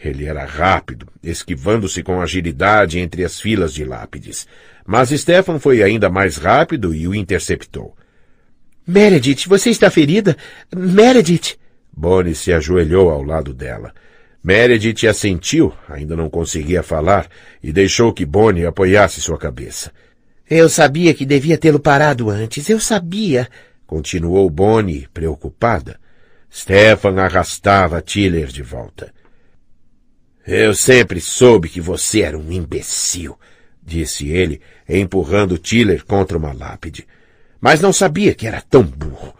Ele era rápido, esquivando-se com agilidade entre as filas de lápides. Mas Stefan foi ainda mais rápido e o interceptou. Meredith, você está ferida? Meredith! Bonnie se ajoelhou ao lado dela. Meredith assentiu, ainda não conseguia falar, e deixou que Bonnie apoiasse sua cabeça. Eu sabia que devia tê-lo parado antes, eu sabia. Continuou Bonnie, preocupada. Stefan arrastava Tiller de volta. Eu sempre soube que você era um imbecil, disse ele, empurrando Tiller contra uma lápide. Mas não sabia que era tão burro.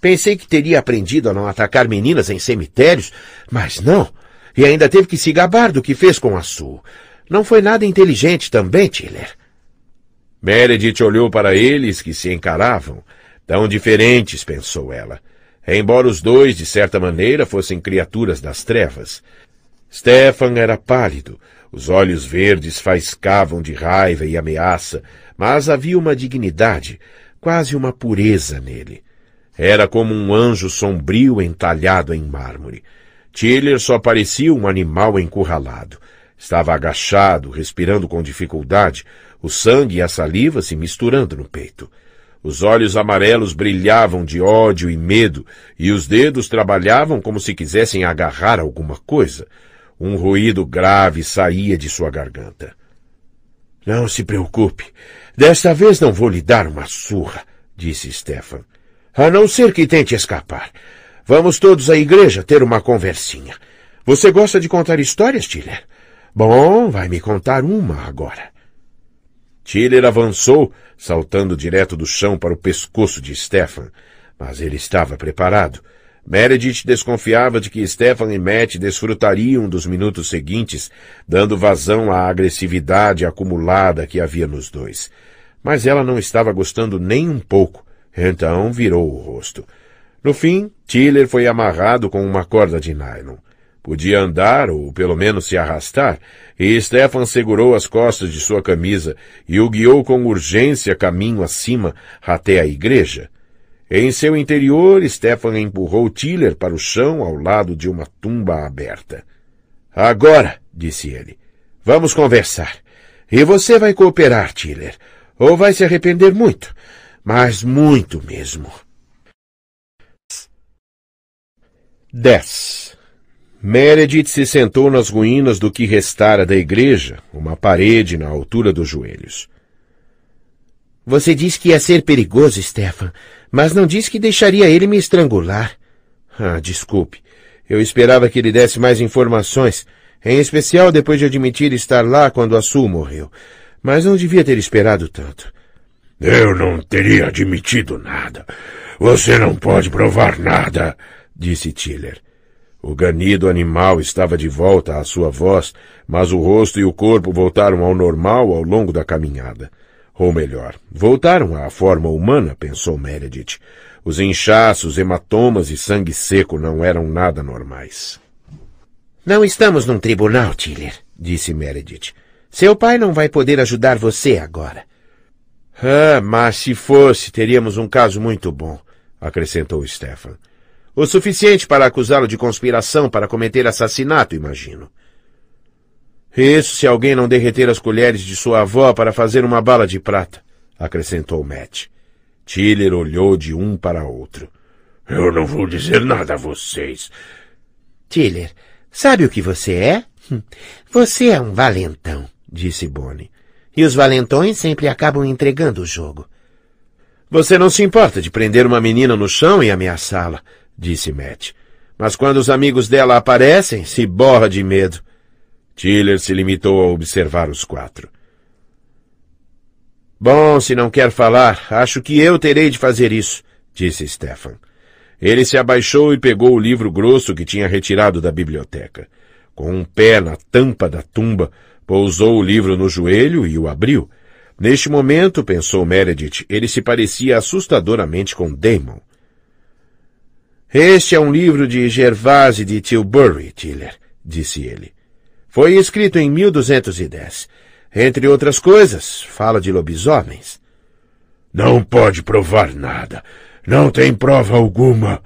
Pensei que teria aprendido a não atacar meninas em cemitérios, mas não. E ainda teve que se gabar do que fez com a sua. Não foi nada inteligente também, Tiller. Meredith olhou para eles que se encaravam. Tão diferentes, pensou ela. Embora os dois, de certa maneira, fossem criaturas das trevas. Stefan era pálido, os olhos verdes faiscavam de raiva e ameaça, mas havia uma dignidade, quase uma pureza nele. Era como um anjo sombrio entalhado em mármore. Tiller só parecia um animal encurralado. Estava agachado, respirando com dificuldade, o sangue e a saliva se misturando no peito. Os olhos amarelos brilhavam de ódio e medo, e os dedos trabalhavam como se quisessem agarrar alguma coisa. Um ruído grave saía de sua garganta. Não se preocupe. Desta vez não vou lhe dar uma surra, disse Stefan. A não ser que tente escapar. Vamos todos à igreja ter uma conversinha. Você gosta de contar histórias, Tiller? Bom, vai me contar uma agora. Tiller avançou, saltando direto do chão para o pescoço de Stefan. Mas ele estava preparado. Meredith desconfiava de que Stefan e Matt desfrutariam dos minutos seguintes, dando vazão à agressividade acumulada que havia nos dois. Mas ela não estava gostando nem um pouco, então virou o rosto. No fim, Tiller foi amarrado com uma corda de nylon. Podia andar, ou pelo menos se arrastar, e Stefan segurou as costas de sua camisa e o guiou com urgência caminho acima até a igreja. Em seu interior, Stefan empurrou Tiller para o chão ao lado de uma tumba aberta. Agora, disse ele, vamos conversar. E você vai cooperar, Tiller, ou vai se arrepender muito, mas muito mesmo. 10. Meredith se sentou nas ruínas do que restara da igreja, uma parede na altura dos joelhos. Você disse que ia ser perigoso, Stefan, mas não disse que deixaria ele me estrangular. Ah, desculpe. Eu esperava que ele desse mais informações, em especial depois de admitir estar lá quando a Sul morreu. Mas não devia ter esperado tanto. Eu não teria admitido nada. Você não pode provar nada, disse Tiller. O ganido animal estava de volta à sua voz, mas o rosto e o corpo voltaram ao normal ao longo da caminhada. Ou melhor, voltaram à forma humana, pensou Meredith. Os inchaços, hematomas e sangue seco não eram nada normais. Não estamos num tribunal, Tiller, disse Meredith. Seu pai não vai poder ajudar você agora. Ah, mas se fosse, teríamos um caso muito bom, acrescentou Stefan. O suficiente para acusá-lo de conspiração para cometer assassinato, imagino. Isso se alguém não derreter as colheres de sua avó para fazer uma bala de prata, acrescentou Matt. Tiller olhou de um para outro. Eu não vou dizer nada a vocês. Tiller, sabe o que você é? Hum, você é um valentão, disse Bonnie. E os valentões sempre acabam entregando o jogo. Você não se importa de prender uma menina no chão e ameaçá-la, disse Matt. Mas quando os amigos dela aparecem, se borra de medo. Tiller se limitou a observar os quatro. Bom, se não quer falar, acho que eu terei de fazer isso, disse Stefan. Ele se abaixou e pegou o livro grosso que tinha retirado da biblioteca. Com um pé na tampa da tumba, pousou o livro no joelho e o abriu. Neste momento, pensou Meredith, ele se parecia assustadoramente com Damon. Este é um livro de Gervase de Tilbury, Tiller, disse ele. Foi escrito em 1210. Entre outras coisas, fala de lobisomens. Não pode provar nada. Não tem prova alguma.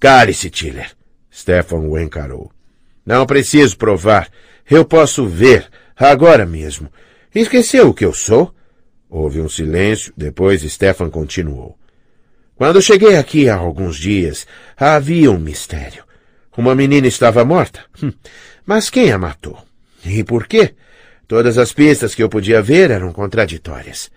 Cale-se, Tiller. Stefan o encarou. Não preciso provar. Eu posso ver, agora mesmo. Esqueceu o que eu sou? Houve um silêncio, depois Stefan continuou. Quando cheguei aqui há alguns dias, havia um mistério. Uma menina estava morta. Hum. Mas quem a matou? E por quê? Todas as pistas que eu podia ver eram contraditórias.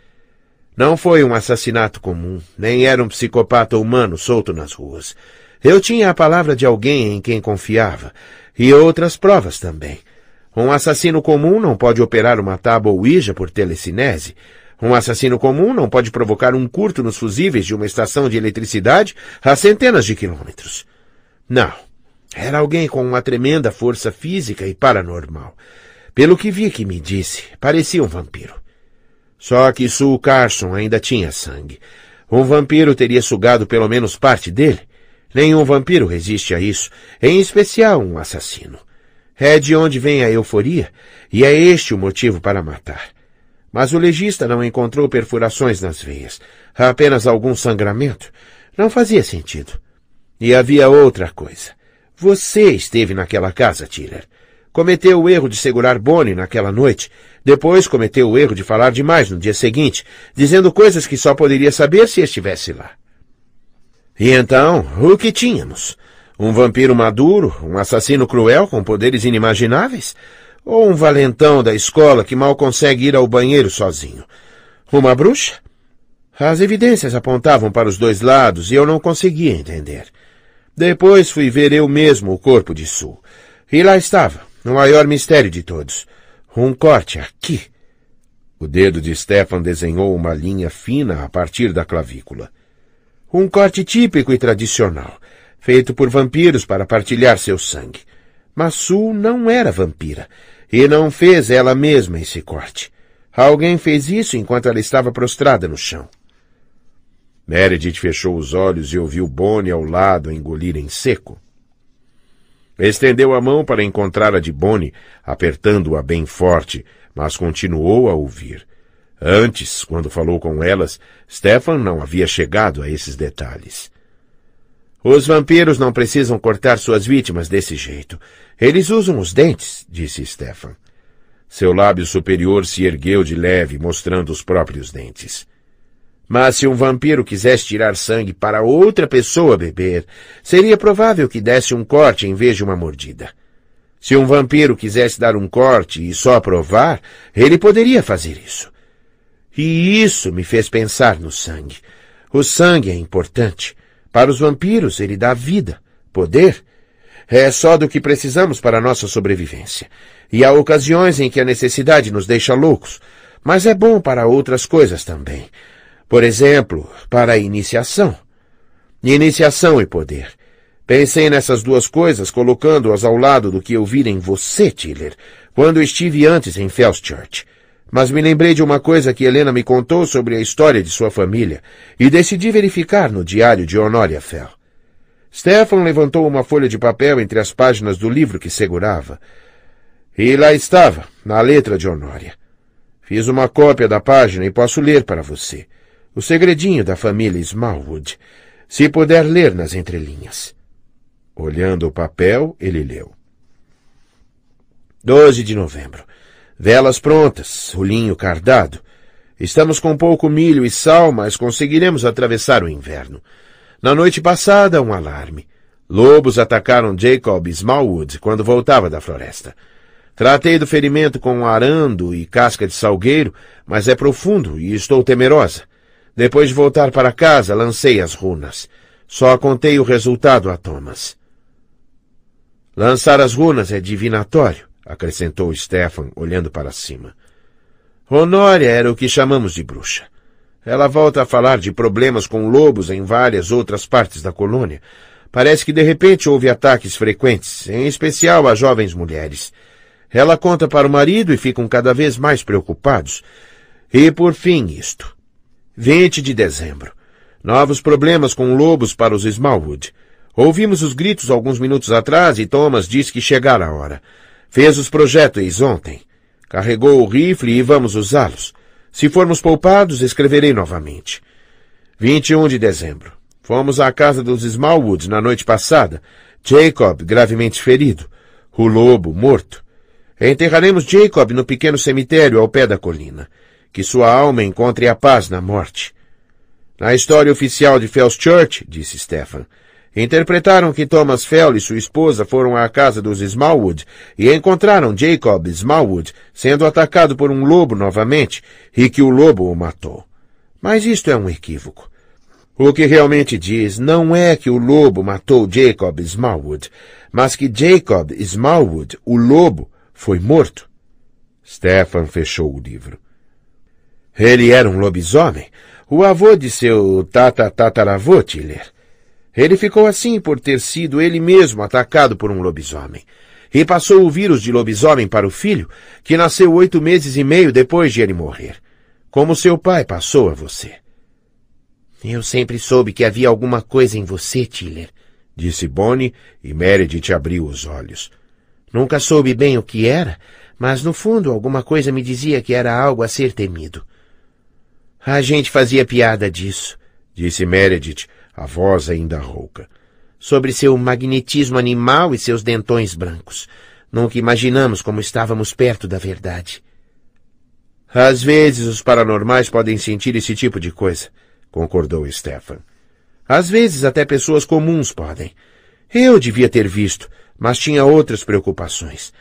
Não foi um assassinato comum, nem era um psicopata humano solto nas ruas. Eu tinha a palavra de alguém em quem confiava, e outras provas também. Um assassino comum não pode operar uma tábua Ouija por telecinese, um assassino comum não pode provocar um curto nos fusíveis de uma estação de eletricidade a centenas de quilômetros. Não. Era alguém com uma tremenda força física e paranormal. Pelo que vi que me disse, parecia um vampiro. Só que Sue Carson ainda tinha sangue. Um vampiro teria sugado pelo menos parte dele. Nenhum vampiro resiste a isso, em especial um assassino. É de onde vem a euforia, e é este o motivo para matar. Mas o legista não encontrou perfurações nas veias, apenas algum sangramento. Não fazia sentido. E havia outra coisa. Você esteve naquela casa, Tiller. Cometeu o erro de segurar Bonnie naquela noite. Depois cometeu o erro de falar demais no dia seguinte, dizendo coisas que só poderia saber se estivesse lá. E então, o que tínhamos? Um vampiro maduro? Um assassino cruel com poderes inimagináveis? Ou um valentão da escola que mal consegue ir ao banheiro sozinho. Uma bruxa? As evidências apontavam para os dois lados e eu não conseguia entender. Depois fui ver eu mesmo o corpo de Sul. E lá estava, o maior mistério de todos. Um corte aqui. O dedo de Stefan desenhou uma linha fina a partir da clavícula. Um corte típico e tradicional, feito por vampiros para partilhar seu sangue. Mas Sul não era vampira. E não fez ela mesma esse corte. Alguém fez isso enquanto ela estava prostrada no chão. Meredith fechou os olhos e ouviu Bonnie ao lado engolir em seco. Estendeu a mão para encontrar a de Bonnie, apertando-a bem forte, mas continuou a ouvir. Antes, quando falou com elas, Stefan não havia chegado a esses detalhes. Os vampiros não precisam cortar suas vítimas desse jeito. Eles usam os dentes, disse Stefan. Seu lábio superior se ergueu de leve, mostrando os próprios dentes. Mas se um vampiro quisesse tirar sangue para outra pessoa beber, seria provável que desse um corte em vez de uma mordida. Se um vampiro quisesse dar um corte e só provar, ele poderia fazer isso. E isso me fez pensar no sangue. O sangue é importante. Para os vampiros, ele dá vida, poder é só do que precisamos para a nossa sobrevivência. E há ocasiões em que a necessidade nos deixa loucos, mas é bom para outras coisas também. Por exemplo, para a iniciação. Iniciação e poder. Pensei nessas duas coisas colocando-as ao lado do que eu vi em você, Tiller, quando estive antes em Fellschurch. Mas me lembrei de uma coisa que Helena me contou sobre a história de sua família e decidi verificar no diário de Honoria Fell. Stefan levantou uma folha de papel entre as páginas do livro que segurava. E lá estava, na letra de Honória. Fiz uma cópia da página e posso ler para você. O segredinho da família Smallwood. Se puder ler nas entrelinhas. Olhando o papel, ele leu. 12 de novembro. Velas prontas, linho cardado. Estamos com pouco milho e sal, mas conseguiremos atravessar o inverno. Na noite passada, um alarme. Lobos atacaram Jacob Smallwood quando voltava da floresta. Tratei do ferimento com arando e casca de salgueiro, mas é profundo e estou temerosa. Depois de voltar para casa, lancei as runas. Só contei o resultado a Thomas. Lançar as runas é divinatório, acrescentou Stefan, olhando para cima. Honória era o que chamamos de bruxa. Ela volta a falar de problemas com lobos em várias outras partes da colônia. Parece que de repente houve ataques frequentes, em especial a jovens mulheres. Ela conta para o marido e ficam cada vez mais preocupados. E por fim isto. 20 de dezembro. Novos problemas com lobos para os Smallwood. Ouvimos os gritos alguns minutos atrás e Thomas disse que chegara a hora. Fez os projéteis ontem. Carregou o rifle e vamos usá-los. Se formos poupados, escreverei novamente. 21 de dezembro. Fomos à casa dos Smallwoods na noite passada. Jacob, gravemente ferido. O lobo, morto. Enterraremos Jacob no pequeno cemitério ao pé da colina. Que sua alma encontre a paz na morte. Na história oficial de Fell's Church, disse Stefan, Interpretaram que Thomas Fell e sua esposa foram à casa dos Smallwood e encontraram Jacob Smallwood sendo atacado por um lobo novamente e que o lobo o matou. Mas isto é um equívoco. O que realmente diz não é que o lobo matou Jacob Smallwood, mas que Jacob Smallwood, o lobo, foi morto. Stefan fechou o livro. Ele era um lobisomem, o avô de seu tata-tataravô, Tiller. Ele ficou assim por ter sido ele mesmo atacado por um lobisomem. E passou o vírus de lobisomem para o filho, que nasceu oito meses e meio depois de ele morrer. Como seu pai passou a você. Eu sempre soube que havia alguma coisa em você, Tiller, disse Bonnie, e Meredith abriu os olhos. Nunca soube bem o que era, mas no fundo alguma coisa me dizia que era algo a ser temido. A gente fazia piada disso, disse Meredith, a voz ainda rouca, sobre seu magnetismo animal e seus dentões brancos. Nunca imaginamos como estávamos perto da verdade. Às vezes os paranormais podem sentir esse tipo de coisa, concordou Stefan. Às vezes até pessoas comuns podem. Eu devia ter visto, mas tinha outras preocupações.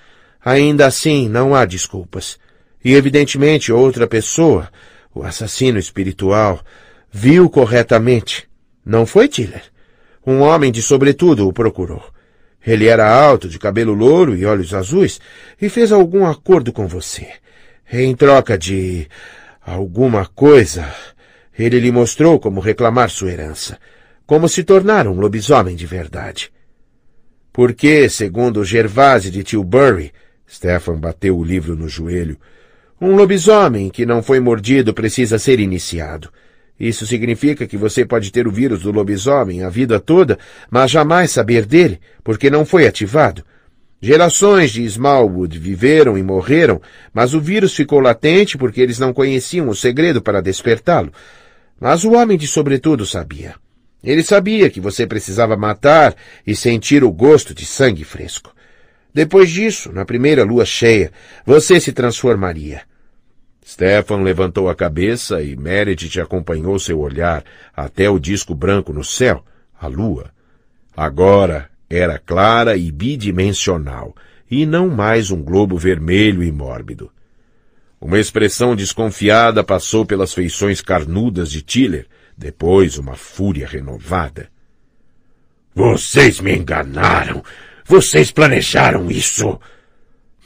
Ainda assim, não há desculpas. E evidentemente outra pessoa, o assassino espiritual, viu corretamente não foi Tiller. Um homem de sobretudo o procurou. Ele era alto, de cabelo louro e olhos azuis, e fez algum acordo com você. Em troca de alguma coisa, ele lhe mostrou como reclamar sua herança, como se tornar um lobisomem de verdade. Porque, segundo Gervase de Tilbury, Stefan bateu o livro no joelho, um lobisomem que não foi mordido precisa ser iniciado. Isso significa que você pode ter o vírus do lobisomem a vida toda, mas jamais saber dele, porque não foi ativado. Gerações de Smallwood viveram e morreram, mas o vírus ficou latente porque eles não conheciam o segredo para despertá-lo. Mas o homem de sobretudo sabia. Ele sabia que você precisava matar e sentir o gosto de sangue fresco. Depois disso, na primeira lua cheia, você se transformaria. Stefan levantou a cabeça e Meredith acompanhou seu olhar até o disco branco no céu, a lua. Agora era clara e bidimensional, e não mais um globo vermelho e mórbido. Uma expressão desconfiada passou pelas feições carnudas de Tiller, depois uma fúria renovada. Vocês me enganaram! Vocês planejaram isso!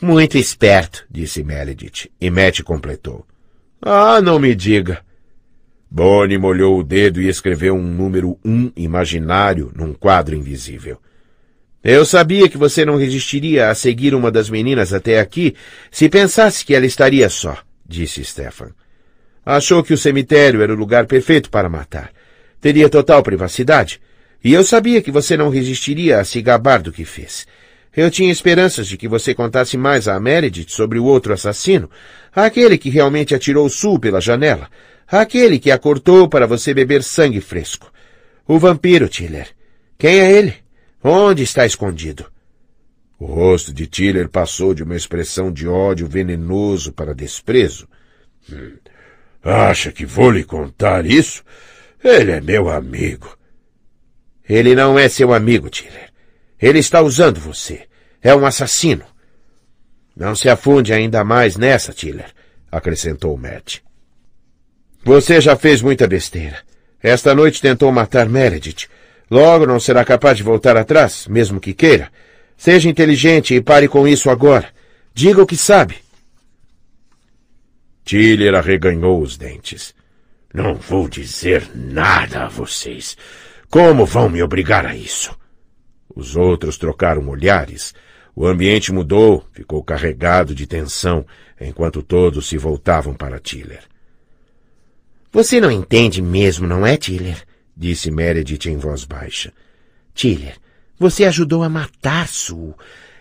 Muito esperto, disse Meredith, e Matt completou. Ah, não me diga. Bonnie molhou o dedo e escreveu um número um imaginário num quadro invisível. Eu sabia que você não resistiria a seguir uma das meninas até aqui se pensasse que ela estaria só, disse Stefan. Achou que o cemitério era o lugar perfeito para matar. Teria total privacidade. E eu sabia que você não resistiria a se gabar do que fez. Eu tinha esperanças de que você contasse mais a Meredith sobre o outro assassino, aquele que realmente atirou Sul pela janela, aquele que a cortou para você beber sangue fresco. O vampiro, Tiller. Quem é ele? Onde está escondido? O rosto de Tiller passou de uma expressão de ódio venenoso para desprezo. Hum. Acha que vou lhe contar isso? Ele é meu amigo. Ele não é seu amigo, Tiller. Ele está usando você. É um assassino. Não se afunde ainda mais nessa, Tiller, acrescentou Matt. Você já fez muita besteira. Esta noite tentou matar Meredith. Logo não será capaz de voltar atrás, mesmo que queira. Seja inteligente e pare com isso agora. Diga o que sabe. Tiller arreganhou os dentes. Não vou dizer nada a vocês. Como vão me obrigar a isso? Os outros trocaram olhares. O ambiente mudou, ficou carregado de tensão, enquanto todos se voltavam para Tiller. Você não entende mesmo, não é, Tiller? disse Meredith em voz baixa. Tiller, você ajudou a matar Sue.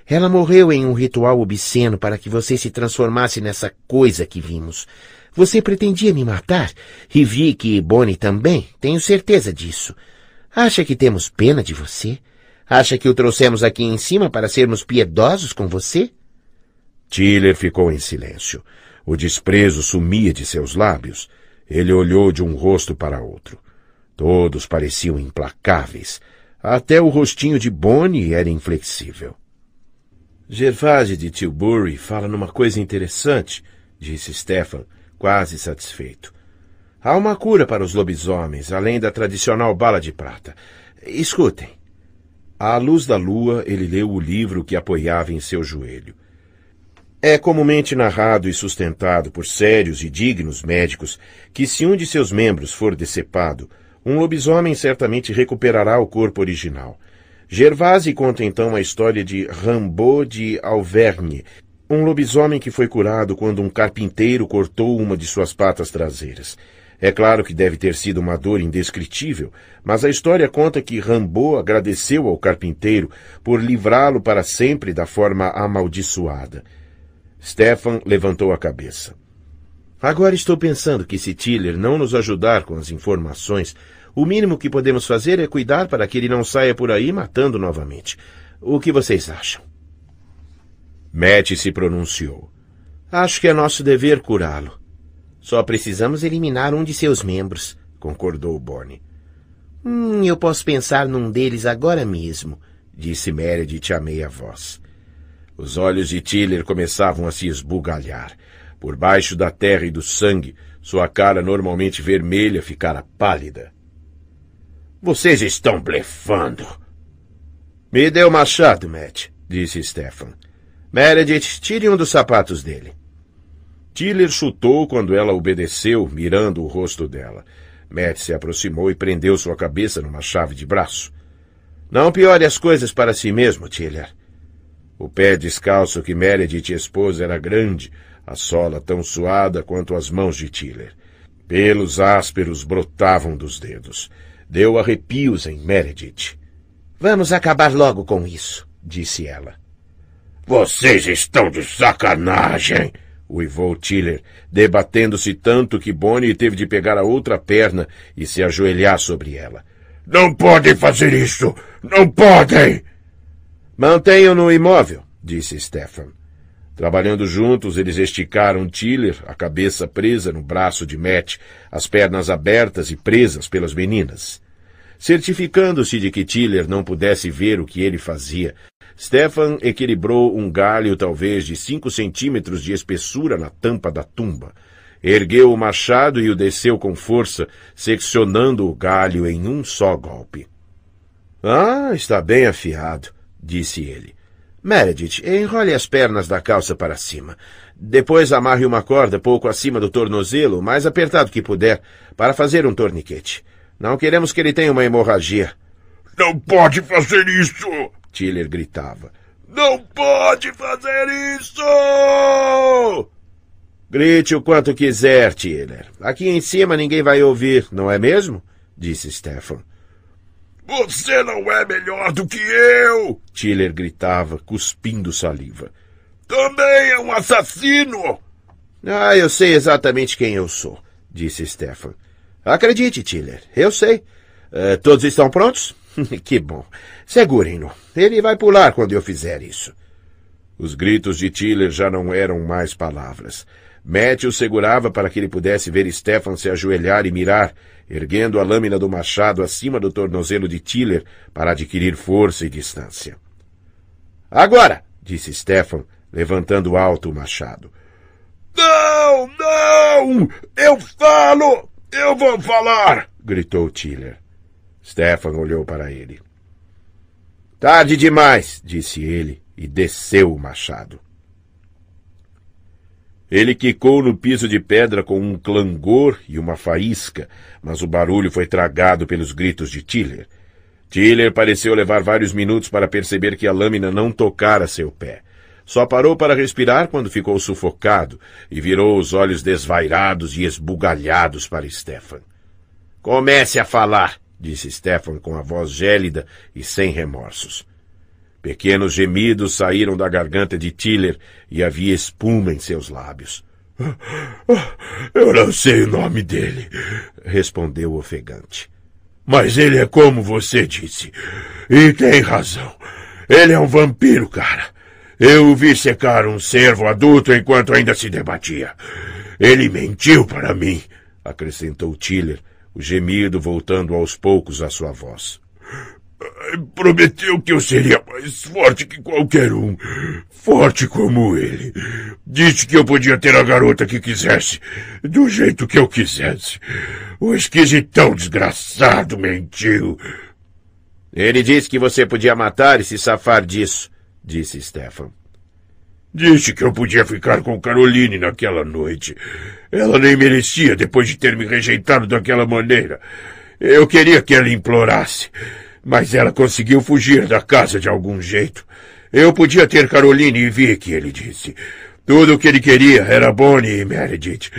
Ela morreu em um ritual obsceno para que você se transformasse nessa coisa que vimos. Você pretendia me matar, e Vicky e Bonnie também, tenho certeza disso. Acha que temos pena de você? Acha que o trouxemos aqui em cima para sermos piedosos com você? Tiller ficou em silêncio. O desprezo sumia de seus lábios. Ele olhou de um rosto para outro. Todos pareciam implacáveis. Até o rostinho de Bonnie era inflexível. Gervase de Tilbury fala numa coisa interessante, disse Stefan, quase satisfeito. Há uma cura para os lobisomens, além da tradicional bala de prata. Escutem. À luz da lua, ele leu o livro que apoiava em seu joelho. É comumente narrado e sustentado por sérios e dignos médicos que, se um de seus membros for decepado, um lobisomem certamente recuperará o corpo original. Gervase conta então a história de Rambaud de Auvergne, um lobisomem que foi curado quando um carpinteiro cortou uma de suas patas traseiras. É claro que deve ter sido uma dor indescritível, mas a história conta que Rambo agradeceu ao carpinteiro por livrá-lo para sempre da forma amaldiçoada. Stefan levantou a cabeça. Agora estou pensando que se Tiller não nos ajudar com as informações, o mínimo que podemos fazer é cuidar para que ele não saia por aí matando novamente. O que vocês acham? Matt se pronunciou. Acho que é nosso dever curá-lo. Só precisamos eliminar um de seus membros, concordou Bonnie. Hum, eu posso pensar num deles agora mesmo, disse Meredith a meia voz. Os olhos de Tiller começavam a se esbugalhar. Por baixo da terra e do sangue, sua cara normalmente vermelha ficara pálida. Vocês estão blefando! Me dê o machado, Matt, disse Stefan. Meredith, tire um dos sapatos dele. Tiller chutou quando ela obedeceu, mirando o rosto dela. Matt se aproximou e prendeu sua cabeça numa chave de braço. Não piore as coisas para si mesmo, Tiller. O pé descalço que Meredith expôs era grande, a sola tão suada quanto as mãos de Tiller. Pelos ásperos brotavam dos dedos. Deu arrepios em Meredith. Vamos acabar logo com isso, disse ela. Vocês estão de sacanagem! uivou Tiller, debatendo-se tanto que Bonnie teve de pegar a outra perna e se ajoelhar sobre ela. Não podem fazer isso! Não podem! Mantenham-no imóvel, disse Stefan. Trabalhando juntos, eles esticaram Tiller, a cabeça presa no braço de Matt, as pernas abertas e presas pelas meninas. Certificando-se de que Tiller não pudesse ver o que ele fazia, Stefan equilibrou um galho talvez de cinco centímetros de espessura na tampa da tumba. Ergueu o machado e o desceu com força, seccionando o galho em um só golpe. Ah, está bem afiado, disse ele. Meredith, enrole as pernas da calça para cima. Depois amarre uma corda pouco acima do tornozelo, mais apertado que puder, para fazer um torniquete. Não queremos que ele tenha uma hemorragia. Não pode fazer isso! Tiller gritava. Não pode fazer isso! Grite o quanto quiser, Tiller. Aqui em cima ninguém vai ouvir, não é mesmo? disse Stefan. Você não é melhor do que eu! Tiller gritava, cuspindo saliva. Também é um assassino! Ah, eu sei exatamente quem eu sou, disse Stefan. Acredite, Tiller, eu sei. Uh, todos estão prontos? que bom. Segurem-no. Ele vai pular quando eu fizer isso. Os gritos de Tiller já não eram mais palavras. Matthew o segurava para que ele pudesse ver Stefan se ajoelhar e mirar, erguendo a lâmina do machado acima do tornozelo de Tiller para adquirir força e distância. Agora! disse Stefan, levantando alto o machado. Não, não! Eu falo! Eu vou falar! gritou Tiller. Stefan olhou para ele. Tarde demais, disse ele, e desceu o machado. Ele quicou no piso de pedra com um clangor e uma faísca, mas o barulho foi tragado pelos gritos de Tiller. Tiller pareceu levar vários minutos para perceber que a lâmina não tocara seu pé. Só parou para respirar quando ficou sufocado e virou os olhos desvairados e esbugalhados para Stefan. Comece a falar, disse Stefan com a voz gélida e sem remorsos. Pequenos gemidos saíram da garganta de Tiller e havia espuma em seus lábios. Eu não sei o nome dele, respondeu ofegante. Mas ele é como você disse. E tem razão. Ele é um vampiro, cara. Eu o vi secar um servo adulto enquanto ainda se debatia. Ele mentiu para mim, acrescentou Tiller, o gemido voltando aos poucos à sua voz. Prometeu que eu seria mais forte que qualquer um. Forte como ele. Disse que eu podia ter a garota que quisesse, do jeito que eu quisesse. O esquisitão desgraçado mentiu. Ele disse que você podia matar e se safar disso, disse Stefan. Disse que eu podia ficar com Caroline naquela noite. Ela nem merecia depois de ter me rejeitado daquela maneira. Eu queria que ela implorasse, mas ela conseguiu fugir da casa de algum jeito. Eu podia ter Caroline e Vicky, ele disse. Tudo o que ele queria era Bonnie e Meredith.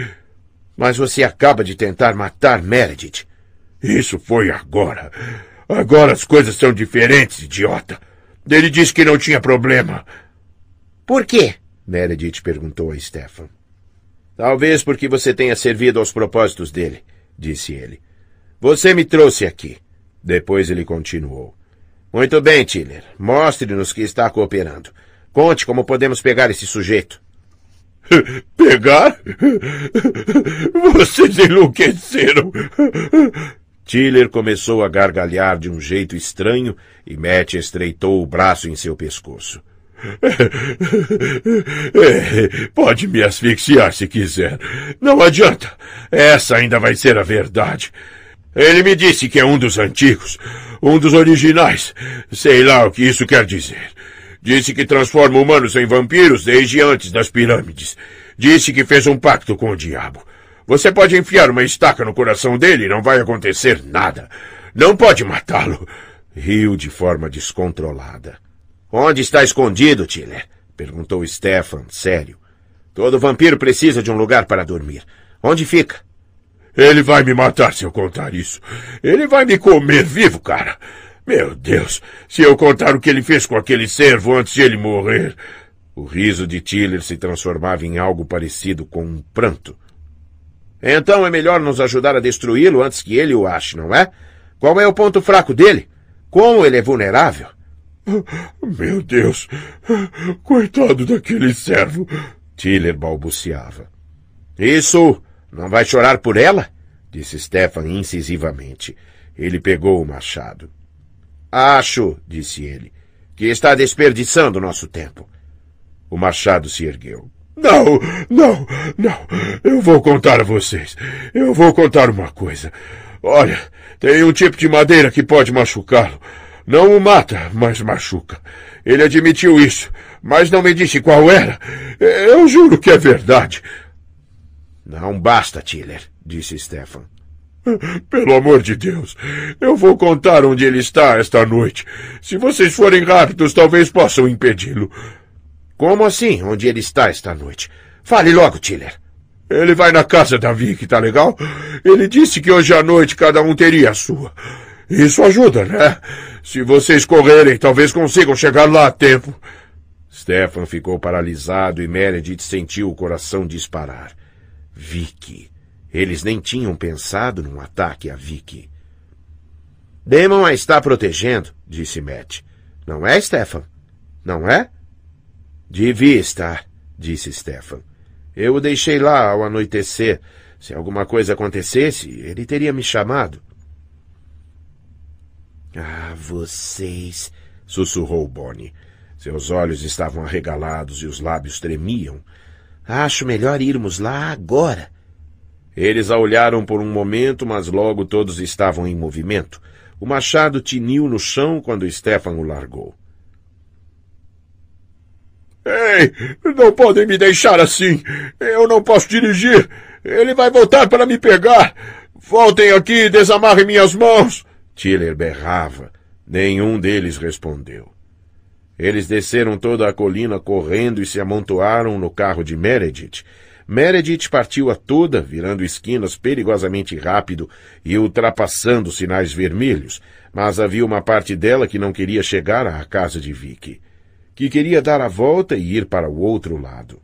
Mas você acaba de tentar matar Meredith. Isso foi agora. Agora as coisas são diferentes, idiota. Ele disse que não tinha problema. Por quê? Meredith perguntou a Stefan. Talvez porque você tenha servido aos propósitos dele, disse ele. Você me trouxe aqui. Depois ele continuou. Muito bem, Tiller. Mostre-nos que está cooperando. Conte como podemos pegar esse sujeito. Pegar? Vocês enlouqueceram! Tiller começou a gargalhar de um jeito estranho e Matt estreitou o braço em seu pescoço. É, pode me asfixiar se quiser. Não adianta. Essa ainda vai ser a verdade. Ele me disse que é um dos antigos, um dos originais. Sei lá o que isso quer dizer. Disse que transforma humanos em vampiros desde antes das pirâmides. Disse que fez um pacto com o diabo. Você pode enfiar uma estaca no coração dele e não vai acontecer nada. Não pode matá-lo. Riu de forma descontrolada. Onde está escondido, Tiller? Perguntou Stefan, sério. Todo vampiro precisa de um lugar para dormir. Onde fica? Ele vai me matar se eu contar isso. Ele vai me comer vivo, cara. Meu Deus, se eu contar o que ele fez com aquele servo antes de ele morrer. O riso de Tiller se transformava em algo parecido com um pranto. Então é melhor nos ajudar a destruí-lo antes que ele o ache, não é? Qual é o ponto fraco dele? Como ele é vulnerável? Meu Deus! Coitado daquele servo! Tiller balbuciava. Isso! Não vai chorar por ela? disse Stefan incisivamente. Ele pegou o machado. Acho, disse ele, que está desperdiçando nosso tempo. O machado se ergueu. Não, não, não. Eu vou contar a vocês. Eu vou contar uma coisa. Olha, tem um tipo de madeira que pode machucá-lo. Não o mata, mas machuca. Ele admitiu isso, mas não me disse qual era. Eu juro que é verdade. Não basta, Tiller, disse Stefan. Pelo amor de Deus, eu vou contar onde ele está esta noite. Se vocês forem rápidos, talvez possam impedi-lo. Como assim, onde ele está esta noite? Fale logo, Tiller. Ele vai na casa da Vicky, tá legal? Ele disse que hoje à noite cada um teria a sua. Isso ajuda, né? Se vocês correrem, talvez consigam chegar lá a tempo. Stefan ficou paralisado e Meredith sentiu o coração disparar. Vicky. Eles nem tinham pensado num ataque a Vicky. Demon a está protegendo, disse Matt. Não é, Stefan? Não é? De vista, disse Stefan. Eu o deixei lá ao anoitecer. Se alguma coisa acontecesse, ele teria me chamado. Ah, vocês! sussurrou Bonnie. Seus olhos estavam arregalados e os lábios tremiam. Acho melhor irmos lá agora. Eles a olharam por um momento, mas logo todos estavam em movimento. O machado tiniu no chão quando Stefan o largou. Ei, não podem me deixar assim. Eu não posso dirigir. Ele vai voltar para me pegar. Voltem aqui e desamarrem minhas mãos. Tiller berrava. Nenhum deles respondeu. Eles desceram toda a colina correndo e se amontoaram no carro de Meredith. Meredith partiu a toda, virando esquinas perigosamente rápido e ultrapassando sinais vermelhos, mas havia uma parte dela que não queria chegar à casa de Vicky, que queria dar a volta e ir para o outro lado.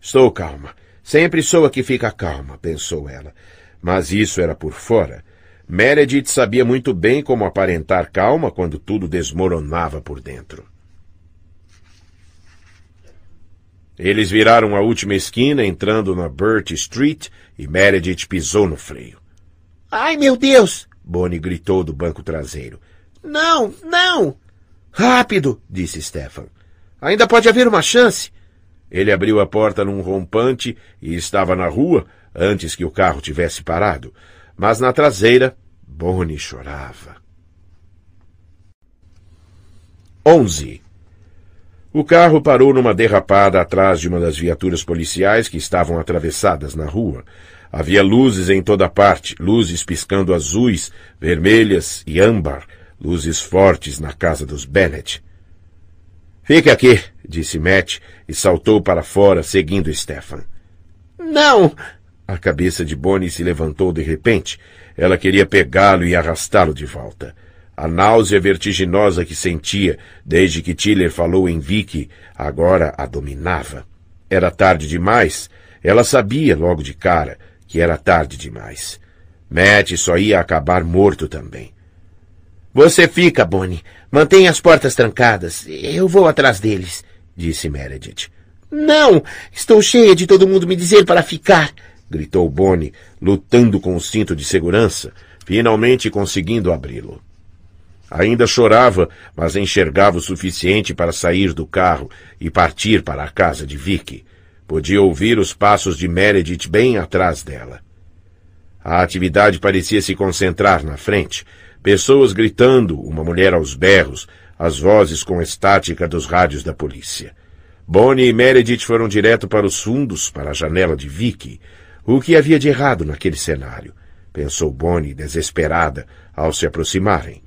Estou calma. Sempre sou a que fica calma, pensou ela. Mas isso era por fora. Meredith sabia muito bem como aparentar calma quando tudo desmoronava por dentro. Eles viraram a última esquina, entrando na Burt Street, e Meredith pisou no freio. Ai, meu Deus! Bonnie gritou do banco traseiro. Não, não! Rápido! disse Stefan. Ainda pode haver uma chance. Ele abriu a porta num rompante e estava na rua, antes que o carro tivesse parado, mas na traseira, Bonnie chorava. 11. O carro parou numa derrapada atrás de uma das viaturas policiais que estavam atravessadas na rua. Havia luzes em toda parte, luzes piscando azuis, vermelhas e âmbar, luzes fortes na casa dos Bennett. Fique aqui, disse Matt e saltou para fora, seguindo Stefan. Não! A cabeça de Bonnie se levantou de repente. Ela queria pegá-lo e arrastá-lo de volta. A náusea vertiginosa que sentia desde que Tiller falou em Vicky agora a dominava. Era tarde demais. Ela sabia logo de cara que era tarde demais. Matt só ia acabar morto também. Você fica, Bonnie. Mantenha as portas trancadas. Eu vou atrás deles, disse Meredith. Não! Estou cheia de todo mundo me dizer para ficar gritou Bonnie, lutando com o cinto de segurança, finalmente conseguindo abri-lo. Ainda chorava, mas enxergava o suficiente para sair do carro e partir para a casa de Vicky. Podia ouvir os passos de Meredith bem atrás dela. A atividade parecia se concentrar na frente. Pessoas gritando, uma mulher aos berros, as vozes com estática dos rádios da polícia. Bonnie e Meredith foram direto para os fundos, para a janela de Vicky. O que havia de errado naquele cenário? Pensou Bonnie, desesperada, ao se aproximarem.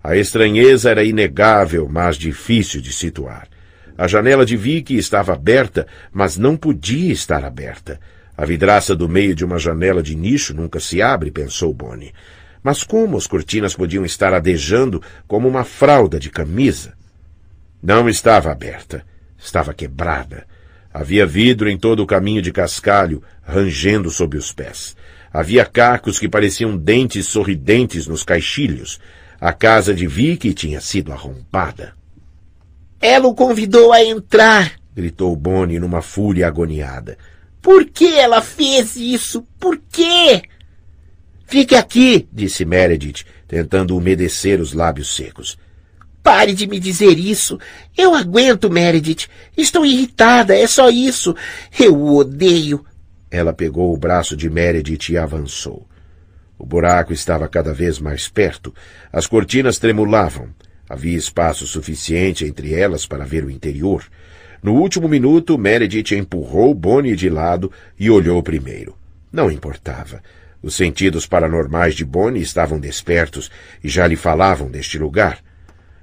A estranheza era inegável, mas difícil de situar. A janela de Vicky estava aberta, mas não podia estar aberta. A vidraça do meio de uma janela de nicho nunca se abre, pensou Bonnie. Mas como as cortinas podiam estar adejando como uma fralda de camisa? Não estava aberta. Estava quebrada. Havia vidro em todo o caminho de cascalho, rangendo sob os pés. Havia cacos que pareciam dentes sorridentes nos caixilhos. A casa de Vicky tinha sido arrombada. Ela o convidou a entrar, gritou Bonnie numa fúria agoniada. Por que ela fez isso? Por quê? Fique aqui, disse Meredith, tentando umedecer os lábios secos. Pare de me dizer isso. Eu aguento, Meredith. Estou irritada, é só isso. Eu o odeio. Ela pegou o braço de Meredith e avançou. O buraco estava cada vez mais perto. As cortinas tremulavam. Havia espaço suficiente entre elas para ver o interior. No último minuto, Meredith empurrou Bonnie de lado e olhou primeiro. Não importava. Os sentidos paranormais de Bonnie estavam despertos e já lhe falavam deste lugar.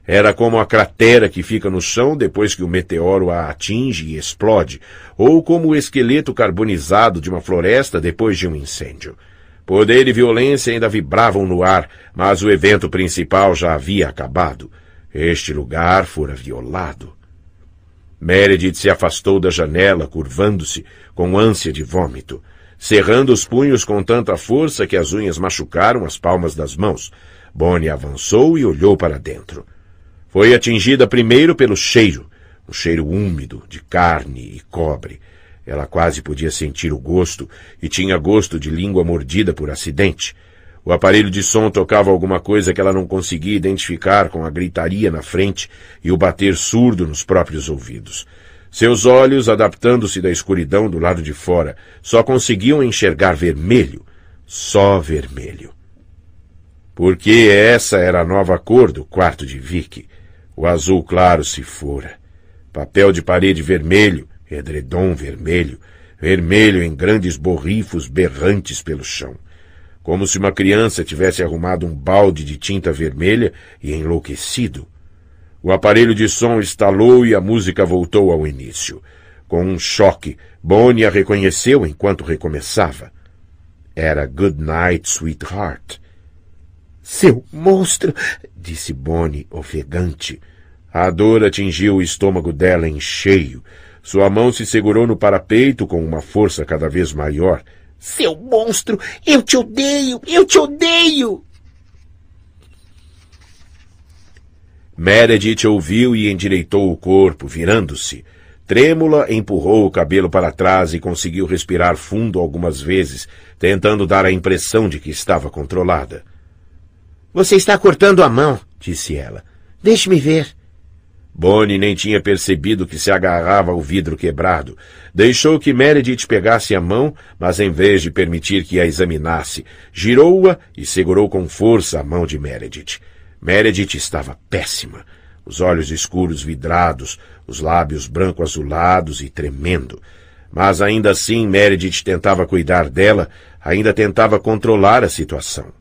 Era como a cratera que fica no chão depois que o meteoro a atinge e explode, ou como o esqueleto carbonizado de uma floresta depois de um incêndio. Poder e violência ainda vibravam no ar, mas o evento principal já havia acabado. Este lugar fora violado. Meredith se afastou da janela, curvando-se, com ânsia de vômito, cerrando os punhos com tanta força que as unhas machucaram as palmas das mãos. Bonnie avançou e olhou para dentro. Foi atingida primeiro pelo cheiro, um cheiro úmido de carne e cobre. Ela quase podia sentir o gosto e tinha gosto de língua mordida por acidente. O aparelho de som tocava alguma coisa que ela não conseguia identificar com a gritaria na frente e o bater surdo nos próprios ouvidos. Seus olhos, adaptando-se da escuridão do lado de fora, só conseguiam enxergar vermelho, só vermelho. Porque essa era a nova cor do quarto de Vicky o azul claro se fora, papel de parede vermelho, edredom vermelho, vermelho em grandes borrifos berrantes pelo chão, como se uma criança tivesse arrumado um balde de tinta vermelha e enlouquecido. O aparelho de som estalou e a música voltou ao início. Com um choque, Bonnie a reconheceu enquanto recomeçava. Era Good Night, Sweetheart, seu monstro! disse Bonnie, ofegante. A dor atingiu o estômago dela em cheio. Sua mão se segurou no parapeito com uma força cada vez maior. Seu monstro! Eu te odeio! Eu te odeio! Meredith ouviu e endireitou o corpo, virando-se. Trêmula, empurrou o cabelo para trás e conseguiu respirar fundo algumas vezes, tentando dar a impressão de que estava controlada. Você está cortando a mão, disse ela. Deixe-me ver. Bonnie nem tinha percebido que se agarrava ao vidro quebrado. Deixou que Meredith pegasse a mão, mas em vez de permitir que a examinasse, girou-a e segurou com força a mão de Meredith. Meredith estava péssima. Os olhos escuros vidrados, os lábios branco-azulados e tremendo. Mas ainda assim Meredith tentava cuidar dela, ainda tentava controlar a situação.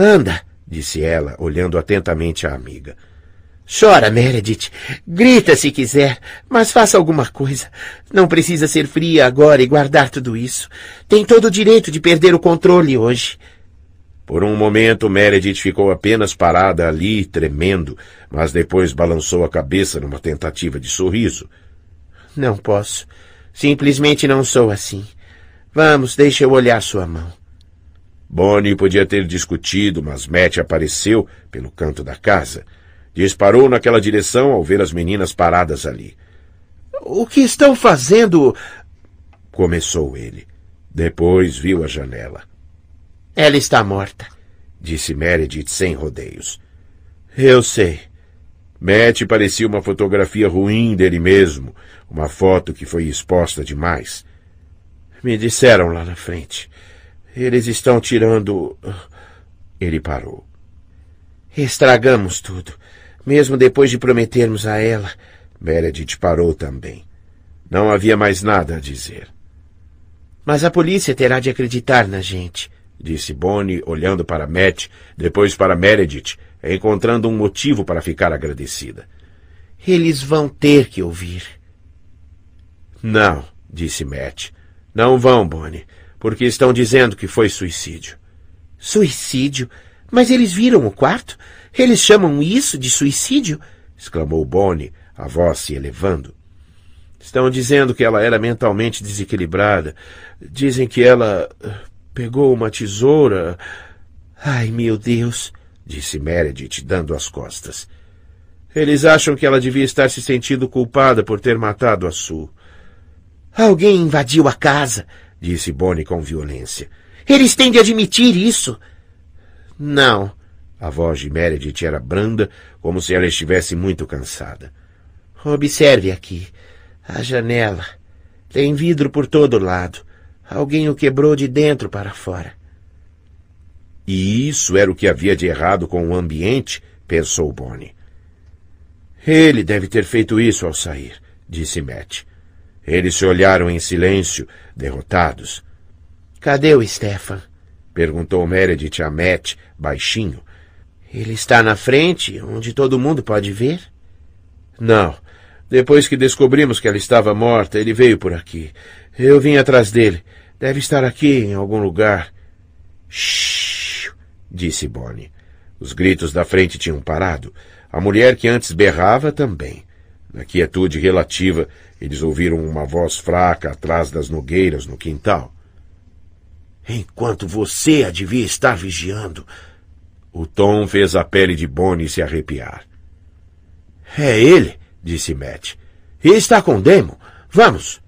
Anda, disse ela, olhando atentamente a amiga. Chora, Meredith. Grita se quiser, mas faça alguma coisa. Não precisa ser fria agora e guardar tudo isso. Tem todo o direito de perder o controle hoje. Por um momento, Meredith ficou apenas parada ali, tremendo, mas depois balançou a cabeça numa tentativa de sorriso. Não posso. Simplesmente não sou assim. Vamos, deixe eu olhar sua mão. Bonnie podia ter discutido, mas Matt apareceu pelo canto da casa. Disparou naquela direção ao ver as meninas paradas ali. O que estão fazendo? começou ele. Depois viu a janela. Ela está morta, disse Meredith sem rodeios. Eu sei. Matt parecia uma fotografia ruim dele mesmo, uma foto que foi exposta demais. Me disseram lá na frente. Eles estão tirando. Ele parou. Estragamos tudo. Mesmo depois de prometermos a ela. Meredith parou também. Não havia mais nada a dizer. Mas a polícia terá de acreditar na gente, disse Bonnie, olhando para Matt, depois para Meredith, encontrando um motivo para ficar agradecida. Eles vão ter que ouvir. Não, disse Matt. Não vão, Bonnie porque estão dizendo que foi suicídio. Suicídio? Mas eles viram o quarto? Eles chamam isso de suicídio? exclamou Bonnie, a voz se elevando. Estão dizendo que ela era mentalmente desequilibrada. Dizem que ela eh, pegou uma tesoura. Ai, meu Deus! disse Meredith, dando as costas. Eles acham que ela devia estar se sentindo culpada por ter matado a Sue. Alguém invadiu a casa, disse Bonnie com violência. Eles têm de admitir isso. Não. A voz de Meredith era branda, como se ela estivesse muito cansada. Observe aqui. A janela. Tem vidro por todo lado. Alguém o quebrou de dentro para fora. E isso era o que havia de errado com o ambiente, pensou Bonnie. Ele deve ter feito isso ao sair, disse Matt. Eles se olharam em silêncio, derrotados. Cadê o Stefan? perguntou Meredith a Matt, baixinho. Ele está na frente, onde todo mundo pode ver? Não. Depois que descobrimos que ela estava morta, ele veio por aqui. Eu vim atrás dele. Deve estar aqui, em algum lugar. Shh! disse Bonnie. Os gritos da frente tinham parado. A mulher que antes berrava também. Na quietude relativa, eles ouviram uma voz fraca atrás das nogueiras no quintal. Enquanto você a devia estar vigiando. O tom fez a pele de Bonnie se arrepiar. É ele, disse Matt. E está com Demon Vamos!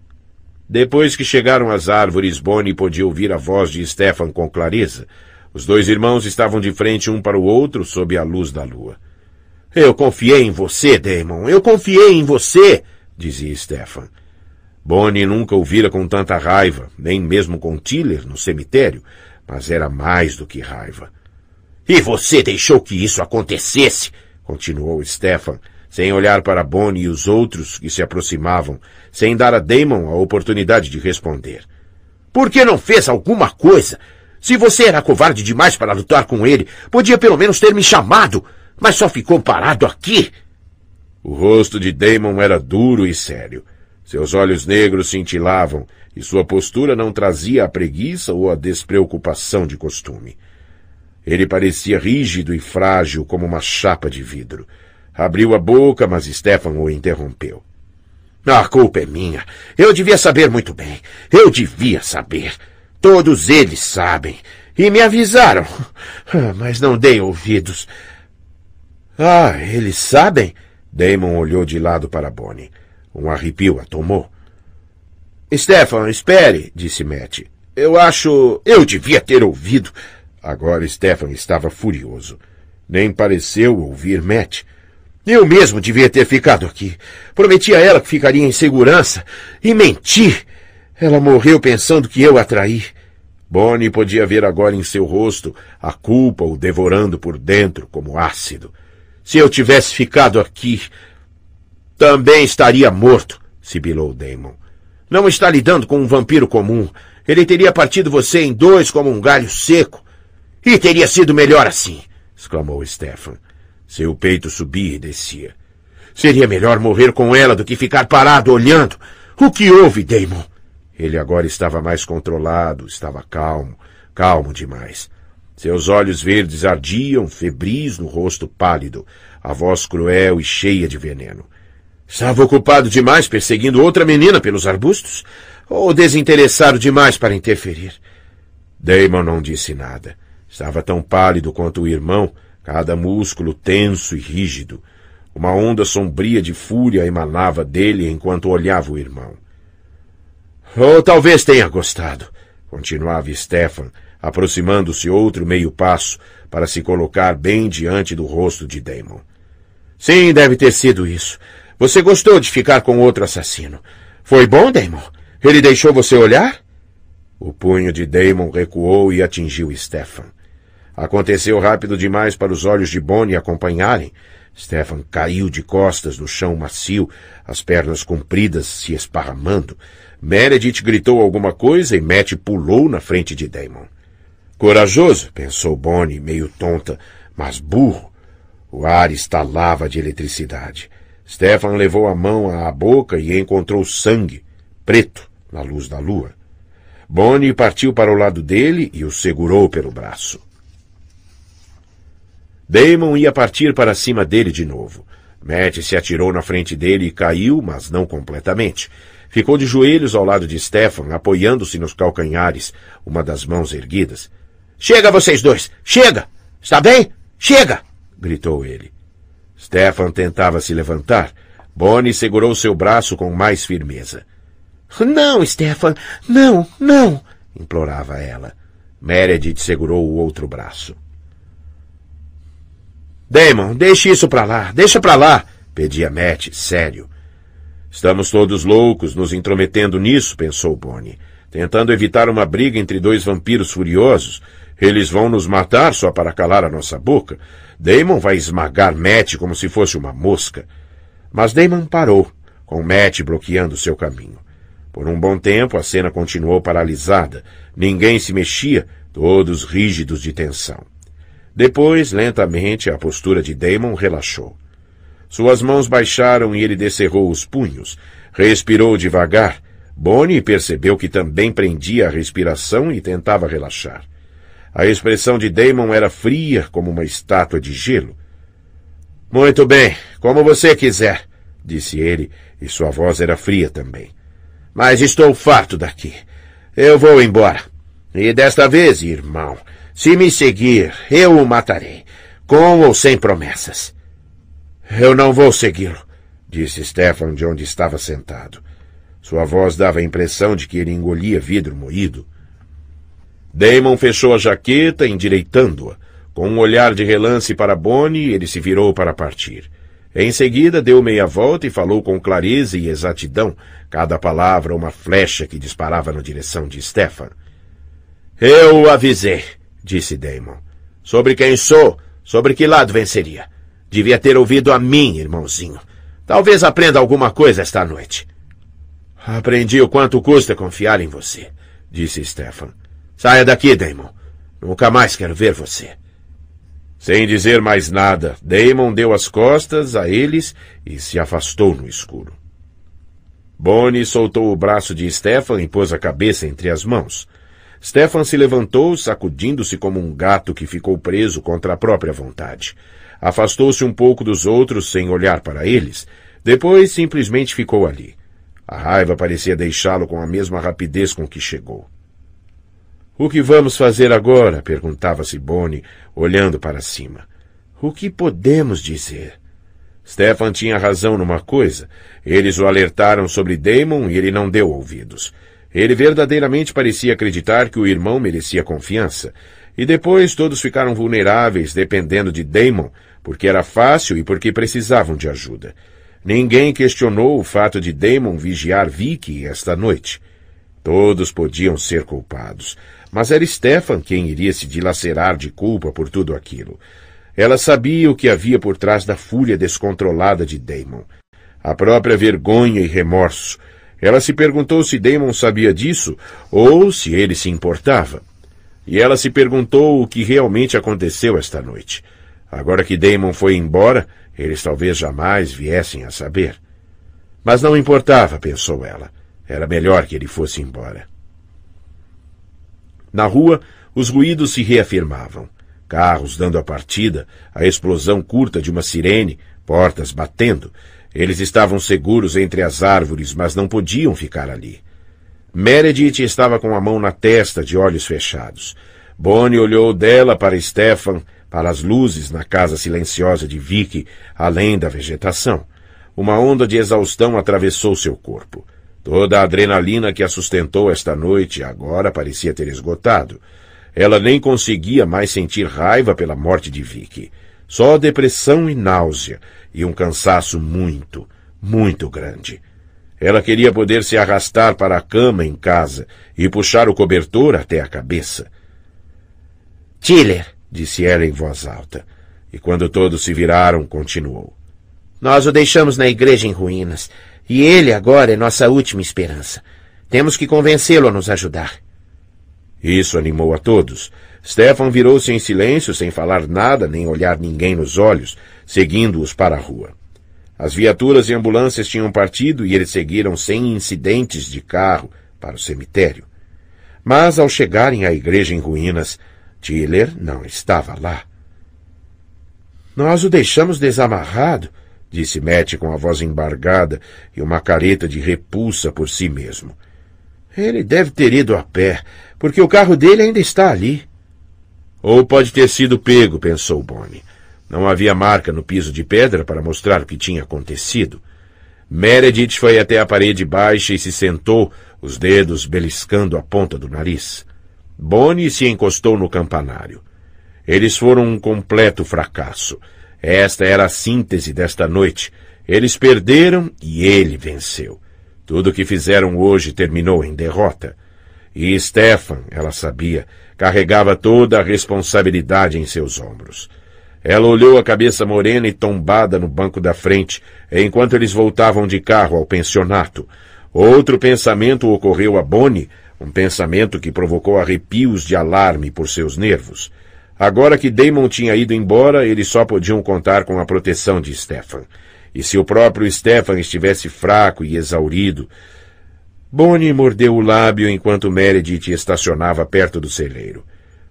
Depois que chegaram às árvores, Bonnie podia ouvir a voz de Stefan com clareza. Os dois irmãos estavam de frente um para o outro sob a luz da lua. Eu confiei em você, Damon. Eu confiei em você! dizia Stefan. Bonnie nunca o vira com tanta raiva, nem mesmo com Tiller no cemitério, mas era mais do que raiva. E você deixou que isso acontecesse, continuou Stefan, sem olhar para Bonnie e os outros que se aproximavam, sem dar a Damon a oportunidade de responder. Por que não fez alguma coisa? Se você era covarde demais para lutar com ele, podia pelo menos ter me chamado, mas só ficou parado aqui. O rosto de Damon era duro e sério. Seus olhos negros cintilavam, e sua postura não trazia a preguiça ou a despreocupação de costume. Ele parecia rígido e frágil como uma chapa de vidro. Abriu a boca, mas Stefan o interrompeu. A culpa é minha. Eu devia saber muito bem. Eu devia saber. Todos eles sabem. E me avisaram. Ah, mas não dei ouvidos. Ah, eles sabem? Damon olhou de lado para Bonnie. Um arrepio a tomou. Stefan, espere, disse Matt. Eu acho. Eu devia ter ouvido. Agora Stefan estava furioso. Nem pareceu ouvir Matt. Eu mesmo devia ter ficado aqui. Prometi a ela que ficaria em segurança. E menti. Ela morreu pensando que eu a traí. Bonnie podia ver agora em seu rosto a culpa o devorando por dentro como ácido. Se eu tivesse ficado aqui, também estaria morto, sibilou Damon. Não está lidando com um vampiro comum. Ele teria partido você em dois como um galho seco. E teria sido melhor assim, exclamou Stefan. Seu peito subia e descia. Seria melhor morrer com ela do que ficar parado olhando. O que houve, Damon? Ele agora estava mais controlado, estava calmo, calmo demais. Seus olhos verdes ardiam, febris no rosto pálido, a voz cruel e cheia de veneno. Estava ocupado demais perseguindo outra menina pelos arbustos? Ou desinteressado demais para interferir? Damon não disse nada. Estava tão pálido quanto o irmão, cada músculo tenso e rígido. Uma onda sombria de fúria emanava dele enquanto olhava o irmão. Ou oh, talvez tenha gostado, continuava Stefan, aproximando-se outro meio passo para se colocar bem diante do rosto de Damon. Sim, deve ter sido isso. Você gostou de ficar com outro assassino. Foi bom, Damon? Ele deixou você olhar? O punho de Damon recuou e atingiu Stefan. Aconteceu rápido demais para os olhos de Bonnie acompanharem. Stefan caiu de costas no chão macio, as pernas compridas se esparramando. Meredith gritou alguma coisa e Matt pulou na frente de Damon. Corajoso, pensou Bonnie, meio tonta, mas burro. O ar estalava de eletricidade. Stefan levou a mão à boca e encontrou sangue, preto, na luz da lua. Bonnie partiu para o lado dele e o segurou pelo braço. Damon ia partir para cima dele de novo. Matt se atirou na frente dele e caiu, mas não completamente. Ficou de joelhos ao lado de Stefan, apoiando-se nos calcanhares, uma das mãos erguidas. Chega vocês dois! Chega! Está bem? Chega! gritou ele. Stefan tentava se levantar. Bonnie segurou seu braço com mais firmeza. Não, Stefan! Não, não! implorava ela. Meredith segurou o outro braço. Damon, deixe isso para lá, deixa para lá, pedia Matt, sério. Estamos todos loucos nos intrometendo nisso, pensou Bonnie, tentando evitar uma briga entre dois vampiros furiosos, eles vão nos matar só para calar a nossa boca. Damon vai esmagar Matt como se fosse uma mosca. Mas Damon parou, com Matt bloqueando seu caminho. Por um bom tempo a cena continuou paralisada. Ninguém se mexia, todos rígidos de tensão. Depois, lentamente, a postura de Damon relaxou. Suas mãos baixaram e ele descerrou os punhos. Respirou devagar. Bonnie percebeu que também prendia a respiração e tentava relaxar. A expressão de Damon era fria como uma estátua de gelo. Muito bem, como você quiser, disse ele, e sua voz era fria também. Mas estou farto daqui. Eu vou embora. E desta vez, irmão, se me seguir, eu o matarei, com ou sem promessas. Eu não vou segui-lo, disse Stefan de onde estava sentado. Sua voz dava a impressão de que ele engolia vidro moído. Damon fechou a jaqueta, endireitando-a. Com um olhar de relance para Bonnie, ele se virou para partir. Em seguida, deu meia volta e falou com clareza e exatidão, cada palavra uma flecha que disparava na direção de Stefan. Eu avisei, disse Damon. Sobre quem sou, sobre que lado venceria. Devia ter ouvido a mim, irmãozinho. Talvez aprenda alguma coisa esta noite. Aprendi o quanto custa confiar em você, disse Stefan. Saia daqui, Damon. Nunca mais quero ver você. Sem dizer mais nada, Damon deu as costas a eles e se afastou no escuro. Bonnie soltou o braço de Stefan e pôs a cabeça entre as mãos. Stefan se levantou, sacudindo-se como um gato que ficou preso contra a própria vontade. Afastou-se um pouco dos outros sem olhar para eles. Depois simplesmente ficou ali. A raiva parecia deixá-lo com a mesma rapidez com que chegou. O que vamos fazer agora? perguntava-se Boni, olhando para cima. O que podemos dizer? Stefan tinha razão numa coisa. Eles o alertaram sobre Damon e ele não deu ouvidos. Ele verdadeiramente parecia acreditar que o irmão merecia confiança. E depois todos ficaram vulneráveis, dependendo de Damon, porque era fácil e porque precisavam de ajuda. Ninguém questionou o fato de Damon vigiar Vicky esta noite. Todos podiam ser culpados. Mas era Stefan quem iria se dilacerar de culpa por tudo aquilo. Ela sabia o que havia por trás da fúria descontrolada de Damon. A própria vergonha e remorso. Ela se perguntou se Damon sabia disso ou se ele se importava. E ela se perguntou o que realmente aconteceu esta noite. Agora que Damon foi embora, eles talvez jamais viessem a saber. Mas não importava, pensou ela. Era melhor que ele fosse embora. Na rua, os ruídos se reafirmavam. Carros dando a partida, a explosão curta de uma sirene, portas batendo. Eles estavam seguros entre as árvores, mas não podiam ficar ali. Meredith estava com a mão na testa, de olhos fechados. Bonnie olhou dela para Stefan, para as luzes na casa silenciosa de Vicky, além da vegetação. Uma onda de exaustão atravessou seu corpo. Toda a adrenalina que a sustentou esta noite agora parecia ter esgotado. Ela nem conseguia mais sentir raiva pela morte de Vicky. Só depressão e náusea, e um cansaço muito, muito grande. Ela queria poder se arrastar para a cama em casa e puxar o cobertor até a cabeça. Tiller, disse ela em voz alta, e quando todos se viraram, continuou. Nós o deixamos na igreja em ruínas. E ele agora é nossa última esperança. Temos que convencê-lo a nos ajudar. Isso animou a todos. Stefan virou-se em silêncio, sem falar nada nem olhar ninguém nos olhos, seguindo-os para a rua. As viaturas e ambulâncias tinham partido e eles seguiram sem incidentes de carro para o cemitério. Mas ao chegarem à igreja em ruínas, Tiller não estava lá. Nós o deixamos desamarrado, disse Matt com a voz embargada e uma careta de repulsa por si mesmo. Ele deve ter ido a pé, porque o carro dele ainda está ali. Ou pode ter sido pego, pensou Bonnie. Não havia marca no piso de pedra para mostrar o que tinha acontecido. Meredith foi até a parede baixa e se sentou, os dedos beliscando a ponta do nariz. Bonnie se encostou no campanário. Eles foram um completo fracasso. Esta era a síntese desta noite. Eles perderam e ele venceu. Tudo o que fizeram hoje terminou em derrota. E Stefan, ela sabia, carregava toda a responsabilidade em seus ombros. Ela olhou a cabeça morena e tombada no banco da frente, enquanto eles voltavam de carro ao pensionato. Outro pensamento ocorreu a Bonnie, um pensamento que provocou arrepios de alarme por seus nervos. Agora que Damon tinha ido embora, eles só podiam contar com a proteção de Stefan. E se o próprio Stefan estivesse fraco e exaurido... Bonnie mordeu o lábio enquanto Meredith estacionava perto do celeiro.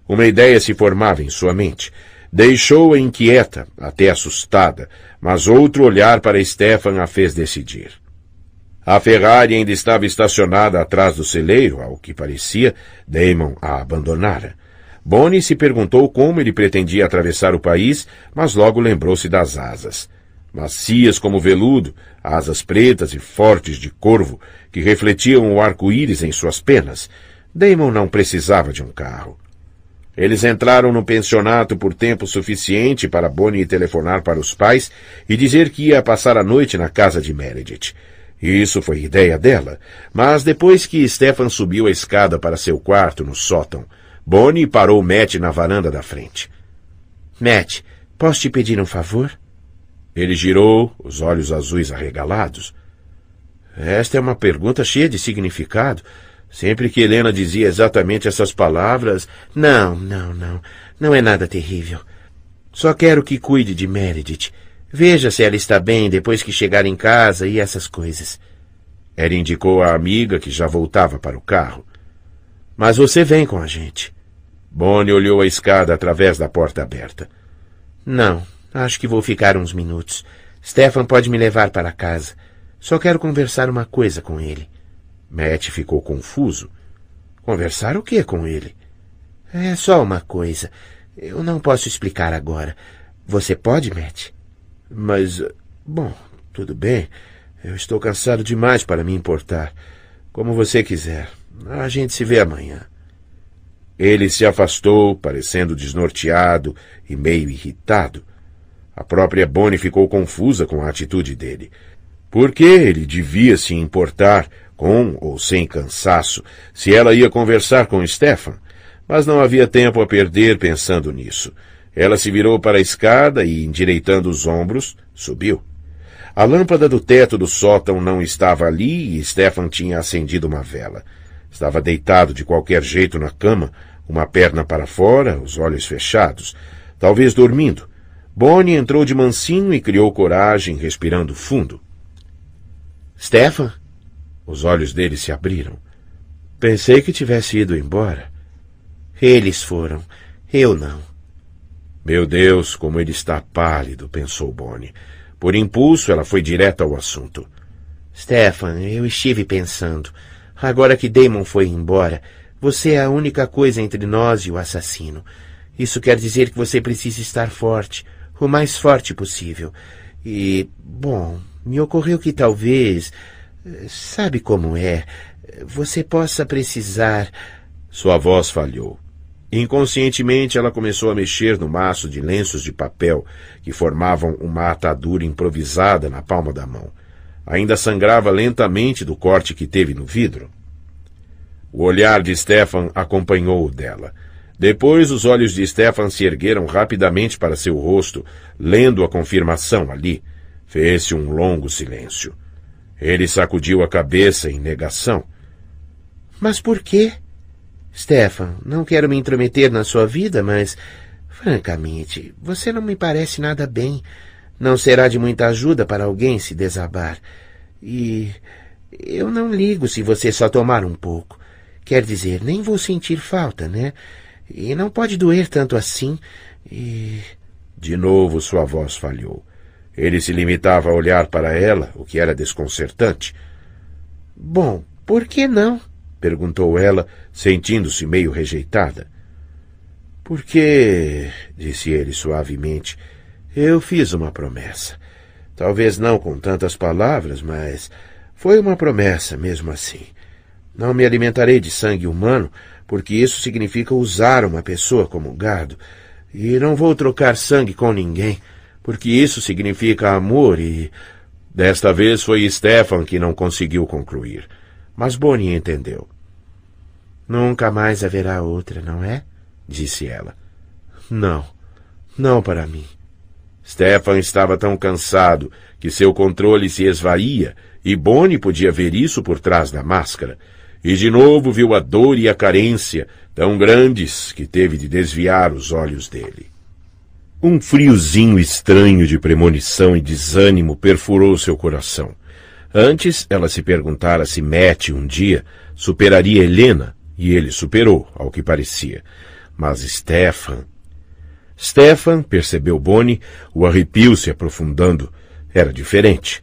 Uma ideia se formava em sua mente. Deixou-a inquieta, até assustada, mas outro olhar para Stefan a fez decidir. A Ferrari ainda estava estacionada atrás do celeiro, ao que parecia, Damon a abandonara. Boni se perguntou como ele pretendia atravessar o país, mas logo lembrou-se das asas. Macias como veludo, asas pretas e fortes de corvo, que refletiam o arco-íris em suas penas. Damon não precisava de um carro. Eles entraram no pensionato por tempo suficiente para Bonnie telefonar para os pais e dizer que ia passar a noite na casa de Meredith. Isso foi ideia dela, mas depois que Stefan subiu a escada para seu quarto no sótão, Bonnie parou Matt na varanda da frente. Matt, posso te pedir um favor? Ele girou, os olhos azuis arregalados. Esta é uma pergunta cheia de significado. Sempre que Helena dizia exatamente essas palavras. Não, não, não. Não é nada terrível. Só quero que cuide de Meredith. Veja se ela está bem depois que chegar em casa e essas coisas. Ela indicou a amiga que já voltava para o carro. Mas você vem com a gente. Bonnie olhou a escada através da porta aberta. Não, acho que vou ficar uns minutos. Stefan pode me levar para casa. Só quero conversar uma coisa com ele. Matt ficou confuso. Conversar o que com ele? É só uma coisa. Eu não posso explicar agora. Você pode, Matt? Mas, bom, tudo bem. Eu estou cansado demais para me importar. Como você quiser. A gente se vê amanhã. Ele se afastou, parecendo desnorteado e meio irritado. A própria Bonnie ficou confusa com a atitude dele. Por que ele devia se importar, com ou sem cansaço, se ela ia conversar com Stefan? Mas não havia tempo a perder pensando nisso. Ela se virou para a escada e, endireitando os ombros, subiu. A lâmpada do teto do sótão não estava ali e Stefan tinha acendido uma vela. Estava deitado de qualquer jeito na cama, uma perna para fora, os olhos fechados, talvez dormindo. Bonnie entrou de mansinho e criou coragem, respirando fundo. Stefan? Os olhos dele se abriram. Pensei que tivesse ido embora. Eles foram. Eu não. Meu Deus, como ele está pálido, pensou Bonnie. Por impulso, ela foi direta ao assunto. Stefan, eu estive pensando. Agora que Damon foi embora, você é a única coisa entre nós e o assassino. Isso quer dizer que você precisa estar forte, o mais forte possível. E, bom, me ocorreu que talvez. Sabe como é? Você possa precisar. Sua voz falhou. Inconscientemente, ela começou a mexer no maço de lenços de papel que formavam uma atadura improvisada na palma da mão ainda sangrava lentamente do corte que teve no vidro. O olhar de Stefan acompanhou o dela. Depois, os olhos de Stefan se ergueram rapidamente para seu rosto, lendo a confirmação ali. Fez-se um longo silêncio. Ele sacudiu a cabeça em negação. Mas por quê? Stefan, não quero me intrometer na sua vida, mas. Francamente, você não me parece nada bem. Não será de muita ajuda para alguém se desabar. E eu não ligo se você só tomar um pouco. Quer dizer, nem vou sentir falta, né? E não pode doer tanto assim. E. De novo sua voz falhou. Ele se limitava a olhar para ela, o que era desconcertante. Bom, por que não? perguntou ela, sentindo-se meio rejeitada. Porque, disse ele suavemente, eu fiz uma promessa. Talvez não com tantas palavras, mas foi uma promessa mesmo assim. Não me alimentarei de sangue humano, porque isso significa usar uma pessoa como gado. E não vou trocar sangue com ninguém, porque isso significa amor e. Desta vez foi Stefan que não conseguiu concluir. Mas Bonnie entendeu. Nunca mais haverá outra, não é? disse ela. Não, não para mim. Stefan estava tão cansado que seu controle se esvaía e Boni podia ver isso por trás da máscara. E de novo viu a dor e a carência, tão grandes que teve de desviar os olhos dele. Um friozinho estranho de premonição e desânimo perfurou seu coração. Antes, ela se perguntara se Matt um dia superaria Helena, e ele superou, ao que parecia. Mas Stefan, Stefan percebeu Bonnie, o arrepio se aprofundando. Era diferente.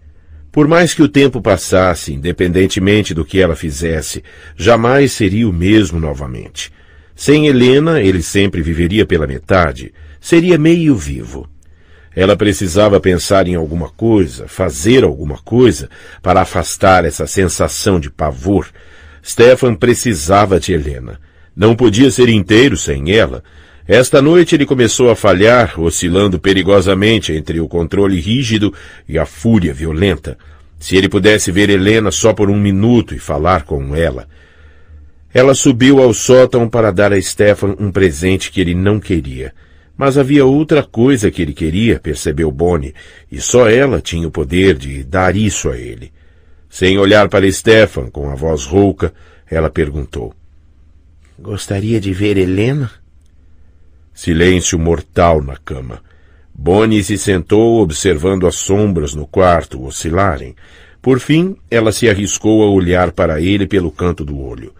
Por mais que o tempo passasse, independentemente do que ela fizesse, jamais seria o mesmo novamente. Sem Helena, ele sempre viveria pela metade. Seria meio vivo. Ela precisava pensar em alguma coisa, fazer alguma coisa, para afastar essa sensação de pavor. Stefan precisava de Helena. Não podia ser inteiro sem ela. Esta noite ele começou a falhar, oscilando perigosamente entre o controle rígido e a fúria violenta. Se ele pudesse ver Helena só por um minuto e falar com ela. Ela subiu ao sótão para dar a Stefan um presente que ele não queria. Mas havia outra coisa que ele queria, percebeu Bonnie, e só ela tinha o poder de dar isso a ele. Sem olhar para Stefan, com a voz rouca, ela perguntou: Gostaria de ver Helena? Silêncio mortal na cama. Bonnie se sentou observando as sombras no quarto oscilarem. Por fim, ela se arriscou a olhar para ele pelo canto do olho.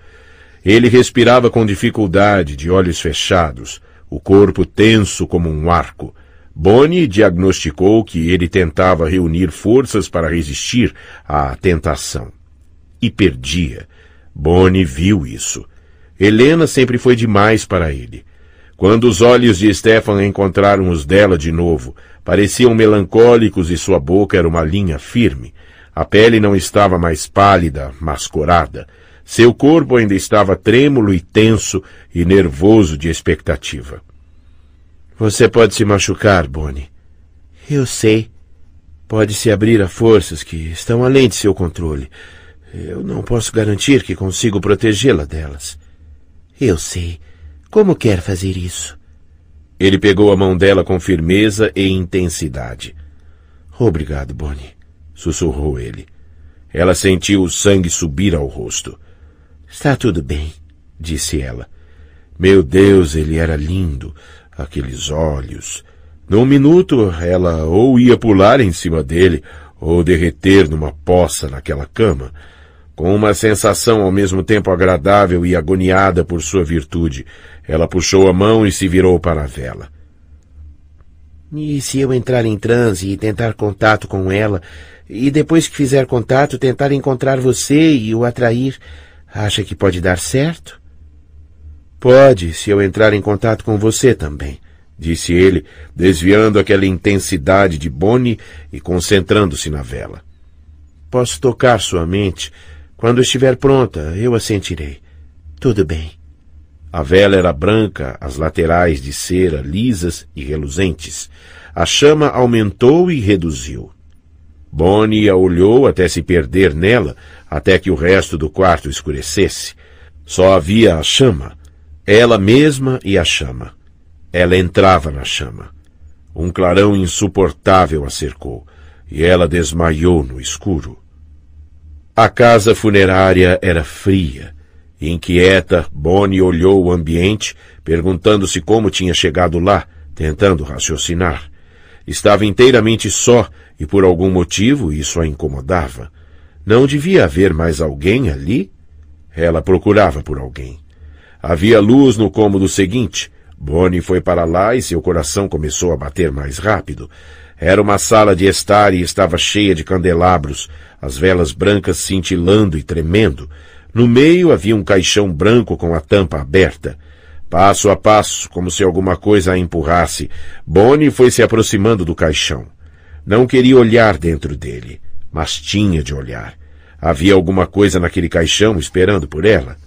Ele respirava com dificuldade, de olhos fechados, o corpo tenso como um arco. Bonnie diagnosticou que ele tentava reunir forças para resistir à tentação. E perdia. Bonnie viu isso. Helena sempre foi demais para ele. Quando os olhos de Stefan encontraram os dela de novo, pareciam melancólicos e sua boca era uma linha firme. A pele não estava mais pálida, mas corada. Seu corpo ainda estava trêmulo e tenso e nervoso de expectativa. Você pode se machucar, Bonnie. Eu sei. Pode se abrir a forças que estão além de seu controle. Eu não posso garantir que consigo protegê-la delas. Eu sei. Como quer fazer isso? Ele pegou a mão dela com firmeza e intensidade. Obrigado, Bonnie, sussurrou ele. Ela sentiu o sangue subir ao rosto. Está tudo bem, disse ela. Meu Deus, ele era lindo, aqueles olhos. Num minuto, ela ou ia pular em cima dele, ou derreter numa poça naquela cama. Com uma sensação ao mesmo tempo agradável e agoniada por sua virtude, ela puxou a mão e se virou para a vela. E se eu entrar em transe e tentar contato com ela, e depois que fizer contato tentar encontrar você e o atrair, acha que pode dar certo? Pode, se eu entrar em contato com você também, disse ele, desviando aquela intensidade de Bonnie e concentrando-se na vela. Posso tocar sua mente, quando estiver pronta, eu a sentirei. Tudo bem. A vela era branca, as laterais de cera lisas e reluzentes. A chama aumentou e reduziu. Bonnie a olhou até se perder nela, até que o resto do quarto escurecesse. Só havia a chama, ela mesma e a chama. Ela entrava na chama. Um clarão insuportável a cercou, e ela desmaiou no escuro. A casa funerária era fria. Inquieta, Bonnie olhou o ambiente, perguntando-se como tinha chegado lá, tentando raciocinar. Estava inteiramente só e por algum motivo isso a incomodava. Não devia haver mais alguém ali? Ela procurava por alguém. Havia luz no cômodo seguinte. Bonnie foi para lá e seu coração começou a bater mais rápido. Era uma sala de estar e estava cheia de candelabros as velas brancas cintilando e tremendo. No meio havia um caixão branco com a tampa aberta. Passo a passo, como se alguma coisa a empurrasse, Bonnie foi se aproximando do caixão. Não queria olhar dentro dele, mas tinha de olhar. Havia alguma coisa naquele caixão esperando por ela.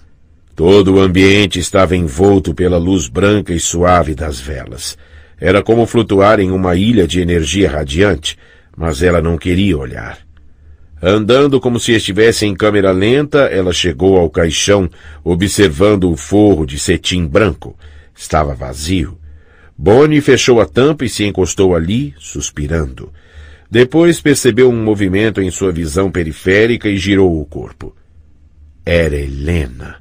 Todo o ambiente estava envolto pela luz branca e suave das velas. Era como flutuar em uma ilha de energia radiante, mas ela não queria olhar. Andando como se estivesse em câmera lenta, ela chegou ao caixão, observando o forro de cetim branco. Estava vazio. Bonnie fechou a tampa e se encostou ali, suspirando. Depois percebeu um movimento em sua visão periférica e girou o corpo. Era Helena.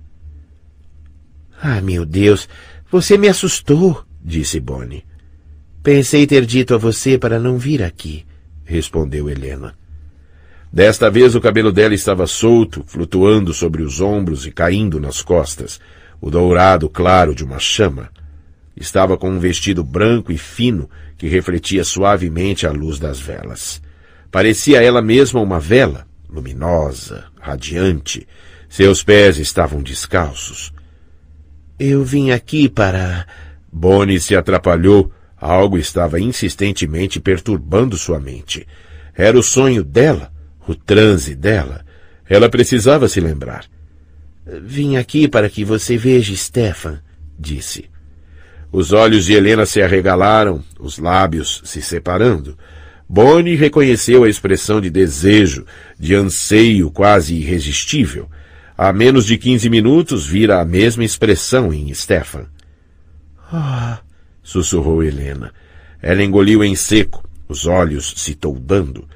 Ah, meu Deus, você me assustou, disse Bonnie. Pensei ter dito a você para não vir aqui, respondeu Helena. Desta vez o cabelo dela estava solto, flutuando sobre os ombros e caindo nas costas, o dourado claro de uma chama. Estava com um vestido branco e fino que refletia suavemente a luz das velas. Parecia ela mesma uma vela, luminosa, radiante. Seus pés estavam descalços. Eu vim aqui para. Bonnie se atrapalhou. Algo estava insistentemente perturbando sua mente. Era o sonho dela o transe dela, ela precisava se lembrar. Vim aqui para que você veja Stefan, disse. Os olhos de Helena se arregalaram, os lábios se separando. Bonnie reconheceu a expressão de desejo, de anseio quase irresistível. Há menos de quinze minutos vira a mesma expressão em Stefan. Ah! Oh, sussurrou Helena. Ela engoliu em seco, os olhos se toldando.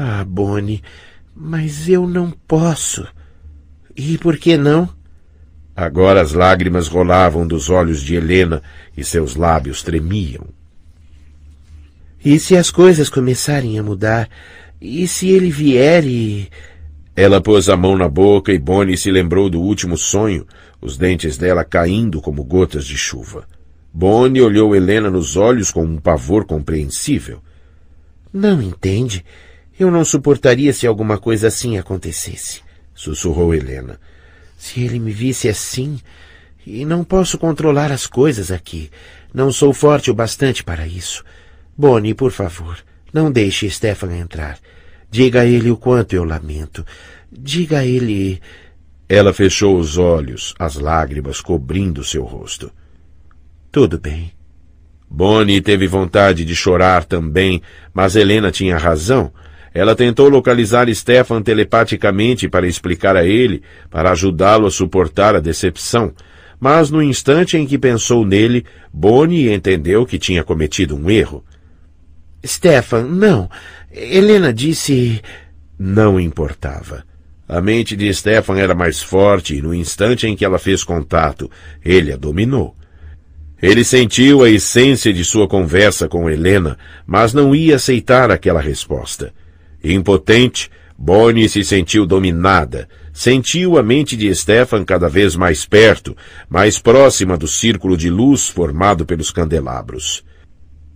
Ah, Bonnie, mas eu não posso. E por que não? Agora as lágrimas rolavam dos olhos de Helena e seus lábios tremiam. E se as coisas começarem a mudar? E se ele vier e. Ela pôs a mão na boca e Bonnie se lembrou do último sonho, os dentes dela caindo como gotas de chuva. Bonnie olhou Helena nos olhos com um pavor compreensível. Não entende? Eu não suportaria se alguma coisa assim acontecesse, sussurrou Helena. Se ele me visse assim. E não posso controlar as coisas aqui. Não sou forte o bastante para isso. Bonnie, por favor, não deixe Stefan entrar. Diga a ele o quanto eu lamento. Diga a ele. Ela fechou os olhos, as lágrimas cobrindo seu rosto. Tudo bem. Bonnie teve vontade de chorar também, mas Helena tinha razão. Ela tentou localizar Stefan telepaticamente para explicar a ele, para ajudá-lo a suportar a decepção. Mas no instante em que pensou nele, Bonnie entendeu que tinha cometido um erro. Stefan, não. Helena disse. Não importava. A mente de Stefan era mais forte e no instante em que ela fez contato, ele a dominou. Ele sentiu a essência de sua conversa com Helena, mas não ia aceitar aquela resposta. Impotente, Bonnie se sentiu dominada. Sentiu a mente de Stefan cada vez mais perto, mais próxima do círculo de luz formado pelos candelabros.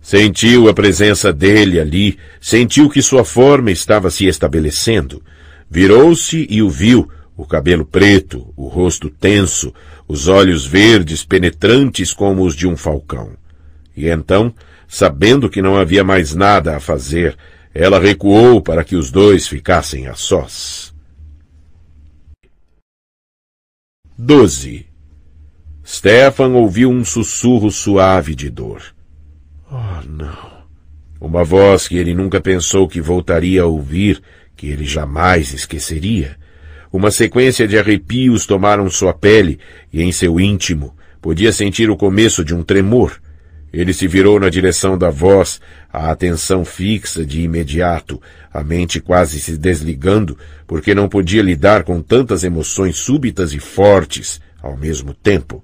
Sentiu a presença dele ali, sentiu que sua forma estava se estabelecendo. Virou-se e o viu, o cabelo preto, o rosto tenso, os olhos verdes penetrantes como os de um falcão. E então, sabendo que não havia mais nada a fazer, ela recuou para que os dois ficassem a sós. 12. Stefan ouviu um sussurro suave de dor. Oh, não! Uma voz que ele nunca pensou que voltaria a ouvir, que ele jamais esqueceria. Uma sequência de arrepios tomaram sua pele e em seu íntimo podia sentir o começo de um tremor. Ele se virou na direção da voz, a atenção fixa de imediato, a mente quase se desligando, porque não podia lidar com tantas emoções súbitas e fortes ao mesmo tempo.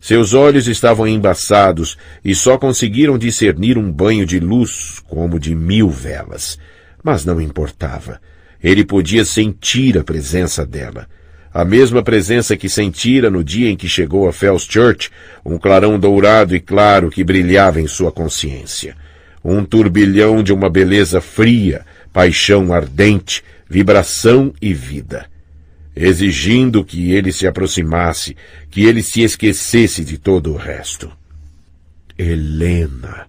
Seus olhos estavam embaçados e só conseguiram discernir um banho de luz como de mil velas. Mas não importava. Ele podia sentir a presença dela. A mesma presença que sentira no dia em que chegou a Fells Church, um clarão dourado e claro que brilhava em sua consciência. Um turbilhão de uma beleza fria, paixão ardente, vibração e vida. Exigindo que ele se aproximasse, que ele se esquecesse de todo o resto. Helena.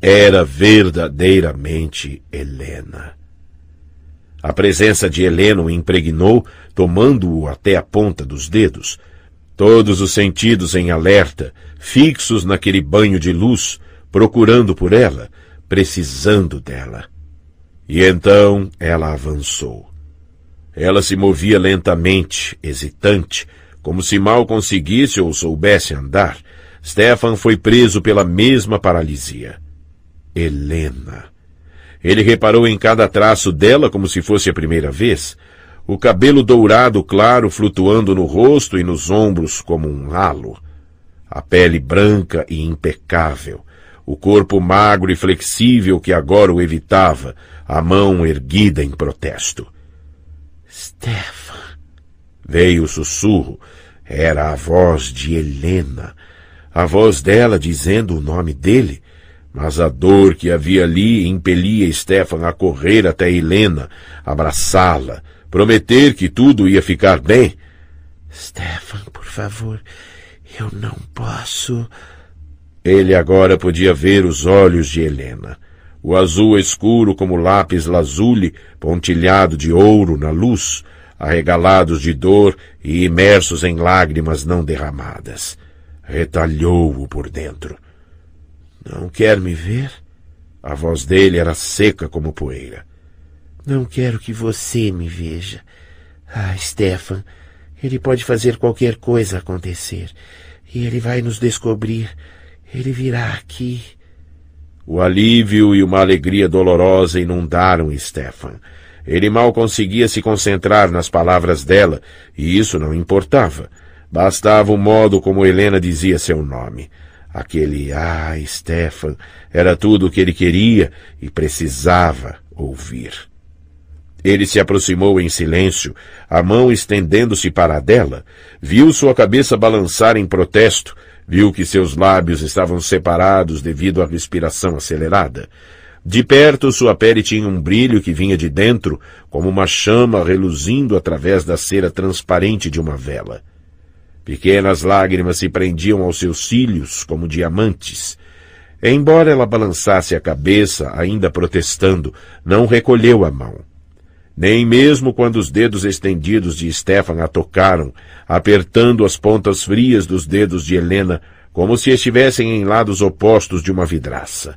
Era verdadeiramente Helena. A presença de Helena o impregnou, tomando-o até a ponta dos dedos. Todos os sentidos em alerta, fixos naquele banho de luz, procurando por ela, precisando dela. E então ela avançou. Ela se movia lentamente, hesitante, como se mal conseguisse ou soubesse andar. Stefan foi preso pela mesma paralisia. Helena. Ele reparou em cada traço dela como se fosse a primeira vez. O cabelo dourado claro flutuando no rosto e nos ombros como um halo. A pele branca e impecável. O corpo magro e flexível que agora o evitava, a mão erguida em protesto. Stefan. Veio o sussurro. Era a voz de Helena. A voz dela dizendo o nome dele. Mas a dor que havia ali impelia Stefan a correr até Helena, abraçá-la, prometer que tudo ia ficar bem. Stefan, por favor, eu não posso. Ele agora podia ver os olhos de Helena. O azul escuro como lápis lazuli, pontilhado de ouro na luz, arregalados de dor e imersos em lágrimas não derramadas. Retalhou-o por dentro. Não quer me ver? A voz dele era seca como poeira. Não quero que você me veja. Ah, Stefan, ele pode fazer qualquer coisa acontecer. E ele vai nos descobrir. Ele virá aqui. O alívio e uma alegria dolorosa inundaram Stefan. Ele mal conseguia se concentrar nas palavras dela, e isso não importava. Bastava o modo como Helena dizia seu nome. Aquele Ah, Stefan, era tudo o que ele queria e precisava ouvir. Ele se aproximou em silêncio, a mão estendendo-se para a dela, viu sua cabeça balançar em protesto, viu que seus lábios estavam separados devido à respiração acelerada. De perto, sua pele tinha um brilho que vinha de dentro, como uma chama reluzindo através da cera transparente de uma vela. Pequenas lágrimas se prendiam aos seus cílios como diamantes. Embora ela balançasse a cabeça, ainda protestando, não recolheu a mão. Nem mesmo quando os dedos estendidos de Stefan a tocaram, apertando as pontas frias dos dedos de Helena, como se estivessem em lados opostos de uma vidraça.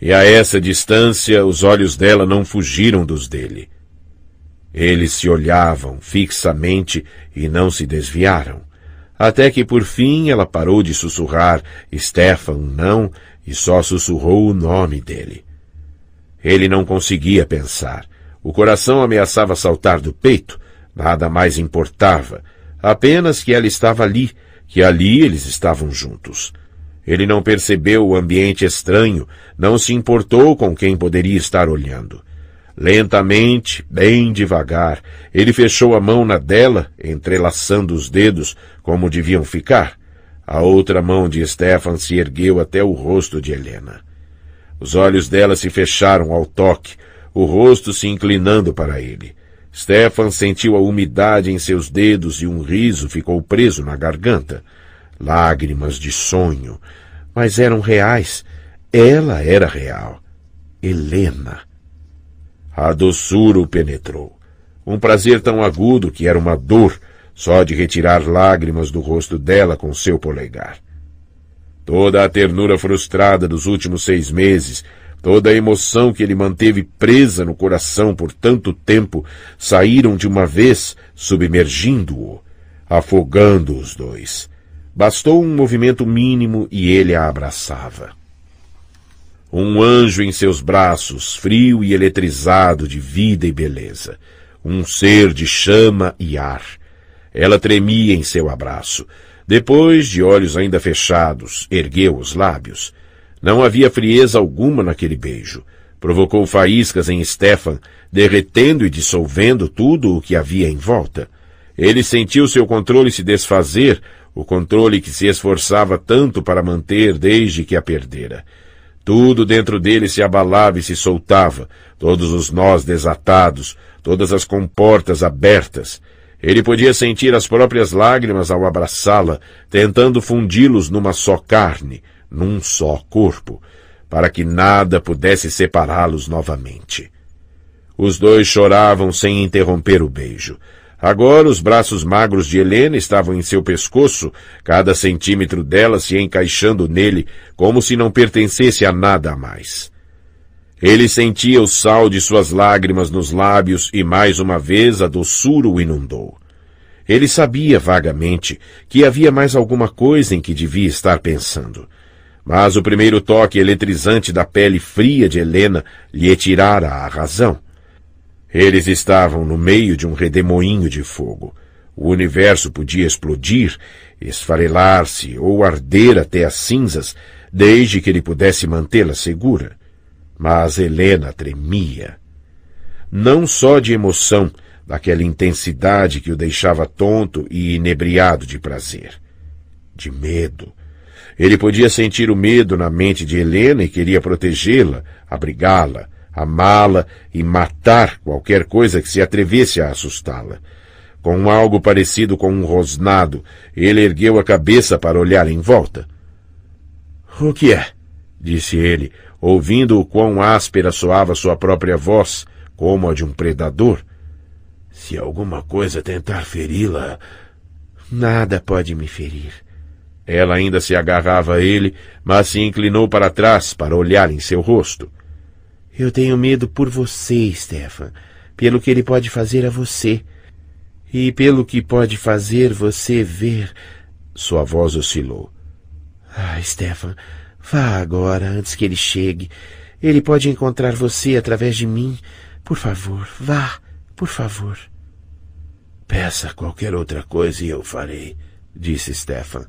E a essa distância, os olhos dela não fugiram dos dele. Eles se olhavam fixamente e não se desviaram. Até que por fim ela parou de sussurrar Stefan não e só sussurrou o nome dele. Ele não conseguia pensar. O coração ameaçava saltar do peito. Nada mais importava. Apenas que ela estava ali, que ali eles estavam juntos. Ele não percebeu o ambiente estranho, não se importou com quem poderia estar olhando. Lentamente, bem devagar, ele fechou a mão na dela, entrelaçando os dedos como deviam ficar. A outra mão de Stefan se ergueu até o rosto de Helena. Os olhos dela se fecharam ao toque, o rosto se inclinando para ele. Stefan sentiu a umidade em seus dedos e um riso ficou preso na garganta. Lágrimas de sonho. Mas eram reais. Ela era real. Helena. A doçura o penetrou. Um prazer tão agudo que era uma dor, só de retirar lágrimas do rosto dela com seu polegar. Toda a ternura frustrada dos últimos seis meses, toda a emoção que ele manteve presa no coração por tanto tempo, saíram de uma vez, submergindo-o, afogando os dois. Bastou um movimento mínimo e ele a abraçava. Um anjo em seus braços, frio e eletrizado de vida e beleza. Um ser de chama e ar. Ela tremia em seu abraço. Depois, de olhos ainda fechados, ergueu os lábios. Não havia frieza alguma naquele beijo. Provocou faíscas em Stefan, derretendo e dissolvendo tudo o que havia em volta. Ele sentiu seu controle se desfazer, o controle que se esforçava tanto para manter desde que a perdera. Tudo dentro dele se abalava e se soltava, todos os nós desatados, todas as comportas abertas. Ele podia sentir as próprias lágrimas ao abraçá-la, tentando fundi-los numa só carne, num só corpo, para que nada pudesse separá-los novamente. Os dois choravam sem interromper o beijo. Agora os braços magros de Helena estavam em seu pescoço, cada centímetro dela se encaixando nele, como se não pertencesse a nada mais. Ele sentia o sal de suas lágrimas nos lábios e mais uma vez a doçura o inundou. Ele sabia vagamente que havia mais alguma coisa em que devia estar pensando. Mas o primeiro toque eletrizante da pele fria de Helena lhe tirara a razão. Eles estavam no meio de um redemoinho de fogo. O universo podia explodir, esfarelar-se ou arder até as cinzas, desde que ele pudesse mantê-la segura. Mas Helena tremia. Não só de emoção, daquela intensidade que o deixava tonto e inebriado de prazer. De medo. Ele podia sentir o medo na mente de Helena e queria protegê-la, abrigá-la, amá-la e matar qualquer coisa que se atrevesse a assustá-la. Com algo parecido com um rosnado, ele ergueu a cabeça para olhar em volta. O que é? disse ele, ouvindo o quão áspera soava sua própria voz, como a de um predador. Se alguma coisa tentar feri-la. Nada pode me ferir. Ela ainda se agarrava a ele, mas se inclinou para trás para olhar em seu rosto. Eu tenho medo por você, Stefan, pelo que ele pode fazer a você. E pelo que pode fazer você ver. Sua voz oscilou. Ah, Stefan, vá agora, antes que ele chegue. Ele pode encontrar você através de mim. Por favor, vá, por favor. Peça qualquer outra coisa e eu farei, disse Stefan.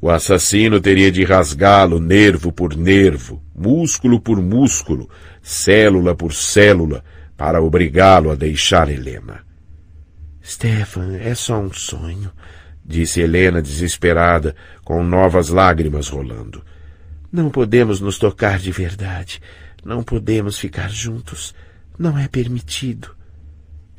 O assassino teria de rasgá-lo nervo por nervo, músculo por músculo, célula por célula, para obrigá-lo a deixar Helena. Stefan, é só um sonho, disse Helena desesperada, com novas lágrimas rolando. Não podemos nos tocar de verdade. Não podemos ficar juntos. Não é permitido.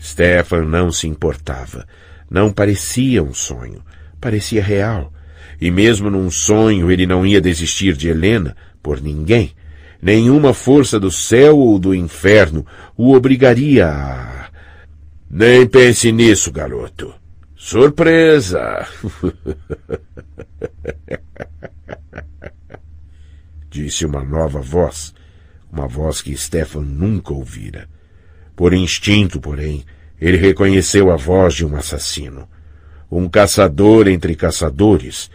Stefan não se importava. Não parecia um sonho. Parecia real. E mesmo num sonho ele não ia desistir de Helena por ninguém. Nenhuma força do céu ou do inferno o obrigaria a. Nem pense nisso, garoto. Surpresa! Disse uma nova voz, uma voz que Stefan nunca ouvira. Por instinto, porém, ele reconheceu a voz de um assassino. Um caçador entre caçadores.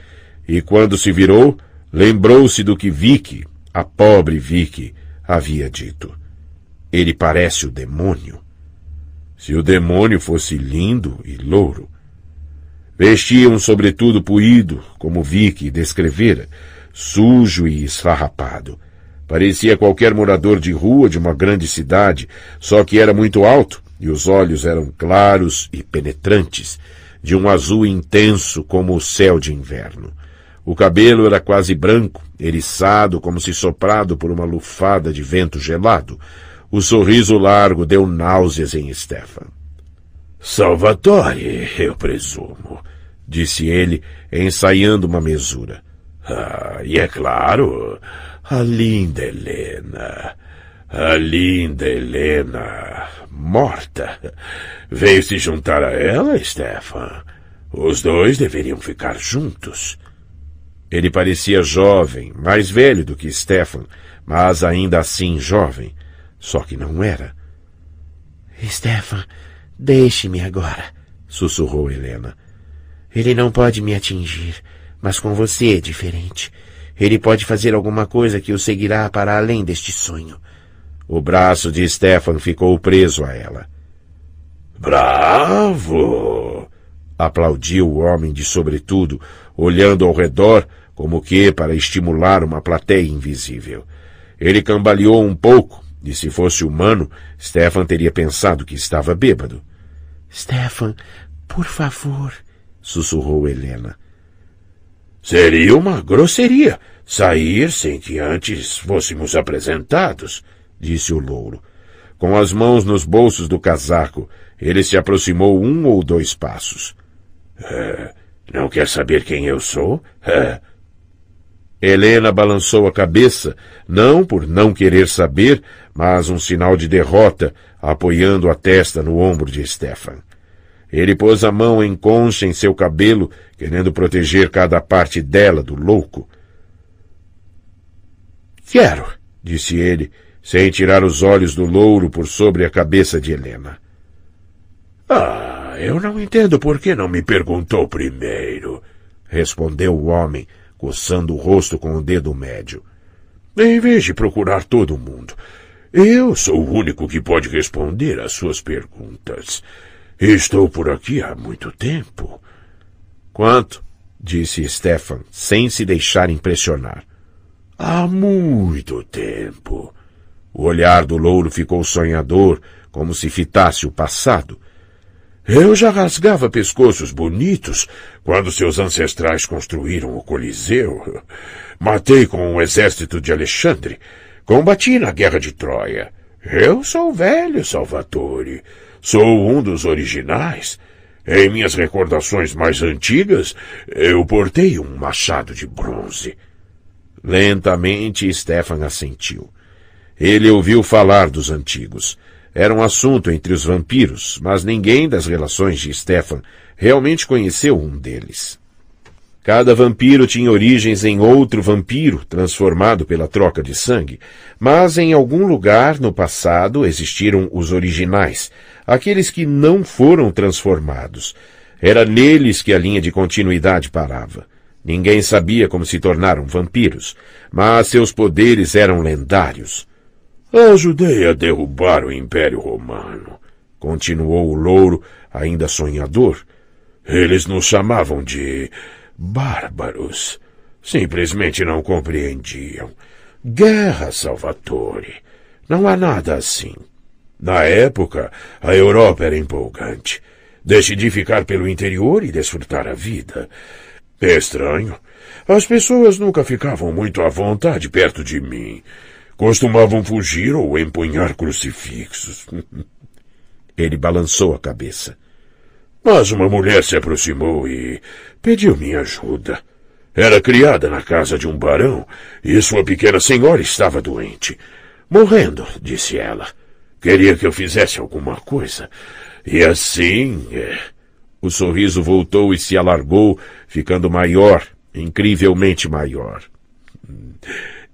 E quando se virou, lembrou-se do que Vicky, a pobre Vicky havia dito. Ele parece o demônio. Se o demônio fosse lindo e louro. Vestia um sobretudo puído, como Vicky descrevera, sujo e esfarrapado. Parecia qualquer morador de rua de uma grande cidade, só que era muito alto e os olhos eram claros e penetrantes, de um azul intenso como o céu de inverno. O cabelo era quase branco eriçado como se soprado por uma lufada de vento gelado. O sorriso largo deu náuseas em Stefan. Salvatore, eu presumo, disse ele, ensaiando uma mesura. Ah, e é claro, a linda Helena. A linda Helena, morta. Veio se juntar a ela, Stefan. Os dois deveriam ficar juntos. Ele parecia jovem, mais velho do que Stefan, mas ainda assim jovem. Só que não era. Stefan, deixe-me agora, sussurrou Helena. Ele não pode me atingir, mas com você é diferente. Ele pode fazer alguma coisa que o seguirá para além deste sonho. O braço de Stefan ficou preso a ela. Bravo! aplaudiu o homem de sobretudo, olhando ao redor como que para estimular uma plateia invisível. Ele cambaleou um pouco, e se fosse humano, Stefan teria pensado que estava bêbado. Stefan, por favor, sussurrou Helena. Seria uma grosseria sair sem que antes fôssemos apresentados, disse o louro. Com as mãos nos bolsos do casaco, ele se aproximou um ou dois passos. Ah, não quer saber quem eu sou? Ah, Helena balançou a cabeça, não por não querer saber, mas um sinal de derrota, apoiando a testa no ombro de Stefan. Ele pôs a mão em concha em seu cabelo, querendo proteger cada parte dela do louco. Quero, disse ele, sem tirar os olhos do louro por sobre a cabeça de Helena. Ah, eu não entendo por que não me perguntou primeiro, respondeu o homem, coçando o rosto com o dedo médio. Em vez de procurar todo mundo, eu sou o único que pode responder às suas perguntas. Estou por aqui há muito tempo. Quanto? disse Stefan, sem se deixar impressionar. Há muito tempo. O olhar do louro ficou sonhador, como se fitasse o passado, eu já rasgava pescoços bonitos quando seus ancestrais construíram o Coliseu. Matei com o exército de Alexandre. Combati na guerra de Troia. Eu sou velho, Salvatore. Sou um dos originais. Em minhas recordações mais antigas, eu portei um machado de bronze. Lentamente, Stefan assentiu. Ele ouviu falar dos antigos. Era um assunto entre os vampiros, mas ninguém das relações de Stefan realmente conheceu um deles. Cada vampiro tinha origens em outro vampiro, transformado pela troca de sangue, mas em algum lugar no passado existiram os originais, aqueles que não foram transformados. Era neles que a linha de continuidade parava. Ninguém sabia como se tornaram vampiros, mas seus poderes eram lendários. Ajudei a derrubar o Império Romano, continuou o louro, ainda sonhador. Eles nos chamavam de bárbaros. Simplesmente não compreendiam. Guerra, Salvatore. Não há nada assim. Na época, a Europa era empolgante. Decidi ficar pelo interior e desfrutar a vida. É estranho. As pessoas nunca ficavam muito à vontade perto de mim. Costumavam fugir ou empunhar crucifixos. Ele balançou a cabeça. Mas uma mulher se aproximou e pediu minha ajuda. Era criada na casa de um barão e sua pequena senhora estava doente. Morrendo, disse ela. Queria que eu fizesse alguma coisa. E assim. É, o sorriso voltou e se alargou, ficando maior, incrivelmente maior.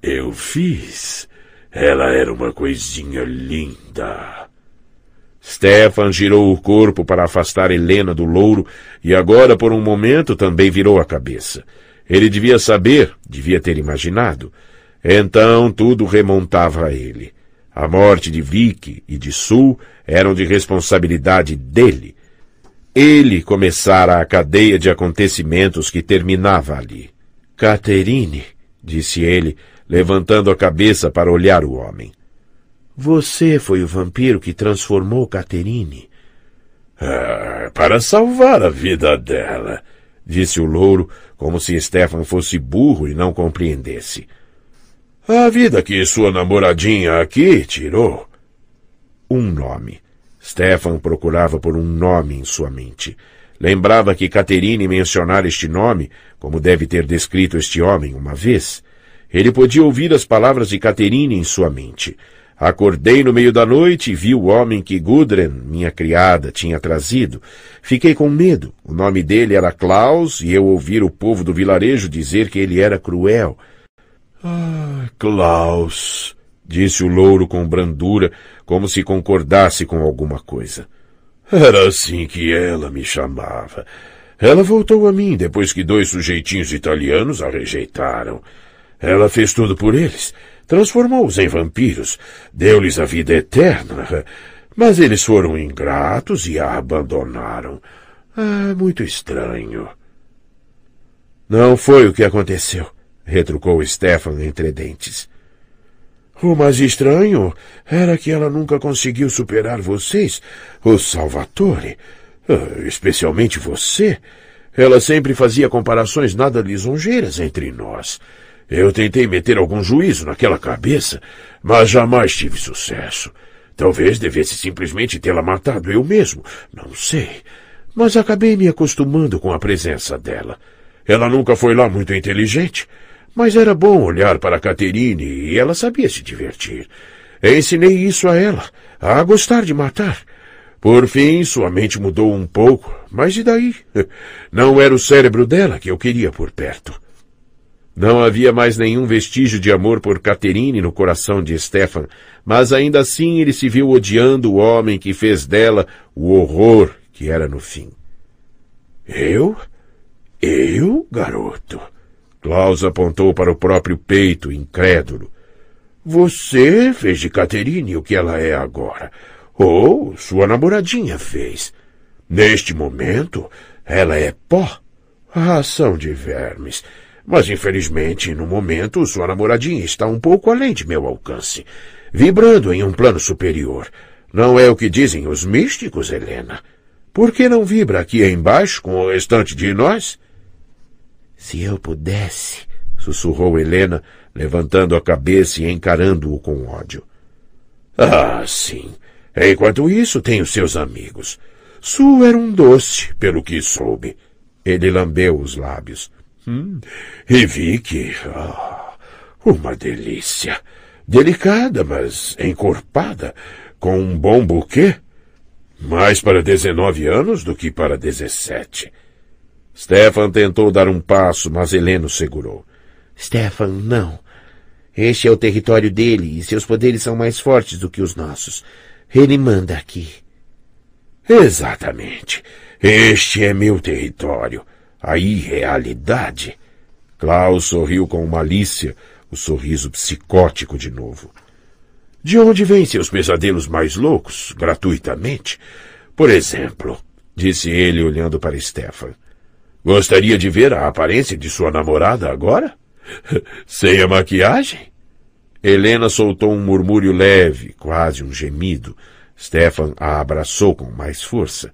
Eu fiz. Ela era uma coisinha linda. Stefan girou o corpo para afastar Helena do louro e agora, por um momento, também virou a cabeça. Ele devia saber, devia ter imaginado. Então tudo remontava a ele. A morte de Vicky e de Sul eram de responsabilidade dele. Ele começara a cadeia de acontecimentos que terminava ali. Caterine, disse ele, levantando a cabeça para olhar o homem. Você foi o vampiro que transformou Caterine. Ah, para salvar a vida dela, disse o louro, como se Stefan fosse burro e não compreendesse. A vida que sua namoradinha aqui tirou. Um nome. Stefan procurava por um nome em sua mente. Lembrava que Caterine mencionara este nome, como deve ter descrito este homem uma vez. Ele podia ouvir as palavras de Caterine em sua mente. Acordei no meio da noite e vi o homem que Gudrun, minha criada, tinha trazido. Fiquei com medo. O nome dele era Klaus e eu ouvi o povo do vilarejo dizer que ele era cruel. Ah, Klaus, disse o louro com brandura, como se concordasse com alguma coisa. Era assim que ela me chamava. Ela voltou a mim depois que dois sujeitinhos italianos a rejeitaram. Ela fez tudo por eles, transformou-os em vampiros, deu-lhes a vida eterna, mas eles foram ingratos e a abandonaram. Ah, muito estranho. Não foi o que aconteceu, retrucou Stefan entre dentes. O mais estranho era que ela nunca conseguiu superar vocês, o Salvatore, ah, especialmente você. Ela sempre fazia comparações nada lisonjeiras entre nós. Eu tentei meter algum juízo naquela cabeça, mas jamais tive sucesso. Talvez devesse simplesmente tê-la matado eu mesmo, não sei. Mas acabei me acostumando com a presença dela. Ela nunca foi lá muito inteligente. Mas era bom olhar para Caterine e ela sabia se divertir. Ensinei isso a ela, a gostar de matar. Por fim, sua mente mudou um pouco, mas e daí? Não era o cérebro dela que eu queria por perto. Não havia mais nenhum vestígio de amor por Caterine no coração de Stefan, mas ainda assim ele se viu odiando o homem que fez dela o horror que era no fim. Eu? Eu, garoto? Klaus apontou para o próprio peito, incrédulo. Você fez de Caterine o que ela é agora. Ou sua namoradinha fez. Neste momento, ela é pó. A de vermes. Mas, infelizmente, no momento, sua namoradinha está um pouco além de meu alcance, vibrando em um plano superior. Não é o que dizem os místicos, Helena. Por que não vibra aqui embaixo com o restante de nós? Se eu pudesse, sussurrou Helena, levantando a cabeça e encarando-o com ódio. Ah, sim. Enquanto isso, tenho seus amigos. Su era um doce, pelo que soube. Ele lambeu os lábios. Hum. E vi que. Ah, uma delícia. Delicada, mas encorpada, com um bom buquê. Mais para dezenove anos do que para dezessete. Stefan tentou dar um passo, mas Heleno segurou. Stefan, não. Este é o território dele e seus poderes são mais fortes do que os nossos. Ele manda aqui. Exatamente. Este é meu território. A irrealidade. Klaus sorriu com malícia, o sorriso psicótico de novo. De onde vêm seus pesadelos mais loucos, gratuitamente? Por exemplo, disse ele olhando para Stefan. Gostaria de ver a aparência de sua namorada agora? Sem a maquiagem? Helena soltou um murmúrio leve, quase um gemido. Stefan a abraçou com mais força.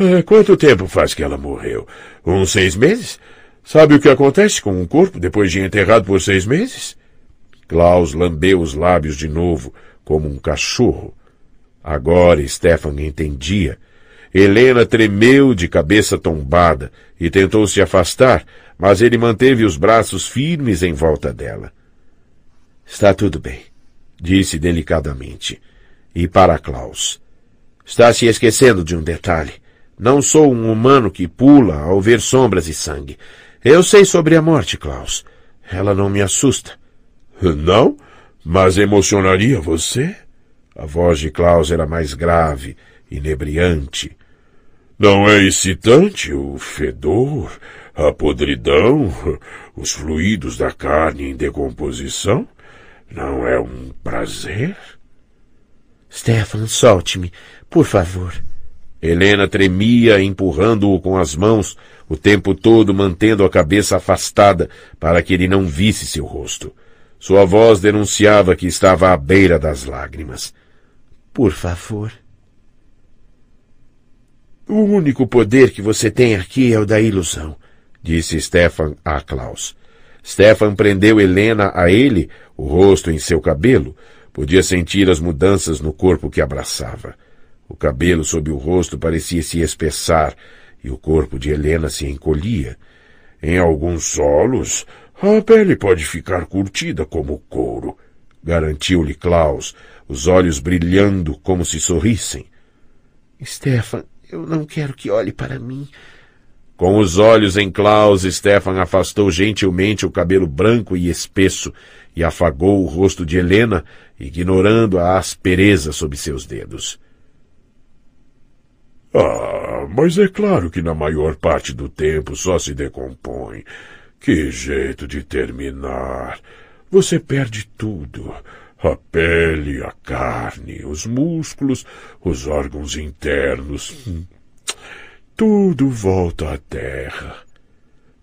É, quanto tempo faz que ela morreu? Uns seis meses? Sabe o que acontece com um corpo depois de enterrado por seis meses? Klaus lambeu os lábios de novo, como um cachorro. Agora Stefan entendia Helena tremeu de cabeça tombada e tentou se afastar, mas ele manteve os braços firmes em volta dela. Está tudo bem, disse delicadamente. E para Klaus. Está se esquecendo de um detalhe. Não sou um humano que pula ao ver sombras e sangue. Eu sei sobre a morte, Klaus. Ela não me assusta. Não? Mas emocionaria você? A voz de Klaus era mais grave, inebriante, não é excitante o fedor, a podridão, os fluidos da carne em decomposição? Não é um prazer? Stefan, solte-me, por favor. Helena tremia, empurrando-o com as mãos, o tempo todo mantendo a cabeça afastada para que ele não visse seu rosto. Sua voz denunciava que estava à beira das lágrimas. Por favor. O único poder que você tem aqui é o da ilusão, disse Stefan a Klaus. Stefan prendeu Helena a ele, o rosto em seu cabelo. Podia sentir as mudanças no corpo que abraçava. O cabelo sob o rosto parecia se espessar e o corpo de Helena se encolhia. Em alguns solos, a pele pode ficar curtida como couro, garantiu-lhe Klaus, os olhos brilhando como se sorrissem. Stefan, eu não quero que olhe para mim. Com os olhos em Klaus, Stefan afastou gentilmente o cabelo branco e espesso e afagou o rosto de Helena, ignorando a aspereza sob seus dedos. Ah, mas é claro que na maior parte do tempo só se decompõe. Que jeito de terminar. Você perde tudo. A pele, a carne, os músculos, os órgãos internos. Tudo volta à terra.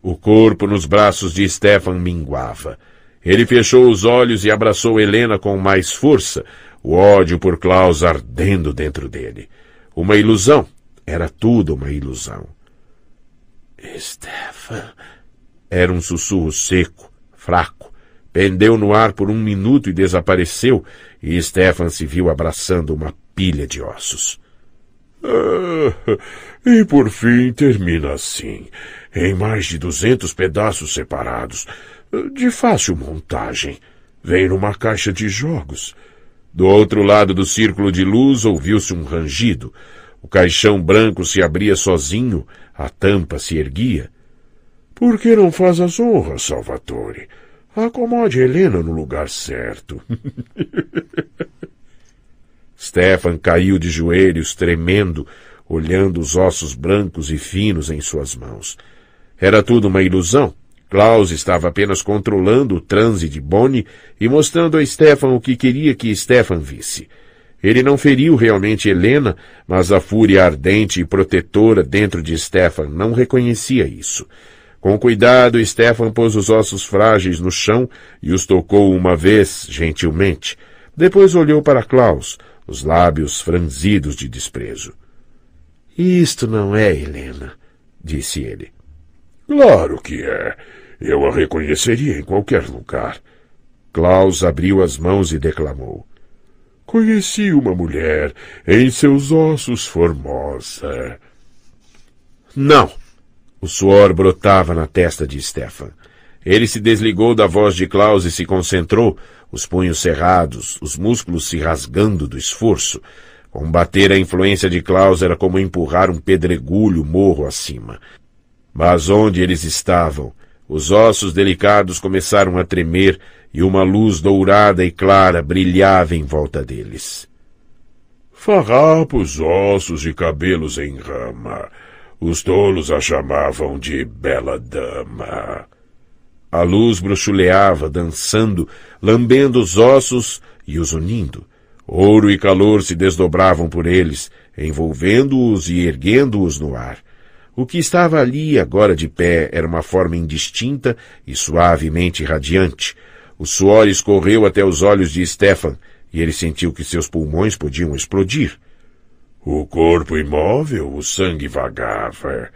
O corpo nos braços de Stefan minguava. Ele fechou os olhos e abraçou Helena com mais força, o ódio por Klaus ardendo dentro dele. Uma ilusão. Era tudo uma ilusão. Stefan. Era um sussurro seco, fraco pendeu no ar por um minuto e desapareceu, e Stefan se viu abraçando uma pilha de ossos. Ah, e por fim termina assim, em mais de duzentos pedaços separados, de fácil montagem. Vem numa caixa de jogos. Do outro lado do círculo de luz ouviu-se um rangido. O caixão branco se abria sozinho, a tampa se erguia. Por que não faz as honras, Salvatore? Acomode Helena no lugar certo. Stefan caiu de joelhos, tremendo, olhando os ossos brancos e finos em suas mãos. Era tudo uma ilusão. Klaus estava apenas controlando o transe de Bonnie e mostrando a Stefan o que queria que Stefan visse. Ele não feriu realmente Helena, mas a fúria ardente e protetora dentro de Stefan não reconhecia isso. Com cuidado, Stefan pôs os ossos frágeis no chão e os tocou uma vez, gentilmente. Depois olhou para Klaus, os lábios franzidos de desprezo. Isto não é Helena, disse ele. Claro que é. Eu a reconheceria em qualquer lugar. Klaus abriu as mãos e declamou. Conheci uma mulher, em seus ossos formosa. Não, o suor brotava na testa de Stefan. Ele se desligou da voz de Klaus e se concentrou, os punhos cerrados, os músculos se rasgando do esforço. Combater a influência de Klaus era como empurrar um pedregulho morro acima. Mas onde eles estavam? Os ossos delicados começaram a tremer e uma luz dourada e clara brilhava em volta deles. Farrapos, ossos e cabelos em rama. Os tolos a chamavam de Bela Dama. A luz bruxuleava, dançando, lambendo os ossos e os unindo. Ouro e calor se desdobravam por eles, envolvendo-os e erguendo-os no ar. O que estava ali, agora de pé, era uma forma indistinta e suavemente radiante. O suor escorreu até os olhos de Stefan, e ele sentiu que seus pulmões podiam explodir. O corpo imóvel, o sangue vagava.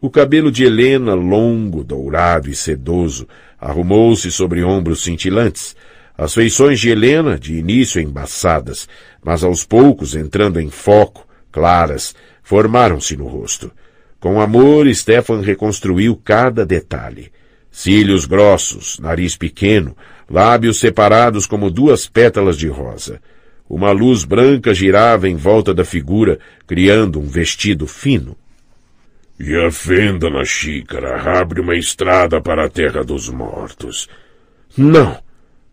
O cabelo de Helena, longo, dourado e sedoso, arrumou-se sobre ombros cintilantes. As feições de Helena, de início embaçadas, mas aos poucos entrando em foco, claras, formaram-se no rosto. Com amor, Stefan reconstruiu cada detalhe. Cílios grossos, nariz pequeno, lábios separados como duas pétalas de rosa. Uma luz branca girava em volta da figura, criando um vestido fino. E a fenda na xícara abre uma estrada para a terra dos mortos. Não!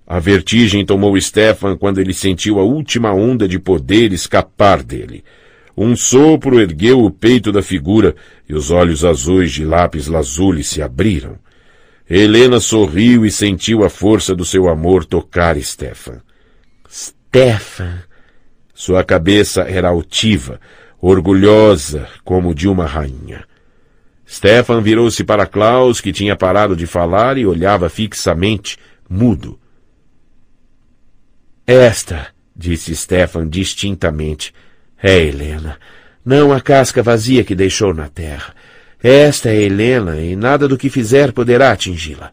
A vertigem tomou Stefan quando ele sentiu a última onda de poder escapar dele. Um sopro ergueu o peito da figura e os olhos azuis de lápis lazuli se abriram. Helena sorriu e sentiu a força do seu amor tocar Stefan tarefa. Sua cabeça era altiva, orgulhosa como de uma rainha. Stefan virou-se para Klaus, que tinha parado de falar e olhava fixamente, mudo. Esta, disse Stefan distintamente, é Helena. Não a casca vazia que deixou na terra. Esta é Helena e nada do que fizer poderá atingi-la.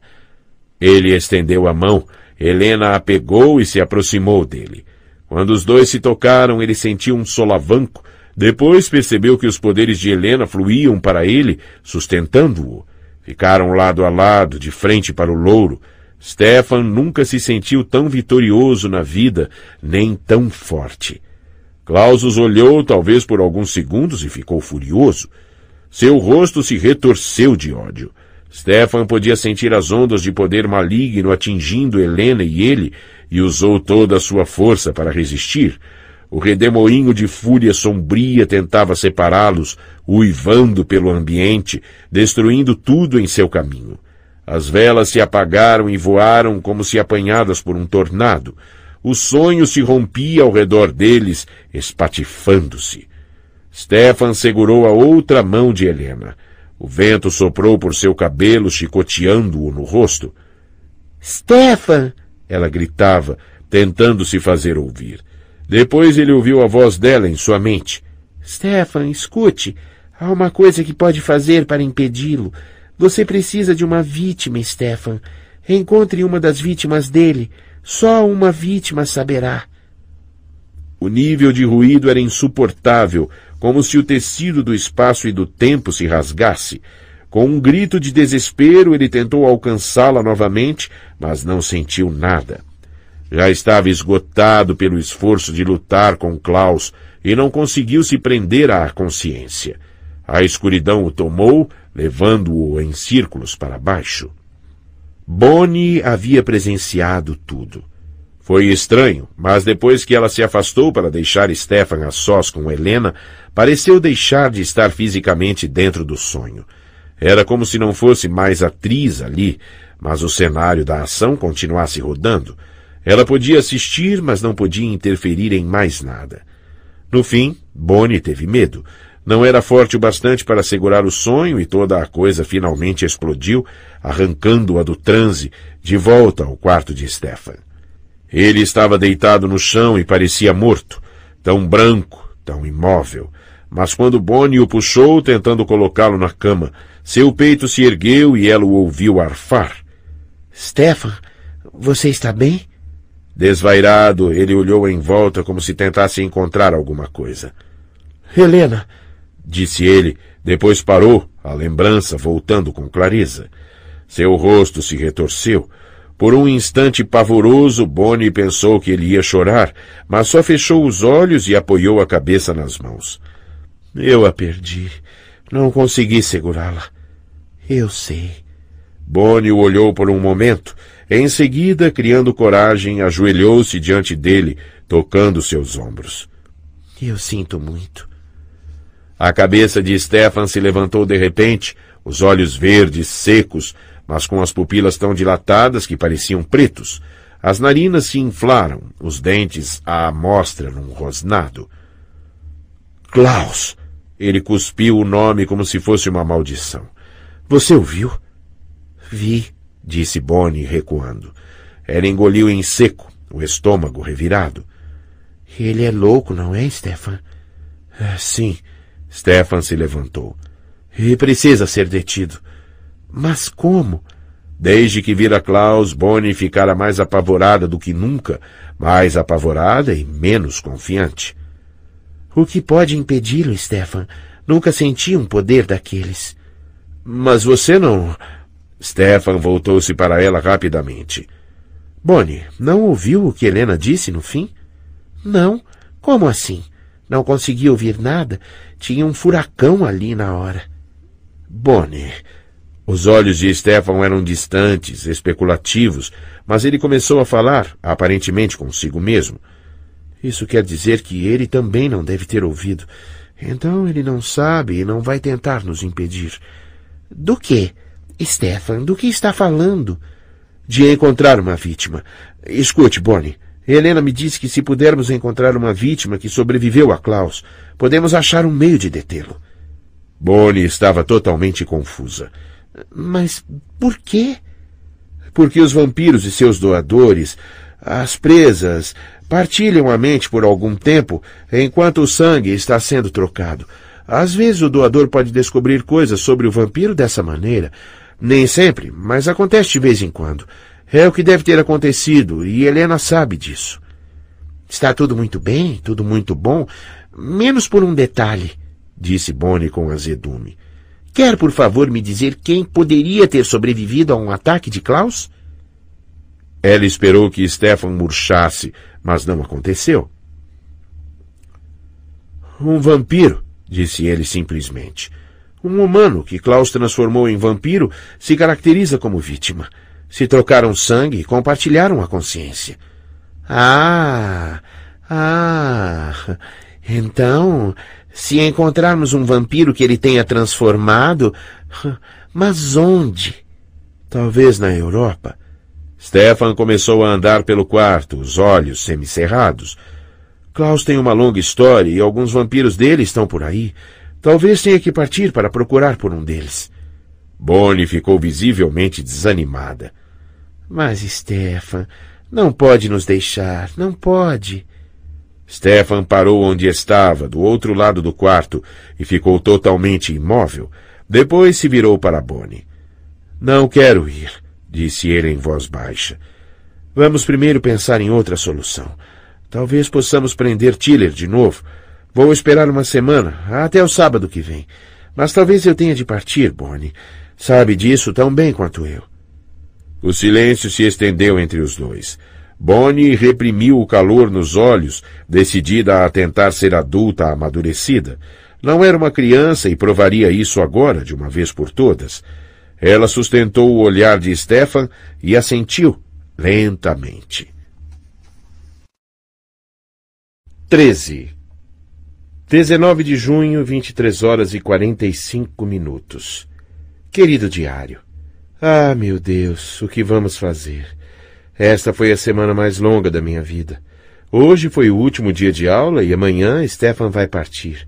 Ele estendeu a mão. Helena a pegou e se aproximou dele. Quando os dois se tocaram, ele sentiu um solavanco. Depois percebeu que os poderes de Helena fluíam para ele, sustentando-o. Ficaram lado a lado, de frente para o louro. Stefan nunca se sentiu tão vitorioso na vida, nem tão forte. Claus os olhou, talvez por alguns segundos, e ficou furioso. Seu rosto se retorceu de ódio. Stefan podia sentir as ondas de poder maligno atingindo Helena e ele, e usou toda a sua força para resistir, o redemoinho de fúria sombria tentava separá-los, uivando pelo ambiente, destruindo tudo em seu caminho. As velas se apagaram e voaram como se apanhadas por um tornado. O sonho se rompia ao redor deles, espatifando-se. Stefan segurou a outra mão de Helena. O vento soprou por seu cabelo, chicoteando-o no rosto. — Stefan! Ela gritava, tentando se fazer ouvir. Depois ele ouviu a voz dela em sua mente. Stefan, escute. Há uma coisa que pode fazer para impedi-lo. Você precisa de uma vítima, Stefan. Encontre uma das vítimas dele. Só uma vítima saberá. O nível de ruído era insuportável, como se o tecido do espaço e do tempo se rasgasse. Com um grito de desespero, ele tentou alcançá-la novamente, mas não sentiu nada. Já estava esgotado pelo esforço de lutar com Klaus e não conseguiu se prender à consciência. A escuridão o tomou, levando-o em círculos para baixo. Bonnie havia presenciado tudo. Foi estranho, mas depois que ela se afastou para deixar Stefan a sós com Helena, pareceu deixar de estar fisicamente dentro do sonho. Era como se não fosse mais atriz ali, mas o cenário da ação continuasse rodando. Ela podia assistir, mas não podia interferir em mais nada. No fim, Bonnie teve medo. Não era forte o bastante para segurar o sonho e toda a coisa finalmente explodiu, arrancando-a do transe, de volta ao quarto de Stefan. Ele estava deitado no chão e parecia morto, tão branco, tão imóvel. Mas quando Bonnie o puxou, tentando colocá-lo na cama, seu peito se ergueu e ela o ouviu arfar. Stefan, você está bem? Desvairado, ele olhou em volta como se tentasse encontrar alguma coisa. Helena, disse ele, depois parou, a lembrança voltando com clareza. Seu rosto se retorceu. Por um instante pavoroso, Bonnie pensou que ele ia chorar, mas só fechou os olhos e apoiou a cabeça nas mãos. Eu a perdi. Não consegui segurá-la. Eu sei. Boni o olhou por um momento. Em seguida, criando coragem, ajoelhou-se diante dele, tocando seus ombros. Eu sinto muito. A cabeça de Stefan se levantou de repente, os olhos verdes, secos, mas com as pupilas tão dilatadas que pareciam pretos. As narinas se inflaram, os dentes à amostra num rosnado. Klaus! Ele cuspiu o nome como se fosse uma maldição. Você ouviu? Vi, disse Bonnie, recuando. Ela engoliu em seco, o estômago revirado. Ele é louco, não é, Stefan? É, sim. Stefan se levantou. E precisa ser detido. Mas como? Desde que vira Klaus, Bonnie ficara mais apavorada do que nunca, mais apavorada e menos confiante. O que pode impedi-lo, Stefan? Nunca senti um poder daqueles. Mas você não. Stefan voltou-se para ela rapidamente. Bonnie, não ouviu o que Helena disse no fim? Não. Como assim? Não consegui ouvir nada. Tinha um furacão ali na hora. Bonnie. Os olhos de Stefan eram distantes, especulativos, mas ele começou a falar, aparentemente consigo mesmo. Isso quer dizer que ele também não deve ter ouvido. Então ele não sabe e não vai tentar nos impedir. Do que? Stefan, do que está falando? De encontrar uma vítima. Escute, Bonnie. Helena me disse que se pudermos encontrar uma vítima que sobreviveu a Klaus, podemos achar um meio de detê-lo. Bonnie estava totalmente confusa. Mas por quê? Porque os vampiros e seus doadores, as presas, partilham a mente por algum tempo enquanto o sangue está sendo trocado. Às vezes o doador pode descobrir coisas sobre o vampiro dessa maneira. Nem sempre, mas acontece de vez em quando. É o que deve ter acontecido, e Helena sabe disso. Está tudo muito bem, tudo muito bom, menos por um detalhe, disse Bonnie com azedume. Quer, por favor, me dizer quem poderia ter sobrevivido a um ataque de Klaus? Ela esperou que Stefan murchasse, mas não aconteceu. Um vampiro, disse ele simplesmente. Um humano que Klaus transformou em vampiro se caracteriza como vítima. Se trocaram sangue e compartilharam a consciência. Ah! Ah! Então, se encontrarmos um vampiro que ele tenha transformado. Mas onde? Talvez na Europa. Stefan começou a andar pelo quarto, os olhos semicerrados. Klaus tem uma longa história e alguns vampiros dele estão por aí. Talvez tenha que partir para procurar por um deles. Bonnie ficou visivelmente desanimada. Mas, Stefan, não pode nos deixar, não pode. Stefan parou onde estava, do outro lado do quarto, e ficou totalmente imóvel. Depois se virou para Bonnie. Não quero ir, disse ele em voz baixa. Vamos primeiro pensar em outra solução. Talvez possamos prender Tiller de novo. Vou esperar uma semana, até o sábado que vem. Mas talvez eu tenha de partir, Bonnie. Sabe disso tão bem quanto eu. O silêncio se estendeu entre os dois. Bonnie reprimiu o calor nos olhos, decidida a tentar ser adulta amadurecida. Não era uma criança e provaria isso agora, de uma vez por todas. Ela sustentou o olhar de Stefan e assentiu lentamente. 13. 19 de junho, 23 horas e 45 minutos. Querido diário, ah, meu Deus, o que vamos fazer? Esta foi a semana mais longa da minha vida. Hoje foi o último dia de aula e amanhã Stefan vai partir.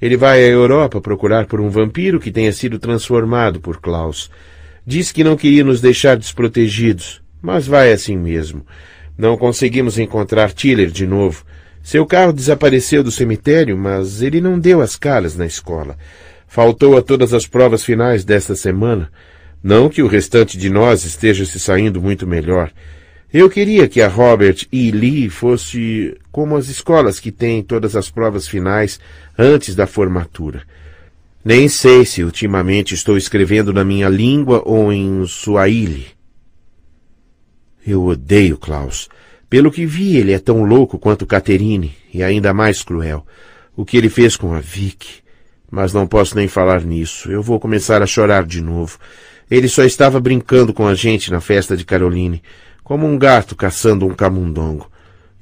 Ele vai à Europa procurar por um vampiro que tenha sido transformado por Klaus. Diz que não queria nos deixar desprotegidos, mas vai assim mesmo. Não conseguimos encontrar Tiller de novo. Seu carro desapareceu do cemitério, mas ele não deu as calhas na escola. Faltou a todas as provas finais desta semana. Não que o restante de nós esteja se saindo muito melhor. Eu queria que a Robert e Lee fosse como as escolas que têm todas as provas finais antes da formatura. Nem sei se ultimamente estou escrevendo na minha língua ou em Swahili. Eu odeio Klaus. Pelo que vi, ele é tão louco quanto Caterine, e ainda mais cruel. O que ele fez com a Vic. Mas não posso nem falar nisso. Eu vou começar a chorar de novo. Ele só estava brincando com a gente na festa de Caroline, como um gato caçando um camundongo.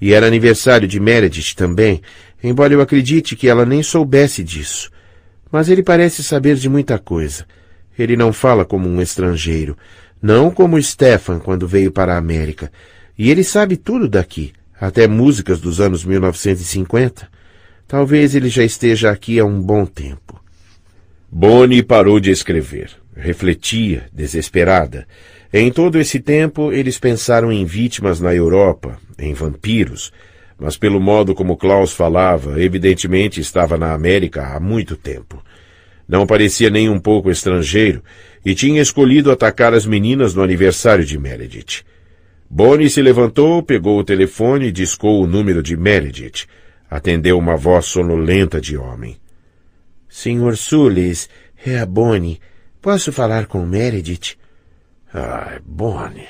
E era aniversário de Meredith também, embora eu acredite que ela nem soubesse disso. Mas ele parece saber de muita coisa. Ele não fala como um estrangeiro, não como Stefan quando veio para a América. E ele sabe tudo daqui, até músicas dos anos 1950. Talvez ele já esteja aqui há um bom tempo. Bonnie parou de escrever. Refletia, desesperada. Em todo esse tempo, eles pensaram em vítimas na Europa, em vampiros, mas pelo modo como Klaus falava, evidentemente estava na América há muito tempo. Não parecia nem um pouco estrangeiro e tinha escolhido atacar as meninas no aniversário de Meredith. Bonnie se levantou, pegou o telefone e discou o número de Meredith. Atendeu uma voz sonolenta de homem. — Senhor Sulis, é a Bonnie. Posso falar com Meredith? — Ai, Bonnie,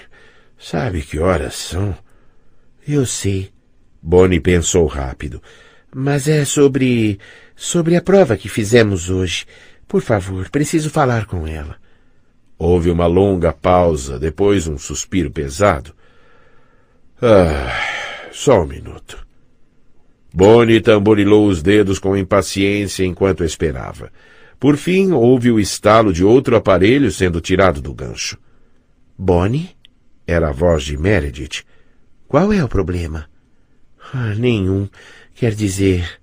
sabe que horas são? — Eu sei. Bonnie pensou rápido. — Mas é sobre... sobre a prova que fizemos hoje. Por favor, preciso falar com ela. Houve uma longa pausa, depois um suspiro pesado. Ah, só um minuto. Boni tamborilou os dedos com impaciência enquanto esperava. Por fim, houve o estalo de outro aparelho sendo tirado do gancho. Bonnie? Era a voz de Meredith. Qual é o problema? Ah, nenhum. Quer dizer.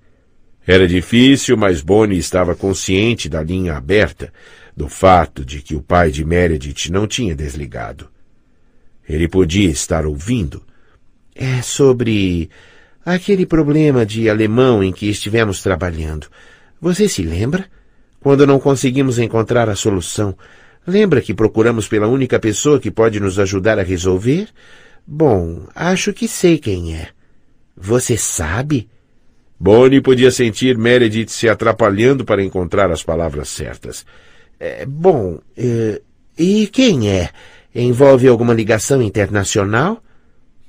Era difícil, mas Bonnie estava consciente da linha aberta, do fato de que o pai de Meredith não tinha desligado. Ele podia estar ouvindo, é sobre aquele problema de alemão em que estivemos trabalhando. Você se lembra? Quando não conseguimos encontrar a solução, lembra que procuramos pela única pessoa que pode nos ajudar a resolver? Bom, acho que sei quem é. Você sabe? Bonnie podia sentir Meredith se atrapalhando para encontrar as palavras certas. É, bom, é, e quem é? Envolve alguma ligação internacional?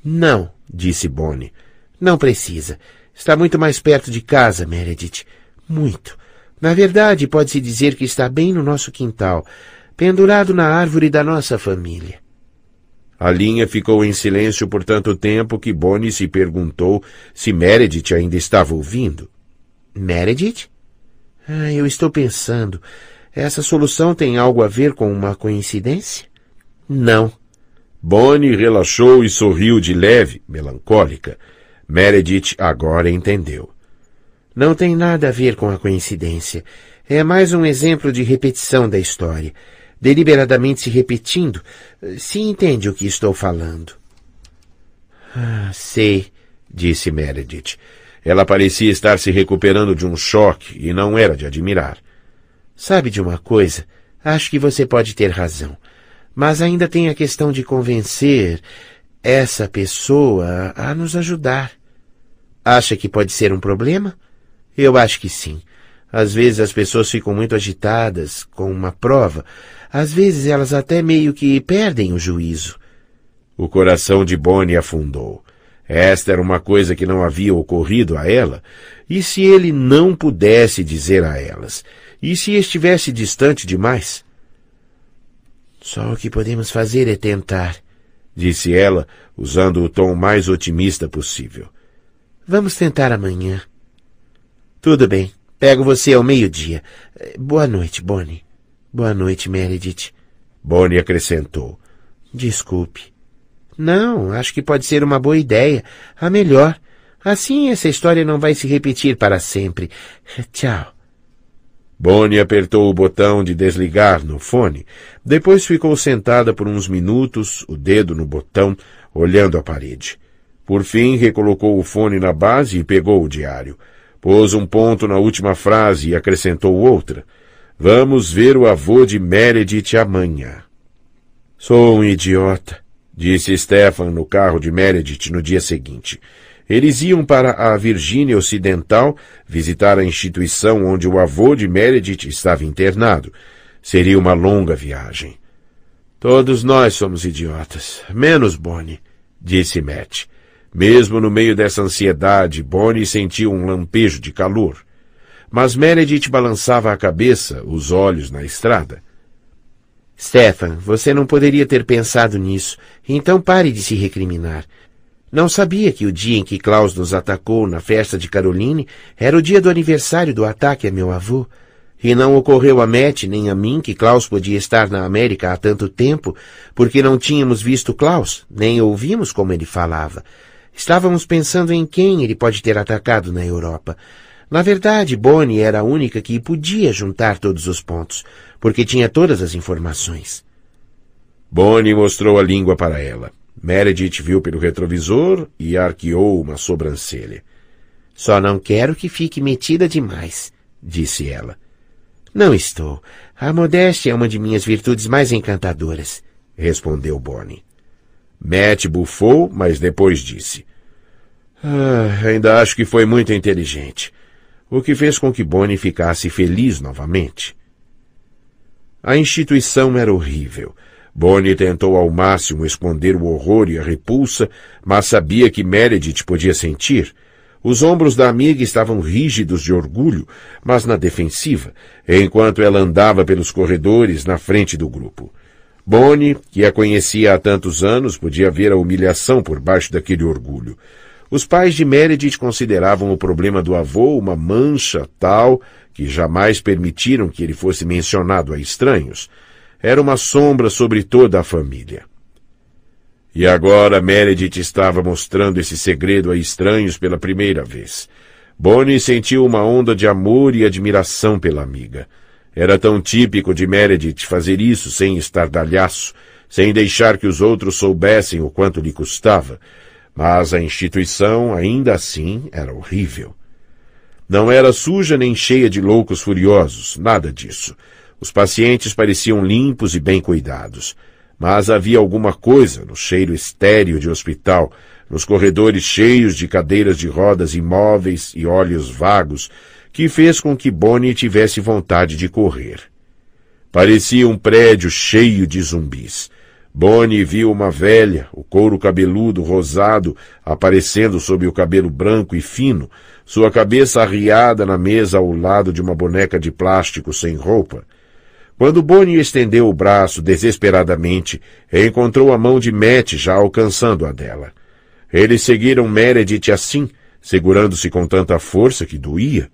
Não disse Bonnie. Não precisa. Está muito mais perto de casa, Meredith. Muito. Na verdade, pode-se dizer que está bem no nosso quintal, pendurado na árvore da nossa família. A linha ficou em silêncio por tanto tempo que Bonnie se perguntou se Meredith ainda estava ouvindo. Meredith? Ah, eu estou pensando. Essa solução tem algo a ver com uma coincidência? Não. Bonnie relaxou e sorriu de leve, melancólica. Meredith agora entendeu. Não tem nada a ver com a coincidência. É mais um exemplo de repetição da história. Deliberadamente se repetindo, se entende o que estou falando. Ah, sei, disse Meredith. Ela parecia estar se recuperando de um choque e não era de admirar. Sabe de uma coisa? Acho que você pode ter razão. Mas ainda tem a questão de convencer essa pessoa a nos ajudar. Acha que pode ser um problema? Eu acho que sim. Às vezes as pessoas ficam muito agitadas com uma prova. Às vezes elas até meio que perdem o juízo. O coração de Bonnie afundou. Esta era uma coisa que não havia ocorrido a ela, e se ele não pudesse dizer a elas? E se estivesse distante demais? Só o que podemos fazer é tentar, disse ela, usando o tom mais otimista possível. Vamos tentar amanhã. Tudo bem. Pego você ao meio-dia. Boa noite, Bonnie. Boa noite, Meredith. Bonnie acrescentou. Desculpe. Não, acho que pode ser uma boa ideia. A melhor. Assim essa história não vai se repetir para sempre. Tchau. Bonnie apertou o botão de desligar no fone. Depois ficou sentada por uns minutos, o dedo no botão, olhando a parede. Por fim, recolocou o fone na base e pegou o diário. Pôs um ponto na última frase e acrescentou outra. Vamos ver o avô de Meredith amanhã. Sou um idiota, disse Stefan no carro de Meredith no dia seguinte. Eles iam para a Virgínia Ocidental visitar a instituição onde o avô de Meredith estava internado. Seria uma longa viagem. Todos nós somos idiotas, menos Bonnie, disse Matt. Mesmo no meio dessa ansiedade, Bonnie sentiu um lampejo de calor. Mas Meredith balançava a cabeça, os olhos na estrada. Stefan, você não poderia ter pensado nisso, então pare de se recriminar. Não sabia que o dia em que Klaus nos atacou na festa de Caroline era o dia do aniversário do ataque a meu avô. E não ocorreu a Matt nem a mim que Klaus podia estar na América há tanto tempo, porque não tínhamos visto Klaus, nem ouvimos como ele falava. Estávamos pensando em quem ele pode ter atacado na Europa. Na verdade, Bonnie era a única que podia juntar todos os pontos, porque tinha todas as informações. Bonnie mostrou a língua para ela. Meredith viu pelo retrovisor e arqueou uma sobrancelha. Só não quero que fique metida demais, disse ela. Não estou. A modéstia é uma de minhas virtudes mais encantadoras, respondeu Bonnie. Matt bufou, mas depois disse. Ah, ainda acho que foi muito inteligente. O que fez com que Bonnie ficasse feliz novamente. A instituição era horrível, Bonnie tentou ao máximo esconder o horror e a repulsa, mas sabia que Meredith podia sentir. Os ombros da amiga estavam rígidos de orgulho, mas na defensiva, enquanto ela andava pelos corredores na frente do grupo. Bonnie, que a conhecia há tantos anos, podia ver a humilhação por baixo daquele orgulho. Os pais de Meredith consideravam o problema do avô uma mancha tal que jamais permitiram que ele fosse mencionado a estranhos era uma sombra sobre toda a família. E agora Meredith estava mostrando esse segredo a estranhos pela primeira vez. Bonnie sentiu uma onda de amor e admiração pela amiga. Era tão típico de Meredith fazer isso sem estardalhaço, sem deixar que os outros soubessem o quanto lhe custava. Mas a instituição, ainda assim, era horrível. Não era suja nem cheia de loucos furiosos, nada disso. Os pacientes pareciam limpos e bem cuidados. Mas havia alguma coisa no cheiro estéril de hospital, nos corredores cheios de cadeiras de rodas imóveis e olhos vagos, que fez com que Bonnie tivesse vontade de correr. Parecia um prédio cheio de zumbis. Bonnie viu uma velha, o couro cabeludo rosado aparecendo sob o cabelo branco e fino, sua cabeça arriada na mesa ao lado de uma boneca de plástico sem roupa. Quando Bonnie estendeu o braço desesperadamente, encontrou a mão de Matt já alcançando a dela. Eles seguiram Meredith assim, segurando-se com tanta força que doía.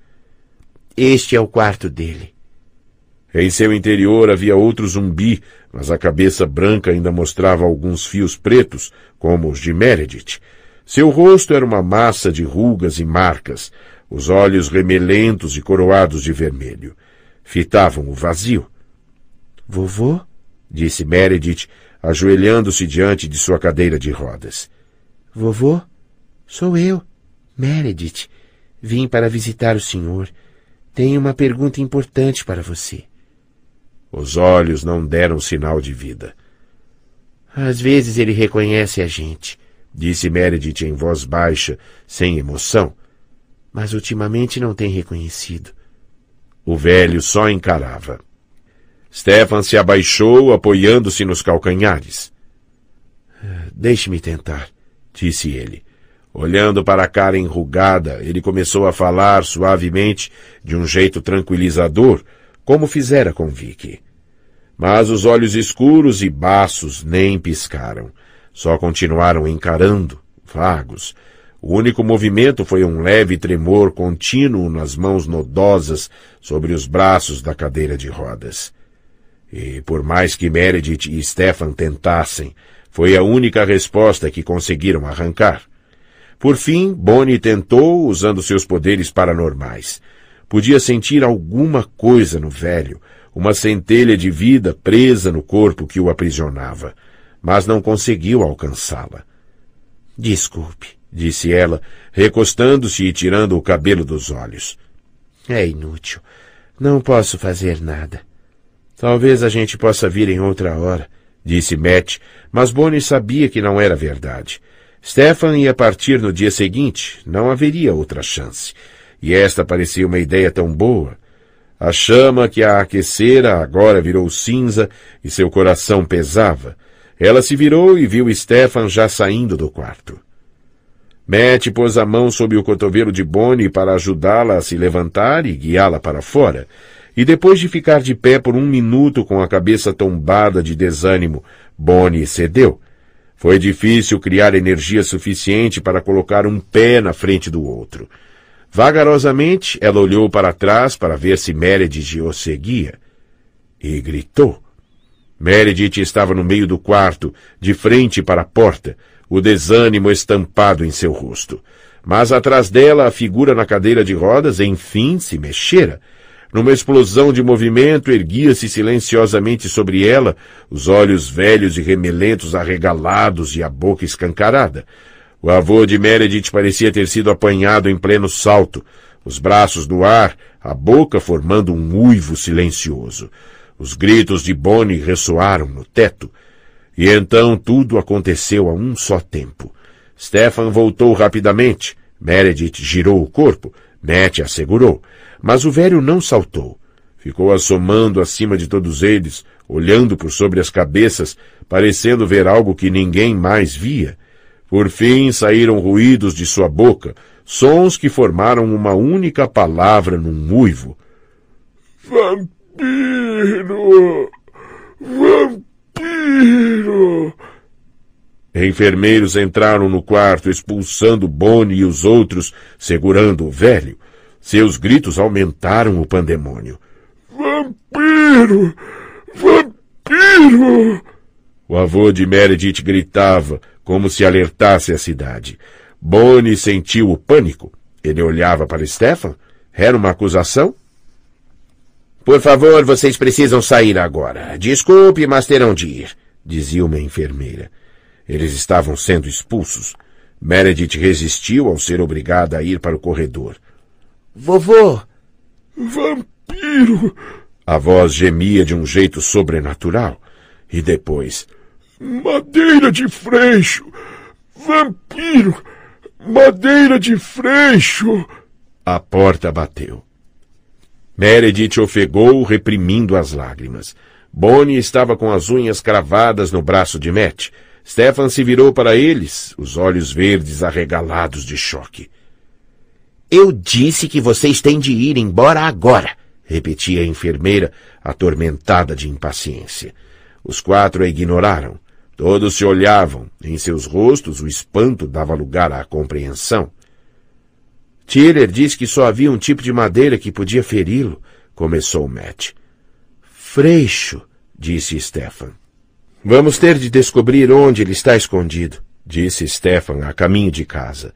Este é o quarto dele. Em seu interior havia outro zumbi, mas a cabeça branca ainda mostrava alguns fios pretos, como os de Meredith. Seu rosto era uma massa de rugas e marcas, os olhos remelentos e coroados de vermelho. Fitavam o vazio. Vovô? disse Meredith, ajoelhando-se diante de sua cadeira de rodas. Vovô? Sou eu, Meredith. Vim para visitar o senhor. Tenho uma pergunta importante para você. Os olhos não deram sinal de vida. Às vezes ele reconhece a gente, disse Meredith em voz baixa, sem emoção. Mas ultimamente não tem reconhecido. O velho só encarava. Stefan se abaixou, apoiando-se nos calcanhares. Deixe-me tentar, disse ele. Olhando para a cara enrugada, ele começou a falar suavemente, de um jeito tranquilizador, como fizera com Vicky. Mas os olhos escuros e baços nem piscaram. Só continuaram encarando, vagos. O único movimento foi um leve tremor contínuo nas mãos nodosas sobre os braços da cadeira de rodas. E por mais que Meredith e Stefan tentassem, foi a única resposta que conseguiram arrancar. Por fim, Bonnie tentou usando seus poderes paranormais. Podia sentir alguma coisa no velho, uma centelha de vida presa no corpo que o aprisionava, mas não conseguiu alcançá-la. Desculpe, disse ela, recostando-se e tirando o cabelo dos olhos. É inútil. Não posso fazer nada. Talvez a gente possa vir em outra hora, disse Matt, mas Bonnie sabia que não era verdade. Stefan ia partir no dia seguinte, não haveria outra chance. E esta parecia uma ideia tão boa. A chama que a aquecera agora virou cinza e seu coração pesava. Ela se virou e viu Stefan já saindo do quarto. Matt pôs a mão sob o cotovelo de Bonnie para ajudá-la a se levantar e guiá-la para fora. E depois de ficar de pé por um minuto com a cabeça tombada de desânimo, Bonnie cedeu. Foi difícil criar energia suficiente para colocar um pé na frente do outro. Vagarosamente, ela olhou para trás para ver se Meredith o seguia. E gritou. Meredith estava no meio do quarto, de frente para a porta, o desânimo estampado em seu rosto. Mas atrás dela, a figura na cadeira de rodas enfim se mexera. Numa explosão de movimento, erguia-se silenciosamente sobre ela, os olhos velhos e remelentos arregalados e a boca escancarada. O avô de Meredith parecia ter sido apanhado em pleno salto, os braços no ar, a boca formando um uivo silencioso. Os gritos de Bonnie ressoaram no teto. E então tudo aconteceu a um só tempo. Stefan voltou rapidamente. Meredith girou o corpo. Matt assegurou mas o velho não saltou. Ficou assomando acima de todos eles, olhando por sobre as cabeças, parecendo ver algo que ninguém mais via. Por fim saíram ruídos de sua boca, sons que formaram uma única palavra num uivo. Vampiro! Vampiro! Enfermeiros entraram no quarto, expulsando Boni e os outros, segurando o velho. Seus gritos aumentaram o pandemônio. Vampiro! Vampiro! O avô de Meredith gritava, como se alertasse a cidade. Bonnie sentiu o pânico. Ele olhava para Stefan. Era uma acusação? Por favor, vocês precisam sair agora. Desculpe, mas terão de ir, dizia uma enfermeira. Eles estavam sendo expulsos. Meredith resistiu ao ser obrigada a ir para o corredor. Vovô! Vampiro! A voz gemia de um jeito sobrenatural. E depois. Madeira de freixo! Vampiro! Madeira de freixo! A porta bateu. Meredith ofegou, reprimindo as lágrimas. Bonnie estava com as unhas cravadas no braço de Matt. Stefan se virou para eles, os olhos verdes arregalados de choque. Eu disse que vocês têm de ir embora agora, repetia a enfermeira, atormentada de impaciência. Os quatro a ignoraram. Todos se olhavam. Em seus rostos o espanto dava lugar à compreensão. Tiller disse que só havia um tipo de madeira que podia feri-lo, começou Matt. Freixo, disse Stefan. Vamos ter de descobrir onde ele está escondido, disse Stefan a caminho de casa.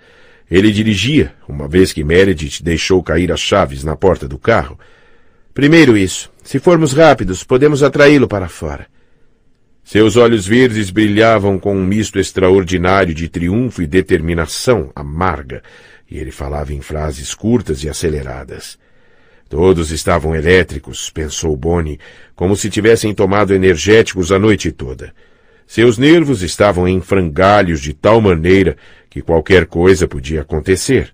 Ele dirigia, uma vez que Meredith deixou cair as chaves na porta do carro. Primeiro isso. Se formos rápidos, podemos atraí-lo para fora. Seus olhos verdes brilhavam com um misto extraordinário de triunfo e determinação amarga, e ele falava em frases curtas e aceleradas. Todos estavam elétricos, pensou Bonnie, como se tivessem tomado energéticos a noite toda. Seus nervos estavam em frangalhos de tal maneira que qualquer coisa podia acontecer.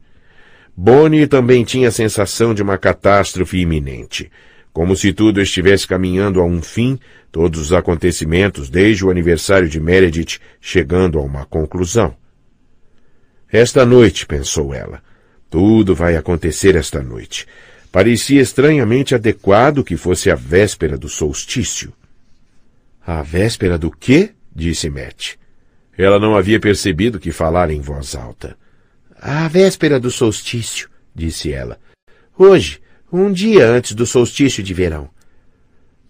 Bonnie também tinha a sensação de uma catástrofe iminente. Como se tudo estivesse caminhando a um fim, todos os acontecimentos desde o aniversário de Meredith chegando a uma conclusão. Esta noite, pensou ela. Tudo vai acontecer esta noite. Parecia estranhamente adequado que fosse a véspera do solstício. A véspera do quê? disse Matt. Ela não havia percebido que falara em voz alta. A véspera do solstício, disse ela. Hoje, um dia antes do solstício de verão.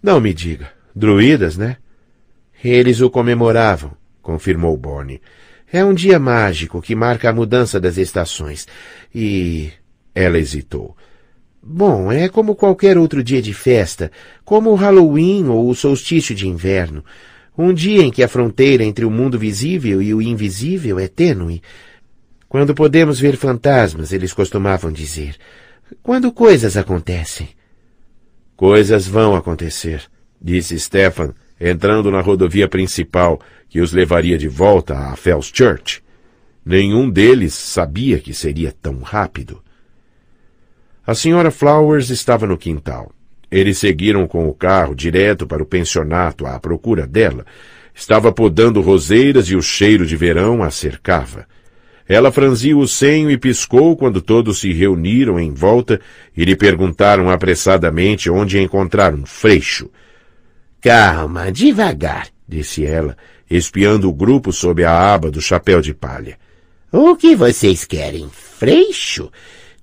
Não me diga. Druidas, né? Eles o comemoravam, confirmou Boni. É um dia mágico que marca a mudança das estações. E. Ela hesitou. Bom, é como qualquer outro dia de festa, como o Halloween ou o solstício de inverno. Um dia em que a fronteira entre o mundo visível e o invisível é tênue. Quando podemos ver fantasmas, eles costumavam dizer. Quando coisas acontecem. Coisas vão acontecer, disse Stefan, entrando na rodovia principal que os levaria de volta a Fells Church. Nenhum deles sabia que seria tão rápido. A senhora Flowers estava no quintal. Eles seguiram com o carro direto para o pensionato à procura dela. Estava podando roseiras e o cheiro de verão a cercava. Ela franziu o senho e piscou quando todos se reuniram em volta e lhe perguntaram apressadamente onde encontrar um freixo. Calma, devagar, disse ela, espiando o grupo sob a aba do chapéu de palha. O que vocês querem? Freixo?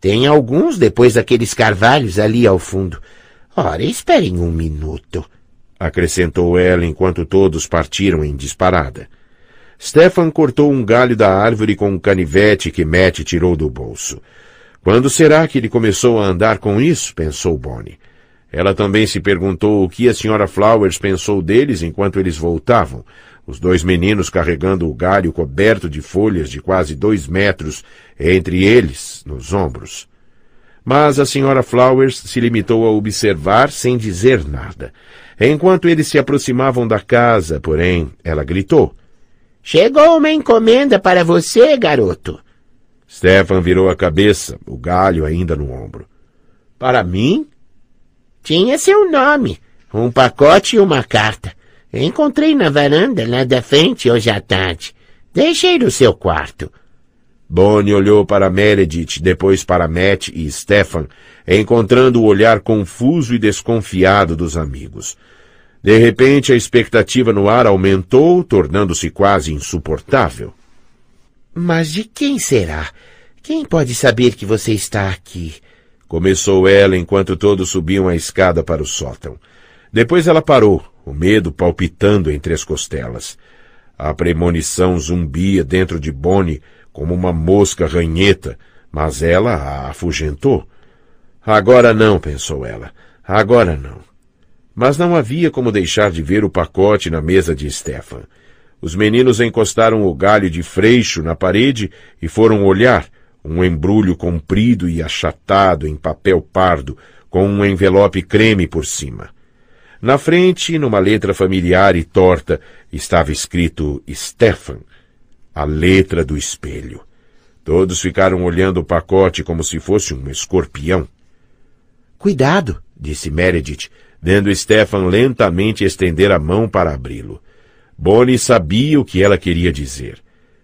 Tem alguns depois daqueles carvalhos ali ao fundo. Ora, esperem um minuto, acrescentou ela enquanto todos partiram em disparada. Stefan cortou um galho da árvore com um canivete que Matt tirou do bolso. Quando será que ele começou a andar com isso? pensou Bonnie. Ela também se perguntou o que a senhora Flowers pensou deles enquanto eles voltavam, os dois meninos carregando o galho coberto de folhas de quase dois metros entre eles, nos ombros. Mas a senhora Flowers se limitou a observar sem dizer nada. Enquanto eles se aproximavam da casa, porém, ela gritou: Chegou uma encomenda para você, garoto. Stefan virou a cabeça, o galho ainda no ombro. Para mim? Tinha seu nome, um pacote e uma carta. Encontrei na varanda lá da frente hoje à tarde. Deixei no seu quarto. Bonnie olhou para Meredith, depois para Matt e Stefan, encontrando o olhar confuso e desconfiado dos amigos. De repente, a expectativa no ar aumentou, tornando-se quase insuportável. Mas de quem será? Quem pode saber que você está aqui? Começou ela enquanto todos subiam a escada para o sótão. Depois ela parou, o medo palpitando entre as costelas. A premonição zumbia dentro de Bonnie, como uma mosca ranheta, mas ela a afugentou. Agora não, pensou ela. Agora não. Mas não havia como deixar de ver o pacote na mesa de Stefan. Os meninos encostaram o galho de freixo na parede e foram olhar um embrulho comprido e achatado em papel pardo, com um envelope creme por cima. Na frente, numa letra familiar e torta, estava escrito Stefan, a letra do espelho. Todos ficaram olhando o pacote como se fosse um escorpião. Cuidado, disse Meredith, vendo Stefan lentamente estender a mão para abri-lo. Bonnie sabia o que ela queria dizer.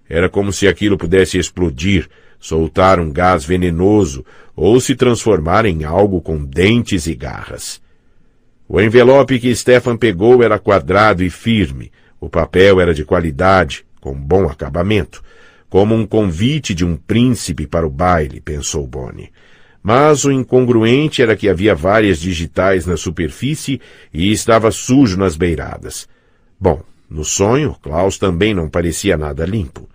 Era como se aquilo pudesse explodir, soltar um gás venenoso ou se transformar em algo com dentes e garras. O envelope que Stefan pegou era quadrado e firme, o papel era de qualidade, com bom acabamento, como um convite de um príncipe para o baile, pensou Bonnie. Mas o incongruente era que havia várias digitais na superfície e estava sujo nas beiradas. Bom, no sonho, Klaus também não parecia nada limpo.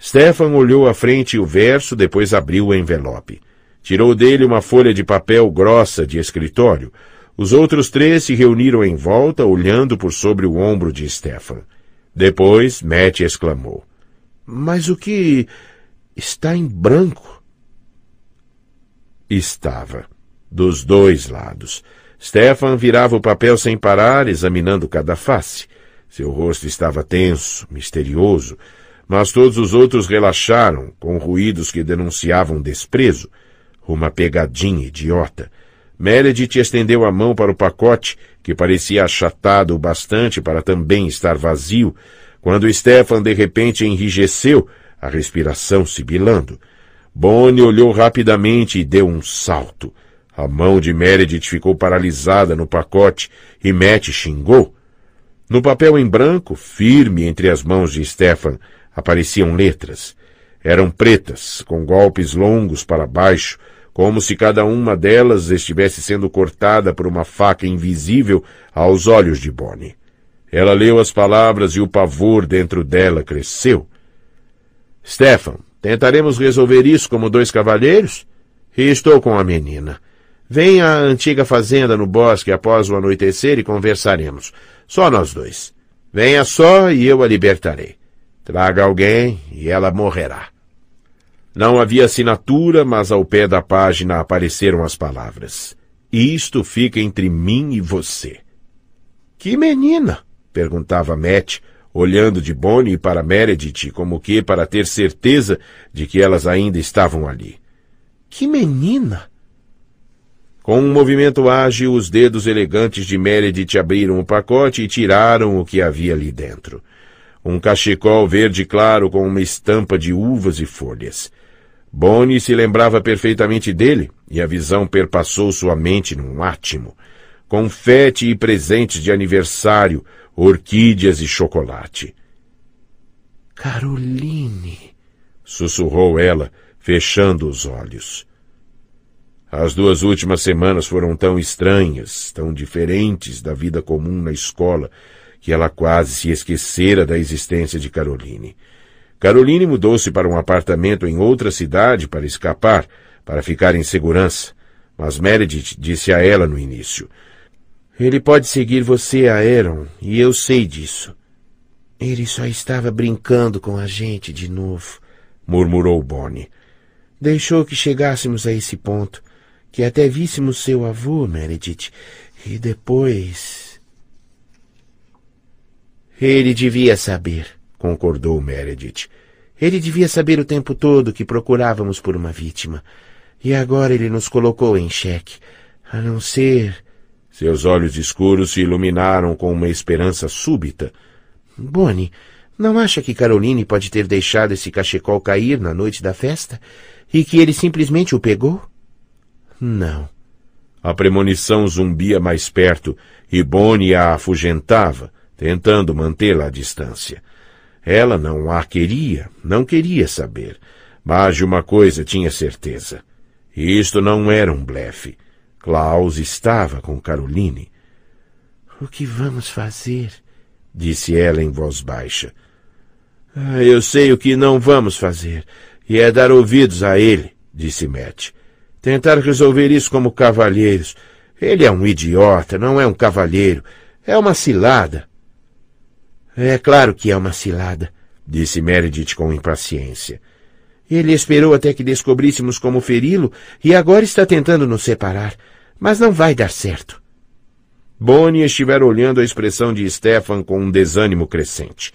Stefan olhou à frente o verso, depois abriu o envelope. Tirou dele uma folha de papel grossa de escritório. Os outros três se reuniram em volta, olhando por sobre o ombro de Stefan. Depois, Matt exclamou. Mas o que está em branco? Estava. Dos dois lados. Stefan virava o papel sem parar, examinando cada face. Seu rosto estava tenso, misterioso, mas todos os outros relaxaram, com ruídos que denunciavam desprezo. Uma pegadinha idiota. Meredith estendeu a mão para o pacote que parecia achatado bastante para também estar vazio, quando Stefan de repente enrijeceu, a respiração sibilando. Bonnie olhou rapidamente e deu um salto. A mão de Meredith ficou paralisada no pacote e Matt xingou. No papel em branco, firme entre as mãos de Stefan, apareciam letras. Eram pretas, com golpes longos para baixo, como se cada uma delas estivesse sendo cortada por uma faca invisível aos olhos de Bonnie. Ela leu as palavras e o pavor dentro dela cresceu. Stefan, tentaremos resolver isso como dois cavalheiros? estou com a menina. Vem à antiga fazenda no bosque após o anoitecer e conversaremos. Só nós dois. Venha só e eu a libertarei. Traga alguém e ela morrerá. Não havia assinatura, mas ao pé da página apareceram as palavras. Isto fica entre mim e você. Que menina? perguntava Matt, olhando de Bonnie para Meredith como que para ter certeza de que elas ainda estavam ali. Que menina! Com um movimento ágil, os dedos elegantes de Meredith abriram o pacote e tiraram o que havia ali dentro. Um cachecol verde claro com uma estampa de uvas e folhas. Boni se lembrava perfeitamente dele, e a visão perpassou sua mente num átimo. Confete e presentes de aniversário, orquídeas e chocolate. Caroline! sussurrou ela, fechando os olhos. As duas últimas semanas foram tão estranhas, tão diferentes da vida comum na escola, que ela quase se esquecera da existência de Caroline. Caroline mudou-se para um apartamento em outra cidade para escapar, para ficar em segurança. Mas Meredith disse a ela no início: Ele pode seguir você a Aaron, e eu sei disso. Ele só estava brincando com a gente de novo, murmurou Bonnie. Deixou que chegássemos a esse ponto, que até víssemos seu avô, Meredith, e depois. Ele devia saber concordou Meredith. Ele devia saber o tempo todo que procurávamos por uma vítima. E agora ele nos colocou em xeque. A não ser. Seus olhos escuros se iluminaram com uma esperança súbita. Bonnie, não acha que Caroline pode ter deixado esse cachecol cair na noite da festa? E que ele simplesmente o pegou? Não. A premonição zumbia mais perto e Bonnie a afugentava, tentando mantê-la à distância. Ela não a queria, não queria saber. Mas de uma coisa tinha certeza. Isto não era um blefe. Klaus estava com Caroline. O que vamos fazer? disse ela em voz baixa. Ah, eu sei o que não vamos fazer, e é dar ouvidos a ele, disse Matt. Tentar resolver isso como cavalheiros. Ele é um idiota, não é um cavalheiro. É uma cilada. É claro que é uma cilada, disse Meredith com impaciência. Ele esperou até que descobríssemos como feri-lo e agora está tentando nos separar, mas não vai dar certo. Bonnie estivera olhando a expressão de Stefan com um desânimo crescente,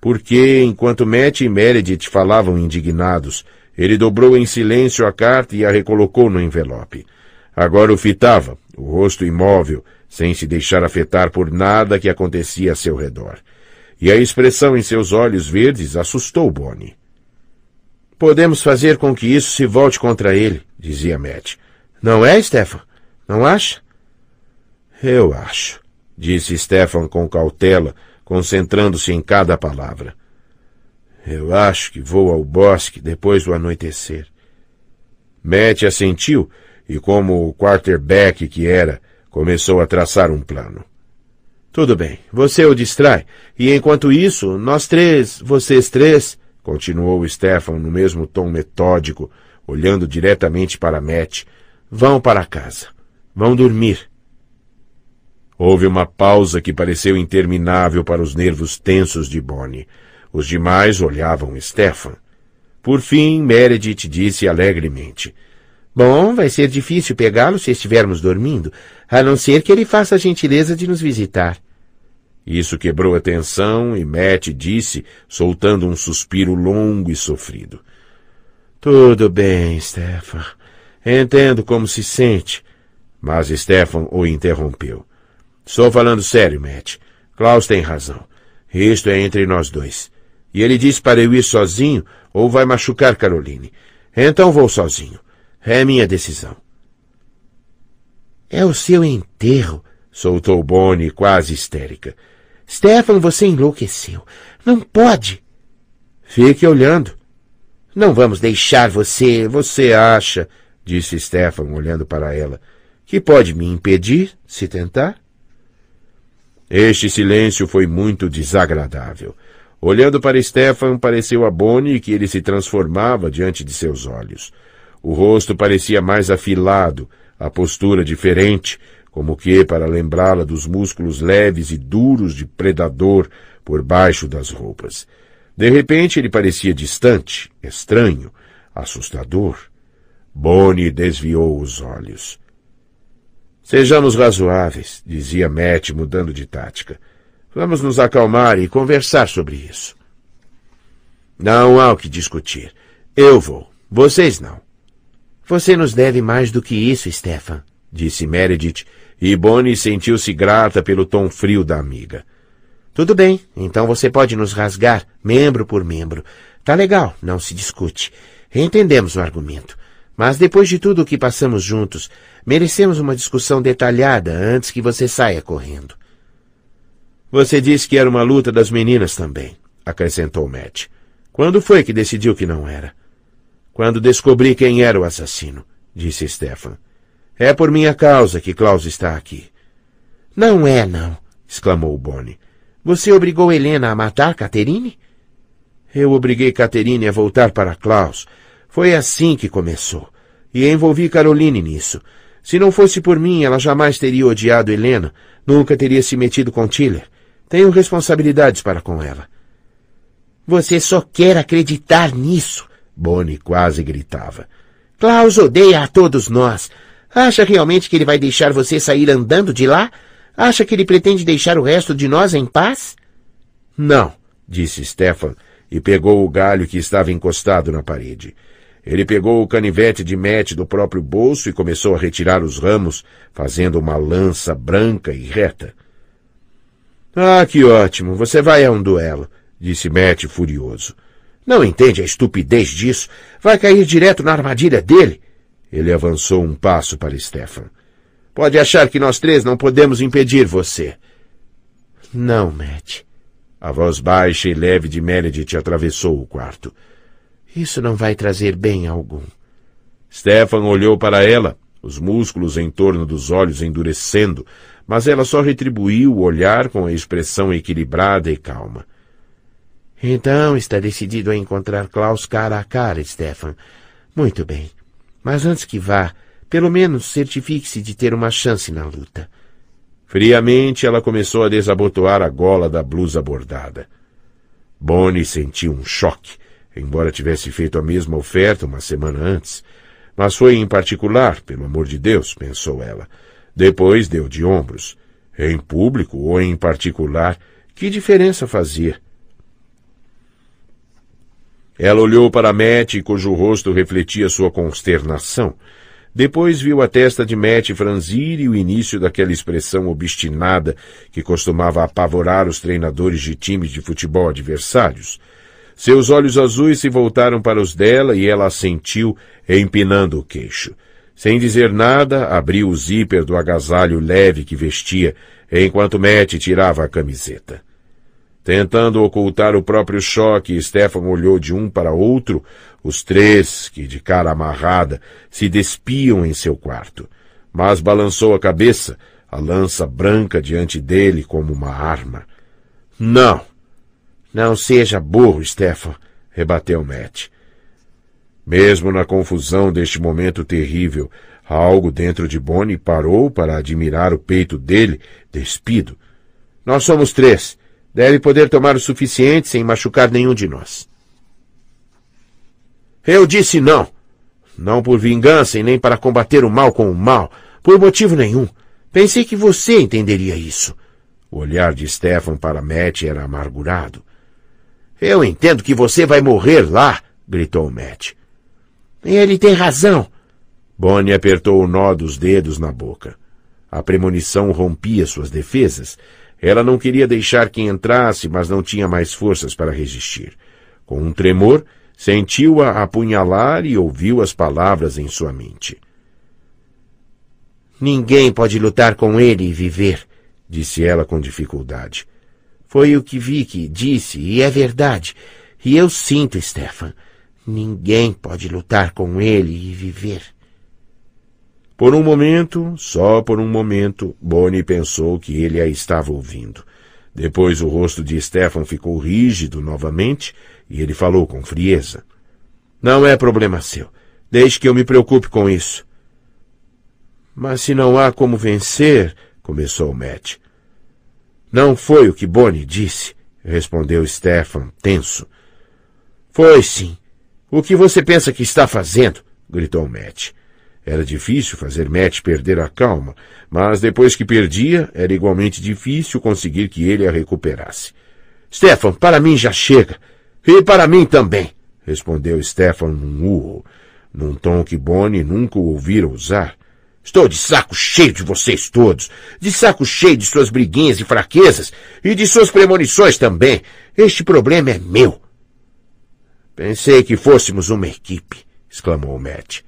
porque, enquanto Matt e Meredith falavam indignados, ele dobrou em silêncio a carta e a recolocou no envelope. Agora o fitava, o rosto imóvel, sem se deixar afetar por nada que acontecia a seu redor e a expressão em seus olhos verdes assustou Bonnie. Podemos fazer com que isso se volte contra ele, dizia Matt. Não é, Stefan? Não acha? Eu acho, disse Stefan com cautela, concentrando-se em cada palavra. Eu acho que vou ao bosque depois do anoitecer. Matt assentiu e, como o quarterback que era, começou a traçar um plano. Tudo bem, você o distrai, e enquanto isso, nós três, vocês três, continuou Stefan no mesmo tom metódico, olhando diretamente para Matt, vão para casa. Vão dormir. Houve uma pausa que pareceu interminável para os nervos tensos de Bonnie. Os demais olhavam Stefan. Por fim, Meredith disse alegremente — Bom, vai ser difícil pegá-lo se estivermos dormindo, a não ser que ele faça a gentileza de nos visitar. Isso quebrou a tensão e Matt disse, soltando um suspiro longo e sofrido. Tudo bem, Stefan. Entendo como se sente. Mas Stefan o interrompeu. Estou falando sério, Matt. Klaus tem razão. Isto é entre nós dois. E ele disse para eu ir sozinho ou vai machucar Caroline. Então vou sozinho. É minha decisão. É o seu enterro, soltou Bonnie, quase histérica. Stefan, você enlouqueceu. Não pode. Fique olhando. Não vamos deixar você, você acha, disse Stefan, olhando para ela, que pode me impedir se tentar? Este silêncio foi muito desagradável. Olhando para Stefan, pareceu a Bonnie que ele se transformava diante de seus olhos. O rosto parecia mais afilado, a postura diferente, como que para lembrá-la dos músculos leves e duros de predador por baixo das roupas. De repente ele parecia distante, estranho, assustador. Boni desviou os olhos. Sejamos razoáveis, dizia Matt, mudando de tática. Vamos nos acalmar e conversar sobre isso. Não há o que discutir. Eu vou. Vocês não. Você nos deve mais do que isso, Stefan, disse Meredith, e Bonnie sentiu-se grata pelo tom frio da amiga. Tudo bem, então você pode nos rasgar, membro por membro. Tá legal, não se discute. Entendemos o argumento. Mas depois de tudo o que passamos juntos, merecemos uma discussão detalhada antes que você saia correndo. Você disse que era uma luta das meninas também, acrescentou Matt. Quando foi que decidiu que não era? Quando descobri quem era o assassino, disse Stefan. É por minha causa que Klaus está aqui. Não é, não, exclamou Bonnie. Você obrigou Helena a matar Caterine? Eu obriguei Caterine a voltar para Klaus. Foi assim que começou. E envolvi Caroline nisso. Se não fosse por mim, ela jamais teria odiado Helena, nunca teria se metido com Tiller. Tenho responsabilidades para com ela. Você só quer acreditar nisso, Bonnie quase gritava. Klaus odeia a todos nós. Acha realmente que ele vai deixar você sair andando de lá? Acha que ele pretende deixar o resto de nós em paz? Não, disse Stefan, e pegou o galho que estava encostado na parede. Ele pegou o canivete de mete do próprio bolso e começou a retirar os ramos, fazendo uma lança branca e reta. Ah, que ótimo! Você vai a um duelo, disse Matt furioso. Não entende a estupidez disso. Vai cair direto na armadilha dele. Ele avançou um passo para Stefan. Pode achar que nós três não podemos impedir você. Não, Matt. A voz baixa e leve de Meredith atravessou o quarto. Isso não vai trazer bem algum. Stefan olhou para ela, os músculos em torno dos olhos endurecendo, mas ela só retribuiu o olhar com a expressão equilibrada e calma. Então está decidido a encontrar Klaus cara a cara, Stefan. Muito bem. Mas antes que vá, pelo menos certifique-se de ter uma chance na luta. Friamente ela começou a desabotoar a gola da blusa bordada. Bonnie sentiu um choque, embora tivesse feito a mesma oferta uma semana antes. Mas foi em particular, pelo amor de Deus, pensou ela. Depois deu de ombros. Em público ou em particular, que diferença fazia? Ela olhou para Matt, cujo rosto refletia sua consternação. Depois viu a testa de Matt franzir e o início daquela expressão obstinada que costumava apavorar os treinadores de times de futebol adversários. Seus olhos azuis se voltaram para os dela e ela assentiu, empinando o queixo. Sem dizer nada, abriu o zíper do agasalho leve que vestia, enquanto Matt tirava a camiseta. Tentando ocultar o próprio choque, Stefan olhou de um para outro, os três, que de cara amarrada, se despiam em seu quarto. Mas balançou a cabeça, a lança branca diante dele como uma arma. Não! Não seja burro, Stefan, rebateu Matt. Mesmo na confusão deste momento terrível, algo dentro de Bonnie parou para admirar o peito dele, despido. Nós somos três. Deve poder tomar o suficiente sem machucar nenhum de nós. Eu disse não. Não por vingança e nem para combater o mal com o mal, por motivo nenhum. Pensei que você entenderia isso. O olhar de Stefan para Matt era amargurado. Eu entendo que você vai morrer lá, gritou Matt. Ele tem razão. Bonnie apertou o nó dos dedos na boca. A premonição rompia suas defesas ela não queria deixar que entrasse, mas não tinha mais forças para resistir. Com um tremor, sentiu-a apunhalar e ouviu as palavras em sua mente. Ninguém pode lutar com ele e viver, disse ela com dificuldade. Foi o que Vicky disse, e é verdade. E eu sinto, Stefan. Ninguém pode lutar com ele e viver. Por um momento, só por um momento, Bonnie pensou que ele a estava ouvindo. Depois o rosto de Stefan ficou rígido novamente e ele falou com frieza. Não é problema seu. Deixe que eu me preocupe com isso. Mas se não há como vencer, começou Matt. Não foi o que Bonnie disse, respondeu Stefan, tenso. Foi sim. O que você pensa que está fazendo? gritou Matt. Era difícil fazer Matt perder a calma, mas depois que perdia, era igualmente difícil conseguir que ele a recuperasse. Stefan, para mim já chega. E para mim também, respondeu Stefan num urro, num tom que Bonnie nunca ouvira usar. Estou de saco cheio de vocês todos, de saco cheio de suas briguinhas e fraquezas, e de suas premonições também. Este problema é meu. Pensei que fôssemos uma equipe, exclamou Matt.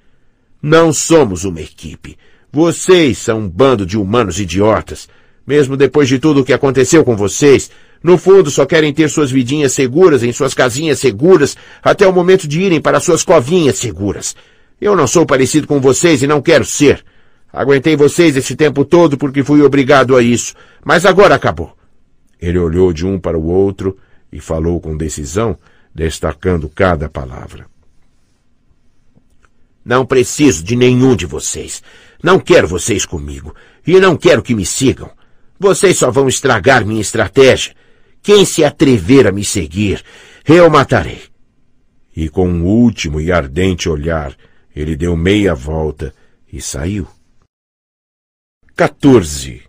Não somos uma equipe. Vocês são um bando de humanos idiotas. Mesmo depois de tudo o que aconteceu com vocês, no fundo só querem ter suas vidinhas seguras em suas casinhas seguras até o momento de irem para suas covinhas seguras. Eu não sou parecido com vocês e não quero ser. Aguentei vocês esse tempo todo porque fui obrigado a isso, mas agora acabou. Ele olhou de um para o outro e falou com decisão, destacando cada palavra. Não preciso de nenhum de vocês. Não quero vocês comigo. E não quero que me sigam. Vocês só vão estragar minha estratégia. Quem se atrever a me seguir, eu matarei. E com um último e ardente olhar, ele deu meia volta e saiu. 14.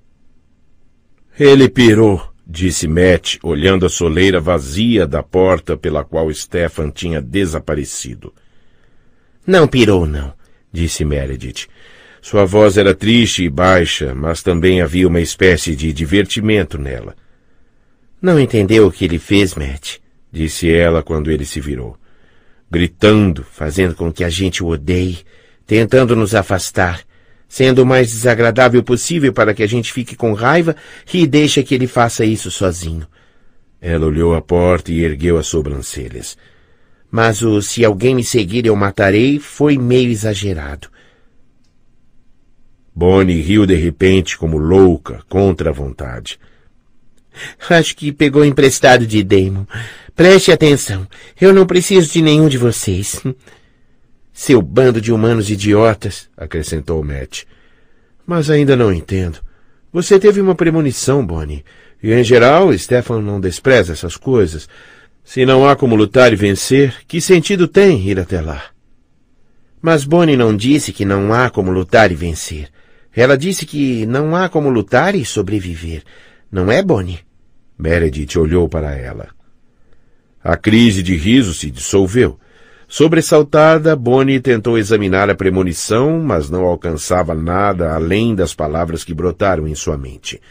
Ele pirou, disse Matt, olhando a soleira vazia da porta pela qual Stefan tinha desaparecido. Não pirou, não, disse Meredith. Sua voz era triste e baixa, mas também havia uma espécie de divertimento nela. Não entendeu o que ele fez, Matt, disse ela quando ele se virou. Gritando, fazendo com que a gente o odeie, tentando nos afastar, sendo o mais desagradável possível para que a gente fique com raiva e deixa que ele faça isso sozinho. Ela olhou a porta e ergueu as sobrancelhas mas o se alguém me seguir eu matarei foi meio exagerado. Bonnie riu de repente como louca, contra a vontade. Acho que pegou emprestado de Damon. Preste atenção. Eu não preciso de nenhum de vocês. Seu bando de humanos idiotas, acrescentou Matt. Mas ainda não entendo. Você teve uma premonição, Bonnie. E, em geral, Stefan não despreza essas coisas. Se não há como lutar e vencer, que sentido tem ir até lá? Mas Bonnie não disse que não há como lutar e vencer. Ela disse que não há como lutar e sobreviver. Não é, Bonnie? Meredith olhou para ela. A crise de riso se dissolveu. Sobressaltada, Bonnie tentou examinar a premonição, mas não alcançava nada além das palavras que brotaram em sua mente.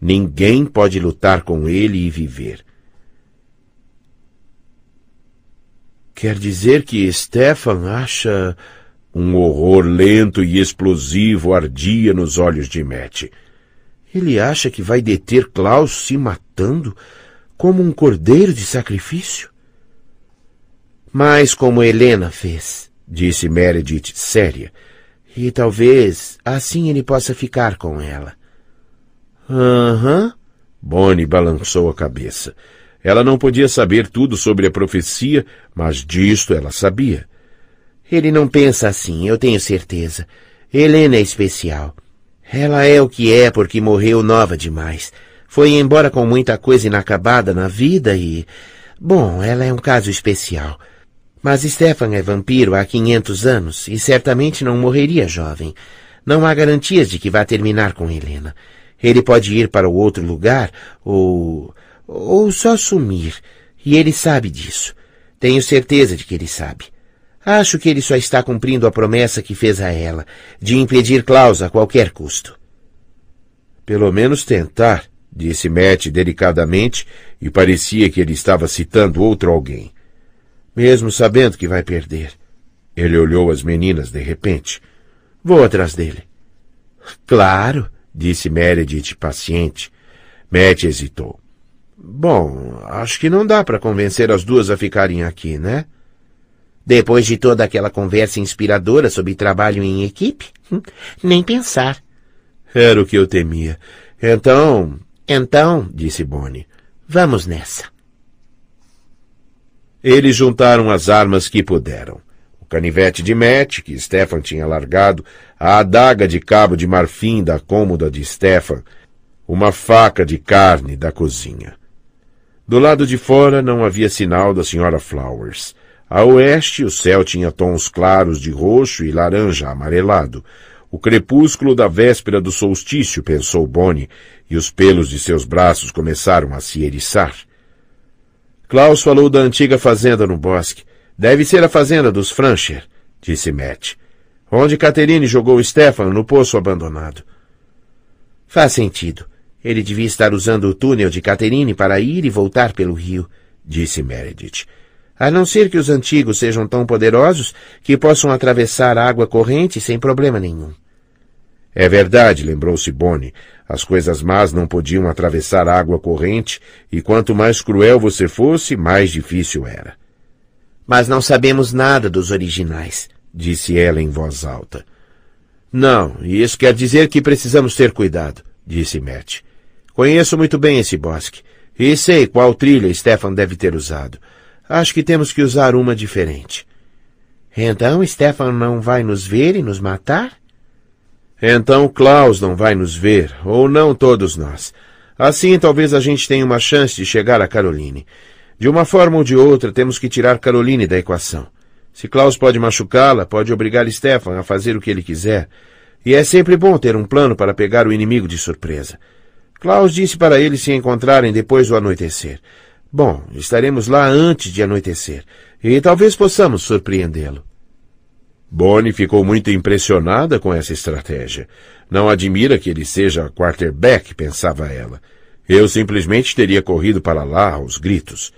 Ninguém pode lutar com ele e viver. Quer dizer que Stefan acha. Um horror lento e explosivo ardia nos olhos de Matt. Ele acha que vai deter Klaus se matando como um cordeiro de sacrifício? Mas como Helena fez, disse Meredith séria, e talvez assim ele possa ficar com ela. Aham. Uhum. Bonnie balançou a cabeça. Ela não podia saber tudo sobre a profecia, mas disto ela sabia. Ele não pensa assim, eu tenho certeza. Helena é especial. Ela é o que é porque morreu nova demais. Foi embora com muita coisa inacabada na vida e. Bom, ela é um caso especial. Mas Stefan é vampiro há quinhentos anos e certamente não morreria jovem. Não há garantias de que vá terminar com Helena. Ele pode ir para o outro lugar ou ou só sumir. E ele sabe disso. Tenho certeza de que ele sabe. Acho que ele só está cumprindo a promessa que fez a ela, de impedir Klaus a qualquer custo. Pelo menos tentar, disse Matt delicadamente, e parecia que ele estava citando outro alguém. Mesmo sabendo que vai perder. Ele olhou as meninas de repente. Vou atrás dele. Claro, disse Meredith paciente. Matt hesitou. Bom, acho que não dá para convencer as duas a ficarem aqui, né? Depois de toda aquela conversa inspiradora sobre trabalho em equipe? Hum, nem pensar. Era o que eu temia. Então. Então, disse Bonnie, vamos nessa. Eles juntaram as armas que puderam. O canivete de Matt, que Stefan tinha largado, a adaga de cabo de marfim da cômoda de Stefan, uma faca de carne da cozinha. Do lado de fora não havia sinal da senhora Flowers. A oeste, o céu tinha tons claros de roxo e laranja amarelado. O crepúsculo da véspera do solstício, pensou Bonnie, e os pelos de seus braços começaram a se eriçar. Klaus falou da antiga fazenda no bosque. Deve ser a fazenda dos Francher, disse Matt. Onde Catherine jogou Stefano no poço abandonado. Faz sentido, ele devia estar usando o túnel de Catherine para ir e voltar pelo rio, disse Meredith. A não ser que os antigos sejam tão poderosos que possam atravessar a água corrente sem problema nenhum. É verdade, lembrou-se Bonnie. As coisas más não podiam atravessar a água corrente, e quanto mais cruel você fosse, mais difícil era. Mas não sabemos nada dos originais, disse ela em voz alta. Não, e isso quer dizer que precisamos ter cuidado, disse Matt. Conheço muito bem esse bosque. E sei qual trilha Stefan deve ter usado. Acho que temos que usar uma diferente. Então Stefan não vai nos ver e nos matar? Então Klaus não vai nos ver, ou não todos nós. Assim talvez a gente tenha uma chance de chegar a Caroline. De uma forma ou de outra, temos que tirar Caroline da equação. Se Klaus pode machucá-la, pode obrigar Stefan a fazer o que ele quiser. E é sempre bom ter um plano para pegar o inimigo de surpresa. Klaus disse para eles se encontrarem depois do anoitecer. Bom, estaremos lá antes de anoitecer, e talvez possamos surpreendê-lo. Bonnie ficou muito impressionada com essa estratégia. Não admira que ele seja quarterback, pensava ela. Eu simplesmente teria corrido para lá aos gritos.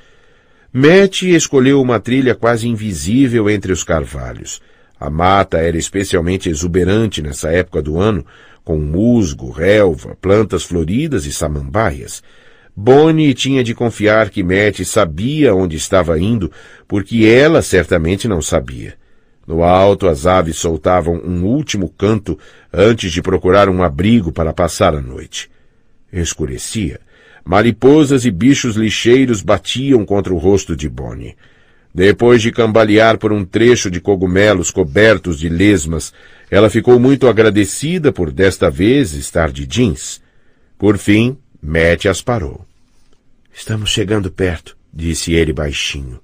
Matt escolheu uma trilha quase invisível entre os carvalhos. A mata era especialmente exuberante nessa época do ano, com musgo, relva, plantas floridas e samambaias. Bonnie tinha de confiar que Matt sabia onde estava indo, porque ela certamente não sabia. No alto, as aves soltavam um último canto antes de procurar um abrigo para passar a noite. Escurecia. Mariposas e bichos lixeiros batiam contra o rosto de Bonnie. Depois de cambalear por um trecho de cogumelos cobertos de lesmas, ela ficou muito agradecida por desta vez estar de jeans. Por fim, Matt as parou. Estamos chegando perto, disse ele baixinho.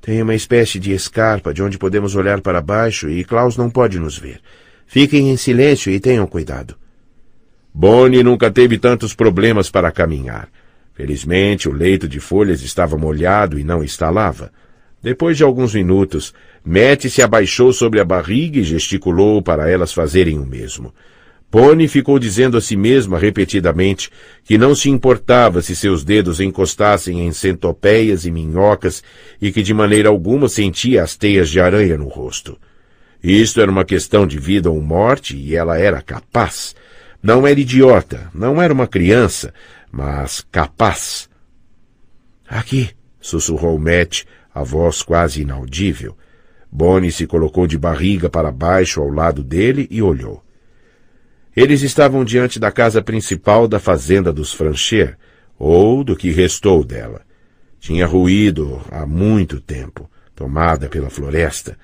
Tem uma espécie de escarpa de onde podemos olhar para baixo e Klaus não pode nos ver. Fiquem em silêncio e tenham cuidado. Bonnie nunca teve tantos problemas para caminhar. Felizmente, o leito de folhas estava molhado e não estalava. Depois de alguns minutos, Matt se abaixou sobre a barriga e gesticulou para elas fazerem o mesmo. Pony ficou dizendo a si mesma repetidamente que não se importava se seus dedos encostassem em centopeias e minhocas e que de maneira alguma sentia as teias de aranha no rosto. Isto era uma questão de vida ou morte e ela era capaz. Não era idiota, não era uma criança, mas capaz. Aqui, sussurrou Matt, a voz quase inaudível. Bonnie se colocou de barriga para baixo ao lado dele e olhou. Eles estavam diante da casa principal da fazenda dos Francher, ou do que restou dela. Tinha ruído há muito tempo, tomada pela floresta.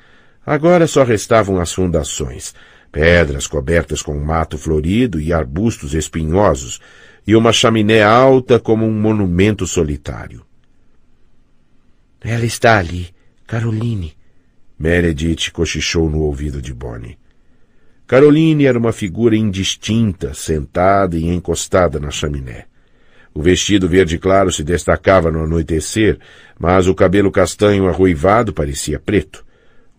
Agora só restavam as fundações, pedras cobertas com mato florido e arbustos espinhosos, e uma chaminé alta como um monumento solitário. Ela está ali, Caroline. Meredith cochichou no ouvido de Bonnie. Caroline era uma figura indistinta, sentada e encostada na chaminé. O vestido verde claro se destacava no anoitecer, mas o cabelo castanho arruivado parecia preto.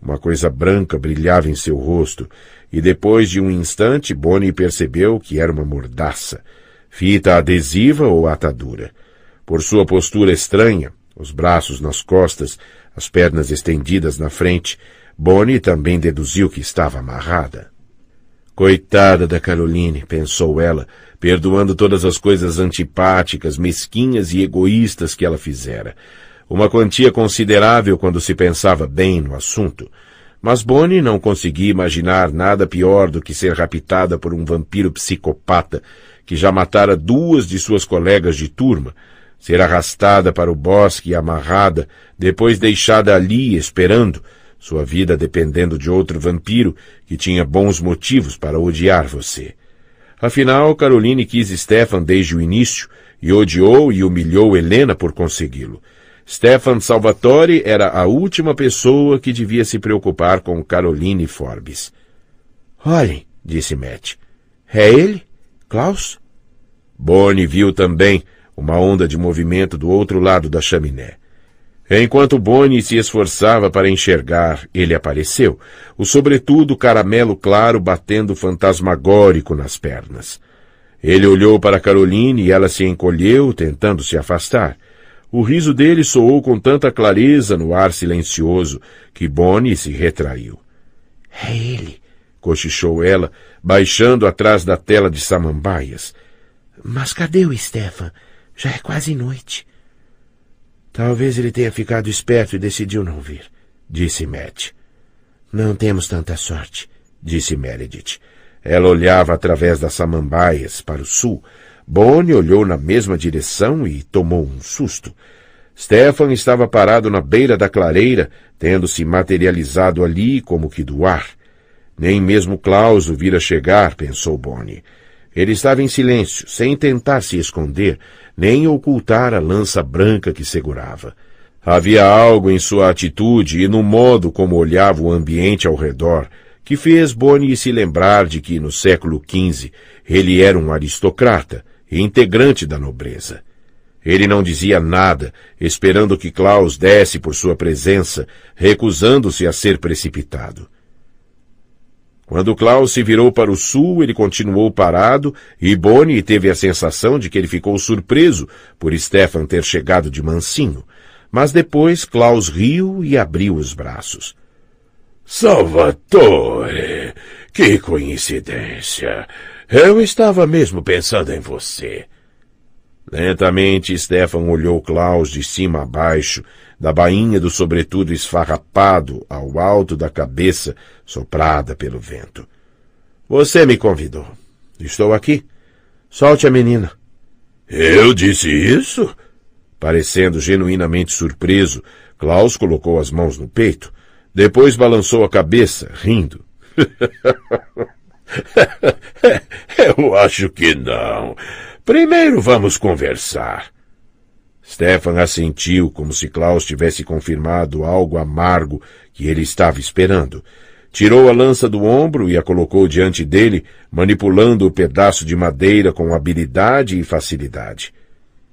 Uma coisa branca brilhava em seu rosto, e depois de um instante Bonnie percebeu que era uma mordaça, fita adesiva ou atadura. Por sua postura estranha, os braços nas costas, as pernas estendidas na frente, Bonnie também deduziu que estava amarrada. Coitada da Caroline, pensou ela, perdoando todas as coisas antipáticas, mesquinhas e egoístas que ela fizera. Uma quantia considerável quando se pensava bem no assunto. Mas Bonnie não conseguia imaginar nada pior do que ser raptada por um vampiro psicopata que já matara duas de suas colegas de turma, ser arrastada para o bosque e amarrada, depois deixada ali esperando, sua vida dependendo de outro vampiro que tinha bons motivos para odiar você. Afinal, Caroline quis Stefan desde o início e odiou e humilhou Helena por consegui-lo. Stefan Salvatore era a última pessoa que devia se preocupar com Caroline Forbes. Olhem, disse Matt. É ele? Klaus? Bonnie viu também, uma onda de movimento do outro lado da chaminé. Enquanto Bonnie se esforçava para enxergar, ele apareceu, o sobretudo caramelo claro batendo fantasmagórico nas pernas. Ele olhou para Caroline e ela se encolheu, tentando se afastar. O riso dele soou com tanta clareza no ar silencioso que Bonnie se retraiu. É ele, cochichou ela, baixando atrás da tela de samambaias. Mas cadê o Stefan? Já é quase noite. Talvez ele tenha ficado esperto e decidiu não vir, disse Matt. Não temos tanta sorte, disse Meredith. Ela olhava através das samambaias para o sul. Bonnie olhou na mesma direção e tomou um susto. Stefan estava parado na beira da clareira, tendo-se materializado ali como que do ar. Nem mesmo Klaus o vira chegar, pensou Bonnie. Ele estava em silêncio, sem tentar se esconder, nem ocultar a lança branca que segurava. Havia algo em sua atitude e no modo como olhava o ambiente ao redor que fez Boni se lembrar de que, no século XV, ele era um aristocrata e integrante da nobreza. Ele não dizia nada, esperando que Klaus desse por sua presença, recusando-se a ser precipitado. Quando Klaus se virou para o sul, ele continuou parado e Boni teve a sensação de que ele ficou surpreso por Stefan ter chegado de mansinho. Mas depois Klaus riu e abriu os braços. Salvatore! Que coincidência! Eu estava mesmo pensando em você. Lentamente, Stefan olhou Klaus de cima a baixo da bainha do sobretudo esfarrapado ao alto da cabeça, soprada pelo vento. Você me convidou. Estou aqui. Solte a menina. Eu disse isso? Parecendo genuinamente surpreso, Klaus colocou as mãos no peito. Depois balançou a cabeça, rindo. Eu acho que não. Primeiro vamos conversar. Stefan assentiu, como se Klaus tivesse confirmado algo amargo que ele estava esperando. Tirou a lança do ombro e a colocou diante dele, manipulando o pedaço de madeira com habilidade e facilidade.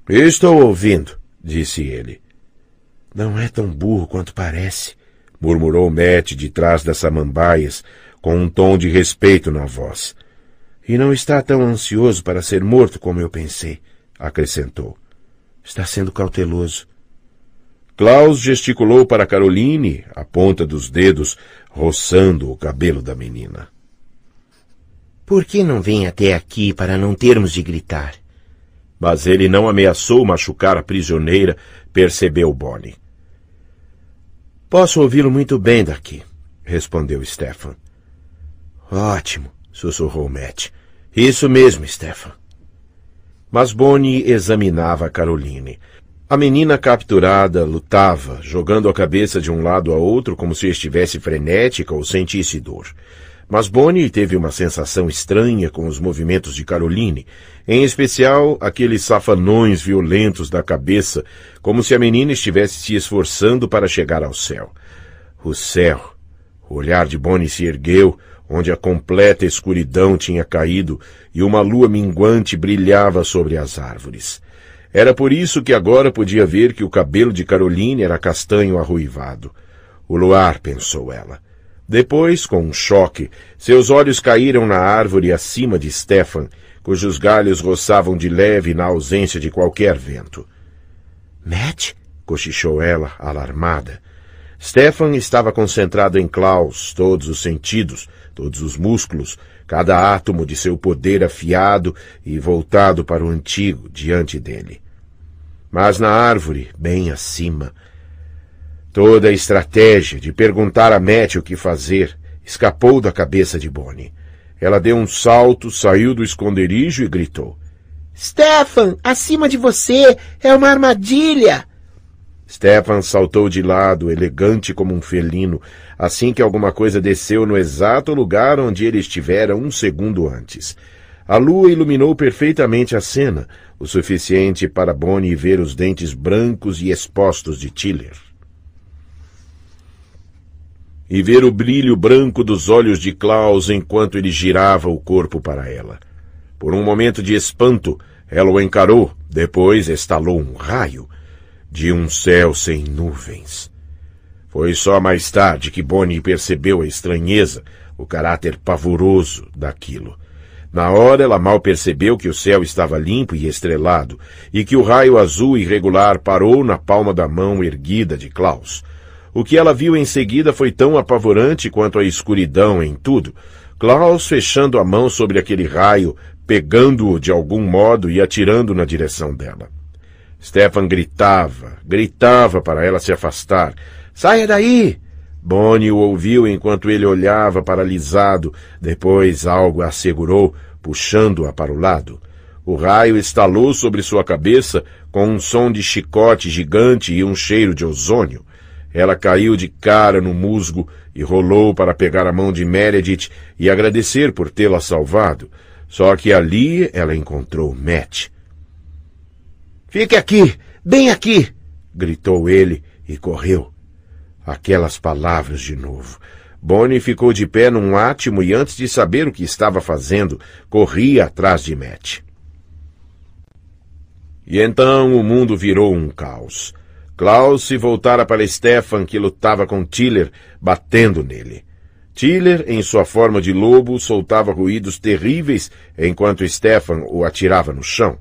Estou ouvindo, disse ele. Não é tão burro quanto parece, murmurou Matt de trás das samambaias, com um tom de respeito na voz. E não está tão ansioso para ser morto como eu pensei, acrescentou. Está sendo cauteloso. Klaus gesticulou para Caroline, a ponta dos dedos, roçando o cabelo da menina. Por que não vem até aqui para não termos de gritar? Mas ele não ameaçou machucar a prisioneira, percebeu Bonnie. Posso ouvi-lo muito bem daqui, respondeu Stefan. Ótimo, sussurrou Matt. Isso mesmo, Stefan. Mas Bonnie examinava Caroline. A menina capturada lutava, jogando a cabeça de um lado a outro como se estivesse frenética ou sentisse dor. Mas Bonnie teve uma sensação estranha com os movimentos de Caroline, em especial aqueles safanões violentos da cabeça, como se a menina estivesse se esforçando para chegar ao céu. O céu! O olhar de Bonnie se ergueu, onde a completa escuridão tinha caído e uma lua minguante brilhava sobre as árvores. Era por isso que agora podia ver que o cabelo de Caroline era castanho arruivado. O luar, pensou ela. Depois, com um choque, seus olhos caíram na árvore acima de Stefan, cujos galhos roçavam de leve na ausência de qualquer vento. Matt? cochichou ela, alarmada. Stefan estava concentrado em Klaus, todos os sentidos, todos os músculos, cada átomo de seu poder afiado e voltado para o antigo diante dele. Mas na árvore, bem acima, toda a estratégia de perguntar a Matt o que fazer escapou da cabeça de Bonnie. Ela deu um salto, saiu do esconderijo e gritou: Stefan, acima de você é uma armadilha! Stefan saltou de lado, elegante como um felino, assim que alguma coisa desceu no exato lugar onde ele estivera um segundo antes. A lua iluminou perfeitamente a cena, o suficiente para Bonnie ver os dentes brancos e expostos de Tiller. E ver o brilho branco dos olhos de Klaus enquanto ele girava o corpo para ela. Por um momento de espanto, ela o encarou, depois estalou um raio — de um céu sem nuvens. Foi só mais tarde que Bonnie percebeu a estranheza, o caráter pavoroso daquilo. Na hora, ela mal percebeu que o céu estava limpo e estrelado e que o raio azul irregular parou na palma da mão erguida de Klaus. O que ela viu em seguida foi tão apavorante quanto a escuridão em tudo. Klaus fechando a mão sobre aquele raio, pegando-o de algum modo e atirando na direção dela. Stefan gritava, gritava para ela se afastar. Saia daí! Bonnie o ouviu enquanto ele olhava paralisado. Depois algo a segurou, puxando-a para o lado. O raio estalou sobre sua cabeça com um som de chicote gigante e um cheiro de ozônio. Ela caiu de cara no musgo e rolou para pegar a mão de Meredith e agradecer por tê-la salvado. Só que ali ela encontrou Matt. Fique aqui, bem aqui! gritou ele e correu. Aquelas palavras de novo. Bonnie ficou de pé num átimo e, antes de saber o que estava fazendo, corria atrás de Matt. E então o mundo virou um caos. Klaus se voltara para Stefan, que lutava com Tiller, batendo nele. Tiller, em sua forma de lobo, soltava ruídos terríveis enquanto Stefan o atirava no chão.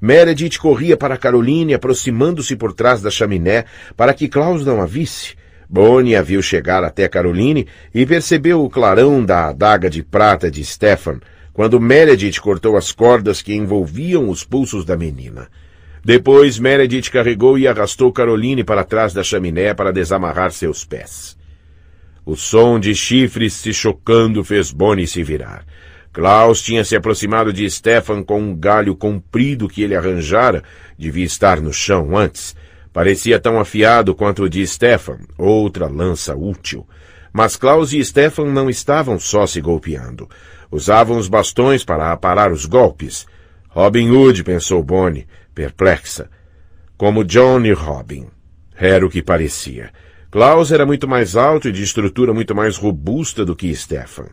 Meredith corria para Caroline, aproximando-se por trás da chaminé para que Klaus não a visse. Bonnie a viu chegar até Caroline e percebeu o clarão da adaga de prata de Stefan, quando Meredith cortou as cordas que envolviam os pulsos da menina. Depois, Meredith carregou e arrastou Caroline para trás da chaminé para desamarrar seus pés. O som de chifres se chocando fez Bonnie se virar. Klaus tinha se aproximado de Stefan com um galho comprido que ele arranjara, devia estar no chão antes. Parecia tão afiado quanto o de Stefan, outra lança útil. Mas Klaus e Stefan não estavam só se golpeando. Usavam os bastões para aparar os golpes. Robin Hood, pensou Bonnie, perplexa. Como John e Robin. Era o que parecia. Klaus era muito mais alto e de estrutura muito mais robusta do que Stefan.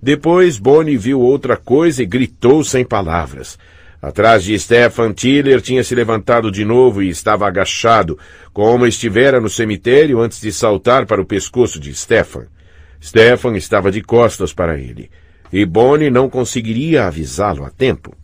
Depois Bonnie viu outra coisa e gritou sem palavras. Atrás de Stefan, Tiller tinha se levantado de novo e estava agachado, como estivera no cemitério antes de saltar para o pescoço de Stefan. Stefan estava de costas para ele, e Bonnie não conseguiria avisá-lo a tempo.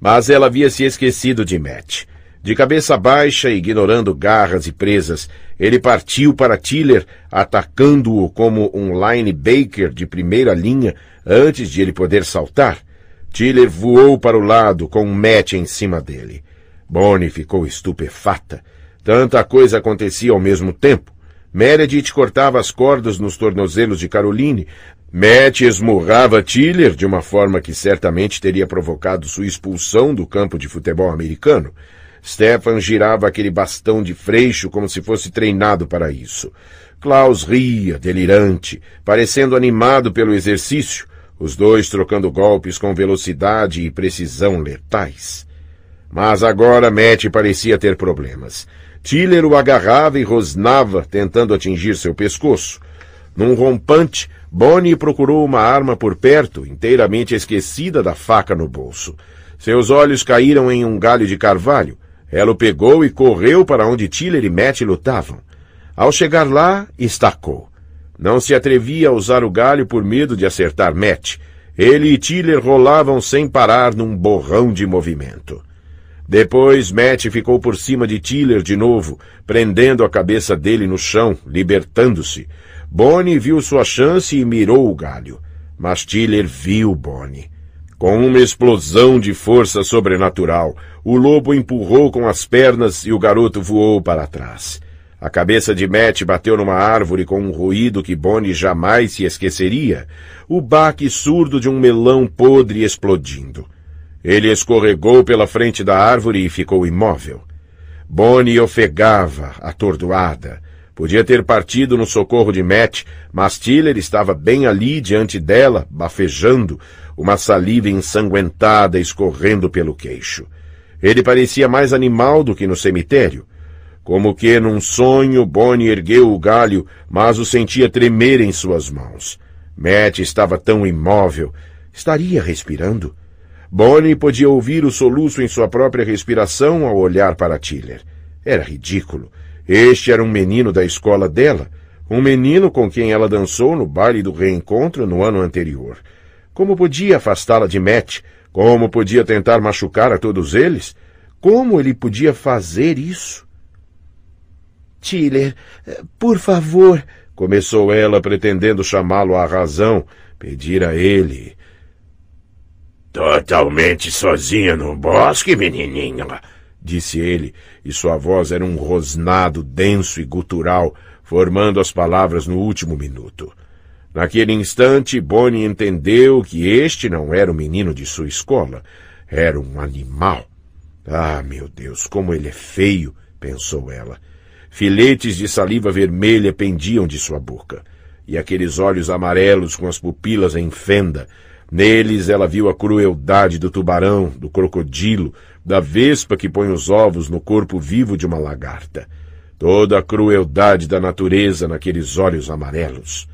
Mas ela havia se esquecido de Matt. De cabeça baixa, ignorando garras e presas, ele partiu para Tiller, atacando-o como um linebacker de primeira linha antes de ele poder saltar. Tiller voou para o lado com um match em cima dele. Bonnie ficou estupefata. Tanta coisa acontecia ao mesmo tempo. Meredith cortava as cordas nos tornozelos de Caroline. Matt esmurrava Tiller de uma forma que certamente teria provocado sua expulsão do campo de futebol americano. Stefan girava aquele bastão de freixo como se fosse treinado para isso. Klaus ria, delirante, parecendo animado pelo exercício, os dois trocando golpes com velocidade e precisão letais. Mas agora Matt parecia ter problemas. Tiller o agarrava e rosnava, tentando atingir seu pescoço. Num rompante, Bonnie procurou uma arma por perto, inteiramente esquecida da faca no bolso. Seus olhos caíram em um galho de carvalho, ela o pegou e correu para onde Tiller e Matt lutavam. Ao chegar lá, estacou. Não se atrevia a usar o galho por medo de acertar Matt. Ele e Tiller rolavam sem parar num borrão de movimento. Depois, Matt ficou por cima de Tiller de novo, prendendo a cabeça dele no chão, libertando-se. Bonnie viu sua chance e mirou o galho. Mas Tiller viu Bonnie. Com uma explosão de força sobrenatural, o lobo empurrou com as pernas e o garoto voou para trás. A cabeça de Matt bateu numa árvore com um ruído que Bonnie jamais se esqueceria, o baque surdo de um melão podre explodindo. Ele escorregou pela frente da árvore e ficou imóvel. Bonnie ofegava, atordoada. Podia ter partido no socorro de Matt, mas Tiller estava bem ali diante dela, bafejando, uma saliva ensanguentada escorrendo pelo queixo. Ele parecia mais animal do que no cemitério. Como que num sonho, Bonnie ergueu o galho, mas o sentia tremer em suas mãos. Matt estava tão imóvel. Estaria respirando? Bonnie podia ouvir o soluço em sua própria respiração ao olhar para Tiller. Era ridículo. Este era um menino da escola dela, um menino com quem ela dançou no baile do reencontro no ano anterior. Como podia afastá-la de Matt? Como podia tentar machucar a todos eles? Como ele podia fazer isso? Tiller, por favor, começou ela, pretendendo chamá-lo à razão, pedir a ele. Totalmente sozinha no bosque, menininha, disse ele, e sua voz era um rosnado denso e gutural, formando as palavras no último minuto. Naquele instante, Bonnie entendeu que este não era o menino de sua escola. Era um animal. Ah, meu Deus, como ele é feio! pensou ela. Filetes de saliva vermelha pendiam de sua boca. E aqueles olhos amarelos com as pupilas em fenda. Neles ela viu a crueldade do tubarão, do crocodilo, da vespa que põe os ovos no corpo vivo de uma lagarta. Toda a crueldade da natureza naqueles olhos amarelos.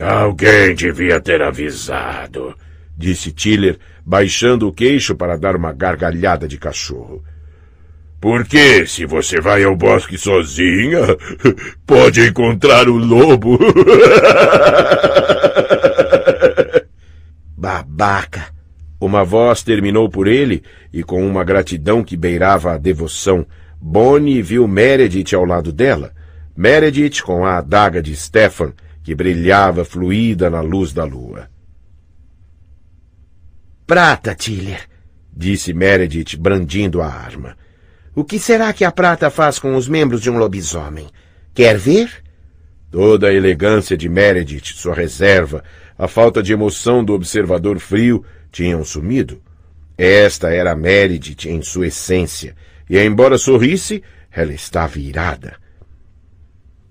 Alguém devia ter avisado, disse Tiller, baixando o queixo para dar uma gargalhada de cachorro. Porque se você vai ao bosque sozinha, pode encontrar o lobo. Babaca! Uma voz terminou por ele, e com uma gratidão que beirava a devoção, Bonnie viu Meredith ao lado dela. Meredith, com a adaga de Stefan, que brilhava fluída na luz da lua. Prata, Tiller, disse Meredith, brandindo a arma. O que será que a prata faz com os membros de um lobisomem? Quer ver? Toda a elegância de Meredith, sua reserva, a falta de emoção do observador frio tinham sumido. Esta era Meredith em sua essência, e embora sorrisse, ela estava irada.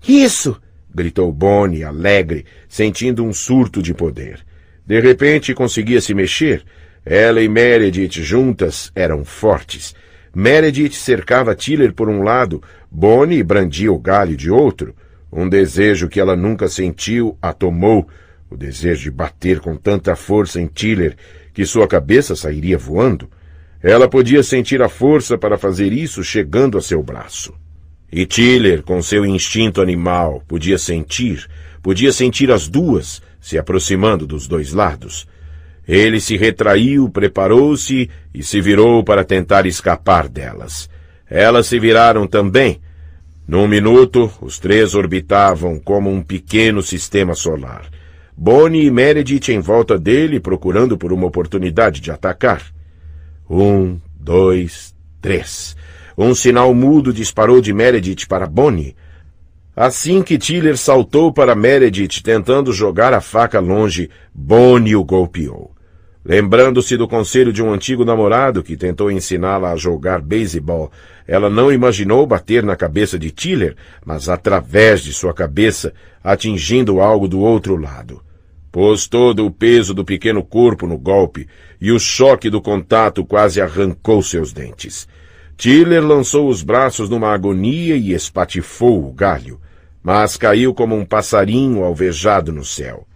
Isso! gritou Bonnie, alegre, sentindo um surto de poder. De repente conseguia se mexer. Ela e Meredith juntas eram fortes. Meredith cercava Tiller por um lado, Bonnie brandia o galho de outro. Um desejo que ela nunca sentiu a tomou, o desejo de bater com tanta força em Tiller que sua cabeça sairia voando. Ela podia sentir a força para fazer isso chegando a seu braço. E Tiller, com seu instinto animal, podia sentir, podia sentir as duas, se aproximando dos dois lados. Ele se retraiu, preparou-se e se virou para tentar escapar delas. Elas se viraram também. Num minuto, os três orbitavam como um pequeno sistema solar. Bonnie e Meredith em volta dele, procurando por uma oportunidade de atacar. Um, dois, três. Um sinal mudo disparou de Meredith para Bonnie. Assim que Tiller saltou para Meredith tentando jogar a faca longe, Bonnie o golpeou. Lembrando-se do conselho de um antigo namorado que tentou ensiná-la a jogar beisebol, ela não imaginou bater na cabeça de Tiller, mas através de sua cabeça, atingindo algo do outro lado. Pôs todo o peso do pequeno corpo no golpe e o choque do contato quase arrancou seus dentes. Tiller lançou os braços numa agonia e espatifou o galho, mas caiu como um passarinho alvejado no céu.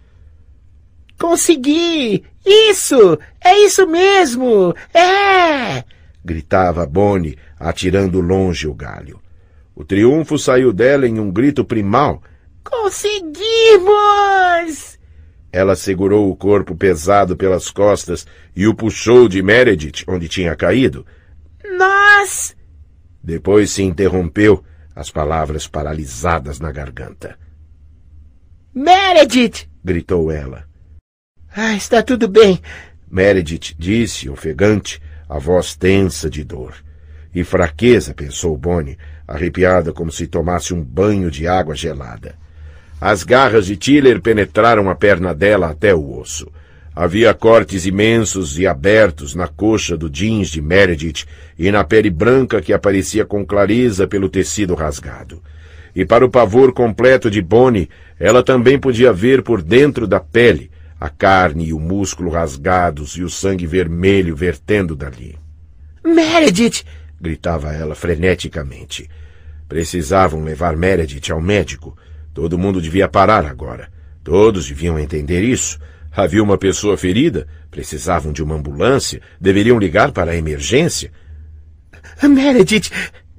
Consegui! Isso! É isso mesmo! É! gritava Bonnie, atirando longe o galho. O triunfo saiu dela em um grito primal. Conseguimos! Ela segurou o corpo pesado pelas costas e o puxou de Meredith, onde tinha caído, nós! Depois se interrompeu, as palavras paralisadas na garganta. Meredith! gritou ela. Ah, está tudo bem, Meredith disse, ofegante, a voz tensa de dor. E fraqueza, pensou Bonnie, arrepiada como se tomasse um banho de água gelada. As garras de Tiller penetraram a perna dela até o osso. Havia cortes imensos e abertos na coxa do jeans de Meredith e na pele branca que aparecia com clareza pelo tecido rasgado. E para o pavor completo de Bonnie, ela também podia ver por dentro da pele a carne e o músculo rasgados e o sangue vermelho vertendo dali. Meredith! gritava ela freneticamente. Precisavam levar Meredith ao médico. Todo mundo devia parar agora. Todos deviam entender isso. Havia uma pessoa ferida, precisavam de uma ambulância, deveriam ligar para a emergência. Meredith,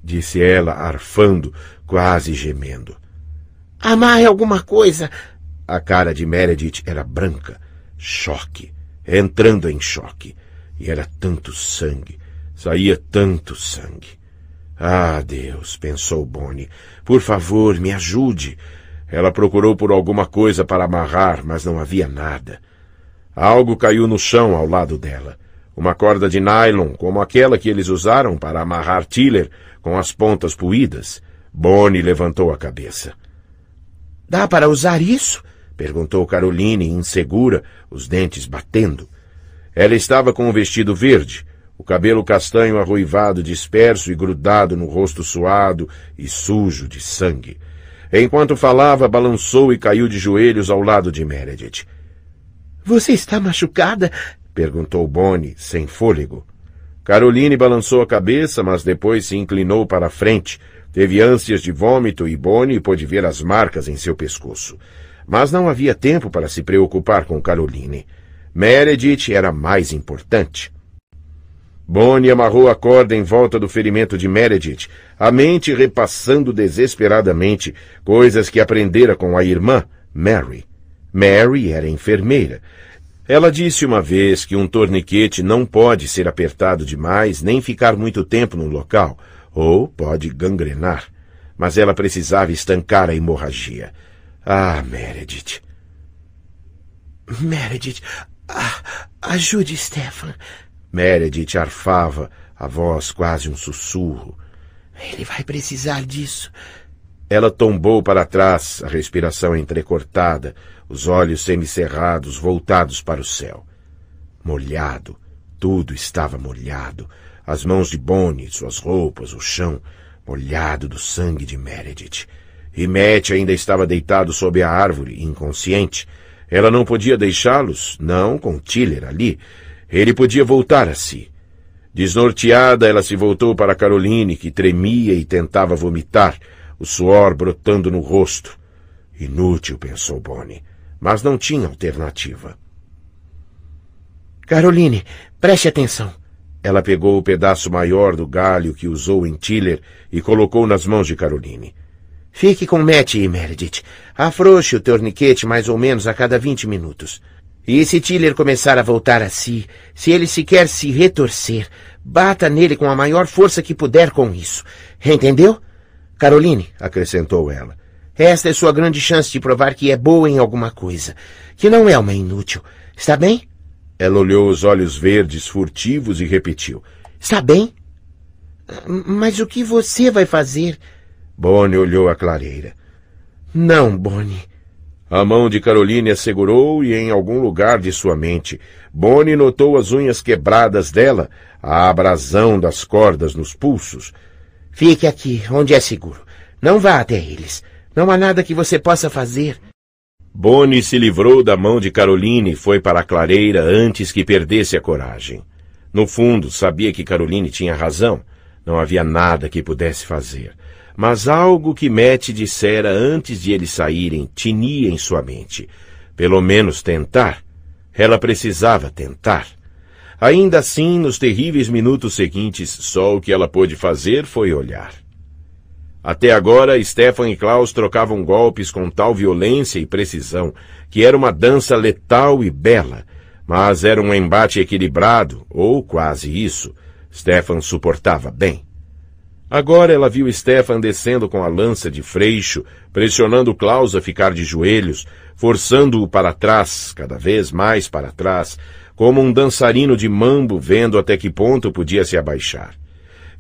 disse ela, arfando, quase gemendo. Amarre é alguma coisa. A cara de Meredith era branca. Choque. Entrando em choque. E era tanto sangue. Saía tanto sangue. Ah, Deus, pensou Bonnie. Por favor, me ajude. Ela procurou por alguma coisa para amarrar, mas não havia nada. Algo caiu no chão ao lado dela. Uma corda de nylon, como aquela que eles usaram para amarrar Tiller com as pontas puídas. Bonnie levantou a cabeça. Dá para usar isso? perguntou Caroline, insegura, os dentes batendo. Ela estava com o vestido verde, o cabelo castanho arruivado disperso e grudado no rosto suado e sujo de sangue. Enquanto falava, balançou e caiu de joelhos ao lado de Meredith. Você está machucada? perguntou Bonnie, sem fôlego. Caroline balançou a cabeça, mas depois se inclinou para a frente. Teve ânsias de vômito e Bonnie pôde ver as marcas em seu pescoço. Mas não havia tempo para se preocupar com Caroline. Meredith era mais importante. Bonnie amarrou a corda em volta do ferimento de Meredith, a mente repassando desesperadamente coisas que aprendera com a irmã, Mary. Mary era enfermeira. Ela disse uma vez que um torniquete não pode ser apertado demais nem ficar muito tempo no local, ou pode gangrenar. Mas ela precisava estancar a hemorragia. Ah, Meredith. Meredith, ah, ajude Stefan. Meredith arfava, a voz quase um sussurro. Ele vai precisar disso. Ela tombou para trás, a respiração entrecortada os olhos semicerrados voltados para o céu. Molhado, tudo estava molhado, as mãos de Bonnie, suas roupas, o chão, molhado do sangue de Meredith. E Matt ainda estava deitado sob a árvore, inconsciente. Ela não podia deixá-los, não, com Tiller ali. Ele podia voltar a si. Desnorteada, ela se voltou para Caroline, que tremia e tentava vomitar, o suor brotando no rosto. Inútil, pensou Bonnie mas não tinha alternativa. Caroline, preste atenção. Ela pegou o pedaço maior do galho que usou em Tiller e colocou nas mãos de Caroline. Fique com Matt e Meredith. Afrouxe o torniquete mais ou menos a cada vinte minutos. E se Tiller começar a voltar a si, se ele sequer se retorcer, bata nele com a maior força que puder com isso. Entendeu? Caroline, acrescentou ela, esta é sua grande chance de provar que é boa em alguma coisa, que não é uma inútil. Está bem? Ela olhou os olhos verdes furtivos e repetiu. Está bem? Mas o que você vai fazer? Bonnie olhou a clareira. Não, Bonnie. A mão de Caroline segurou e, em algum lugar de sua mente, Bonnie notou as unhas quebradas dela, a abrasão das cordas nos pulsos. Fique aqui, onde é seguro. Não vá até eles. Não há nada que você possa fazer. Bonnie se livrou da mão de Caroline e foi para a clareira antes que perdesse a coragem. No fundo, sabia que Caroline tinha razão. Não havia nada que pudesse fazer. Mas algo que Matt dissera antes de eles saírem tinia em sua mente. Pelo menos tentar. Ela precisava tentar. Ainda assim, nos terríveis minutos seguintes, só o que ela pôde fazer foi olhar. Até agora, Stefan e Klaus trocavam golpes com tal violência e precisão que era uma dança letal e bela, mas era um embate equilibrado, ou quase isso. Stefan suportava bem. Agora ela viu Stefan descendo com a lança de freixo, pressionando Klaus a ficar de joelhos, forçando-o para trás, cada vez mais para trás, como um dançarino de mambo vendo até que ponto podia se abaixar.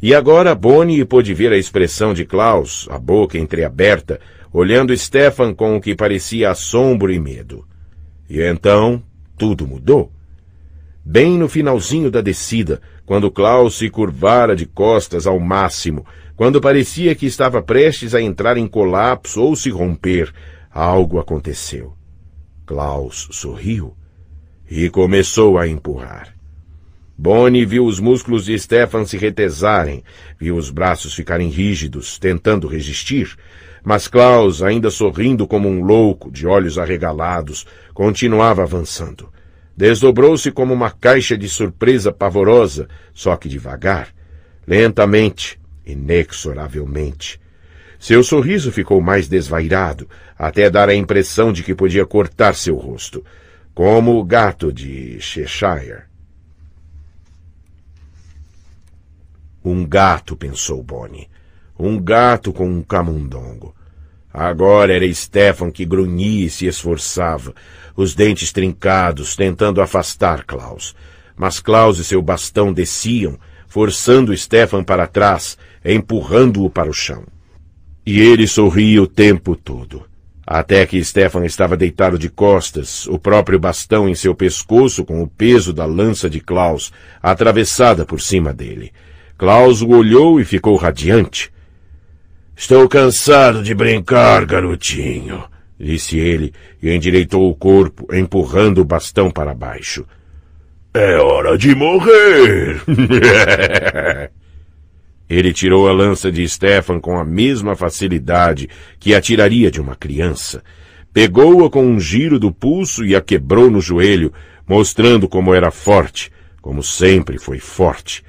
E agora Bonnie pôde ver a expressão de Klaus, a boca entreaberta, olhando Stefan com o que parecia assombro e medo. E então, tudo mudou. Bem no finalzinho da descida, quando Klaus se curvara de costas ao máximo, quando parecia que estava prestes a entrar em colapso ou se romper, algo aconteceu. Klaus sorriu e começou a empurrar. Bonnie viu os músculos de Stefan se retesarem, viu os braços ficarem rígidos, tentando resistir, mas Klaus, ainda sorrindo como um louco, de olhos arregalados, continuava avançando. Desdobrou-se como uma caixa de surpresa pavorosa, só que devagar, lentamente, inexoravelmente. Seu sorriso ficou mais desvairado, até dar a impressão de que podia cortar seu rosto, como o gato de Cheshire. Um gato, pensou Bonnie. Um gato com um camundongo. Agora era Stefan que grunhia e se esforçava, os dentes trincados, tentando afastar Klaus. Mas Klaus e seu bastão desciam, forçando Stefan para trás, empurrando-o para o chão. E ele sorria o tempo todo. Até que Stefan estava deitado de costas, o próprio bastão em seu pescoço com o peso da lança de Klaus, atravessada por cima dele. Klaus o olhou e ficou radiante. Estou cansado de brincar, garotinho, disse ele e endireitou o corpo, empurrando o bastão para baixo. É hora de morrer! ele tirou a lança de Stefan com a mesma facilidade que atiraria de uma criança. Pegou-a com um giro do pulso e a quebrou no joelho, mostrando como era forte, como sempre foi forte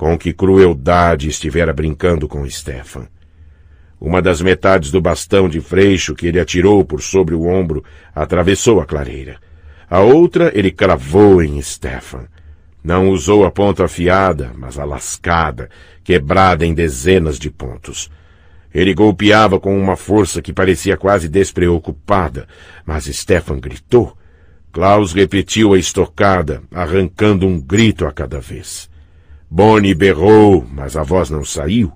com que crueldade estivera brincando com Stefan. Uma das metades do bastão de freixo que ele atirou por sobre o ombro atravessou a clareira. A outra ele cravou em Stefan. Não usou a ponta afiada, mas a lascada, quebrada em dezenas de pontos. Ele golpeava com uma força que parecia quase despreocupada, mas Stefan gritou. Klaus repetiu a estocada, arrancando um grito a cada vez. Bonnie berrou, mas a voz não saiu.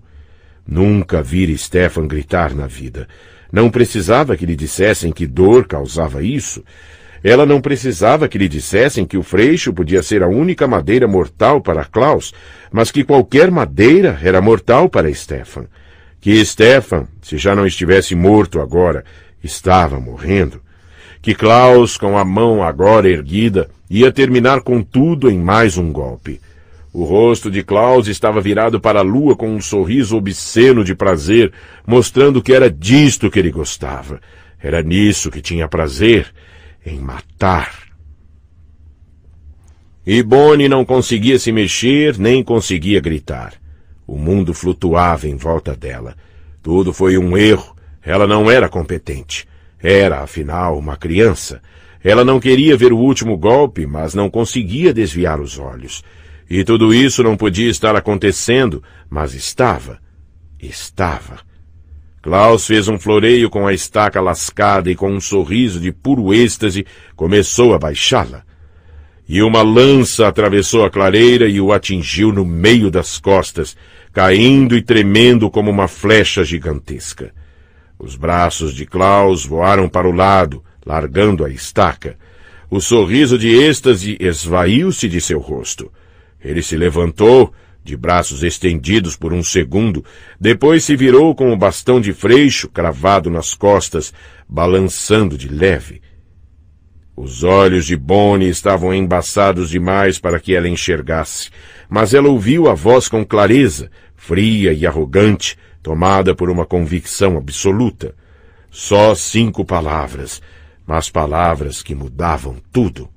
Nunca vira Stefan gritar na vida. Não precisava que lhe dissessem que dor causava isso. Ela não precisava que lhe dissessem que o freixo podia ser a única madeira mortal para Klaus, mas que qualquer madeira era mortal para Stefan. Que Stefan, se já não estivesse morto agora, estava morrendo. Que Klaus, com a mão agora erguida, ia terminar com tudo em mais um golpe. O rosto de Klaus estava virado para a lua com um sorriso obsceno de prazer, mostrando que era disto que ele gostava. Era nisso que tinha prazer, em matar. E Bonnie não conseguia se mexer, nem conseguia gritar. O mundo flutuava em volta dela. Tudo foi um erro. Ela não era competente. Era, afinal, uma criança. Ela não queria ver o último golpe, mas não conseguia desviar os olhos. E tudo isso não podia estar acontecendo, mas estava. Estava. Klaus fez um floreio com a estaca lascada e com um sorriso de puro êxtase começou a baixá-la. E uma lança atravessou a clareira e o atingiu no meio das costas, caindo e tremendo como uma flecha gigantesca. Os braços de Klaus voaram para o lado, largando a estaca. O sorriso de êxtase esvaiu-se de seu rosto. Ele se levantou, de braços estendidos por um segundo, depois se virou com o bastão de freixo cravado nas costas, balançando de leve. Os olhos de Bonnie estavam embaçados demais para que ela enxergasse, mas ela ouviu a voz com clareza, fria e arrogante, tomada por uma convicção absoluta. Só cinco palavras, mas palavras que mudavam tudo.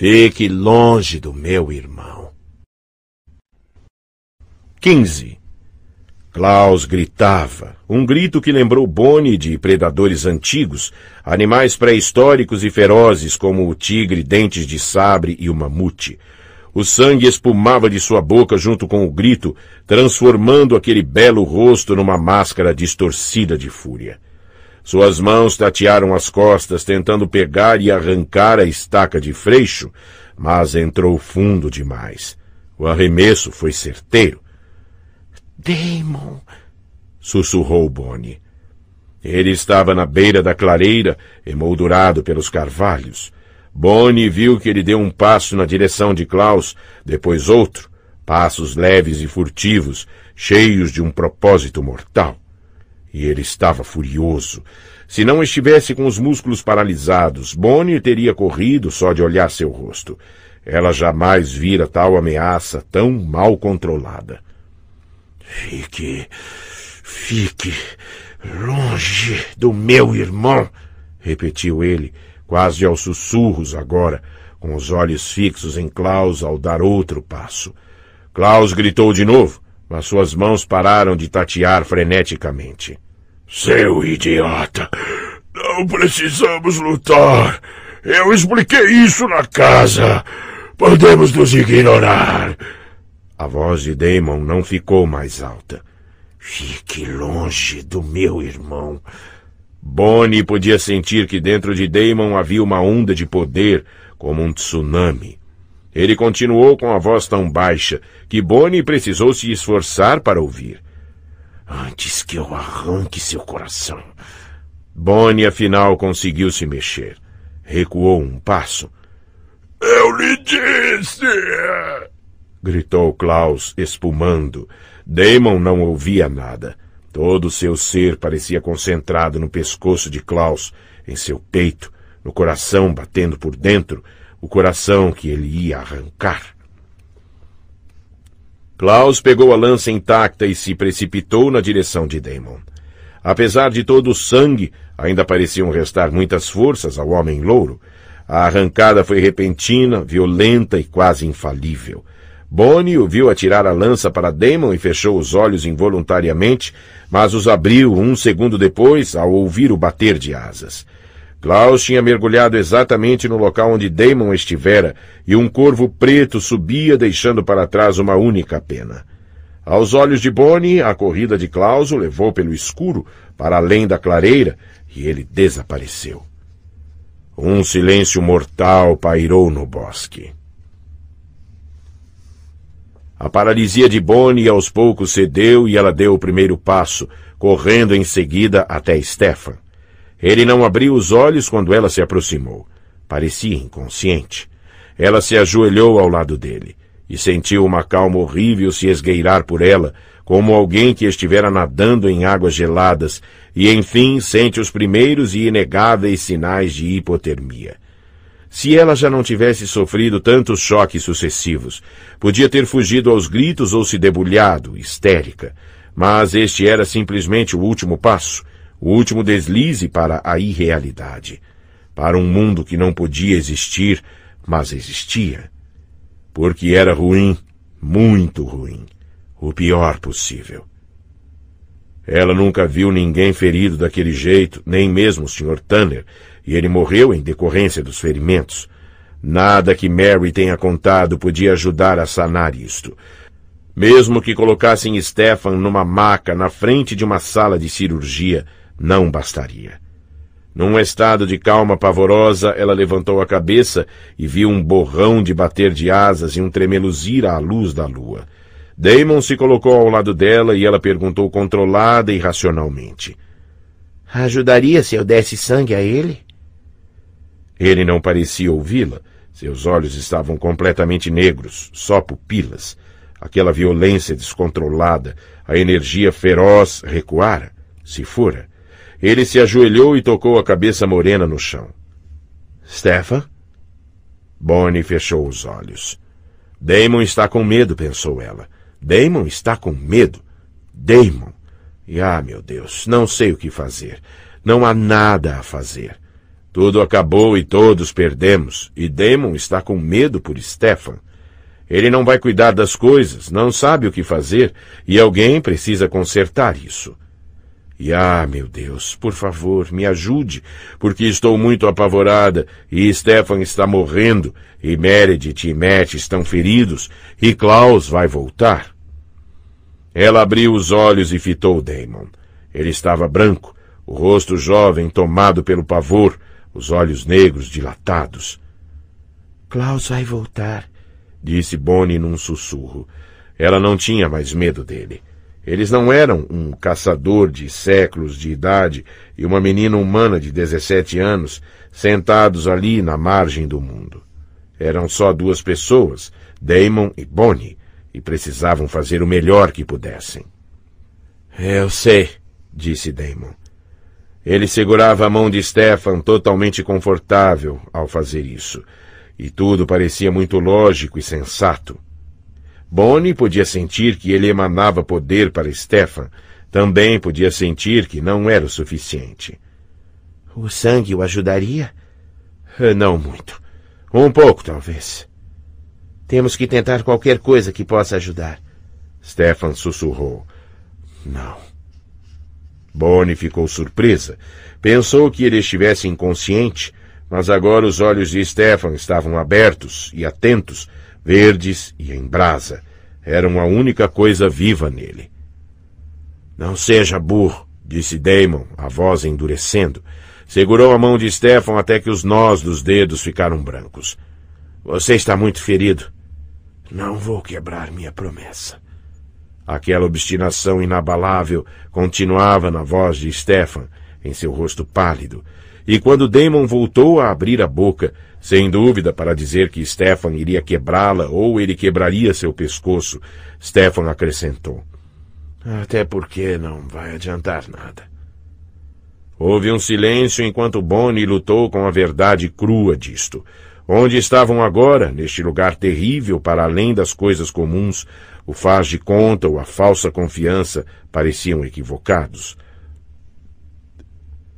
Fique longe do meu irmão. 15. Klaus gritava, um grito que lembrou Boni de predadores antigos, animais pré-históricos e ferozes como o tigre, dentes de sabre e o mamute. O sangue espumava de sua boca junto com o grito, transformando aquele belo rosto numa máscara distorcida de fúria. Suas mãos tatearam as costas, tentando pegar e arrancar a estaca de freixo, mas entrou fundo demais. O arremesso foi certeiro. Damon! sussurrou Bonnie. Ele estava na beira da clareira, emoldurado pelos carvalhos. Bonnie viu que ele deu um passo na direção de Klaus, depois outro, passos leves e furtivos, cheios de um propósito mortal. E ele estava furioso. Se não estivesse com os músculos paralisados, Bonnie teria corrido só de olhar seu rosto. Ela jamais vira tal ameaça tão mal controlada. Fique. Fique longe do meu irmão, repetiu ele, quase aos sussurros agora, com os olhos fixos em Klaus ao dar outro passo. Klaus gritou de novo, mas suas mãos pararam de tatear freneticamente. Seu idiota! Não precisamos lutar! Eu expliquei isso na casa! Podemos nos ignorar! A voz de Damon não ficou mais alta. Fique longe do meu irmão. Bonnie podia sentir que dentro de Damon havia uma onda de poder, como um tsunami. Ele continuou com a voz tão baixa que Bonnie precisou se esforçar para ouvir antes que eu arranque seu coração. Bonnie, afinal, conseguiu se mexer. Recuou um passo. Eu lhe disse! gritou Klaus, espumando. Damon não ouvia nada. Todo seu ser parecia concentrado no pescoço de Klaus, em seu peito, no coração batendo por dentro, o coração que ele ia arrancar. Klaus pegou a lança intacta e se precipitou na direção de Damon. Apesar de todo o sangue, ainda pareciam restar muitas forças ao homem louro. A arrancada foi repentina, violenta e quase infalível. Bonnie o viu atirar a lança para Damon e fechou os olhos involuntariamente, mas os abriu um segundo depois ao ouvir o bater de asas. Klaus tinha mergulhado exatamente no local onde Damon estivera, e um corvo preto subia, deixando para trás uma única pena. Aos olhos de Bonnie, a corrida de Klaus o levou pelo escuro, para além da clareira, e ele desapareceu. Um silêncio mortal pairou no bosque. A paralisia de Bonnie aos poucos cedeu e ela deu o primeiro passo, correndo em seguida até Stefan. Ele não abriu os olhos quando ela se aproximou. Parecia inconsciente. Ela se ajoelhou ao lado dele e sentiu uma calma horrível se esgueirar por ela, como alguém que estivera nadando em águas geladas e, enfim, sente os primeiros e inegáveis sinais de hipotermia. Se ela já não tivesse sofrido tantos choques sucessivos, podia ter fugido aos gritos ou se debulhado, histérica. Mas este era simplesmente o último passo — o último deslize para a irrealidade, para um mundo que não podia existir, mas existia. Porque era ruim, muito ruim, o pior possível. Ela nunca viu ninguém ferido daquele jeito, nem mesmo o Sr. Tanner, e ele morreu em decorrência dos ferimentos. Nada que Mary tenha contado podia ajudar a sanar isto. Mesmo que colocassem Stefan numa maca na frente de uma sala de cirurgia, não bastaria. Num estado de calma pavorosa, ela levantou a cabeça e viu um borrão de bater de asas e um tremeluzir à luz da lua. Damon se colocou ao lado dela e ela perguntou controlada e racionalmente. Ajudaria se eu desse sangue a ele? Ele não parecia ouvi-la. Seus olhos estavam completamente negros, só pupilas. Aquela violência descontrolada, a energia feroz recuara, se fora. Ele se ajoelhou e tocou a cabeça morena no chão. Stefan? Bonnie fechou os olhos. Damon está com medo, pensou ela. Damon está com medo. Damon. E, ah, meu Deus, não sei o que fazer. Não há nada a fazer. Tudo acabou e todos perdemos, e Damon está com medo por Stefan. Ele não vai cuidar das coisas, não sabe o que fazer, e alguém precisa consertar isso. E ah, meu Deus, por favor, me ajude, porque estou muito apavorada, e Stefan está morrendo, e Meredith e Matt estão feridos, e Klaus vai voltar. Ela abriu os olhos e fitou Damon. Ele estava branco, o rosto jovem tomado pelo pavor, os olhos negros dilatados. Klaus vai voltar, disse Bonnie num sussurro. Ela não tinha mais medo dele. Eles não eram um caçador de séculos de idade e uma menina humana de 17 anos sentados ali na margem do mundo. Eram só duas pessoas, Damon e Bonnie, e precisavam fazer o melhor que pudessem. Eu sei, disse Damon. Ele segurava a mão de Stefan, totalmente confortável ao fazer isso, e tudo parecia muito lógico e sensato. Bonnie podia sentir que ele emanava poder para Stefan. Também podia sentir que não era o suficiente. O sangue o ajudaria? Eh, não muito. Um pouco, talvez. Temos que tentar qualquer coisa que possa ajudar. Stefan sussurrou. Não. Bonnie ficou surpresa. Pensou que ele estivesse inconsciente, mas agora os olhos de Stefan estavam abertos e atentos, verdes e em brasa, eram a única coisa viva nele. Não seja burro, disse Damon, a voz endurecendo. Segurou a mão de Stefan até que os nós dos dedos ficaram brancos. Você está muito ferido. Não vou quebrar minha promessa. Aquela obstinação inabalável continuava na voz de Stefan, em seu rosto pálido, e quando Damon voltou a abrir a boca, sem dúvida, para dizer que Stefan iria quebrá-la ou ele quebraria seu pescoço, Stefan acrescentou. Até porque não vai adiantar nada. Houve um silêncio enquanto Bonnie lutou com a verdade crua disto. Onde estavam agora, neste lugar terrível para além das coisas comuns, o faz de conta ou a falsa confiança pareciam equivocados.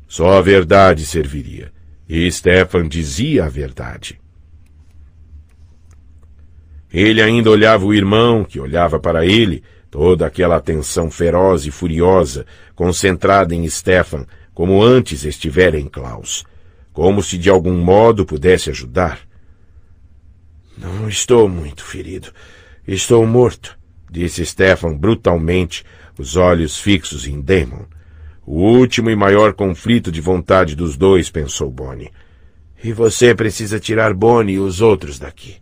Só a verdade serviria. E Stefan dizia a verdade. Ele ainda olhava o irmão, que olhava para ele, toda aquela atenção feroz e furiosa, concentrada em Stefan, como antes estivera em Klaus, como se de algum modo pudesse ajudar. Não estou muito ferido. Estou morto, disse Stefan brutalmente, os olhos fixos em Damon. O último e maior conflito de vontade dos dois, pensou Bonnie. E você precisa tirar Bonnie e os outros daqui.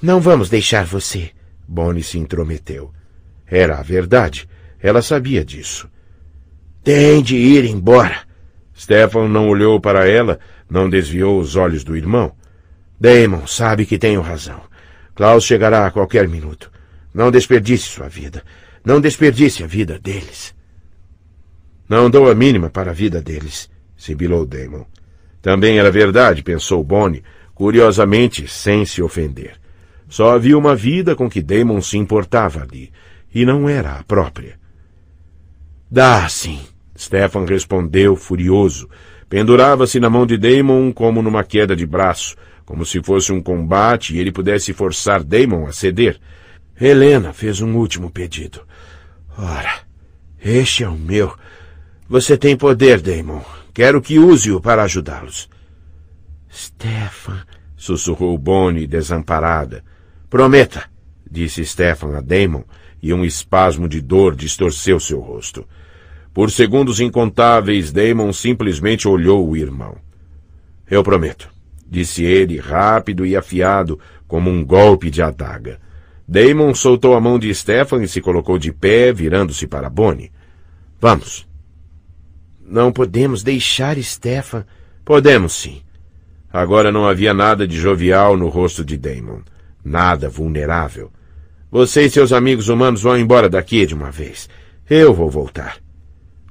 Não vamos deixar você. Bonnie se intrometeu. Era a verdade. Ela sabia disso. Tem de ir embora. Stefan não olhou para ela, não desviou os olhos do irmão. Damon sabe que tenho razão. Klaus chegará a qualquer minuto. Não desperdice sua vida. Não desperdice a vida deles. Não dou a mínima para a vida deles, sibilou Damon. Também era verdade, pensou Bonnie, curiosamente sem se ofender. Só havia uma vida com que Damon se importava ali, e não era a própria. Dá sim, Stefan respondeu, furioso. Pendurava-se na mão de Damon como numa queda de braço, como se fosse um combate e ele pudesse forçar Damon a ceder. Helena fez um último pedido. Ora, este é o meu. Você tem poder, Damon. Quero que use-o para ajudá-los. Stefan, sussurrou Bonnie, desamparada. Prometa, disse Stefan a Damon, e um espasmo de dor distorceu seu rosto. Por segundos incontáveis, Damon simplesmente olhou o irmão. Eu prometo, disse ele, rápido e afiado, como um golpe de adaga. Damon soltou a mão de Stefan e se colocou de pé, virando-se para Bonnie. Vamos. Não podemos deixar Stefan. Podemos sim. Agora não havia nada de jovial no rosto de Damon. Nada vulnerável. Você e seus amigos humanos vão embora daqui de uma vez. Eu vou voltar.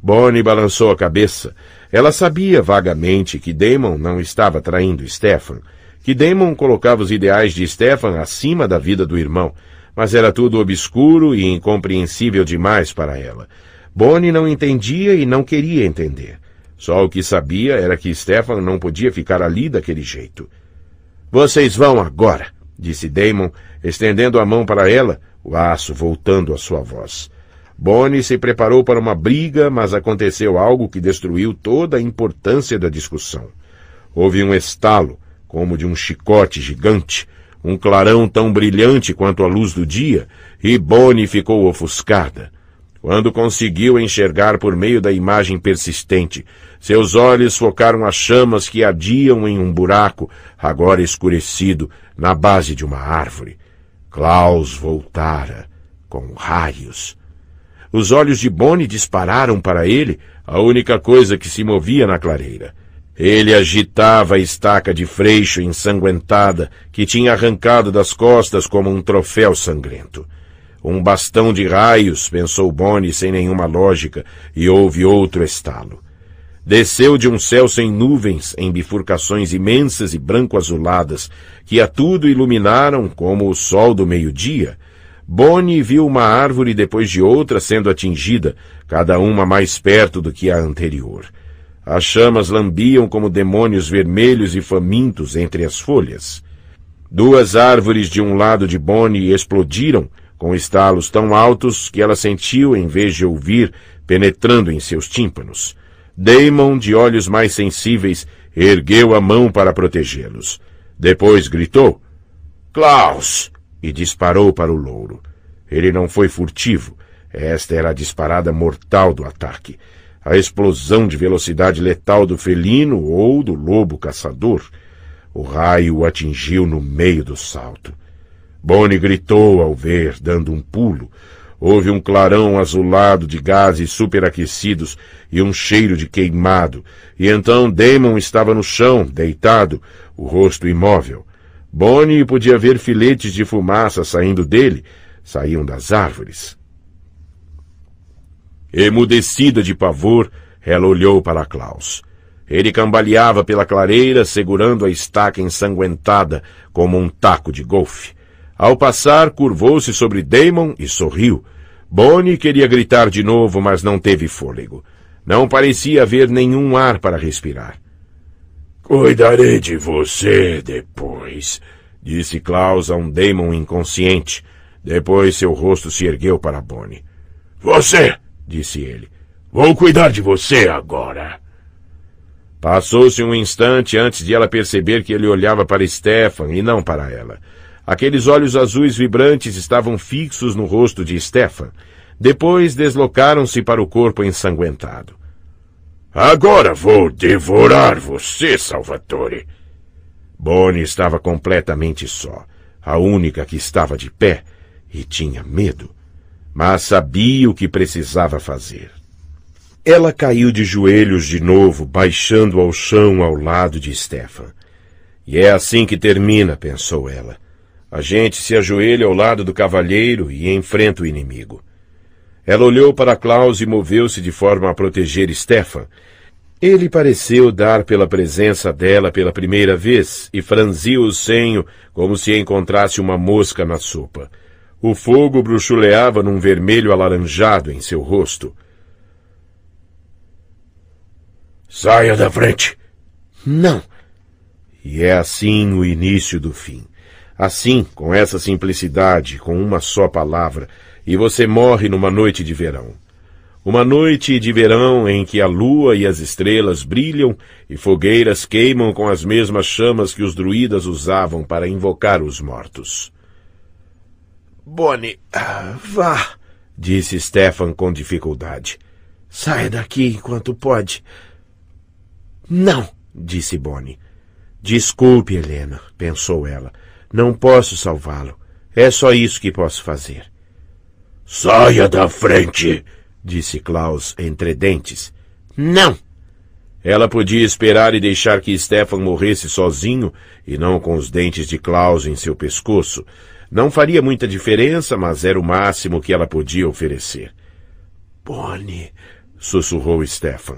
Bonnie balançou a cabeça. Ela sabia vagamente que Damon não estava traindo Stefan, que Damon colocava os ideais de Stefan acima da vida do irmão, mas era tudo obscuro e incompreensível demais para ela. Bonnie não entendia e não queria entender. Só o que sabia era que Stefan não podia ficar ali daquele jeito. Vocês vão agora, disse Damon, estendendo a mão para ela, o aço voltando à sua voz. Bonnie se preparou para uma briga, mas aconteceu algo que destruiu toda a importância da discussão. Houve um estalo, como de um chicote gigante, um clarão tão brilhante quanto a luz do dia, e Bonnie ficou ofuscada. Quando conseguiu enxergar por meio da imagem persistente, seus olhos focaram as chamas que ardiam em um buraco, agora escurecido, na base de uma árvore. Klaus voltara, com raios. Os olhos de Boni dispararam para ele, a única coisa que se movia na clareira. Ele agitava a estaca de freixo ensanguentada que tinha arrancado das costas como um troféu sangrento. Um bastão de raios, pensou Bonnie sem nenhuma lógica, e houve outro estalo. Desceu de um céu sem nuvens, em bifurcações imensas e branco-azuladas, que a tudo iluminaram como o sol do meio-dia. Bonnie viu uma árvore depois de outra sendo atingida, cada uma mais perto do que a anterior. As chamas lambiam como demônios vermelhos e famintos entre as folhas. Duas árvores de um lado de Bonnie explodiram, com estalos tão altos que ela sentiu em vez de ouvir, penetrando em seus tímpanos. Damon, de olhos mais sensíveis, ergueu a mão para protegê-los. Depois gritou: Klaus! e disparou para o louro. Ele não foi furtivo. Esta era a disparada mortal do ataque. A explosão de velocidade letal do felino ou do lobo caçador. O raio o atingiu no meio do salto. Boni gritou ao ver, dando um pulo. Houve um clarão azulado de gases superaquecidos e um cheiro de queimado. E então Damon estava no chão, deitado, o rosto imóvel. Bonnie podia ver filetes de fumaça saindo dele. Saíam das árvores. Emudecida de pavor, ela olhou para Klaus. Ele cambaleava pela clareira, segurando a estaca ensanguentada como um taco de golfe. Ao passar, curvou-se sobre Damon e sorriu. Bonnie queria gritar de novo, mas não teve fôlego. Não parecia haver nenhum ar para respirar. Cuidarei de você depois, disse Klaus a um Damon inconsciente. Depois seu rosto se ergueu para Bonnie. Você, disse ele. Vou cuidar de você agora. Passou-se um instante antes de ela perceber que ele olhava para Stefan e não para ela. Aqueles olhos azuis vibrantes estavam fixos no rosto de Stefan. Depois deslocaram-se para o corpo ensanguentado. Agora vou devorar você, Salvatore. Bonnie estava completamente só, a única que estava de pé, e tinha medo, mas sabia o que precisava fazer. Ela caiu de joelhos de novo, baixando ao chão ao lado de Stefan. E é assim que termina, pensou ela. A gente se ajoelha ao lado do cavalheiro e enfrenta o inimigo. Ela olhou para Klaus e moveu-se de forma a proteger Stefan. Ele pareceu dar pela presença dela pela primeira vez e franziu o senho como se encontrasse uma mosca na sopa. O fogo bruxuleava num vermelho alaranjado em seu rosto. Saia da frente! Não! E é assim o início do fim. Assim, com essa simplicidade, com uma só palavra, e você morre numa noite de verão. Uma noite de verão em que a lua e as estrelas brilham e fogueiras queimam com as mesmas chamas que os druidas usavam para invocar os mortos. Bonnie, vá, disse Stefan com dificuldade. Saia daqui enquanto pode. Não, disse Bonnie. Desculpe, Helena, pensou ela. Não posso salvá-lo. É só isso que posso fazer. Saia da frente! disse Klaus entre dentes. Não! Ela podia esperar e deixar que Stefan morresse sozinho e não com os dentes de Klaus em seu pescoço. Não faria muita diferença, mas era o máximo que ela podia oferecer. Bonnie, sussurrou Stefan.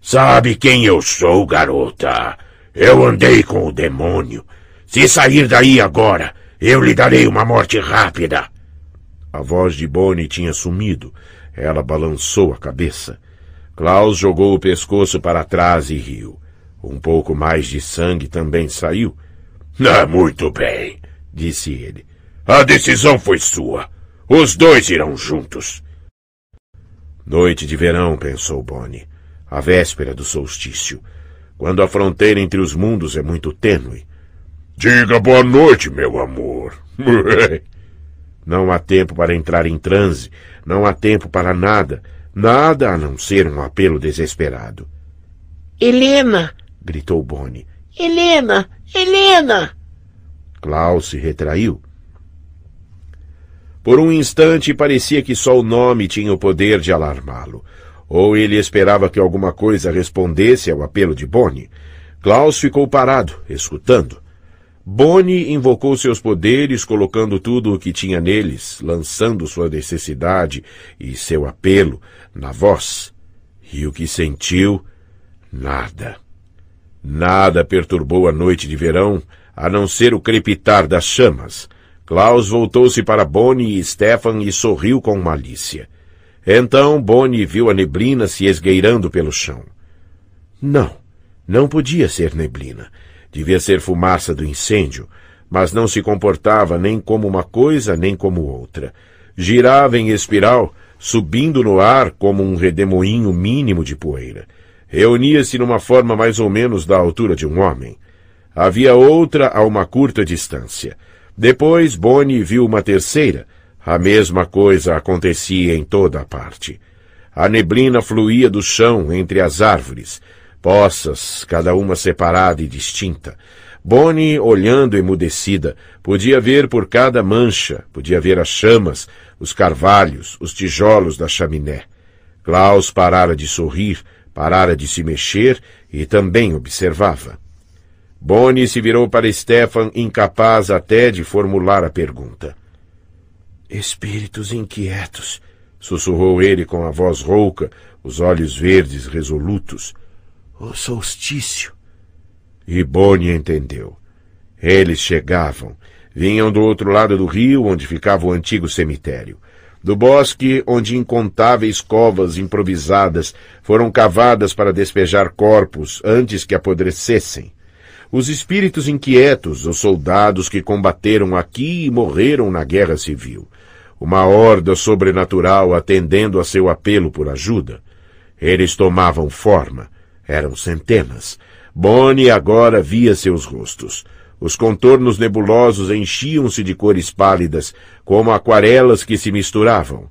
Sabe quem eu sou, garota? Eu andei com o demônio. Se sair daí agora, eu lhe darei uma morte rápida. A voz de Bonnie tinha sumido. Ela balançou a cabeça. Klaus jogou o pescoço para trás e riu. Um pouco mais de sangue também saiu. Ah, muito bem, disse ele. A decisão foi sua. Os dois irão juntos. Noite de verão, pensou Bonnie. A véspera do solstício. Quando a fronteira entre os mundos é muito tênue. Diga boa noite, meu amor. Não há tempo para entrar em transe, não há tempo para nada, nada a não ser um apelo desesperado. Helena! gritou Bonnie. Helena! Helena! Klaus se retraiu. Por um instante parecia que só o nome tinha o poder de alarmá-lo. Ou ele esperava que alguma coisa respondesse ao apelo de Bonnie. Klaus ficou parado, escutando. Boni invocou seus poderes, colocando tudo o que tinha neles, lançando sua necessidade e seu apelo na voz. E o que sentiu? Nada. Nada perturbou a noite de verão, a não ser o crepitar das chamas. Klaus voltou-se para Boni e Stefan e sorriu com malícia. Então Boni viu a neblina se esgueirando pelo chão. Não, não podia ser neblina. Devia ser fumaça do incêndio, mas não se comportava nem como uma coisa nem como outra. Girava em espiral, subindo no ar como um redemoinho mínimo de poeira. Reunia-se numa forma mais ou menos da altura de um homem. Havia outra a uma curta distância. Depois Boni viu uma terceira. A mesma coisa acontecia em toda a parte. A neblina fluía do chão entre as árvores poças, cada uma separada e distinta. Boni, olhando emudecida, podia ver por cada mancha, podia ver as chamas, os carvalhos, os tijolos da chaminé. Klaus parara de sorrir, parara de se mexer e também observava. Boni se virou para Stefan, incapaz até de formular a pergunta. Espíritos inquietos, sussurrou ele com a voz rouca, os olhos verdes resolutos. O solstício. E Boni entendeu. Eles chegavam. Vinham do outro lado do rio, onde ficava o antigo cemitério. Do bosque, onde incontáveis covas improvisadas foram cavadas para despejar corpos antes que apodrecessem. Os espíritos inquietos, os soldados que combateram aqui e morreram na guerra civil. Uma horda sobrenatural atendendo a seu apelo por ajuda. Eles tomavam forma. Eram centenas. Bonnie agora via seus rostos. Os contornos nebulosos enchiam-se de cores pálidas, como aquarelas que se misturavam.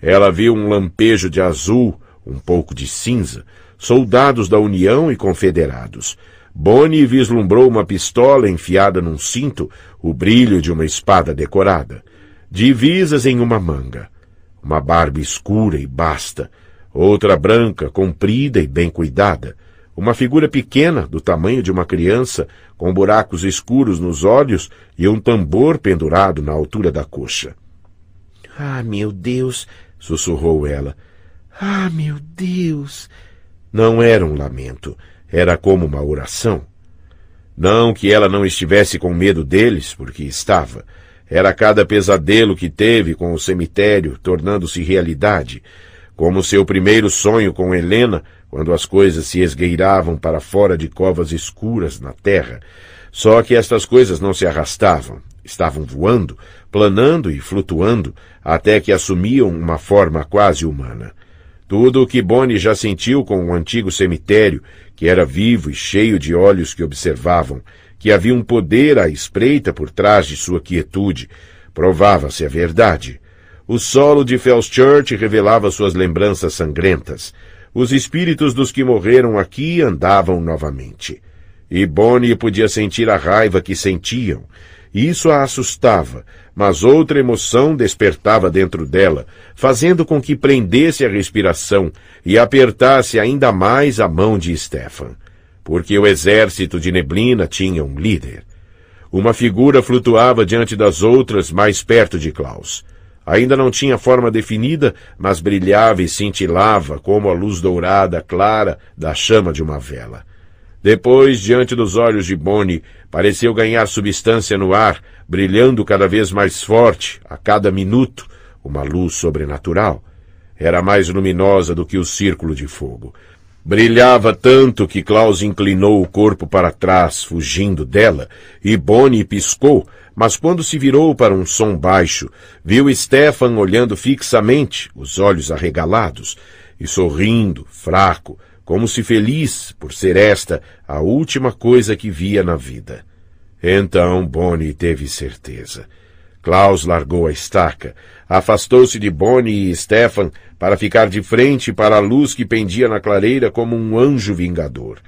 Ela viu um lampejo de azul, um pouco de cinza, soldados da União e confederados. Bonnie vislumbrou uma pistola enfiada num cinto, o brilho de uma espada decorada. Divisas em uma manga. Uma barba escura e basta, outra branca, comprida e bem cuidada, uma figura pequena, do tamanho de uma criança, com buracos escuros nos olhos e um tambor pendurado na altura da coxa. Ah, meu Deus! sussurrou ela. Ah, meu Deus! Não era um lamento, era como uma oração. Não que ela não estivesse com medo deles, porque estava. Era cada pesadelo que teve com o cemitério tornando-se realidade, como seu primeiro sonho com Helena, quando as coisas se esgueiravam para fora de covas escuras na terra. Só que estas coisas não se arrastavam, estavam voando, planando e flutuando, até que assumiam uma forma quase humana. Tudo o que Boni já sentiu com o antigo cemitério, que era vivo e cheio de olhos que observavam, que havia um poder à espreita por trás de sua quietude, provava-se a verdade. O solo de Fells Church revelava suas lembranças sangrentas. Os espíritos dos que morreram aqui andavam novamente. E Bonnie podia sentir a raiva que sentiam. Isso a assustava, mas outra emoção despertava dentro dela, fazendo com que prendesse a respiração e apertasse ainda mais a mão de Stefan. Porque o exército de neblina tinha um líder. Uma figura flutuava diante das outras mais perto de Klaus. Ainda não tinha forma definida, mas brilhava e cintilava como a luz dourada clara da chama de uma vela. Depois, diante dos olhos de Boni, pareceu ganhar substância no ar, brilhando cada vez mais forte, a cada minuto, uma luz sobrenatural. Era mais luminosa do que o círculo de fogo. Brilhava tanto que Klaus inclinou o corpo para trás, fugindo dela, e Boni piscou, mas quando se virou para um som baixo, viu Stefan olhando fixamente, os olhos arregalados, e sorrindo, fraco, como se feliz por ser esta a última coisa que via na vida. Então Bonnie teve certeza. Klaus largou a estaca, afastou-se de Bonnie e Stefan para ficar de frente para a luz que pendia na clareira como um anjo vingador.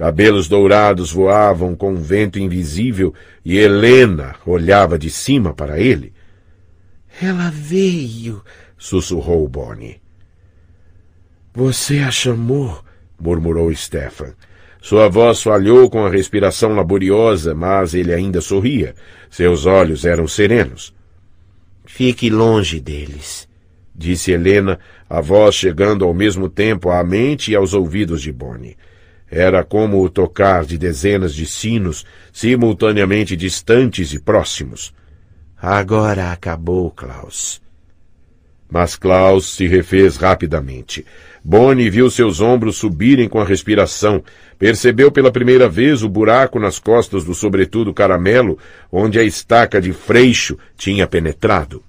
Cabelos dourados voavam com um vento invisível e Helena olhava de cima para ele. Ela veio, sussurrou Bonnie. Você a chamou, murmurou Stefan. Sua voz falhou com a respiração laboriosa, mas ele ainda sorria. Seus olhos eram serenos. Fique longe deles, disse Helena, a voz chegando ao mesmo tempo à mente e aos ouvidos de Bonnie. Era como o tocar de dezenas de sinos, simultaneamente distantes e próximos. Agora acabou, Klaus. Mas Klaus se refez rapidamente. Bonnie viu seus ombros subirem com a respiração. Percebeu pela primeira vez o buraco nas costas do sobretudo caramelo, onde a estaca de freixo tinha penetrado.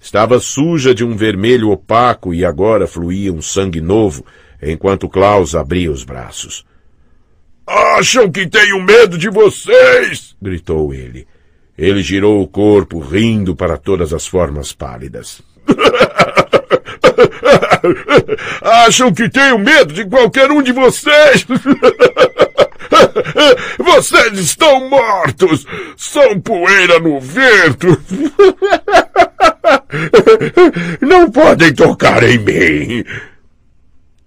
Estava suja de um vermelho opaco e agora fluía um sangue novo, enquanto Klaus abria os braços. Acham que tenho medo de vocês! gritou ele. Ele girou o corpo, rindo para todas as formas pálidas. Acham que tenho medo de qualquer um de vocês! Vocês estão mortos! São poeira no vento! Não podem tocar em mim!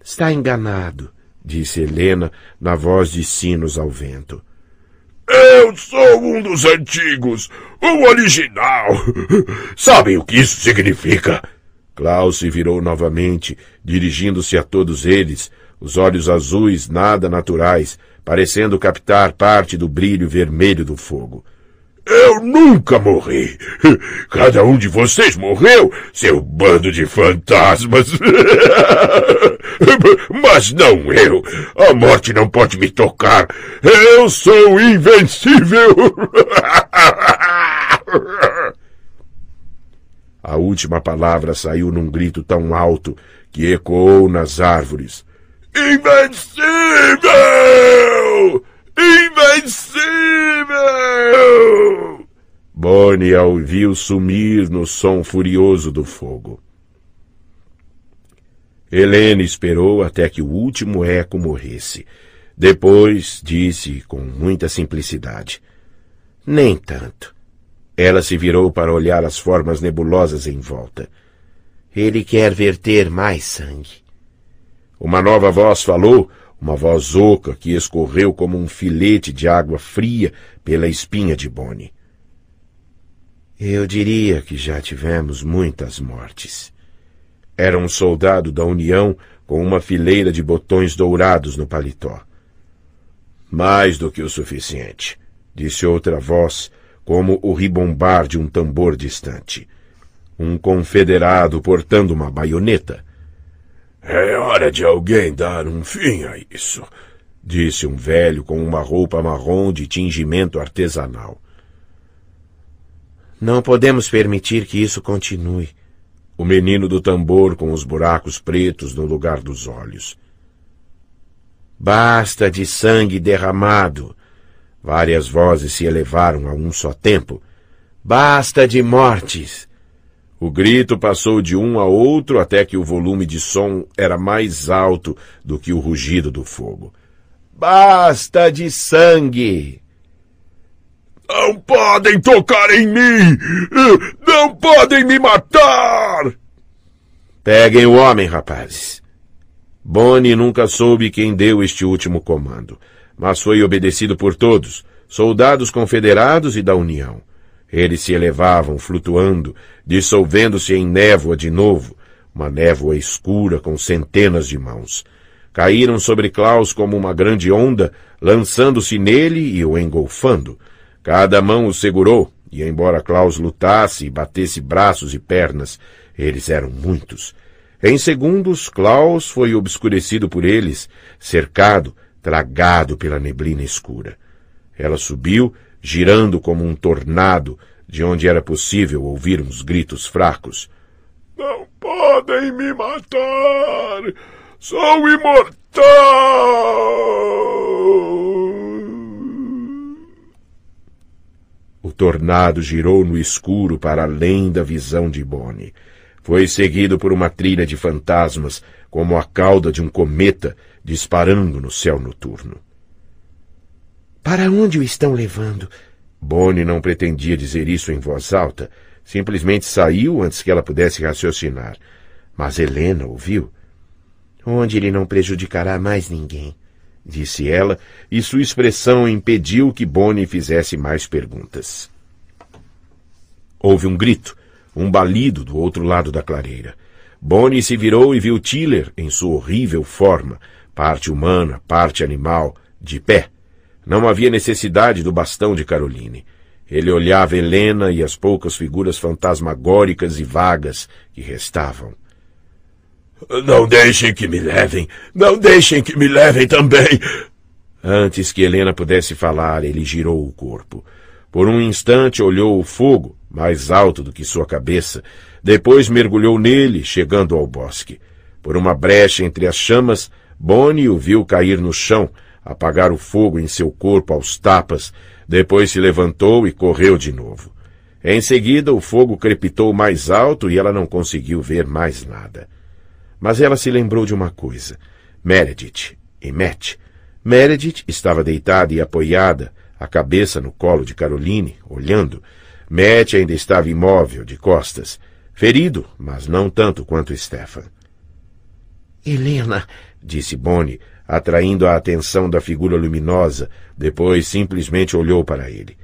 Está enganado disse Helena na voz de sinos ao vento. Eu sou um dos antigos, um original. Sabem o que isso significa? Klaus se virou novamente, dirigindo-se a todos eles, os olhos azuis nada naturais, parecendo captar parte do brilho vermelho do fogo. Eu nunca morri. Cada um de vocês morreu, seu bando de fantasmas. Mas não eu. A morte não pode me tocar. Eu sou invencível. A última palavra saiu num grito tão alto que ecoou nas árvores. Invencível! Invencível! Bonnie a ouviu sumir no som furioso do fogo. Helene esperou até que o último eco morresse. Depois disse com muita simplicidade: Nem tanto. Ela se virou para olhar as formas nebulosas em volta. Ele quer verter mais sangue. Uma nova voz falou, uma voz oca que escorreu como um filete de água fria pela espinha de Boni. Eu diria que já tivemos muitas mortes. Era um soldado da União com uma fileira de botões dourados no paletó. Mais do que o suficiente, disse outra voz, como o ribombar de um tambor distante. Um confederado portando uma baioneta é hora de alguém dar um fim a isso, disse um velho com uma roupa marrom de tingimento artesanal. Não podemos permitir que isso continue. O menino do tambor com os buracos pretos no lugar dos olhos. Basta de sangue derramado. Várias vozes se elevaram a um só tempo. Basta de mortes. O grito passou de um a outro até que o volume de som era mais alto do que o rugido do fogo. Basta de sangue! Não podem tocar em mim! Não podem me matar! Peguem o homem, rapazes. Bonnie nunca soube quem deu este último comando, mas foi obedecido por todos, soldados confederados e da União. Eles se elevavam, flutuando, dissolvendo-se em névoa de novo, uma névoa escura com centenas de mãos. Caíram sobre Klaus como uma grande onda, lançando-se nele e o engolfando. Cada mão o segurou, e embora Klaus lutasse e batesse braços e pernas, eles eram muitos. Em segundos, Klaus foi obscurecido por eles, cercado, tragado pela neblina escura. Ela subiu girando como um tornado, de onde era possível ouvirmos gritos fracos. Não podem me matar! Sou imortal! O tornado girou no escuro para além da visão de Bonnie. Foi seguido por uma trilha de fantasmas, como a cauda de um cometa disparando no céu noturno. Para onde o estão levando? Bonnie não pretendia dizer isso em voz alta. Simplesmente saiu antes que ela pudesse raciocinar. Mas Helena ouviu. Onde ele não prejudicará mais ninguém, disse ela, e sua expressão impediu que Bonnie fizesse mais perguntas. Houve um grito, um balido do outro lado da clareira. Bonnie se virou e viu Tiller em sua horrível forma, parte humana, parte animal, de pé não havia necessidade do bastão de Caroline. Ele olhava Helena e as poucas figuras fantasmagóricas e vagas que restavam. Não deixem que me levem! Não deixem que me levem também! Antes que Helena pudesse falar, ele girou o corpo. Por um instante olhou o fogo, mais alto do que sua cabeça, depois mergulhou nele, chegando ao bosque. Por uma brecha entre as chamas, Bonnie o viu cair no chão, apagar o fogo em seu corpo aos tapas, depois se levantou e correu de novo. Em seguida, o fogo crepitou mais alto e ela não conseguiu ver mais nada. Mas ela se lembrou de uma coisa. Meredith e Matt. Meredith estava deitada e apoiada, a cabeça no colo de Caroline, olhando. Matt ainda estava imóvel, de costas. Ferido, mas não tanto quanto Stefan. Helena, disse Bonnie, atraindo a atenção da figura luminosa, depois simplesmente olhou para ele.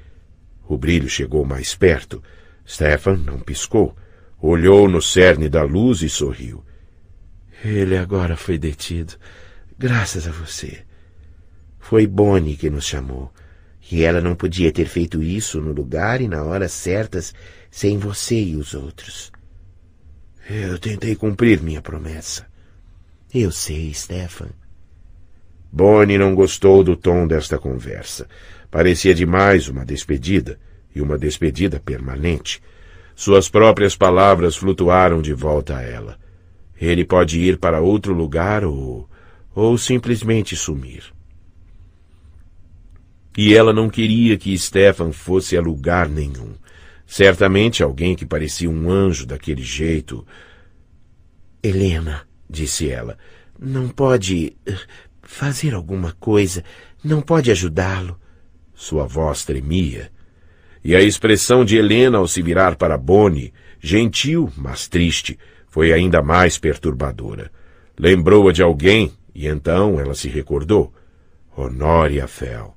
O brilho chegou mais perto. Stefan não piscou. Olhou no cerne da luz e sorriu. Ele agora foi detido. Graças a você. Foi Bonnie que nos chamou. E ela não podia ter feito isso no lugar e na hora certas sem você e os outros. Eu tentei cumprir minha promessa. Eu sei, Stefan. Bonnie não gostou do tom desta conversa. Parecia demais uma despedida, e uma despedida permanente. Suas próprias palavras flutuaram de volta a ela. Ele pode ir para outro lugar ou. ou simplesmente sumir. E ela não queria que Stefan fosse a lugar nenhum. Certamente alguém que parecia um anjo daquele jeito. Helena, disse ela, não pode. Fazer alguma coisa não pode ajudá-lo. Sua voz tremia. E a expressão de Helena ao se virar para Bonnie, gentil, mas triste, foi ainda mais perturbadora. Lembrou-a de alguém, e então ela se recordou. Honoria Fel.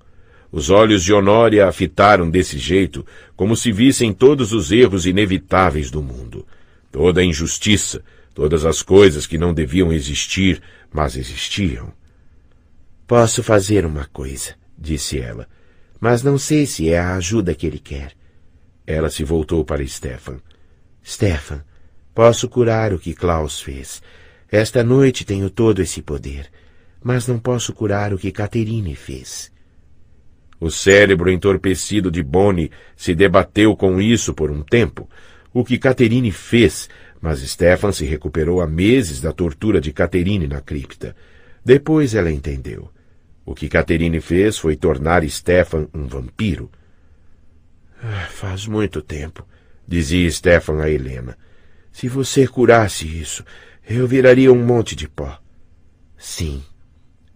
Os olhos de Honoria a fitaram desse jeito, como se vissem todos os erros inevitáveis do mundo. Toda a injustiça, todas as coisas que não deviam existir, mas existiam. Posso fazer uma coisa, disse ela, mas não sei se é a ajuda que ele quer. Ela se voltou para Stefan. Stefan, posso curar o que Klaus fez. Esta noite tenho todo esse poder, mas não posso curar o que Caterine fez. O cérebro entorpecido de Bonnie se debateu com isso por um tempo. O que Caterine fez, mas Stefan se recuperou há meses da tortura de Caterine na cripta. Depois ela entendeu. O que Catherine fez foi tornar Stefan um vampiro. Ah, faz muito tempo, dizia Stefan a Helena. Se você curasse isso, eu viraria um monte de pó. Sim.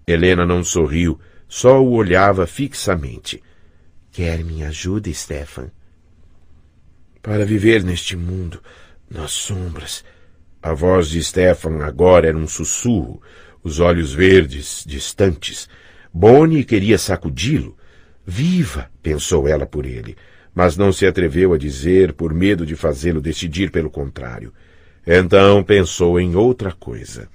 Helena não sorriu, só o olhava fixamente. Quer minha ajuda, Stefan? Para viver neste mundo, nas sombras. A voz de Stefan agora era um sussurro, os olhos verdes, distantes, Bonnie queria sacudi-lo. Viva! pensou ela por ele, mas não se atreveu a dizer por medo de fazê-lo decidir pelo contrário. Então pensou em outra coisa.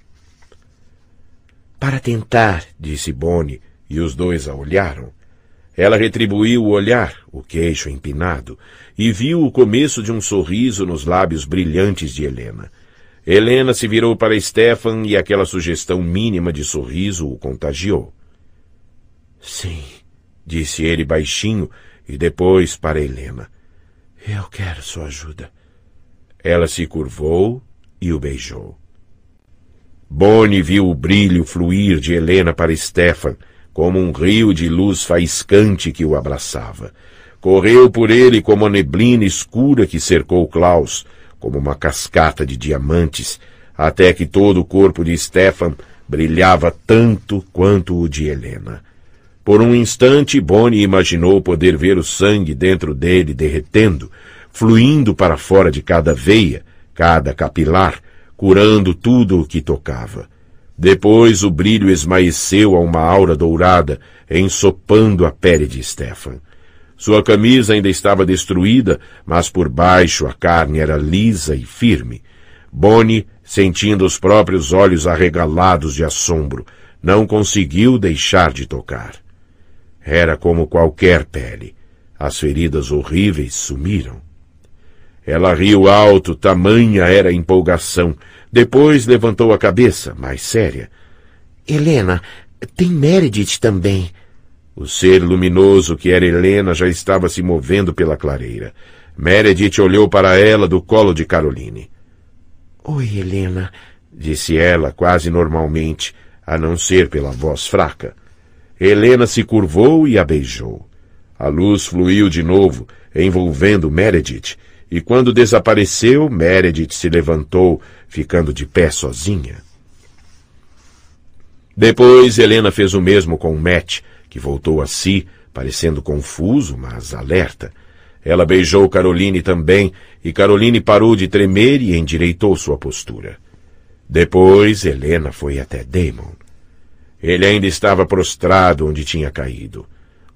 Para tentar, disse Bonnie, e os dois a olharam. Ela retribuiu o olhar, o queixo empinado, e viu o começo de um sorriso nos lábios brilhantes de Helena. Helena se virou para Stefan e aquela sugestão mínima de sorriso o contagiou. Sim, disse ele baixinho e depois para Helena. Eu quero sua ajuda. Ela se curvou e o beijou. Boni viu o brilho fluir de Helena para Stefan, como um rio de luz faiscante que o abraçava. Correu por ele como a neblina escura que cercou Klaus, como uma cascata de diamantes, até que todo o corpo de Stefan brilhava tanto quanto o de Helena. Por um instante, Bonnie imaginou poder ver o sangue dentro dele derretendo, fluindo para fora de cada veia, cada capilar, curando tudo o que tocava. Depois o brilho esmaeceu a uma aura dourada, ensopando a pele de Stefan. Sua camisa ainda estava destruída, mas por baixo a carne era lisa e firme. Bonnie, sentindo os próprios olhos arregalados de assombro, não conseguiu deixar de tocar. Era como qualquer pele. As feridas horríveis sumiram. Ela riu alto, tamanha era a empolgação. Depois levantou a cabeça, mais séria. Helena, tem Meredith também. O ser luminoso que era Helena já estava se movendo pela clareira. Meredith olhou para ela do colo de Caroline. Oi, Helena, disse ela quase normalmente, a não ser pela voz fraca. Helena se curvou e a beijou. A luz fluiu de novo, envolvendo Meredith, e quando desapareceu, Meredith se levantou, ficando de pé sozinha. Depois, Helena fez o mesmo com Matt, que voltou a si, parecendo confuso, mas alerta. Ela beijou Caroline também, e Caroline parou de tremer e endireitou sua postura. Depois, Helena foi até Damon. Ele ainda estava prostrado onde tinha caído.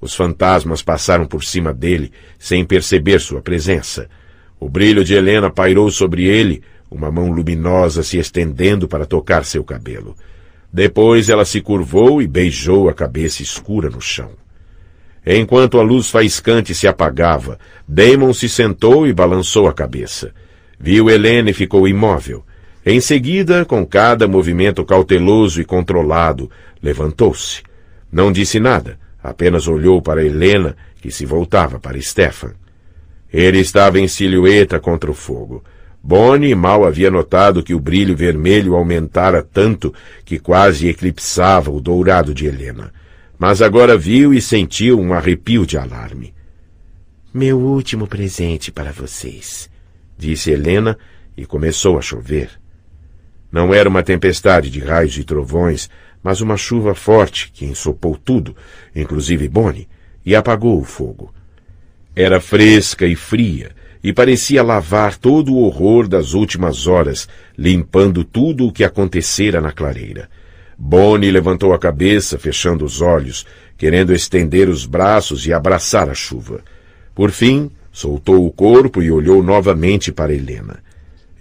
Os fantasmas passaram por cima dele, sem perceber sua presença. O brilho de Helena pairou sobre ele, uma mão luminosa se estendendo para tocar seu cabelo. Depois ela se curvou e beijou a cabeça escura no chão. Enquanto a luz faiscante se apagava, Damon se sentou e balançou a cabeça. Viu Helena e ficou imóvel. Em seguida, com cada movimento cauteloso e controlado, levantou-se. Não disse nada, apenas olhou para Helena, que se voltava para Stefan. Ele estava em silhueta contra o fogo. Bonnie mal havia notado que o brilho vermelho aumentara tanto que quase eclipsava o dourado de Helena. Mas agora viu e sentiu um arrepio de alarme. Meu último presente para vocês, disse Helena, e começou a chover. Não era uma tempestade de raios e trovões, mas uma chuva forte que ensopou tudo, inclusive Bonnie, e apagou o fogo. Era fresca e fria, e parecia lavar todo o horror das últimas horas, limpando tudo o que acontecera na clareira. Bonnie levantou a cabeça, fechando os olhos, querendo estender os braços e abraçar a chuva. Por fim, soltou o corpo e olhou novamente para Helena.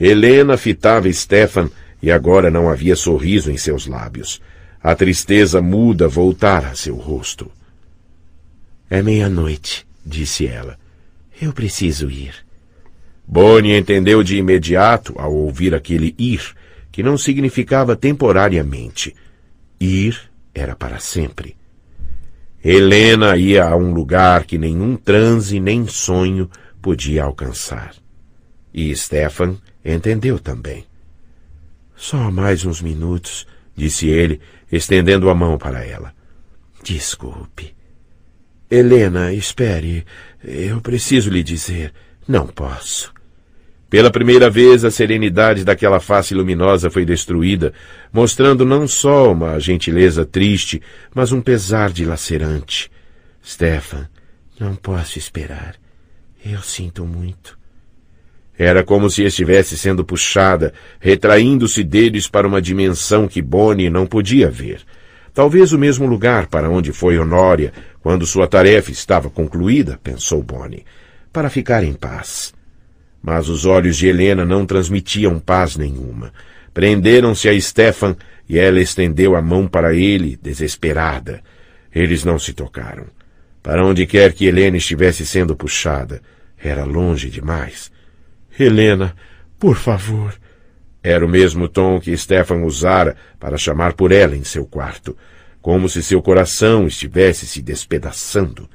Helena fitava Stefan e agora não havia sorriso em seus lábios. A tristeza muda voltara a seu rosto. É meia-noite, disse ela. Eu preciso ir. Bonnie entendeu de imediato, ao ouvir aquele ir, que não significava temporariamente. Ir era para sempre. Helena ia a um lugar que nenhum transe nem sonho podia alcançar. E Stefan entendeu também. Só mais uns minutos, disse ele, estendendo a mão para ela. Desculpe. Helena, espere. Eu preciso lhe dizer. Não posso. Pela primeira vez, a serenidade daquela face luminosa foi destruída, mostrando não só uma gentileza triste, mas um pesar dilacerante. Stefan, não posso esperar. Eu sinto muito. Era como se estivesse sendo puxada, retraindo-se deles para uma dimensão que Bonnie não podia ver. Talvez o mesmo lugar para onde foi Honória quando sua tarefa estava concluída, pensou Bonnie, para ficar em paz. Mas os olhos de Helena não transmitiam paz nenhuma. Prenderam-se a Stefan e ela estendeu a mão para ele, desesperada. Eles não se tocaram. Para onde quer que Helena estivesse sendo puxada, era longe demais. Helena, por favor. Era o mesmo tom que Stefan usara para chamar por ela em seu quarto, como se seu coração estivesse se despedaçando.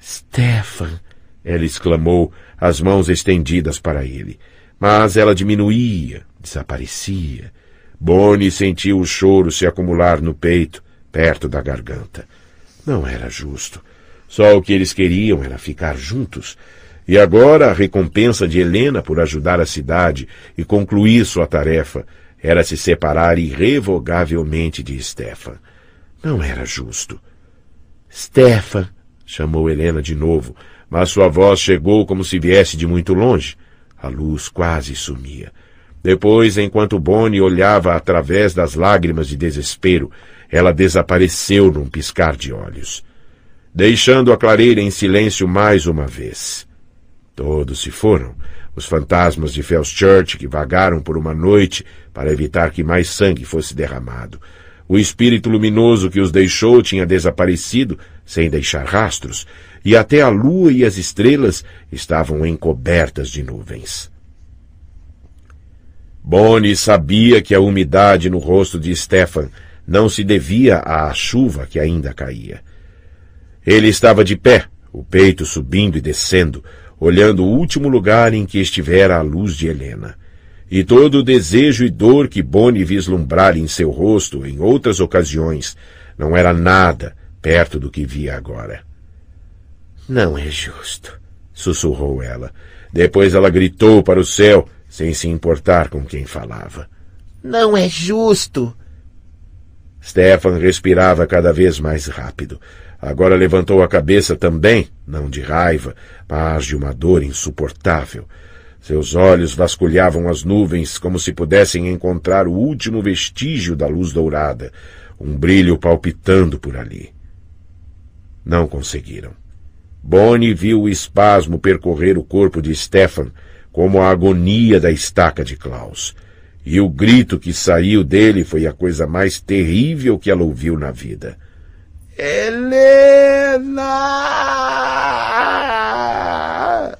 Stefan! Ela exclamou, as mãos estendidas para ele. Mas ela diminuía, desaparecia. Bonnie sentiu o choro se acumular no peito, perto da garganta. Não era justo. Só o que eles queriam era ficar juntos, e agora a recompensa de Helena por ajudar a cidade e concluir sua tarefa era se separar irrevogavelmente de Stefan. Não era justo. Stefan! chamou Helena de novo, mas sua voz chegou como se viesse de muito longe. A luz quase sumia. Depois, enquanto Bonnie olhava através das lágrimas de desespero, ela desapareceu num piscar de olhos, deixando a clareira em silêncio mais uma vez. Todos se foram. Os fantasmas de Church que vagaram por uma noite para evitar que mais sangue fosse derramado. O espírito luminoso que os deixou tinha desaparecido, sem deixar rastros, e até a lua e as estrelas estavam encobertas de nuvens. Bonnie sabia que a umidade no rosto de Stefan não se devia à chuva que ainda caía. Ele estava de pé, o peito subindo e descendo, olhando o último lugar em que estivera a luz de Helena. E todo o desejo e dor que Boni vislumbrara em seu rosto em outras ocasiões não era nada perto do que via agora. Não é justo, sussurrou ela. Depois ela gritou para o céu, sem se importar com quem falava. Não é justo! Stefan respirava cada vez mais rápido. Agora levantou a cabeça também, não de raiva, mas de uma dor insuportável. Seus olhos vasculhavam as nuvens como se pudessem encontrar o último vestígio da luz dourada, um brilho palpitando por ali. Não conseguiram. Bonnie viu o espasmo percorrer o corpo de Stefan, como a agonia da estaca de Klaus. E o grito que saiu dele foi a coisa mais terrível que ela ouviu na vida. Helena!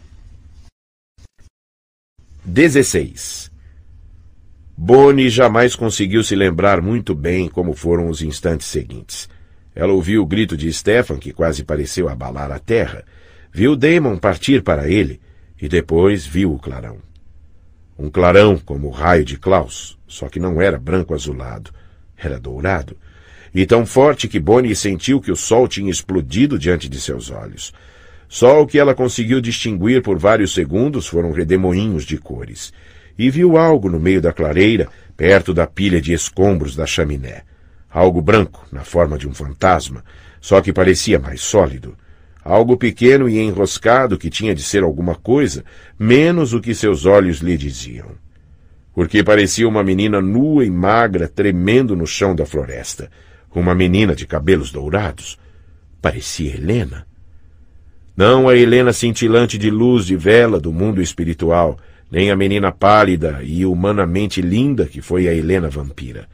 Dezesseis. Bonnie jamais conseguiu se lembrar muito bem como foram os instantes seguintes. Ela ouviu o grito de Stefan, que quase pareceu abalar a terra, viu Damon partir para ele e depois viu o clarão. Um clarão como o raio de Klaus, só que não era branco azulado, era dourado e tão forte que Bonnie sentiu que o sol tinha explodido diante de seus olhos. Só o que ela conseguiu distinguir por vários segundos foram redemoinhos de cores. E viu algo no meio da clareira, perto da pilha de escombros da chaminé. Algo branco, na forma de um fantasma, só que parecia mais sólido. Algo pequeno e enroscado que tinha de ser alguma coisa, menos o que seus olhos lhe diziam. Porque parecia uma menina nua e magra, tremendo no chão da floresta com uma menina de cabelos dourados. Parecia Helena. Não a Helena cintilante de luz de vela do mundo espiritual, nem a menina pálida e humanamente linda que foi a Helena vampira.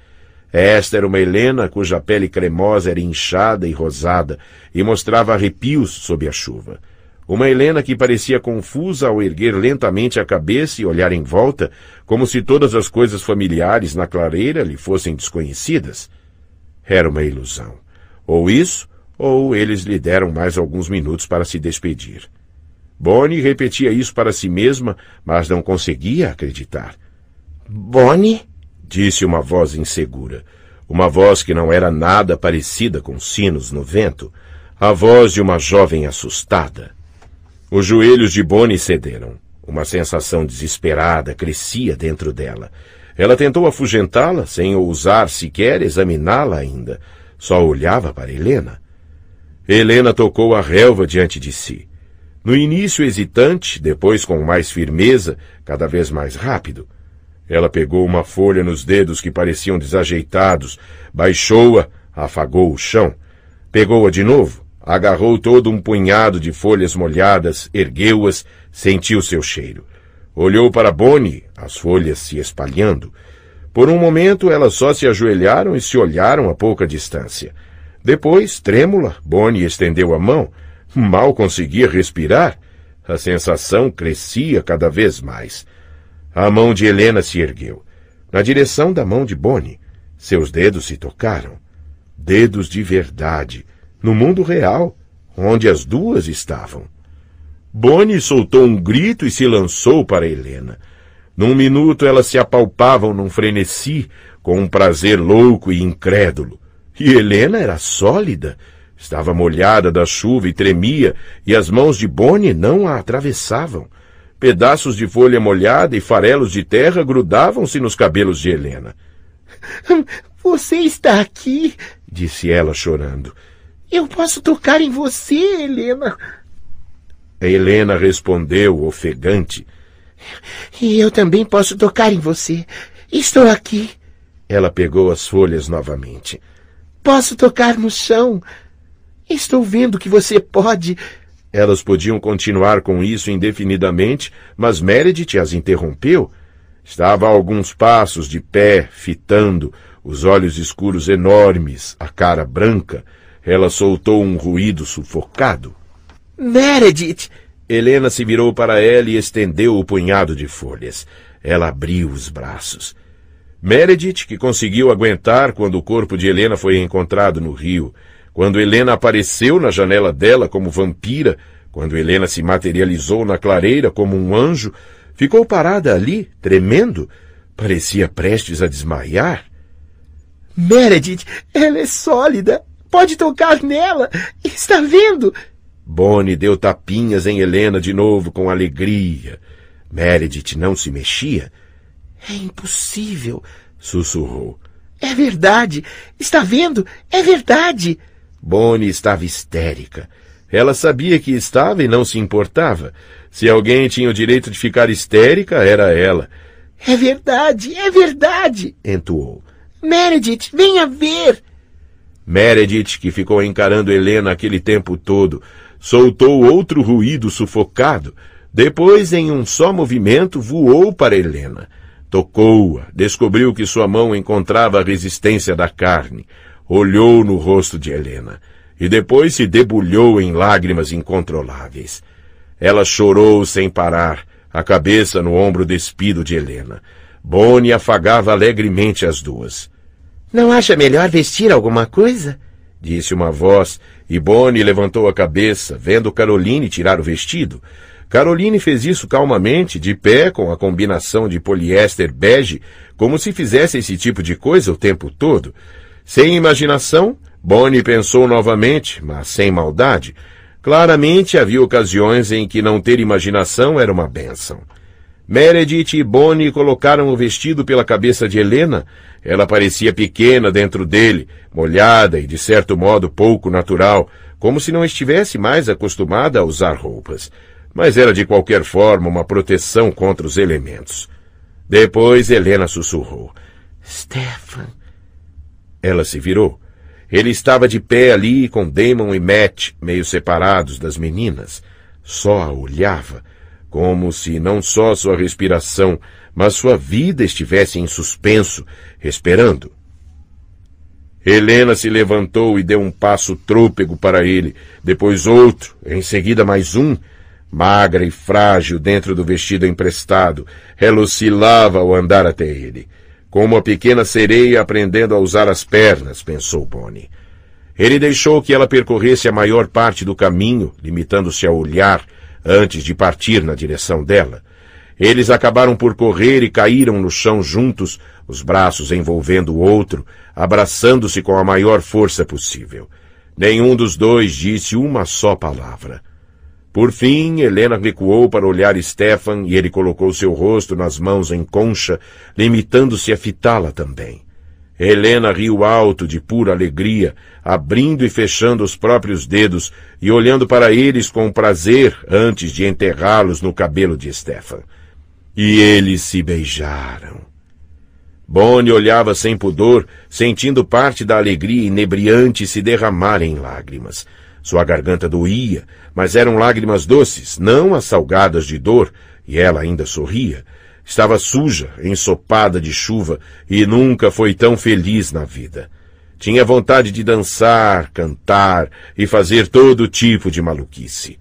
Esta era uma Helena cuja pele cremosa era inchada e rosada e mostrava arrepios sob a chuva. Uma Helena que parecia confusa ao erguer lentamente a cabeça e olhar em volta, como se todas as coisas familiares na clareira lhe fossem desconhecidas. Era uma ilusão. Ou isso, ou eles lhe deram mais alguns minutos para se despedir. Bonnie repetia isso para si mesma, mas não conseguia acreditar. Bonnie? disse uma voz insegura. Uma voz que não era nada parecida com sinos no vento. A voz de uma jovem assustada. Os joelhos de Bonnie cederam. Uma sensação desesperada crescia dentro dela. Ela tentou afugentá-la, sem ousar sequer examiná-la ainda. Só olhava para Helena. Helena tocou a relva diante de si. No início hesitante, depois com mais firmeza, cada vez mais rápido. Ela pegou uma folha nos dedos que pareciam desajeitados, baixou-a, afagou o chão. Pegou-a de novo, agarrou todo um punhado de folhas molhadas, ergueu-as, sentiu seu cheiro. Olhou para Boni, as folhas se espalhando. Por um momento, elas só se ajoelharam e se olharam a pouca distância. Depois, trêmula, Boni estendeu a mão. Mal conseguia respirar. A sensação crescia cada vez mais. A mão de Helena se ergueu, na direção da mão de Boni. Seus dedos se tocaram. Dedos de verdade, no mundo real, onde as duas estavam. Boni soltou um grito e se lançou para Helena. Num minuto elas se apalpavam num frenesi, com um prazer louco e incrédulo. E Helena era sólida. Estava molhada da chuva e tremia, e as mãos de Boni não a atravessavam. Pedaços de folha molhada e farelos de terra grudavam-se nos cabelos de Helena. Você está aqui, disse ela chorando. Eu posso tocar em você, Helena. Helena respondeu, ofegante. E eu também posso tocar em você. Estou aqui. Ela pegou as folhas novamente. Posso tocar no chão. Estou vendo que você pode. Elas podiam continuar com isso indefinidamente, mas Meredith as interrompeu. Estava a alguns passos de pé, fitando, os olhos escuros enormes, a cara branca. Ela soltou um ruído sufocado. Meredith! Helena se virou para ela e estendeu o punhado de folhas. Ela abriu os braços. Meredith, que conseguiu aguentar quando o corpo de Helena foi encontrado no rio, quando Helena apareceu na janela dela como vampira, quando Helena se materializou na clareira como um anjo, ficou parada ali, tremendo. Parecia prestes a desmaiar. Meredith, ela é sólida. Pode tocar nela. Está vendo? Boni deu tapinhas em Helena de novo com alegria. Meredith não se mexia. É impossível, sussurrou. É verdade. Está vendo? É verdade. Boni estava histérica. Ela sabia que estava e não se importava. Se alguém tinha o direito de ficar histérica, era ela. É verdade, é verdade, entoou. Meredith, venha ver. Meredith, que ficou encarando Helena aquele tempo todo, Soltou outro ruído sufocado. Depois, em um só movimento, voou para Helena. Tocou-a, descobriu que sua mão encontrava a resistência da carne. Olhou no rosto de Helena. E depois se debulhou em lágrimas incontroláveis. Ela chorou sem parar, a cabeça no ombro despido de Helena. Boni afagava alegremente as duas. Não acha melhor vestir alguma coisa? disse uma voz e Bonnie levantou a cabeça, vendo Caroline tirar o vestido. Caroline fez isso calmamente, de pé, com a combinação de poliéster bege, como se fizesse esse tipo de coisa o tempo todo. Sem imaginação, Bonnie pensou novamente, mas sem maldade. Claramente havia ocasiões em que não ter imaginação era uma bênção. Meredith e Bonnie colocaram o vestido pela cabeça de Helena, ela parecia pequena dentro dele, molhada e de certo modo pouco natural, como se não estivesse mais acostumada a usar roupas. Mas era de qualquer forma uma proteção contra os elementos. Depois Helena sussurrou: Stefan. Ela se virou. Ele estava de pé ali com Damon e Matt, meio separados das meninas. Só a olhava, como se não só sua respiração, mas sua vida estivesse em suspenso, esperando. Helena se levantou e deu um passo trôpego para ele, depois outro, em seguida mais um. Magra e frágil dentro do vestido emprestado, ela oscilava ao andar até ele. Como a pequena sereia aprendendo a usar as pernas, pensou Bonnie. Ele deixou que ela percorresse a maior parte do caminho, limitando-se a olhar, antes de partir na direção dela. Eles acabaram por correr e caíram no chão juntos, os braços envolvendo o outro, abraçando-se com a maior força possível. Nenhum dos dois disse uma só palavra. Por fim, Helena recuou para olhar Stefan e ele colocou seu rosto nas mãos em concha, limitando-se a fitá-la também. Helena riu alto de pura alegria, abrindo e fechando os próprios dedos e olhando para eles com prazer antes de enterrá-los no cabelo de Stefan. E eles se beijaram. Bonnie olhava sem pudor, sentindo parte da alegria inebriante se derramar em lágrimas. Sua garganta doía, mas eram lágrimas doces, não as salgadas de dor, e ela ainda sorria. Estava suja, ensopada de chuva, e nunca foi tão feliz na vida. Tinha vontade de dançar, cantar e fazer todo tipo de maluquice.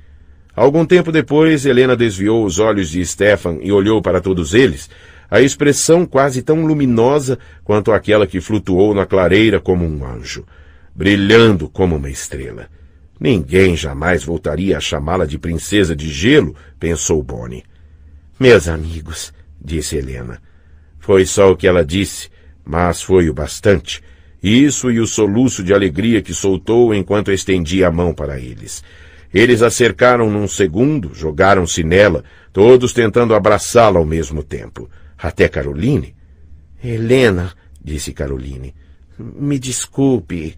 Algum tempo depois, Helena desviou os olhos de Stefan e olhou para todos eles, a expressão quase tão luminosa quanto aquela que flutuou na clareira como um anjo, brilhando como uma estrela. Ninguém jamais voltaria a chamá-la de princesa de gelo, pensou Bonnie. Meus amigos, disse Helena. Foi só o que ela disse, mas foi o bastante. Isso e o soluço de alegria que soltou enquanto estendia a mão para eles. Eles a cercaram num segundo, jogaram-se nela, todos tentando abraçá-la ao mesmo tempo. Até Caroline. Helena, disse Caroline, me desculpe.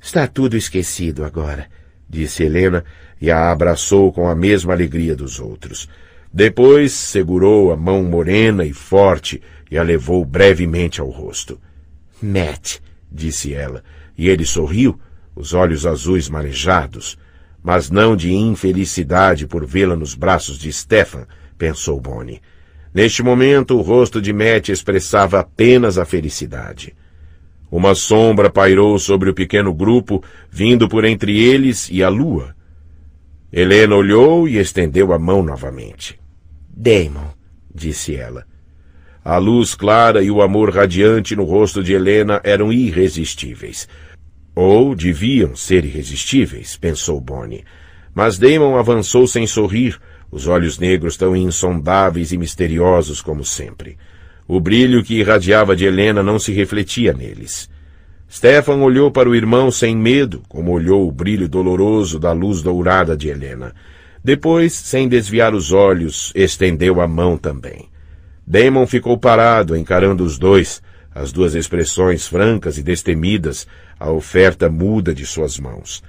Está tudo esquecido agora, disse Helena e a abraçou com a mesma alegria dos outros. Depois segurou a mão morena e forte e a levou brevemente ao rosto. Matt, disse ela, e ele sorriu, os olhos azuis marejados mas não de infelicidade por vê-la nos braços de Stefan, pensou Bonnie. Neste momento, o rosto de Matt expressava apenas a felicidade. Uma sombra pairou sobre o pequeno grupo, vindo por entre eles e a lua. Helena olhou e estendeu a mão novamente. Damon, disse ela. A luz clara e o amor radiante no rosto de Helena eram irresistíveis. Ou deviam ser irresistíveis, pensou Bonnie. Mas Damon avançou sem sorrir, os olhos negros tão insondáveis e misteriosos como sempre. O brilho que irradiava de Helena não se refletia neles. Stefan olhou para o irmão sem medo, como olhou o brilho doloroso da luz dourada de Helena. Depois, sem desviar os olhos, estendeu a mão também. Damon ficou parado, encarando os dois, as duas expressões francas e destemidas, a oferta muda de suas mãos.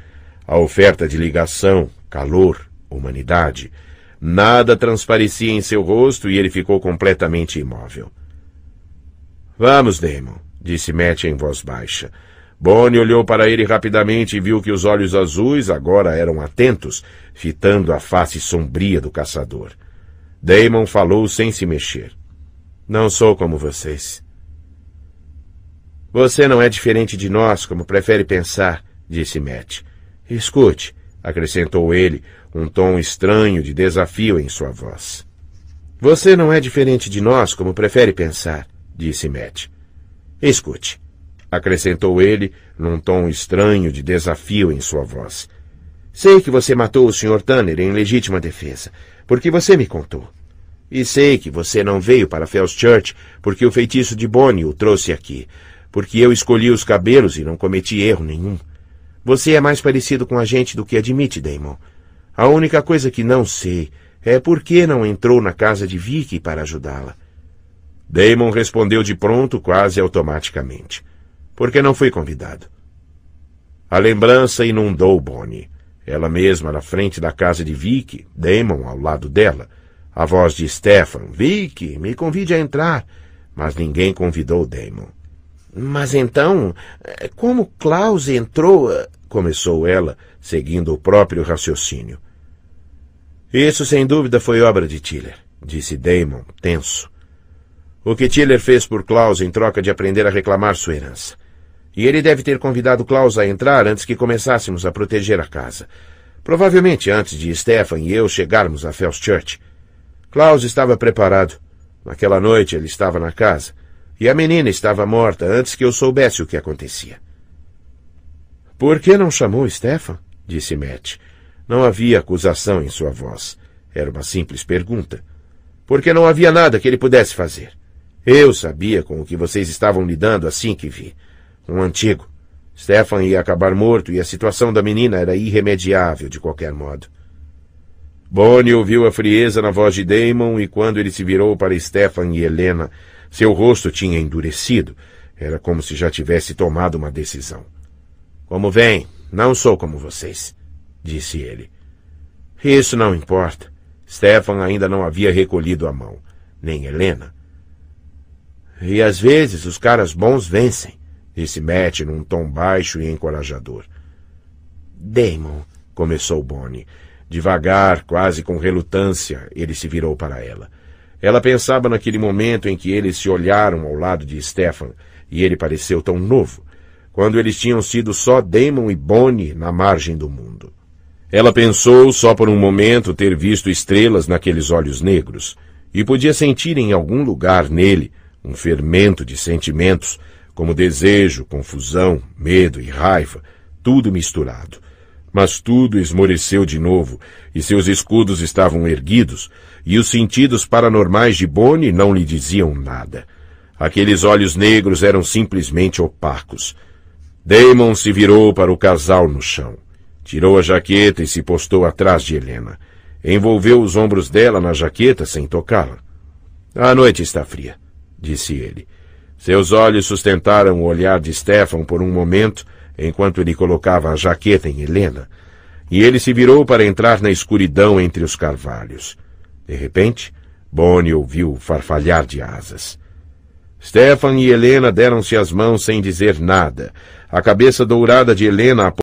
A oferta de ligação, calor, humanidade. Nada transparecia em seu rosto e ele ficou completamente imóvel. Vamos, Damon, disse Matt em voz baixa. Bonnie olhou para ele rapidamente e viu que os olhos azuis agora eram atentos, fitando a face sombria do caçador. Damon falou sem se mexer. Não sou como vocês. Você não é diferente de nós, como prefere pensar, disse Matt. Escute, acrescentou ele, um tom estranho de desafio em sua voz. Você não é diferente de nós, como prefere pensar, disse Matt. Escute, acrescentou ele, num tom estranho de desafio em sua voz. Sei que você matou o Sr. Tanner em legítima defesa, porque você me contou. E sei que você não veio para Fell's Church porque o feitiço de Bonnie o trouxe aqui, porque eu escolhi os cabelos e não cometi erro nenhum. Você é mais parecido com a gente do que admite, Damon. A única coisa que não sei é por que não entrou na casa de Vicky para ajudá-la. Damon respondeu de pronto, quase automaticamente. Porque não fui convidado. A lembrança inundou Bonnie. Ela mesma na frente da casa de Vicky, Damon ao lado dela. A voz de Stefan, Vicky, me convide a entrar. Mas ninguém convidou Damon. Mas então, eh, como Klaus entrou. Eh, começou ela, seguindo o próprio raciocínio. Isso sem dúvida foi obra de Tiller, disse Damon, tenso. O que Tiller fez por Klaus em troca de aprender a reclamar sua herança. E ele deve ter convidado Klaus a entrar antes que começássemos a proteger a casa. Provavelmente antes de Stefan e eu chegarmos a Fell's Church. Klaus estava preparado. Naquela noite ele estava na casa. E a menina estava morta antes que eu soubesse o que acontecia. Por que não chamou Stefan? disse Matt. Não havia acusação em sua voz. Era uma simples pergunta. Porque não havia nada que ele pudesse fazer. Eu sabia com o que vocês estavam lidando assim que vi. Um antigo. Stefan ia acabar morto e a situação da menina era irremediável de qualquer modo. Bonnie ouviu a frieza na voz de Damon e quando ele se virou para Stefan e Helena, seu rosto tinha endurecido. Era como se já tivesse tomado uma decisão. Como vem, não sou como vocês, disse ele. Isso não importa. Stefan ainda não havia recolhido a mão, nem Helena. E às vezes os caras bons vencem, disse Matt num tom baixo e encorajador. Damon, começou Bonnie. Devagar, quase com relutância, ele se virou para ela. Ela pensava naquele momento em que eles se olharam ao lado de Stefan, e ele pareceu tão novo, quando eles tinham sido só Damon e Bonnie na margem do mundo. Ela pensou só por um momento ter visto estrelas naqueles olhos negros, e podia sentir em algum lugar nele um fermento de sentimentos, como desejo, confusão, medo e raiva, tudo misturado. Mas tudo esmoreceu de novo, e seus escudos estavam erguidos, e os sentidos paranormais de Boni não lhe diziam nada. Aqueles olhos negros eram simplesmente opacos. Damon se virou para o casal no chão. Tirou a jaqueta e se postou atrás de Helena. Envolveu os ombros dela na jaqueta sem tocá-la. A noite está fria, disse ele. Seus olhos sustentaram o olhar de Stefan por um momento, enquanto ele colocava a jaqueta em Helena, e ele se virou para entrar na escuridão entre os carvalhos. De repente, Bonnie ouviu o farfalhar de asas. Stefan e Helena deram-se as mãos sem dizer nada. A cabeça dourada de Helena